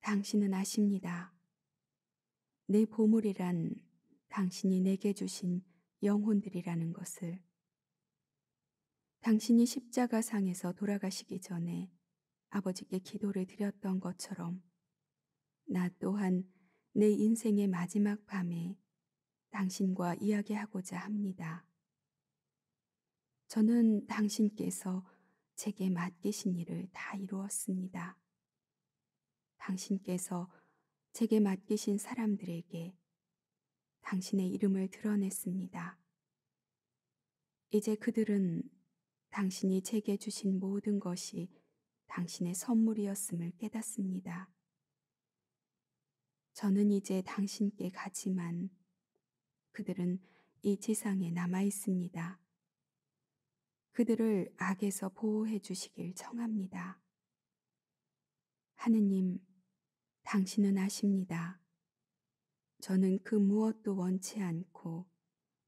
당신은 아십니다. 내 보물이란 당신이 내게 주신 영혼들이라는 것을. 당신이 십자가상에서 돌아가시기 전에 아버지께 기도를 드렸던 것처럼 나 또한 내 인생의 마지막 밤에 당신과 이야기하고자 합니다. 저는 당신께서 제게 맡기신 일을 다 이루었습니다. 당신께서 제게 맡기신 사람들에게 당신의 이름을 드러냈습니다. 이제 그들은 당신이 제게 주신 모든 것이 당신의 선물이었음을 깨닫습니다. 저는 이제 당신께 가지만 그들은 이 지상에 남아 있습니다. 그들을 악에서 보호해 주시길 청합니다. 하느님, 당신은 아십니다. 저는 그 무엇도 원치 않고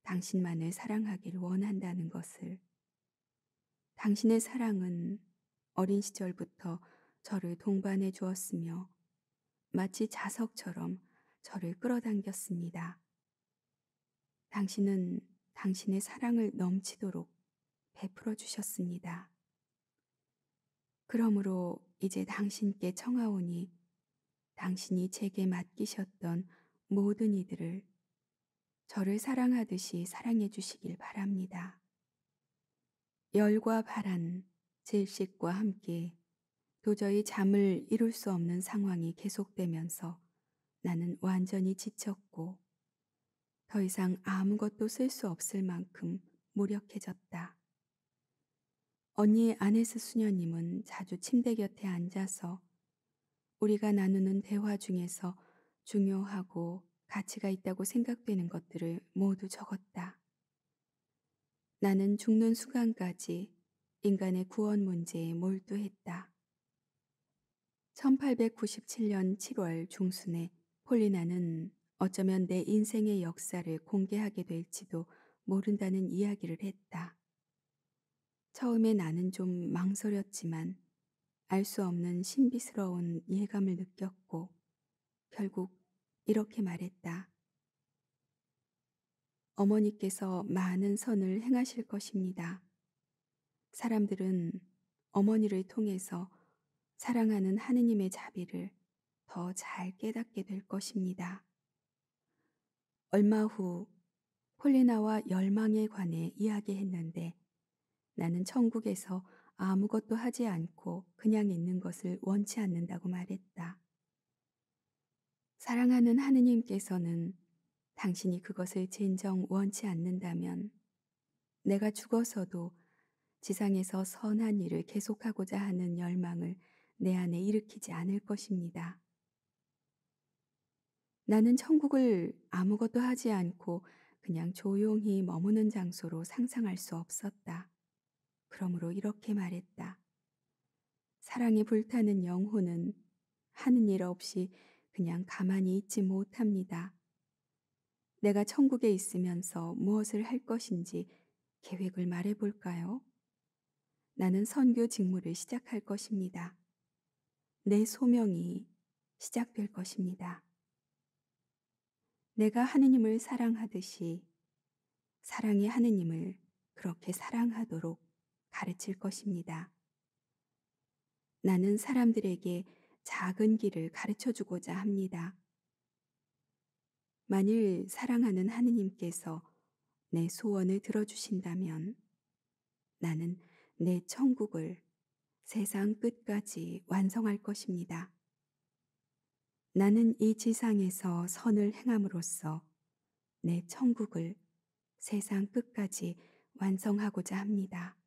당신만을 사랑하길 원한다는 것을. 당신의 사랑은 어린 시절부터 저를 동반해 주었으며 마치 자석처럼 저를 끌어당겼습니다. 당신은 당신의 사랑을 넘치도록 베풀어 주셨습니다. 그러므로 이제 당신께 청하오니 당신이 제게 맡기셨던 모든 이들을 저를 사랑하듯이 사랑해 주시길 바랍니다. 열과 바란, 질식과 함께 도저히 잠을 이룰 수 없는 상황이 계속되면서 나는 완전히 지쳤고 더 이상 아무것도 쓸 수 없을 만큼 무력해졌다. 언니 아네스 수녀님은 자주 침대 곁에 앉아서 우리가 나누는 대화 중에서 중요하고 가치가 있다고 생각되는 것들을 모두 적었다. 나는 죽는 순간까지 인간의 구원 문제에 몰두했다. 1897년 7월 중순에 폴리나는 어쩌면 내 인생의 역사를 공개하게 될지도 모른다는 이야기를 했다. 처음에 나는 좀 망설였지만 알 수 없는 신비스러운 예감을 느꼈고 결국 이렇게 말했다. 어머니께서 많은 선을 행하실 것입니다. 사람들은 어머니를 통해서 사랑하는 하느님의 자비를 더 잘 깨닫게 될 것입니다. 얼마 후 폴리나와 열망에 관해 이야기했는데 나는 천국에서 아무것도 하지 않고 그냥 있는 것을 원치 않는다고 말했다. 사랑하는 하느님께서는 당신이 그것을 진정 원치 않는다면 내가 죽어서도 지상에서 선한 일을 계속하고자 하는 열망을 내 안에 일으키지 않을 것입니다. 나는 천국을 아무것도 하지 않고 그냥 조용히 머무는 장소로 상상할 수 없었다. 그러므로 이렇게 말했다. 사랑에 불타는 영혼은 하는 일 없이 그냥 가만히 있지 못합니다. 내가 천국에 있으면서 무엇을 할 것인지 계획을 말해볼까요? 나는 선교 직무를 시작할 것입니다. 내 소명이 시작될 것입니다. 내가 하느님을 사랑하듯이 사랑이 하느님을 그렇게 사랑하도록 가르칠 것입니다. 나는 사람들에게 작은 길을 가르쳐 주고자 합니다. 만일 사랑하는 하느님께서 내 소원을 들어주신다면 나는 내 천국을 세상 끝까지 완성할 것입니다. 나는 이 지상에서 선을 행함으로써 내 천국을 세상 끝까지 완성하고자 합니다.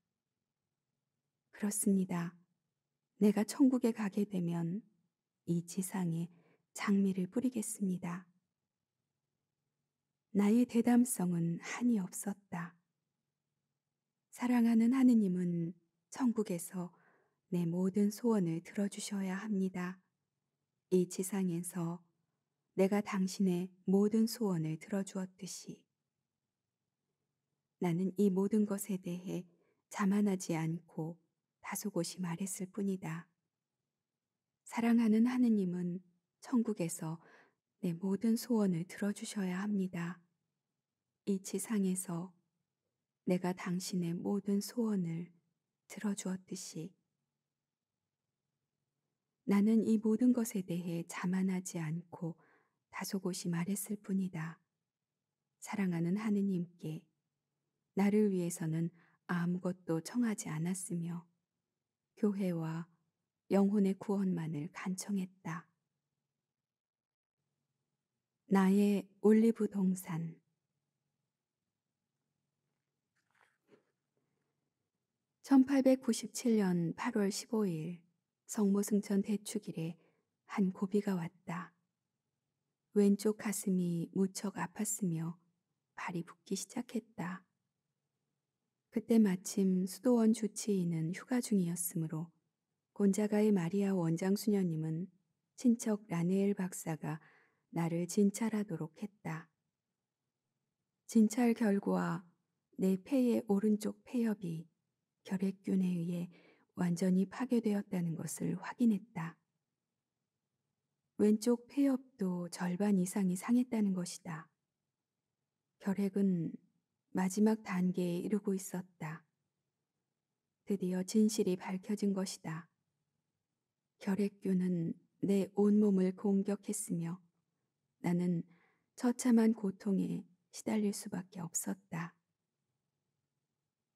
그렇습니다. 내가 천국에 가게 되면 이 지상에 장미를 뿌리겠습니다. 나의 대담성은 한이 없었다. 사랑하는 하느님은 천국에서 내 모든 소원을 들어주셔야 합니다. 이 지상에서 내가 당신의 모든 소원을 들어주었듯이 나는 이 모든 것에 대해 자만하지 않고 다소곳이 말했을 뿐이다. 사랑하는 하느님은 천국에서 내 모든 소원을 들어주셔야 합니다. 이 지상에서 내가 당신의 모든 소원을 들어주었듯이 나는 이 모든 것에 대해 자만하지 않고 다소곳이 말했을 뿐이다. 사랑하는 하느님께 나를 위해서는 아무것도 청하지 않았으며 교회와 영혼의 구원만을 간청했다. 나의 올리브 동산 1 8 9 7년8월1 5일 성모승천 대축일에 한 고비가 왔다. 왼쪽 가슴이 무척 아팠으며 발이 붓기 시작했다. 그때 마침 수도원 주치의는 휴가 중이었으므로 곤자가의 마리아 원장 수녀님은 친척 라네엘 박사가 나를 진찰하도록 했다. 진찰 결과 내 폐의 오른쪽 폐엽이 결핵균에 의해 완전히 파괴되었다는 것을 확인했다. 왼쪽 폐엽도 절반 이상이 상했다는 것이다. 결핵은 마지막 단계에 이르고 있었다. 드디어 진실이 밝혀진 것이다. 결핵균은 내 온몸을 공격했으며 나는 처참한 고통에 시달릴 수밖에 없었다.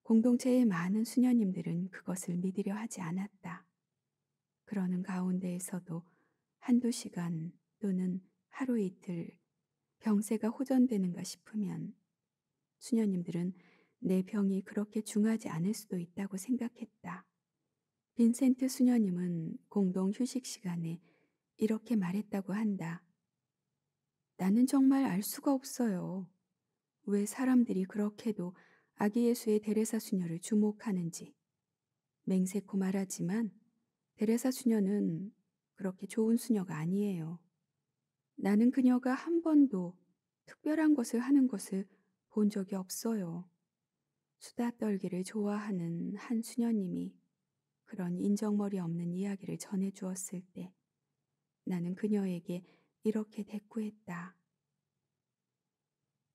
공동체의 많은 수녀님들은 그것을 믿으려 하지 않았다. 그러는 가운데에서도 한두 시간 또는 하루 이틀 병세가 호전되는가 싶으면 수녀님들은 내 병이 그렇게 중하지 않을 수도 있다고 생각했다. 빈센트 수녀님은 공동 휴식 시간에 이렇게 말했다고 한다. 나는 정말 알 수가 없어요. 왜 사람들이 그렇게도 아기 예수의 데레사 수녀를 주목하는지. 맹세코 말하지만 데레사 수녀는 그렇게 좋은 수녀가 아니에요. 나는 그녀가 한 번도 특별한 것을 하는 것을 본 적이 없어요. 수다 떨기를 좋아하는 한 수녀님이 그런 인정머리 없는 이야기를 전해주었을 때 나는 그녀에게 이렇게 대꾸했다.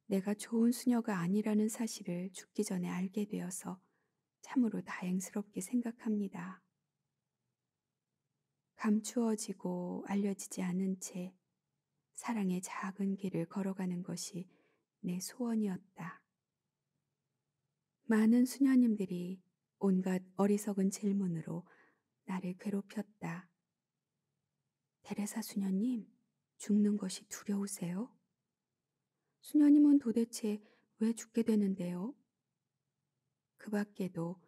내가 좋은 수녀가 아니라는 사실을 죽기 전에 알게 되어서 참으로 다행스럽게 생각합니다. 감추어지고 알려지지 않은 채 사랑의 작은 길을 걸어가는 것이 내 소원이었다. 많은 수녀님들이 온갖 어리석은 질문으로 나를 괴롭혔다. 테레사 수녀님, 죽는 것이 두려우세요? 수녀님은 도대체 왜 죽게 되는데요? 그 밖에도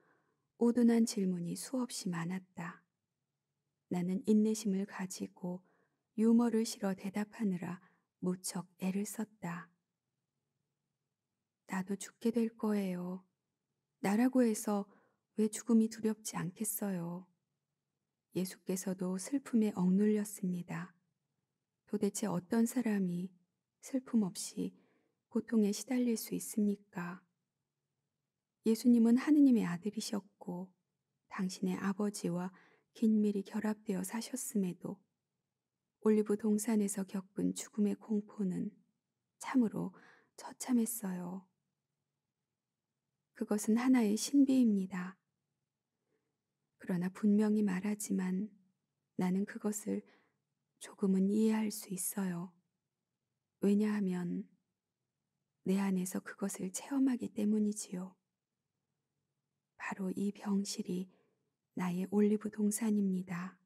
오둔한 질문이 수없이 많았다. 나는 인내심을 가지고 유머를 실어 대답하느라 무척 애를 썼다. 나도 죽게 될 거예요. 나라고 해서 왜 죽음이 두렵지 않겠어요. 예수께서도 슬픔에 억눌렸습니다. 도대체 어떤 사람이 슬픔 없이 고통에 시달릴 수 있습니까? 예수님은 하느님의 아들이셨고 당신의 아버지와 긴밀히 결합되어 사셨음에도 올리브 동산에서 겪은 죽음의 공포는 참으로 처참했어요. 그것은 하나의 신비입니다. 그러나 분명히 말하지만 나는 그것을 조금은 이해할 수 있어요. 왜냐하면 내 안에서 그것을 체험하기 때문이지요. 바로 이 병실이 나의 올리브 동산입니다.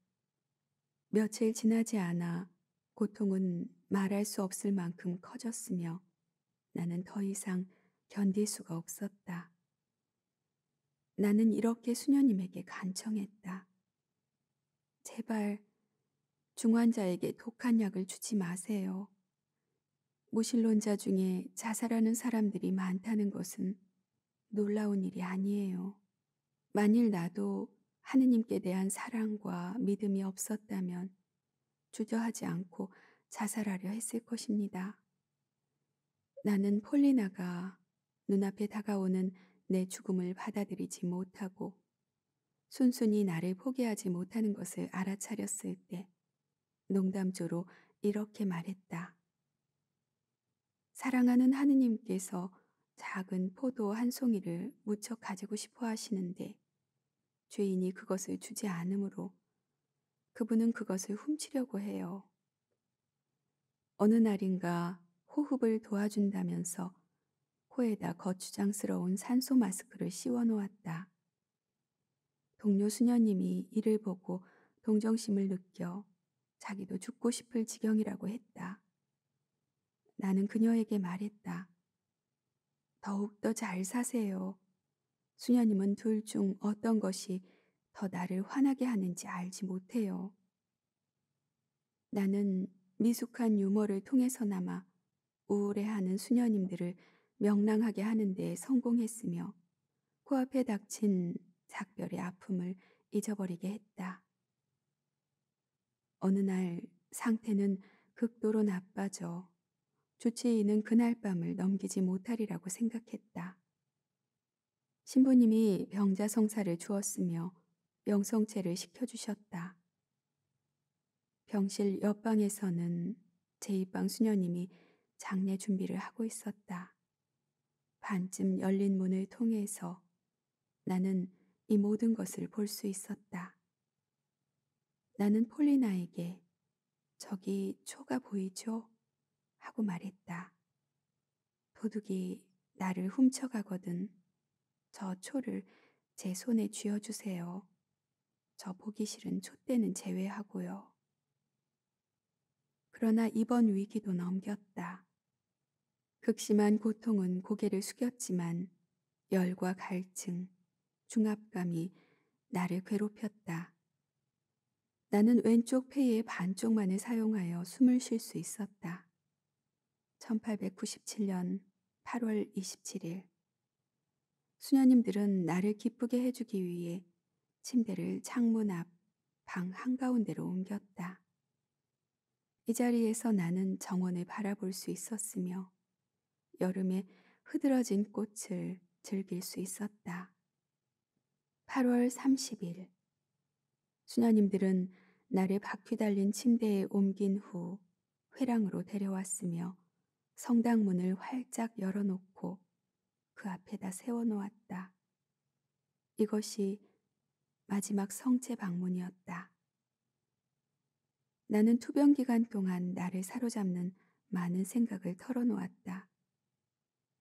며칠 지나지 않아 고통은 말할 수 없을 만큼 커졌으며 나는 더 이상 견딜 수가 없었다. 나는 이렇게 수녀님에게 간청했다. 제발 중환자에게 독한 약을 주지 마세요. 무신론자 중에 자살하는 사람들이 많다는 것은 놀라운 일이 아니에요. 만일 나도 하느님께 대한 사랑과 믿음이 없었다면 주저하지 않고 자살하려 했을 것입니다. 나는 폴리나가 눈앞에 다가오는 내 죽음을 받아들이지 못하고 순순히 나를 포기하지 못하는 것을 알아차렸을 때 농담조로 이렇게 말했다. 사랑하는 하느님께서 작은 포도 한 송이를 무척 가지고 싶어 하시는데 죄인이 그것을 주지 않으므로 그분은 그것을 훔치려고 해요. 어느 날인가 호흡을 도와준다면서 코에다 거추장스러운 산소 마스크를 씌워 놓았다. 동료 수녀님이 이를 보고 동정심을 느껴 자기도 죽고 싶을 지경이라고 했다. 나는 그녀에게 말했다. 더욱더 잘 사세요. 수녀님은 둘 중 어떤 것이 더 나를 화나게 하는지 알지 못해요. 나는 미숙한 유머를 통해서나마 우울해하는 수녀님들을 명랑하게 하는 데 성공했으며 코앞에 그 닥친 작별의 아픔을 잊어버리게 했다. 어느 날 상태는 극도로 나빠져 주치의는 그날 밤을 넘기지 못하리라고 생각했다. 신부님이 병자성사를 주었으며 명성체를 시켜주셨다. 병실 옆방에서는 제2방 수녀님이 장례 준비를 하고 있었다. 반쯤 열린 문을 통해서 나는 이 모든 것을 볼 수 있었다. 나는 폴리나에게 저기 초가 보이죠? 하고 말했다. 도둑이 나를 훔쳐가거든. 저 초를 제 손에 쥐어주세요. 저 보기 싫은 촛대는 제외하고요. 그러나 이번 위기도 넘겼다. 극심한 고통은 고개를 숙였지만 열과 갈증, 중압감이 나를 괴롭혔다. 나는 왼쪽 폐의 반쪽만을 사용하여 숨을 쉴 수 있었다. 1897년 8월 27일. 수녀님들은 나를 기쁘게 해주기 위해 침대를 창문 앞 방 한가운데로 옮겼다. 이 자리에서 나는 정원을 바라볼 수 있었으며 여름에 흐드러진 꽃을 즐길 수 있었다. 8월 30일 수녀님들은 나를 바퀴 달린 침대에 옮긴 후 회랑으로 데려왔으며 성당 문을 활짝 열어놓고 그 앞에다 세워놓았다. 이것이 마지막 성체 방문이었다. 나는 투병 기간 동안 나를 사로잡는 많은 생각을 털어놓았다.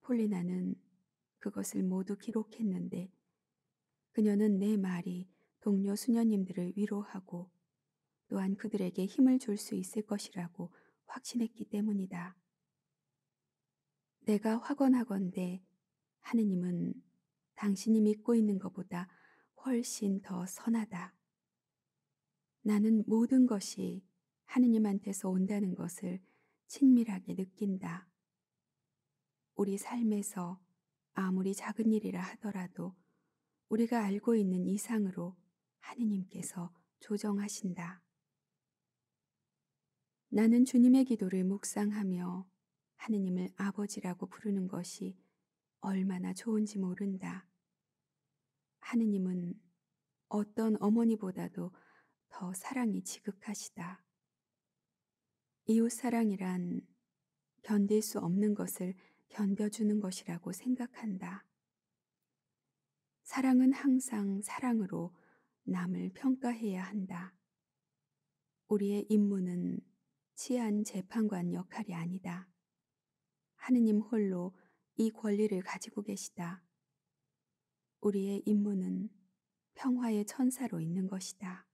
폴리나는 그것을 모두 기록했는데 그녀는 내 말이 동료 수녀님들을 위로하고 또한 그들에게 힘을 줄 수 있을 것이라고 확신했기 때문이다. 내가 확언하건대 하느님은 당신이 믿고 있는 것보다 훨씬 더 선하다. 나는 모든 것이 하느님한테서 온다는 것을 친밀하게 느낀다. 우리 삶에서 아무리 작은 일이라 하더라도 우리가 알고 있는 이상으로 하느님께서 조정하신다. 나는 주님의 기도를 묵상하며 하느님을 아버지라고 부르는 것이 얼마나 좋은지 모른다. 하느님은 어떤 어머니보다도 더 사랑이 지극하시다. 이웃 사랑이란 견딜 수 없는 것을 견뎌주는 것이라고 생각한다. 사랑은 항상 사랑으로 남을 평가해야 한다. 우리의 임무는 치안 재판관 역할이 아니다. 하느님 홀로 이 권리를 가지고 계시다. 우리의 임무는 평화의 천사로 있는 것이다.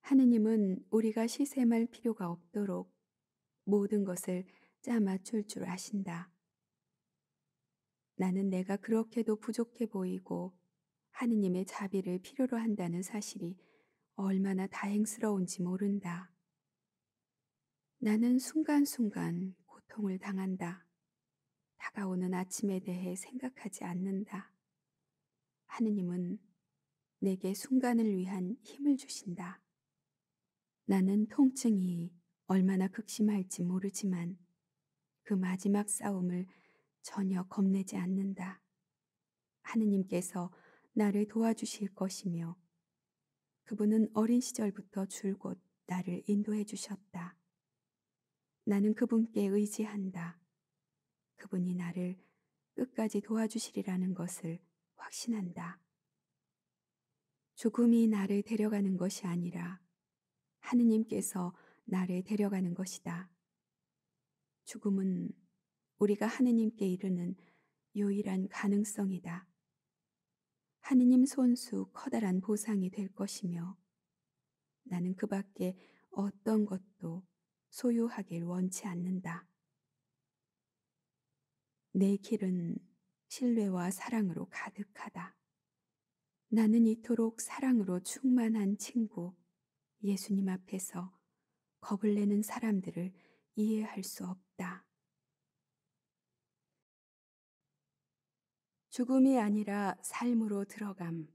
하느님은 우리가 시샘할 필요가 없도록 모든 것을 짜 맞출 줄 아신다. 나는 내가 그렇게도 부족해 보이고 하느님의 자비를 필요로 한다는 사실이 얼마나 다행스러운지 모른다. 나는 순간순간 고통을 당한다. 다가오는 아침에 대해 생각하지 않는다. 하느님은 내게 순간을 위한 힘을 주신다. 나는 통증이 얼마나 극심할지 모르지만 그 마지막 싸움을 전혀 겁내지 않는다. 하느님께서 나를 도와주실 것이며 그분은 어린 시절부터 줄곧 나를 인도해 주셨다. 나는 그분께 의지한다. 그분이 나를 끝까지 도와주시리라는 것을 확신한다. 조금이 나를 데려가는 것이 아니라 하느님께서 나를 데려가는 것이다. 죽음은 우리가 하느님께 이르는 유일한 가능성이다. 하느님 손수 커다란 보상이 될 것이며 나는 그 밖에 어떤 것도 소유하길 원치 않는다. 내 길은 신뢰와 사랑으로 가득하다. 나는 이토록 사랑으로 충만한 친구 예수님 앞에서 겁을 내는 사람들을 이해할 수 없다. 있다. 죽음이 아니라 삶으로 들어감.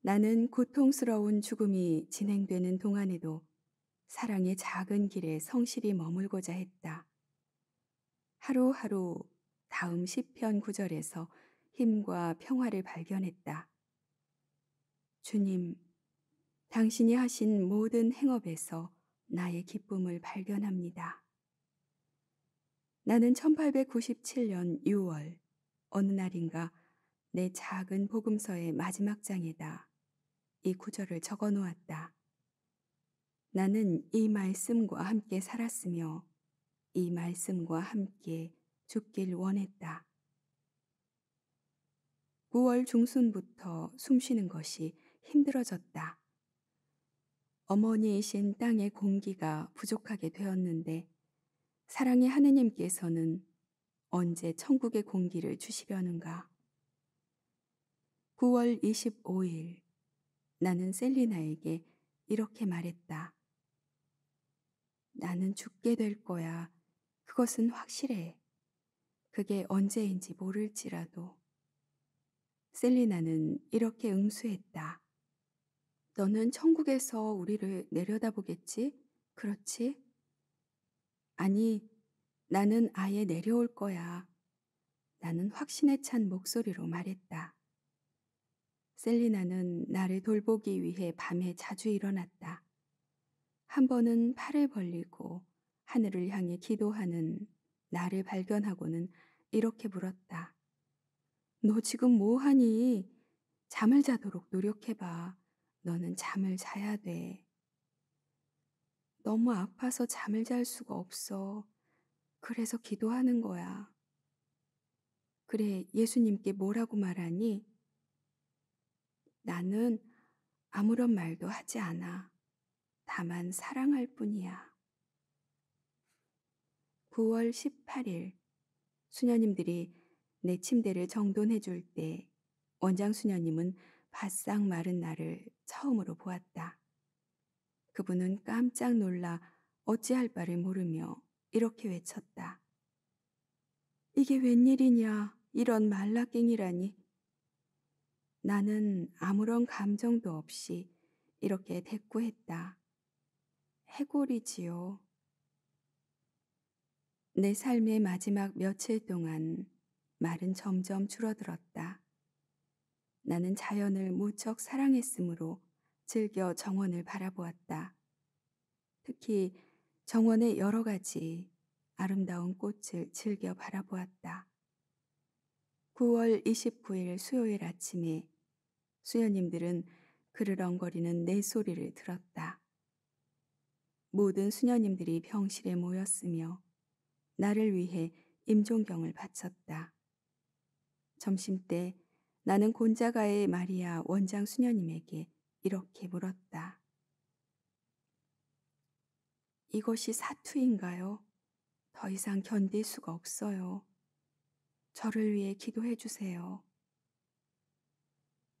나는 고통스러운 죽음이 진행되는 동안에도 사랑의 작은 길에 성실히 머물고자 했다. 하루하루 다음 시편 구절에서 힘과 평화를 발견했다. 주님, 당신이 하신 모든 행업에서 나의 기쁨을 발견합니다. 나는 1897년 6월 어느 날인가 내 작은 복음서의 마지막 장에다 이 구절을 적어 놓았다. 나는 이 말씀과 함께 살았으며 이 말씀과 함께 죽길 원했다. 9월 중순부터 숨 쉬는 것이 힘들어졌다. 어머니이신 땅의 공기가 부족하게 되었는데 사랑의 하느님께서는 언제 천국의 공기를 주시려는가. 9월 25일 나는 셀리나에게 이렇게 말했다. 나는 죽게 될 거야. 그것은 확실해. 그게 언제인지 모를지라도. 셀리나는 이렇게 응수했다. 너는 천국에서 우리를 내려다보겠지? 그렇지? 아니, 나는 아예 내려올 거야. 나는 확신에 찬 목소리로 말했다. 셀리나는 나를 돌보기 위해 밤에 자주 일어났다. 한 번은 팔을 벌리고 하늘을 향해 기도하는 나를 발견하고는 이렇게 물었다. 너 지금 뭐 하니? 잠을 자도록 노력해봐. 너는 잠을 자야 돼. 너무 아파서 잠을 잘 수가 없어. 그래서 기도하는 거야. 그래, 예수님께 뭐라고 말하니? 나는 아무런 말도 하지 않아. 다만 사랑할 뿐이야. 9월 18일, 수녀님들이 내 침대를 정돈해 줄 때, 원장 수녀님은 바싹 마른 나를 처음으로 보았다. 그분은 깜짝 놀라 어찌할 바를 모르며 이렇게 외쳤다. 이게 웬일이냐, 이런 말라깽이라니. 나는 아무런 감정도 없이 이렇게 대꾸했다. 해골이지요. 내 삶의 마지막 며칠 동안 말은 점점 줄어들었다. 나는 자연을 무척 사랑했으므로 즐겨 정원을 바라보았다. 특히 정원의 여러 가지 아름다운 꽃을 즐겨 바라보았다. 9월 29일 수요일 아침에 수녀님들은 그르렁거리는 내 소리를 들었다. 모든 수녀님들이 병실에 모였으며 나를 위해 임종경을 바쳤다. 점심때 나는 곤자가의 마리아 원장 수녀님에게 이렇게 물었다. 이것이 사투인가요? 더 이상 견딜 수가 없어요. 저를 위해 기도해 주세요.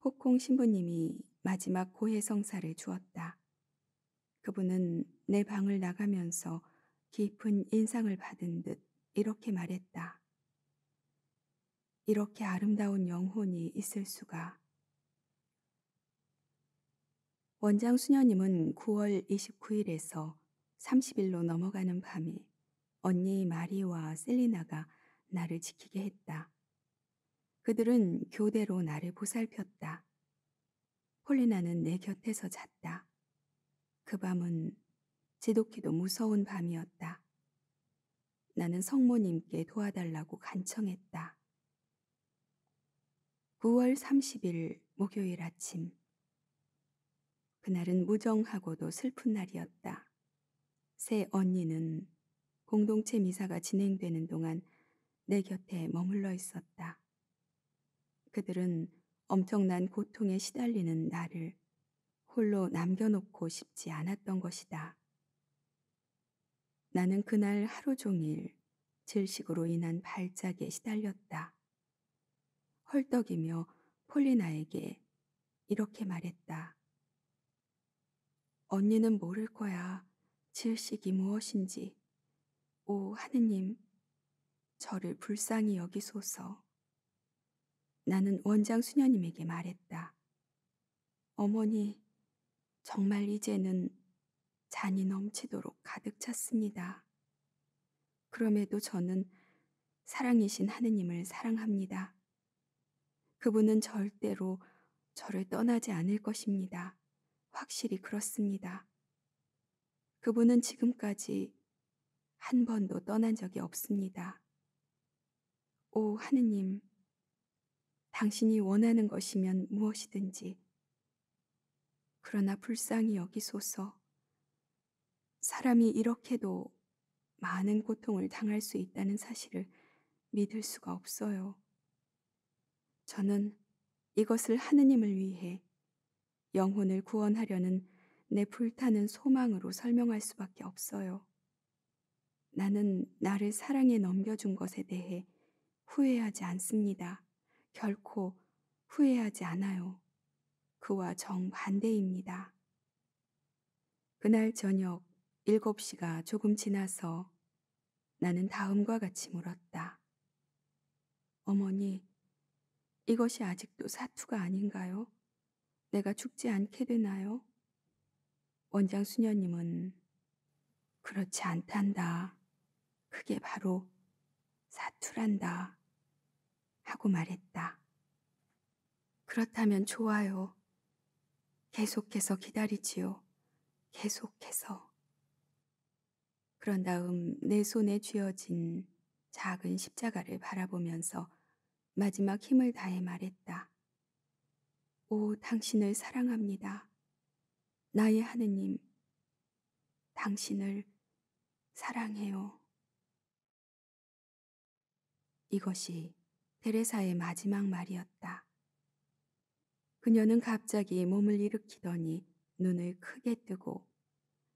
혹콩 신부님이 마지막 고해 성사를 주었다. 그분은 내 방을 나가면서 깊은 인상을 받은 듯 이렇게 말했다. 이렇게 아름다운 영혼이 있을 수가. 원장 수녀님은 9월 29일에서 30일로 넘어가는 밤이 언니 마리와 셀리나가 나를 지키게 했다. 그들은 교대로 나를 보살폈다. 폴리나는 내 곁에서 잤다. 그 밤은 지독히도 무서운 밤이었다. 나는 성모님께 도와달라고 간청했다. 9월 30일 목요일 아침. 그날은 무정하고도 슬픈 날이었다. 새 언니는 공동체 미사가 진행되는 동안 내 곁에 머물러 있었다. 그들은 엄청난 고통에 시달리는 나를 홀로 남겨놓고 싶지 않았던 것이다. 나는 그날 하루 종일 질식으로 인한 발작에 시달렸다. 헐떡이며 폴리나에게 이렇게 말했다. 언니는 모를 거야. 질식이 무엇인지. 오, 하느님, 저를 불쌍히 여기소서. 나는 원장 수녀님에게 말했다. 어머니, 정말 이제는 잔이 넘치도록 가득 찼습니다. 그럼에도 저는 사랑이신 하느님을 사랑합니다. 그분은 절대로 저를 떠나지 않을 것입니다. 확실히 그렇습니다. 그분은 지금까지 한 번도 떠난 적이 없습니다. 오, 하느님. 당신이 원하는 것이면 무엇이든지. 그러나 불쌍히 여기소서. 사람이 이렇게도 많은 고통을 당할 수 있다는 사실을 믿을 수가 없어요. 저는 이것을 하느님을 위해 영혼을 구원하려는 내 불타는 소망으로 설명할 수밖에 없어요. 나는 나를 사랑에 넘겨준 것에 대해 후회하지 않습니다. 결코 후회하지 않아요. 그와 정반대입니다. 그날 저녁 7시가 조금 지나서 나는 다음과 같이 물었다. 어머니, 이것이 아직도 사투가 아닌가요? 내가 죽지 않게 되나요? 원장 수녀님은 그렇지 않단다. 그게 바로 사투란다. 하고 말했다. 그렇다면 좋아요. 계속해서 기다리지요. 계속해서. 그런 다음 내 손에 쥐어진 작은 십자가를 바라보면서 마지막 힘을 다해 말했다. 오, 당신을 사랑합니다. 나의 하느님, 당신을 사랑해요. 이것이 테레사의 마지막 말이었다. 그녀는 갑자기 몸을 일으키더니 눈을 크게 뜨고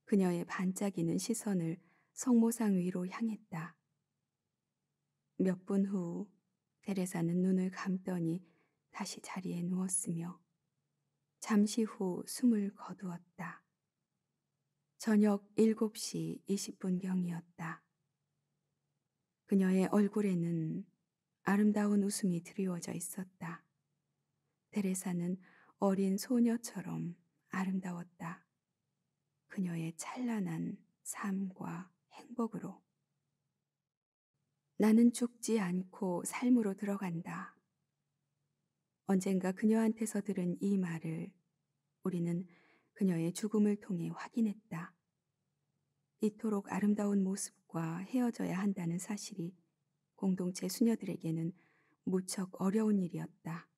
그녀의 반짝이는 시선을 성모상 위로 향했다. 몇분후 테레사는 눈을 감더니 다시 자리에 누웠으며 잠시 후 숨을 거두었다. 저녁 7시 20분경이었다. 그녀의 얼굴에는 아름다운 웃음이 드리워져 있었다. 테레사는 어린 소녀처럼 아름다웠다. 그녀의 찬란한 삶과 행복으로. 나는 죽지 않고 삶으로 들어간다. 언젠가 그녀한테서 들은 이 말을 우리는 그녀의 죽음을 통해 확인했다. 이토록 아름다운 모습과 헤어져야 한다는 사실이 공동체 수녀들에게는 무척 어려운 일이었다.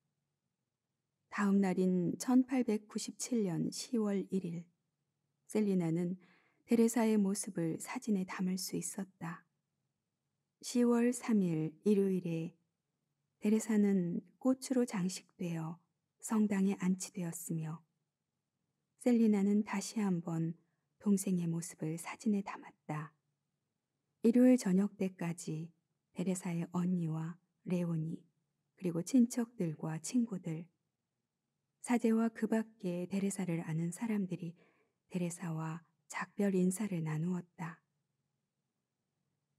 다음 날인 1897년 10월 1일, 셀리나는 데레사의 모습을 사진에 담을 수 있었다. 10월 3일 일요일에 데레사는 꽃으로 장식되어 성당에 안치되었으며 셀리나는 다시 한번 동생의 모습을 사진에 담았다. 일요일 저녁 때까지 데레사의 언니와 레오니 그리고 친척들과 친구들 사제와 그 밖에 데레사를 아는 사람들이 데레사와 작별 인사를 나누었다.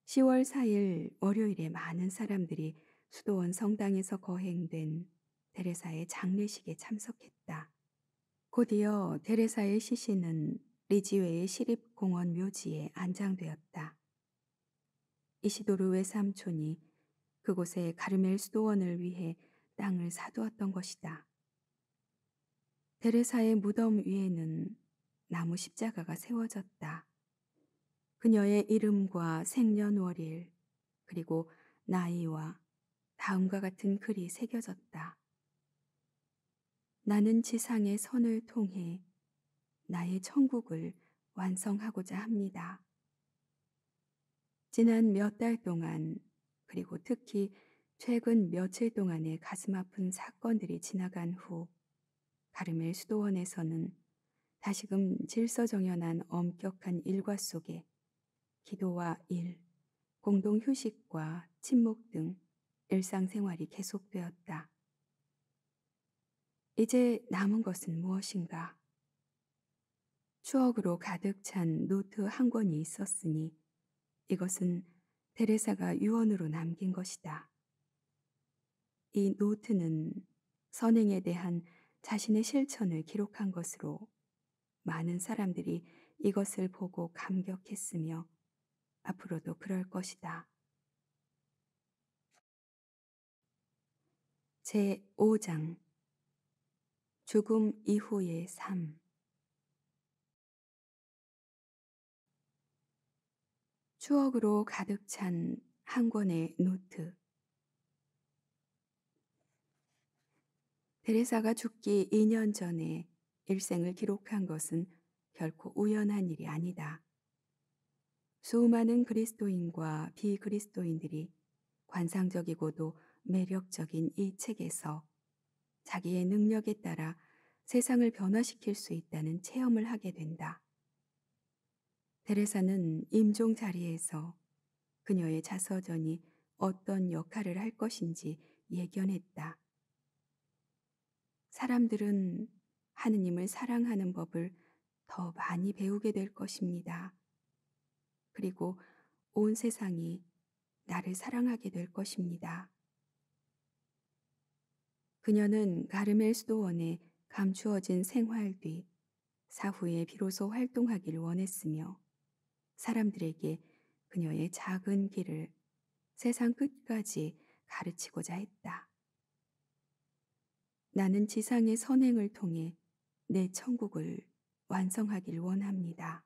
10월 4일 월요일에 많은 사람들이 수도원 성당에서 거행된 데레사의 장례식에 참석했다. 곧이어 데레사의 시신은 리지웨이 시립공원 묘지에 안장되었다. 이시도르 외삼촌이 그곳에 가르멜 수도원을 위해 땅을 사두었던 것이다. 데레사의 무덤 위에는 나무 십자가가 세워졌다. 그녀의 이름과 생년월일, 그리고 나이와 다음과 같은 글이 새겨졌다. 나는 지상의 선을 통해 나의 천국을 완성하고자 합니다. 지난 몇 달 동안, 그리고 특히 최근 며칠 동안의 가슴 아픈 사건들이 지나간 후, 가르멜 수도원에서는 다시금 질서정연한 엄격한 일과 속에 기도와 일, 공동 휴식과 침묵 등 일상생활이 계속되었다. 이제 남은 것은 무엇인가? 추억으로 가득 찬 노트 한 권이 있었으니 이것은 테레사가 유언으로 남긴 것이다. 이 노트는 선행에 대한 자신의 실천을 기록한 것으로 많은 사람들이 이것을 보고 감격했으며 앞으로도 그럴 것이다. 제 5장 죽음 이후의 삶 추억으로 가득 찬 한 권의 노트 데레사가 죽기 2년 전에 일생을 기록한 것은 결코 우연한 일이 아니다. 수많은 그리스도인과 비그리스도인들이 관상적이고도 매력적인 이 책에서 자기의 능력에 따라 세상을 변화시킬 수 있다는 체험을 하게 된다. 테레사는 임종 자리에서 그녀의 자서전이 어떤 역할을 할 것인지 예견했다. 사람들은 하느님을 사랑하는 법을 더 많이 배우게 될 것입니다. 그리고 온 세상이 나를 사랑하게 될 것입니다. 그녀는 가르멜 수도원에 감추어진 생활 뒤 사후에 비로소 활동하길 원했으며 사람들에게 그녀의 작은 길을 세상 끝까지 가르치고자 했다. 나는 지상의 선행을 통해 내 천국을 완성하길 원합니다.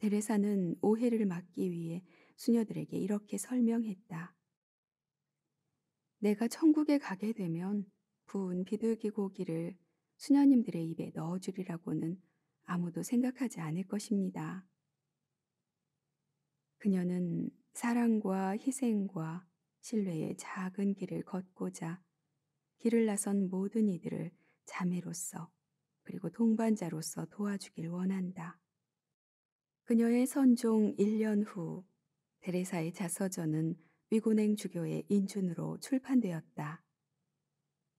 데레사는 오해를 막기 위해 수녀들에게 이렇게 설명했다. 내가 천국에 가게 되면 부은 비둘기 고기를 수녀님들의 입에 넣어주리라고는 아무도 생각하지 않을 것입니다. 그녀는 사랑과 희생과 신뢰의 작은 길을 걷고자 길을 나선 모든 이들을 자매로서 그리고 동반자로서 도와주길 원한다. 그녀의 선종 1년 후 데레사의 자서전은 위고냉 주교의 인준으로 출판되었다.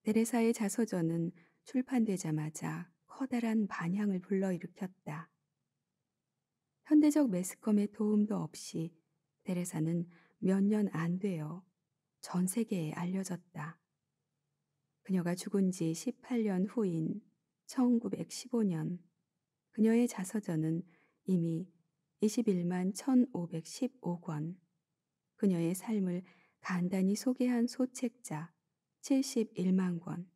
데레사의 자서전은 출판되자마자 커다란 반향을 불러일으켰다. 현대적 매스컴의 도움도 없이 데레사는 몇 년 안 되어 전 세계에 알려졌다. 그녀가 죽은 지 18년 후인 1915년 그녀의 자서전은 이미 21만 1515권 그녀의 삶을 간단히 소개한 소책자 71만 권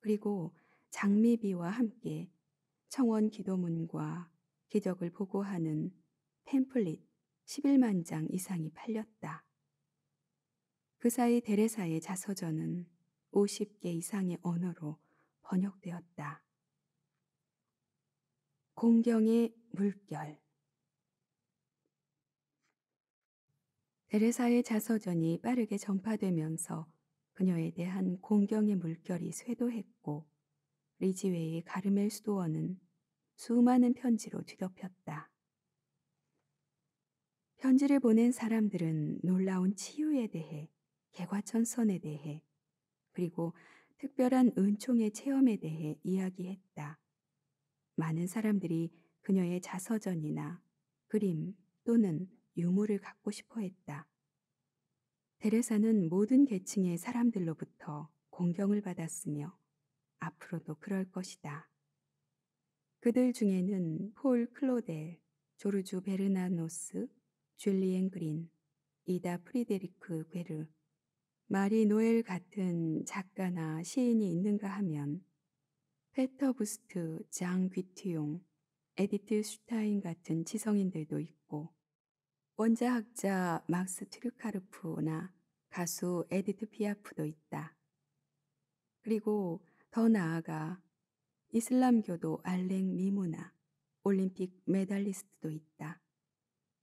그리고 장미비와 함께 청원 기도문과 기적을 보고하는 팸플릿 11만 장 이상이 팔렸다. 그 사이 데레사의 자서전은 50개 이상의 언어로 번역되었다. 공경의 물결 에레사의 자서전이 빠르게 전파되면서 그녀에 대한 공경의 물결이 쇄도했고 리지웨이의 가르멜 수도원은 수많은 편지로 뒤덮였다. 편지를 보낸 사람들은 놀라운 치유에 대해, 개과천선에 대해, 그리고 특별한 은총의 체험에 대해 이야기했다. 많은 사람들이 그녀의 자서전이나 그림 또는 유물을 갖고 싶어 했다. 데레사는 모든 계층의 사람들로부터 공경을 받았으며 앞으로도 그럴 것이다. 그들 중에는 폴 클로델, 조르주 베르나노스, 줄리엔 그린, 이다 프리데리크 괴르, 마리 노엘 같은 작가나 시인이 있는가 하면 페터 부스트, 장 귀티용, 에디트 슈타인 같은 지성인들도 있고 원자학자 막스 튀르카르프나 가수 에디트 피아프도 있다. 그리고 더 나아가 이슬람교도 알랭 미무나 올림픽 메달리스트도 있다.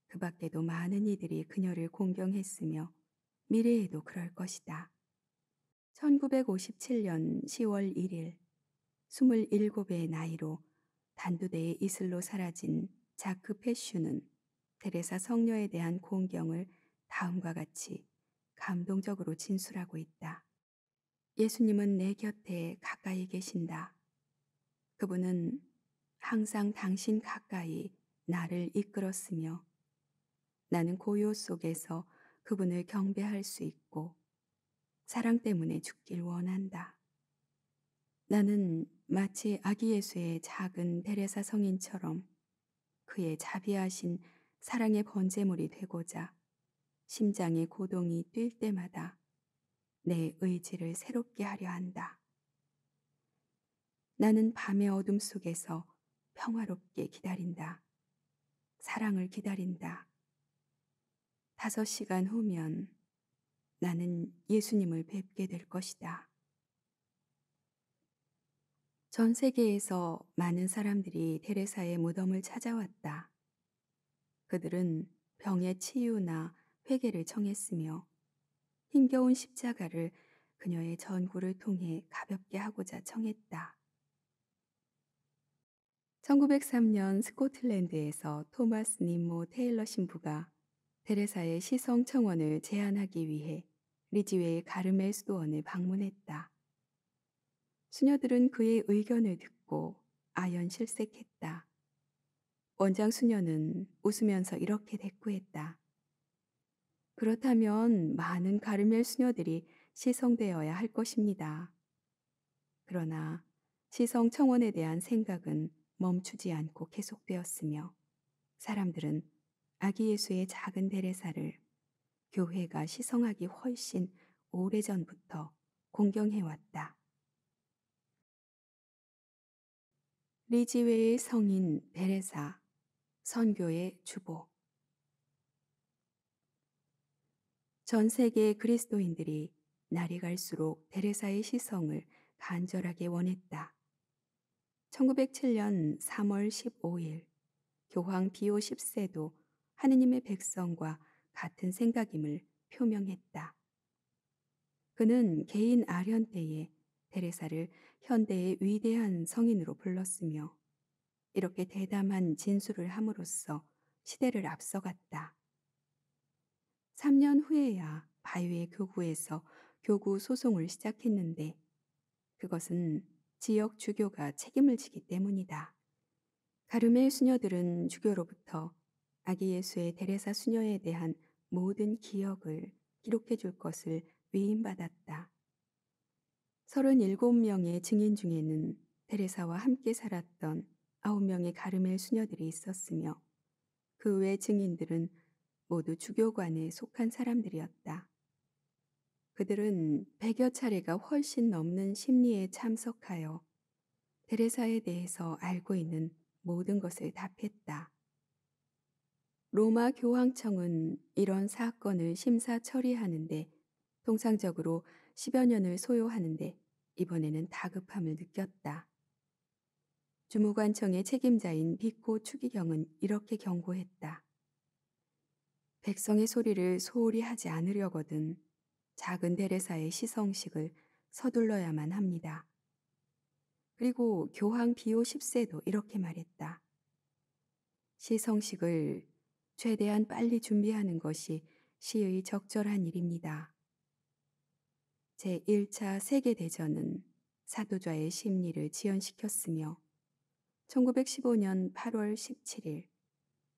그 밖에도 많은 이들이 그녀를 공경했으며 미래에도 그럴 것이다. 1957년 10월 1일 27의 나이로 단두대의 이슬로 사라진 자크 페슈는 테레사 성녀에 대한 공경을 다음과 같이 감동적으로 진술하고 있다. 예수님은 내 곁에 가까이 계신다. 그분은 항상 당신 가까이 나를 이끌었으며 나는 고요 속에서 그분을 경배할 수 있고 사랑 때문에 죽길 원한다. 나는 마치 아기 예수의 작은 대레사 성인처럼 그의 자비하신 사랑의 번제물이 되고자 심장의 고동이 뛸 때마다 내 의지를 새롭게 하려 한다. 나는 밤의 어둠 속에서 평화롭게 기다린다. 사랑을 기다린다. 다섯 시간 후면 나는 예수님을 뵙게 될 것이다. 전 세계에서 많은 사람들이 테레사의 무덤을 찾아왔다. 그들은 병의 치유나 회개를 청했으며 힘겨운 십자가를 그녀의 전구를 통해 가볍게 하고자 청했다. 1903년 스코틀랜드에서 토마스 니모 테일러 신부가 테레사의 시성 청원을 제안하기 위해 리지웨의 가르멜 수도원을 방문했다. 수녀들은 그의 의견을 듣고 아연 실색했다. 원장 수녀는 웃으면서 이렇게 대꾸했다. 그렇다면 많은 가르멜 수녀들이 시성되어야 할 것입니다. 그러나 시성 청원에 대한 생각은 멈추지 않고 계속되었으며 사람들은 아기 예수의 작은 대례사를 교회가 시성하기 훨씬 오래전부터 공경해왔다. 리지웨의 성인 베레사 선교의 주보. 전 세계 그리스도인들이 날이 갈수록 데레사의 시성을 간절하게 원했다. 1907년 3월 15일 교황 비오 10세도 하느님의 백성과 같은 생각임을 표명했다. 그는 개인 아련 때에 데레사를 현대의 위대한 성인으로 불렀으며 이렇게 대담한 진술을 함으로써 시대를 앞서갔다. 3년 후에야 바위의 교구에서 교구 소송을 시작했는데 그것은 지역 주교가 책임을 지기 때문이다. 가르멜 수녀들은 주교로부터 아기 예수의 대레사 수녀에 대한 모든 기억을 기록해 줄 것을 위임받았다. 37명의 증인 중에는 대레사와 함께 살았던 아홉 명의 가르멜 수녀들이 있었으며 그 외 증인들은 모두 주교관에 속한 사람들이었다. 그들은 백여 차례가 훨씬 넘는 심리에 참석하여 테레사에 대해서 알고 있는 모든 것을 답했다. 로마 교황청은 이런 사건을 심사 처리하는데 통상적으로 10여 년을 소요하는데 이번에는 다급함을 느꼈다. 주무관청의 책임자인 비코 추기경은 이렇게 경고했다. 백성의 소리를 소홀히 하지 않으려거든 작은 대례사의 시성식을 서둘러야만 합니다. 그리고 교황 비오 10세도 이렇게 말했다. 시성식을 최대한 빨리 준비하는 것이 시의 적절한 일입니다. 제1차 세계대전은 사도좌의 심리를 지연시켰으며 1915년 8월 17일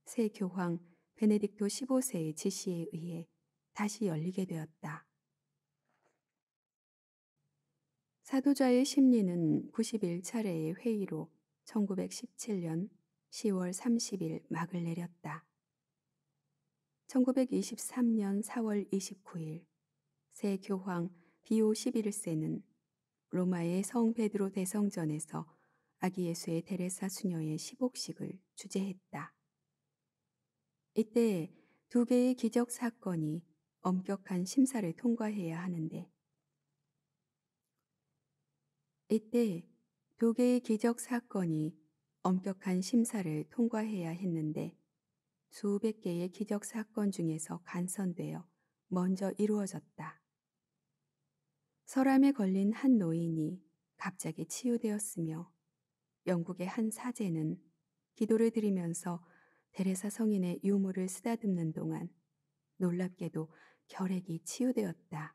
새 교황 베네딕토 15세의 지시에 의해 다시 열리게 되었다. 사도자의 심리는 91차례의 회의로 1917년 10월 30일 막을 내렸다. 1923년 4월 29일 새 교황 비오 11세는 로마의 성 베드로 대성전에서 아기 예수의 데레사 수녀의 시복식을 주재했다. 이때 두 개의 기적 사건이 엄격한 심사를 통과해야 하는데 이때 두 개의 기적 사건이 엄격한 심사를 통과해야 했는데 수백 개의 기적 사건 중에서 간선되어 먼저 이루어졌다. 설암에 걸린 한 노인이 갑자기 치유되었으며 영국의 한 사제는 기도를 드리면서 데레사 성인의 유물을 쓰다듬는 동안 놀랍게도 결핵이 치유되었다.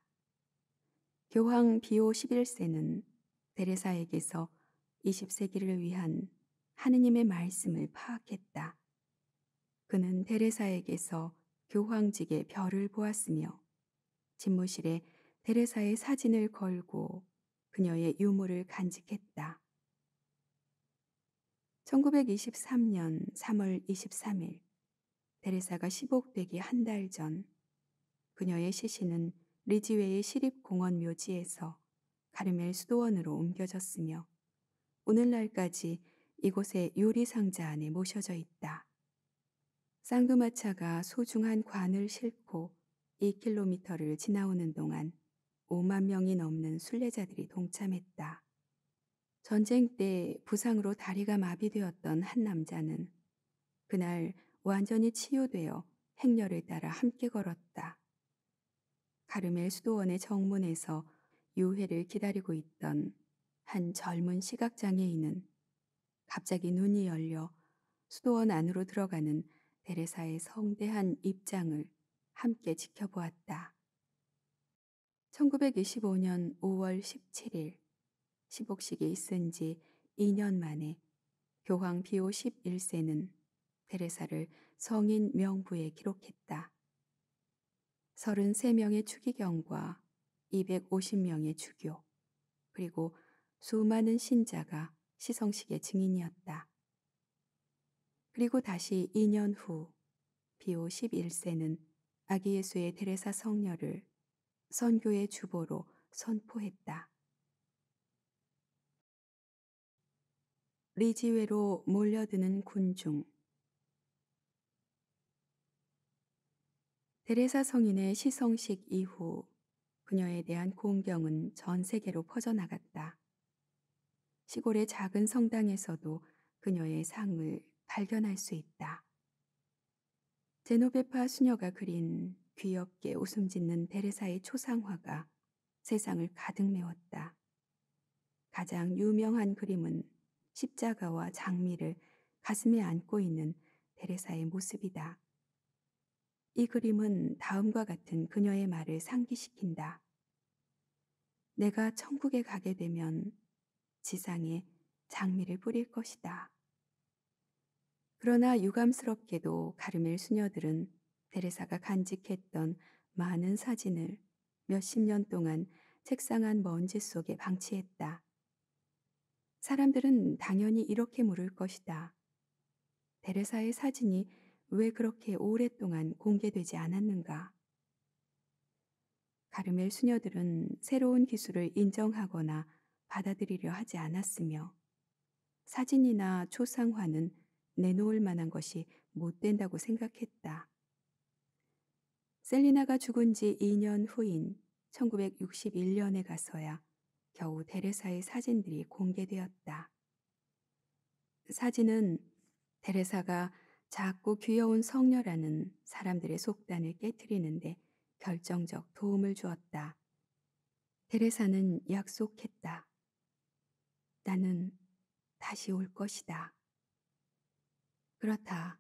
교황 비오 11세는 데레사에게서 20세기를 위한 하느님의 말씀을 파악했다. 그는 데레사에게서 교황직의 별을 보았으며 집무실에 데레사의 사진을 걸고 그녀의 유물을 간직했다. 1923년 3월 23일 데레사가 15되기 한 달 전 그녀의 시신은 리지웨의 시립공원 묘지에서 가르멜 수도원으로 옮겨졌으며 오늘날까지 이곳의 유리상자 안에 모셔져 있다. 쌍두마차가 소중한 관을 싣고 2km를 지나오는 동안 5만 명이 넘는 순례자들이 동참했다. 전쟁 때 부상으로 다리가 마비되었던 한 남자는 그날 완전히 치유되어 행렬을 따라 함께 걸었다. 가르멜 수도원의 정문에서 유해를 기다리고 있던 한 젊은 시각장애인은 갑자기 눈이 열려 수도원 안으로 들어가는 데레사의 성대한 입장을 함께 지켜보았다. 1925년 5월 17일 시복식이 있은 지 2년 만에 교황 피오 11세는 테레사를 성인 명부에 기록했다. 33명의 추기경과 250명의 주교, 그리고 수많은 신자가 시성식의 증인이었다. 그리고 다시 2년 후 비오 11세는 아기 예수의 테레사 성녀를 선교의 주보로 선포했다. 리지외로 몰려드는 군중. 데레사 성인의 시성식 이후 그녀에 대한 공경은 전 세계로 퍼져나갔다. 시골의 작은 성당에서도 그녀의 상을 발견할 수 있다. 제노베파 수녀가 그린 귀엽게 웃음 짓는 데레사의 초상화가 세상을 가득 메웠다. 가장 유명한 그림은 십자가와 장미를 가슴에 안고 있는 데레사의 모습이다. 이 그림은 다음과 같은 그녀의 말을 상기시킨다. 내가 천국에 가게 되면 지상에 장미를 뿌릴 것이다. 그러나 유감스럽게도 가르멜 수녀들은 데레사가 간직했던 많은 사진을 몇십 년 동안 책상 안 먼지 속에 방치했다. 사람들은 당연히 이렇게 물을 것이다. 데레사의 사진이 왜 그렇게 오랫동안 공개되지 않았는가? 가르멜 수녀들은 새로운 기술을 인정하거나 받아들이려 하지 않았으며 사진이나 초상화는 내놓을 만한 것이 못 된다고 생각했다. 셀리나가 죽은 지 2년 후인 1961년에 가서야 겨우 데레사의 사진들이 공개되었다. 사진은 데레사가 작고 귀여운 성녀라는 사람들의 속단을 깨뜨리는데 결정적 도움을 주었다. 데레사는 약속했다. 나는 다시 올 것이다. 그렇다.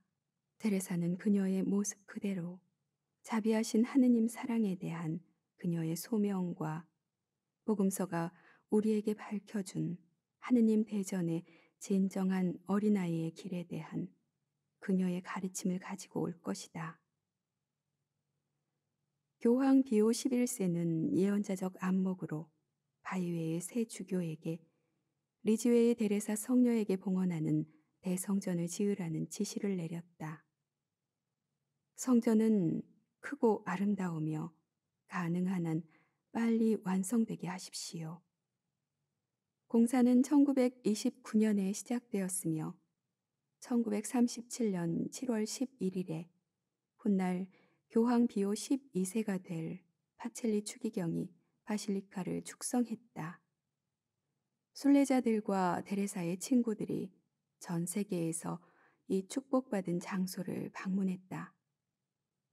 데레사는 그녀의 모습 그대로 자비하신 하느님 사랑에 대한 그녀의 소명과 복음서가 우리에게 밝혀준 하느님 대전의 진정한 어린아이의 길에 대한 그녀의 가르침을 가지고 올 것이다. 교황 비오 11세는 예언자적 안목으로 바이웨의 새 주교에게 리즈웨이대레사 성녀에게 봉헌하는 대성전을 지으라는 지시를 내렸다. 성전은 크고 아름다우며 가능한 한 빨리 완성되게 하십시오. 공사는 1929년에 시작되었으며 1937년 7월 11일에 훗날 교황 비오 12세가 될 파첼리 추기경이 바실리카를 축성했다. 순례자들과 데레사의 친구들이 전 세계에서 이 축복받은 장소를 방문했다.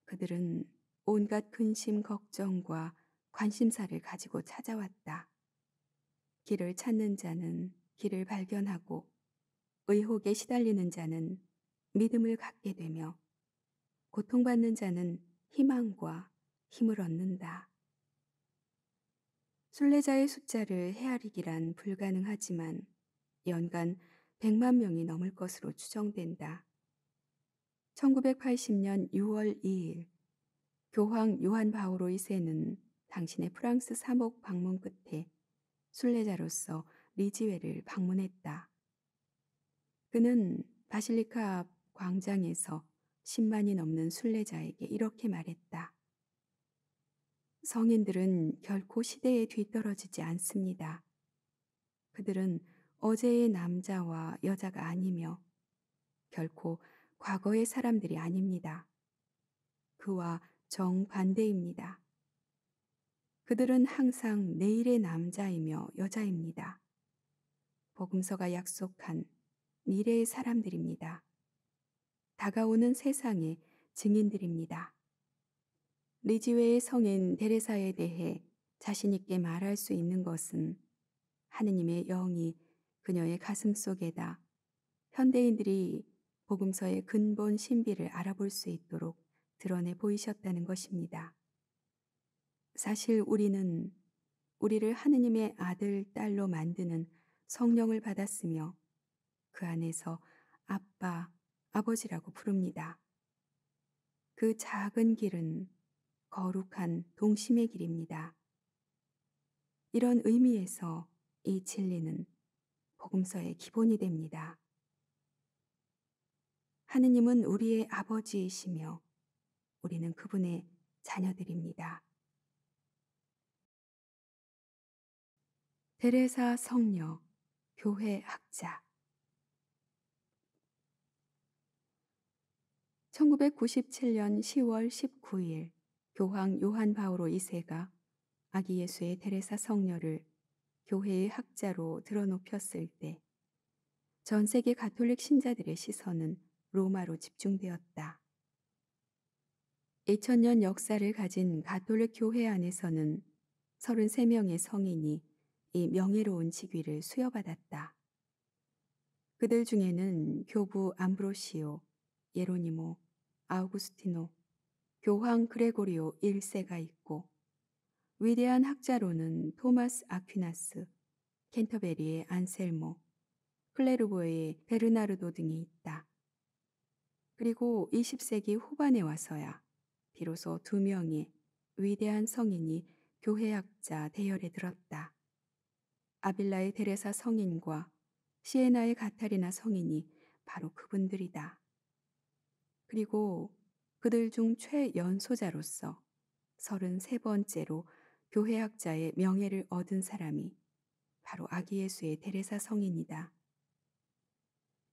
그들은 온갖 근심 걱정과 관심사를 가지고 찾아왔다. 길을 찾는 자는 길을 발견하고 의혹에 시달리는 자는 믿음을 갖게 되며 고통받는 자는 희망과 힘을 얻는다. 순례자의 숫자를 헤아리기란 불가능하지만 연간 100만 명이 넘을 것으로 추정된다. 1980년 6월 2일 교황 요한 바오로 2세는 당신의 프랑스 사목 방문 끝에 순례자로서 리지웨를 방문했다. 그는 바실리카 앞 광장에서 10만이 넘는 순례자에게 이렇게 말했다. 성인들은 결코 시대에 뒤떨어지지 않습니다. 그들은 어제의 남자와 여자가 아니며 결코 과거의 사람들이 아닙니다. 그와 정반대입니다. 그들은 항상 내일의 남자이며 여자입니다. 복음서가 약속한 미래의 사람들입니다. 다가오는 세상의 증인들입니다. 리지웨의 성인 데레사에 대해 자신있게 말할 수 있는 것은 하느님의 영이 그녀의 가슴 속에다 현대인들이 복음서의 근본 신비를 알아볼 수 있도록 드러내 보이셨다는 것입니다. 사실 우리는 우리를 하느님의 아들, 딸로 만드는 성령을 받았으며 그 안에서 아빠, 아버지라고 부릅니다. 그 작은 길은 거룩한 동심의 길입니다. 이런 의미에서 이 진리는 복음서의 기본이 됩니다. 하느님은 우리의 아버지이시며 우리는 그분의 자녀들입니다. 테레사 성녀, 교회 학자 1997년 10월 19일 교황 요한 바오로 2세가 아기 예수의 테레사 성녀를 교회의 학자로 드러높였을때 전 세계 가톨릭 신자들의 시선은 로마로 집중되었다. 2000년 역사를 가진 가톨릭 교회 안에서는 33명의 성인이 이 명예로운 직위를 수여받았다. 그들 중에는 교부 암브로시오, 예로니모, 아우구스티노, 교황 그레고리오 1세가 있고 위대한 학자로는 토마스 아퀴나스, 켄터베리의 안셀모, 클레르보의 베르나르도 등이 있다. 그리고 20세기 후반에 와서야 비로소 두 명의 위대한 성인이 교회학자 대열에 들었다. 아빌라의 데레사 성인과 시에나의 가타리나 성인이 바로 그분들이다. 그리고 그들 중 최연소자로서 33번째로 교회학자의 명예를 얻은 사람이 바로 아기 예수의 데레사 성인이다.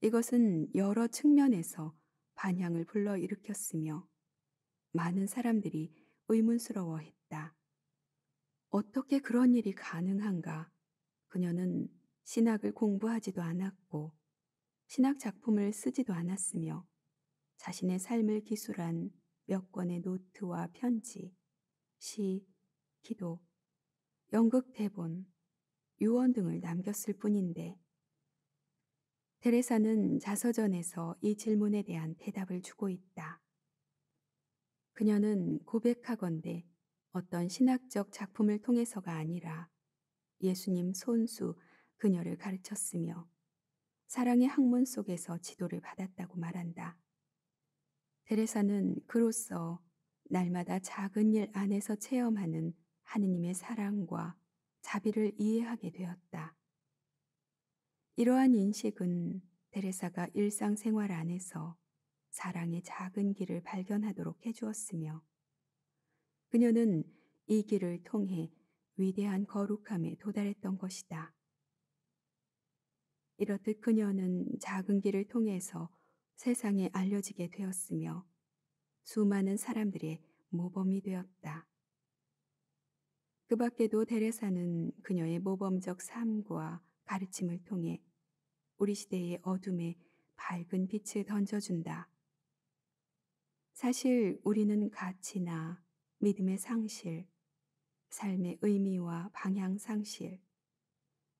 이것은 여러 측면에서 반향을 불러일으켰으며 많은 사람들이 의문스러워했다. 어떻게 그런 일이 가능한가? 그녀는 신학을 공부하지도 않았고 신학 작품을 쓰지도 않았으며 자신의 삶을 기술한 몇 권의 노트와 편지, 시, 기도, 연극 대본, 유언 등을 남겼을 뿐인데 테레사는 자서전에서 이 질문에 대한 대답을 주고 있다. 그녀는 고백하건대 어떤 신학적 작품을 통해서가 아니라 예수님 손수 그녀를 가르쳤으며 사랑의 학문 속에서 지도를 받았다고 말한다. 데레사는 그로서 날마다 작은 일 안에서 체험하는 하느님의 사랑과 자비를 이해하게 되었다. 이러한 인식은 데레사가 일상생활 안에서 사랑의 작은 길을 발견하도록 해주었으며 그녀는 이 길을 통해 위대한 거룩함에 도달했던 것이다. 이렇듯 그녀는 작은 길을 통해서 세상에 알려지게 되었으며 수많은 사람들의 모범이 되었다. 그 밖에도 데레사는 그녀의 모범적 삶과 가르침을 통해 우리 시대의 어둠에 밝은 빛을 던져준다. 사실 우리는 가치나 믿음의 상실, 삶의 의미와 방향 상실,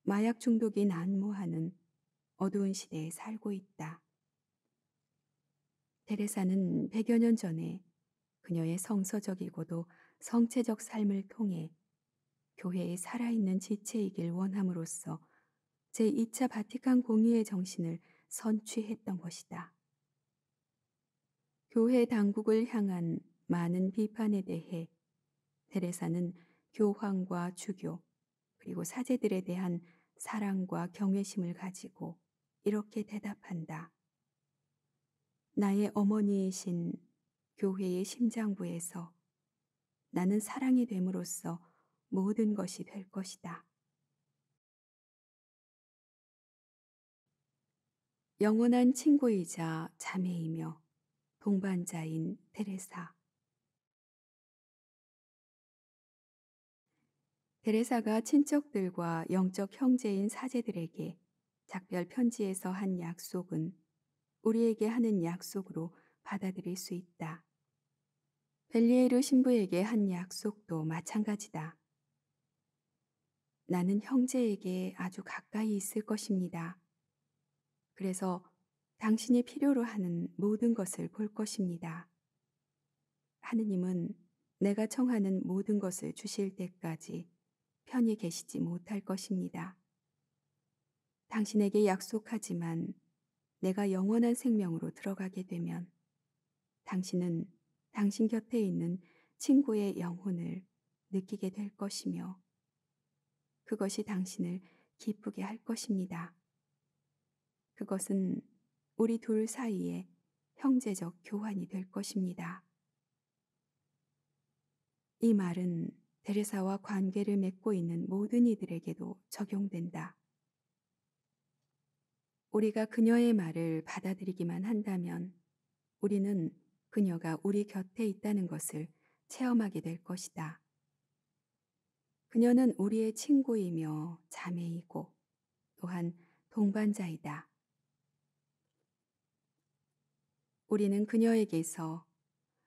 마약 중독이 난무하는 어두운 시대에 살고 있다. 테레사는 100여 년 전에 그녀의 성서적이고도 성체적 삶을 통해 교회의 살아있는 지체이길 원함으로써 제2차 바티칸 공의의 정신을 선취했던 것이다. 교회 당국을 향한 많은 비판에 대해 테레사는 교황과 주교, 그리고 사제들에 대한 사랑과 경외심을 가지고 이렇게 대답한다. 나의 어머니이신 교회의 심장부에서 나는 사랑이 됨으로써 모든 것이 될 것이다. 영원한 친구이자 자매이며 동반자인 테레사. 베레사가 친척들과 영적 형제인 사제들에게 작별 편지에서 한 약속은 우리에게 하는 약속으로 받아들일 수 있다. 벨리에르 신부에게 한 약속도 마찬가지다. 나는 형제에게 아주 가까이 있을 것입니다. 그래서 당신이 필요로 하는 모든 것을 볼 것입니다. 하느님은 내가 청하는 모든 것을 주실 때까지 편히 계시지 못할 것입니다. 당신에게 약속하지만 내가 영원한 생명으로 들어가게 되면 당신은 당신 곁에 있는 친구의 영혼을 느끼게 될 것이며 그것이 당신을 기쁘게 할 것입니다. 그것은 우리 둘 사이에 형제적 교환이 될 것입니다. 이 말은 테레사와 관계를 맺고 있는 모든 이들에게도 적용된다. 우리가 그녀의 말을 받아들이기만 한다면 우리는 그녀가 우리 곁에 있다는 것을 체험하게 될 것이다. 그녀는 우리의 친구이며 자매이고 또한 동반자이다. 우리는 그녀에게서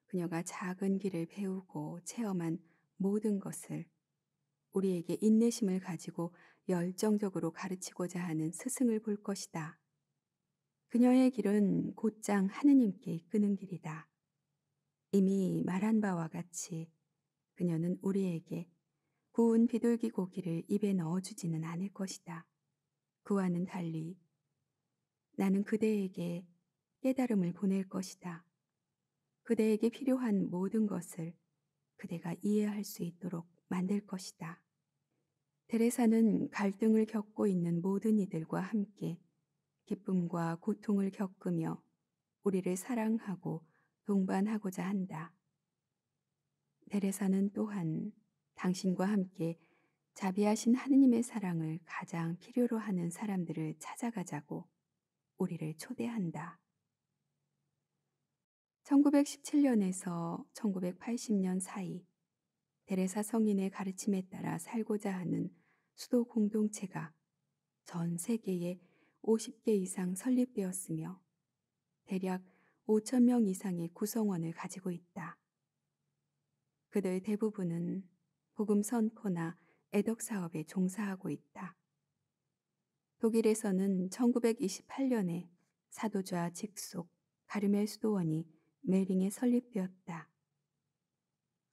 그녀가 작은 길을 배우고 체험한 모든 것을 우리에게 인내심을 가지고 열정적으로 가르치고자 하는 스승을 볼 것이다. 그녀의 길은 곧장 하느님께 이끄는 길이다. 이미 말한 바와 같이 그녀는 우리에게 구운 비둘기 고기를 입에 넣어주지는 않을 것이다. 그와는 달리 나는 그대에게 깨달음을 보낼 것이다. 그대에게 필요한 모든 것을 그대가 이해할 수 있도록 만들 것이다. 테레사는 갈등을 겪고 있는 모든 이들과 함께 기쁨과 고통을 겪으며 우리를 사랑하고 동반하고자 한다. 테레사는 또한 당신과 함께 자비하신 하느님의 사랑을 가장 필요로 하는 사람들을 찾아가자고 우리를 초대한다. 1917년에서 1980년 사이 데레사 성인의 가르침에 따라 살고자 하는 수도 공동체가 전 세계에 50개 이상 설립되었으며 대략 5천명 이상의 구성원을 가지고 있다. 그들 대부분은 복음 선포나 애덕 사업에 종사하고 있다. 독일에서는 1928년에 사도좌 직속 가르멜 수도원이 멜링에 설립되었다.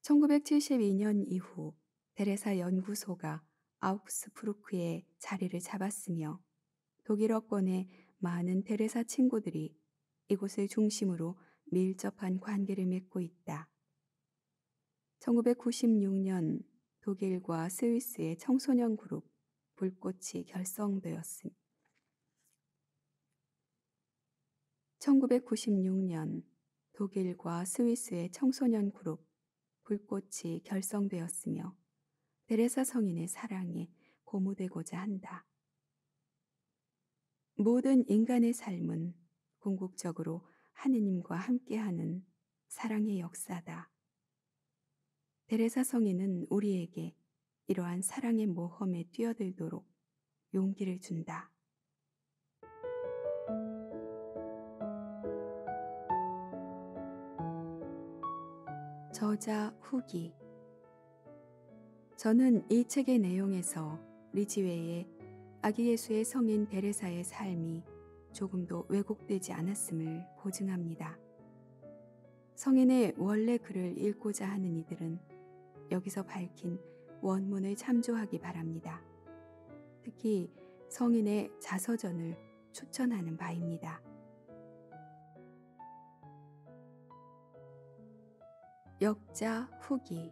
1972년 이후 데레사 연구소가 아우크스프루크에 자리를 잡았으며 독일어권의 많은 데레사 친구들이 이곳을 중심으로 밀접한 관계를 맺고 있다. 1996년 독일과 스위스의 청소년 그룹 불꽃이 결성되었음. 1996년 독일과 스위스의 청소년 그룹 불꽃이 결성되었으며 베레사 성인의 사랑에 고무되고자 한다. 모든 인간의 삶은 궁극적으로 하느님과 함께하는 사랑의 역사다. 베레사 성인은 우리에게 이러한 사랑의 모험에 뛰어들도록 용기를 준다. 저자 후기 저는 이 책의 내용에서 리지웨의 이 아기 예수의 성인 베레사의 삶이 조금도 왜곡되지 않았음을 보증합니다. 성인의 원래 글을 읽고자 하는 이들은 여기서 밝힌 원문을 참조하기 바랍니다. 특히 성인의 자서전을 추천하는 바입니다. 역자 후기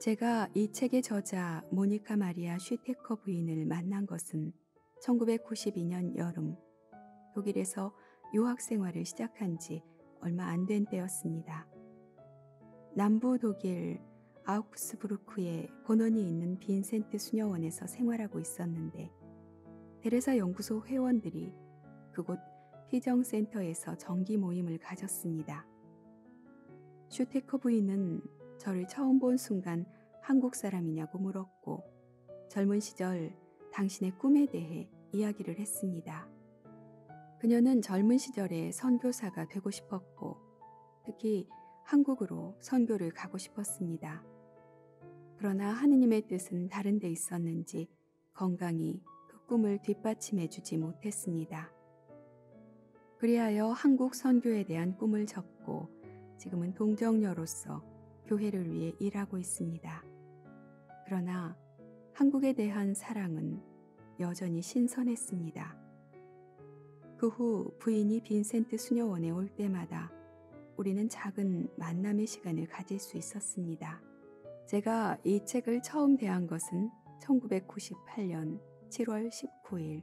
제가 이 책의 저자 모니카 마리아 슈테커 부인을 만난 것은 1992년 여름 독일에서 유학 생활을 시작한 지 얼마 안 된 때였습니다. 남부 독일 아우크스부르크에 본원이 있는 빈센트 수녀원에서 생활하고 있었는데 데레사 연구소 회원들이 그곳 피정센터에서 정기 모임을 가졌습니다. 슈테커 부인은 저를 처음 본 순간 한국 사람이냐고 물었고 젊은 시절 당신의 꿈에 대해 이야기를 했습니다. 그녀는 젊은 시절에 선교사가 되고 싶었고 특히 한국으로 선교를 가고 싶었습니다. 그러나 하느님의 뜻은 다른 데 있었는지 건강이 그 꿈을 뒷받침해 주지 못했습니다. 그리하여 한국 선교에 대한 꿈을 접고 지금은 동정녀로서 교회를 위해 일하고 있습니다. 그러나 한국에 대한 사랑은 여전히 신선했습니다. 그 후 부인이 빈센트 수녀원에 올 때마다 우리는 작은 만남의 시간을 가질 수 있었습니다. 제가 이 책을 처음 대한 것은 1998년 7월 19일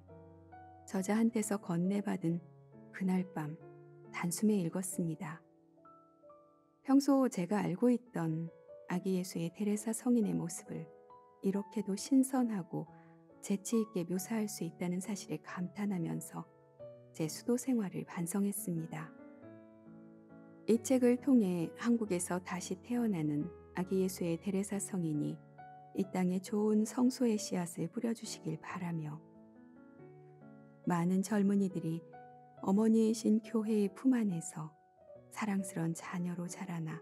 저자한테서 건네받은 그날 밤 단숨에 읽었습니다. 평소 제가 알고 있던 아기 예수의 테레사 성인의 모습을 이렇게도 신선하고 재치있게 묘사할 수 있다는 사실에 감탄하면서 제 수도 생활을 반성했습니다. 이 책을 통해 한국에서 다시 태어나는 아기 예수의 테레사 성인이 이 땅에 좋은 성소의 씨앗을 뿌려주시길 바라며 많은 젊은이들이 어머니이신 교회의 품 안에서 사랑스런 자녀로 자라나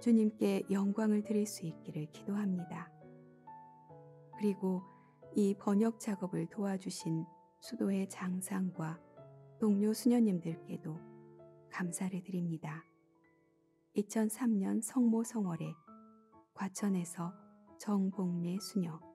주님께 영광을 드릴 수 있기를 기도합니다. 그리고 이 번역 작업을 도와주신 수도의 장상과 동료 수녀님들께도 감사를 드립니다. 2003년 성모 성월에 과천에서 정복례 수녀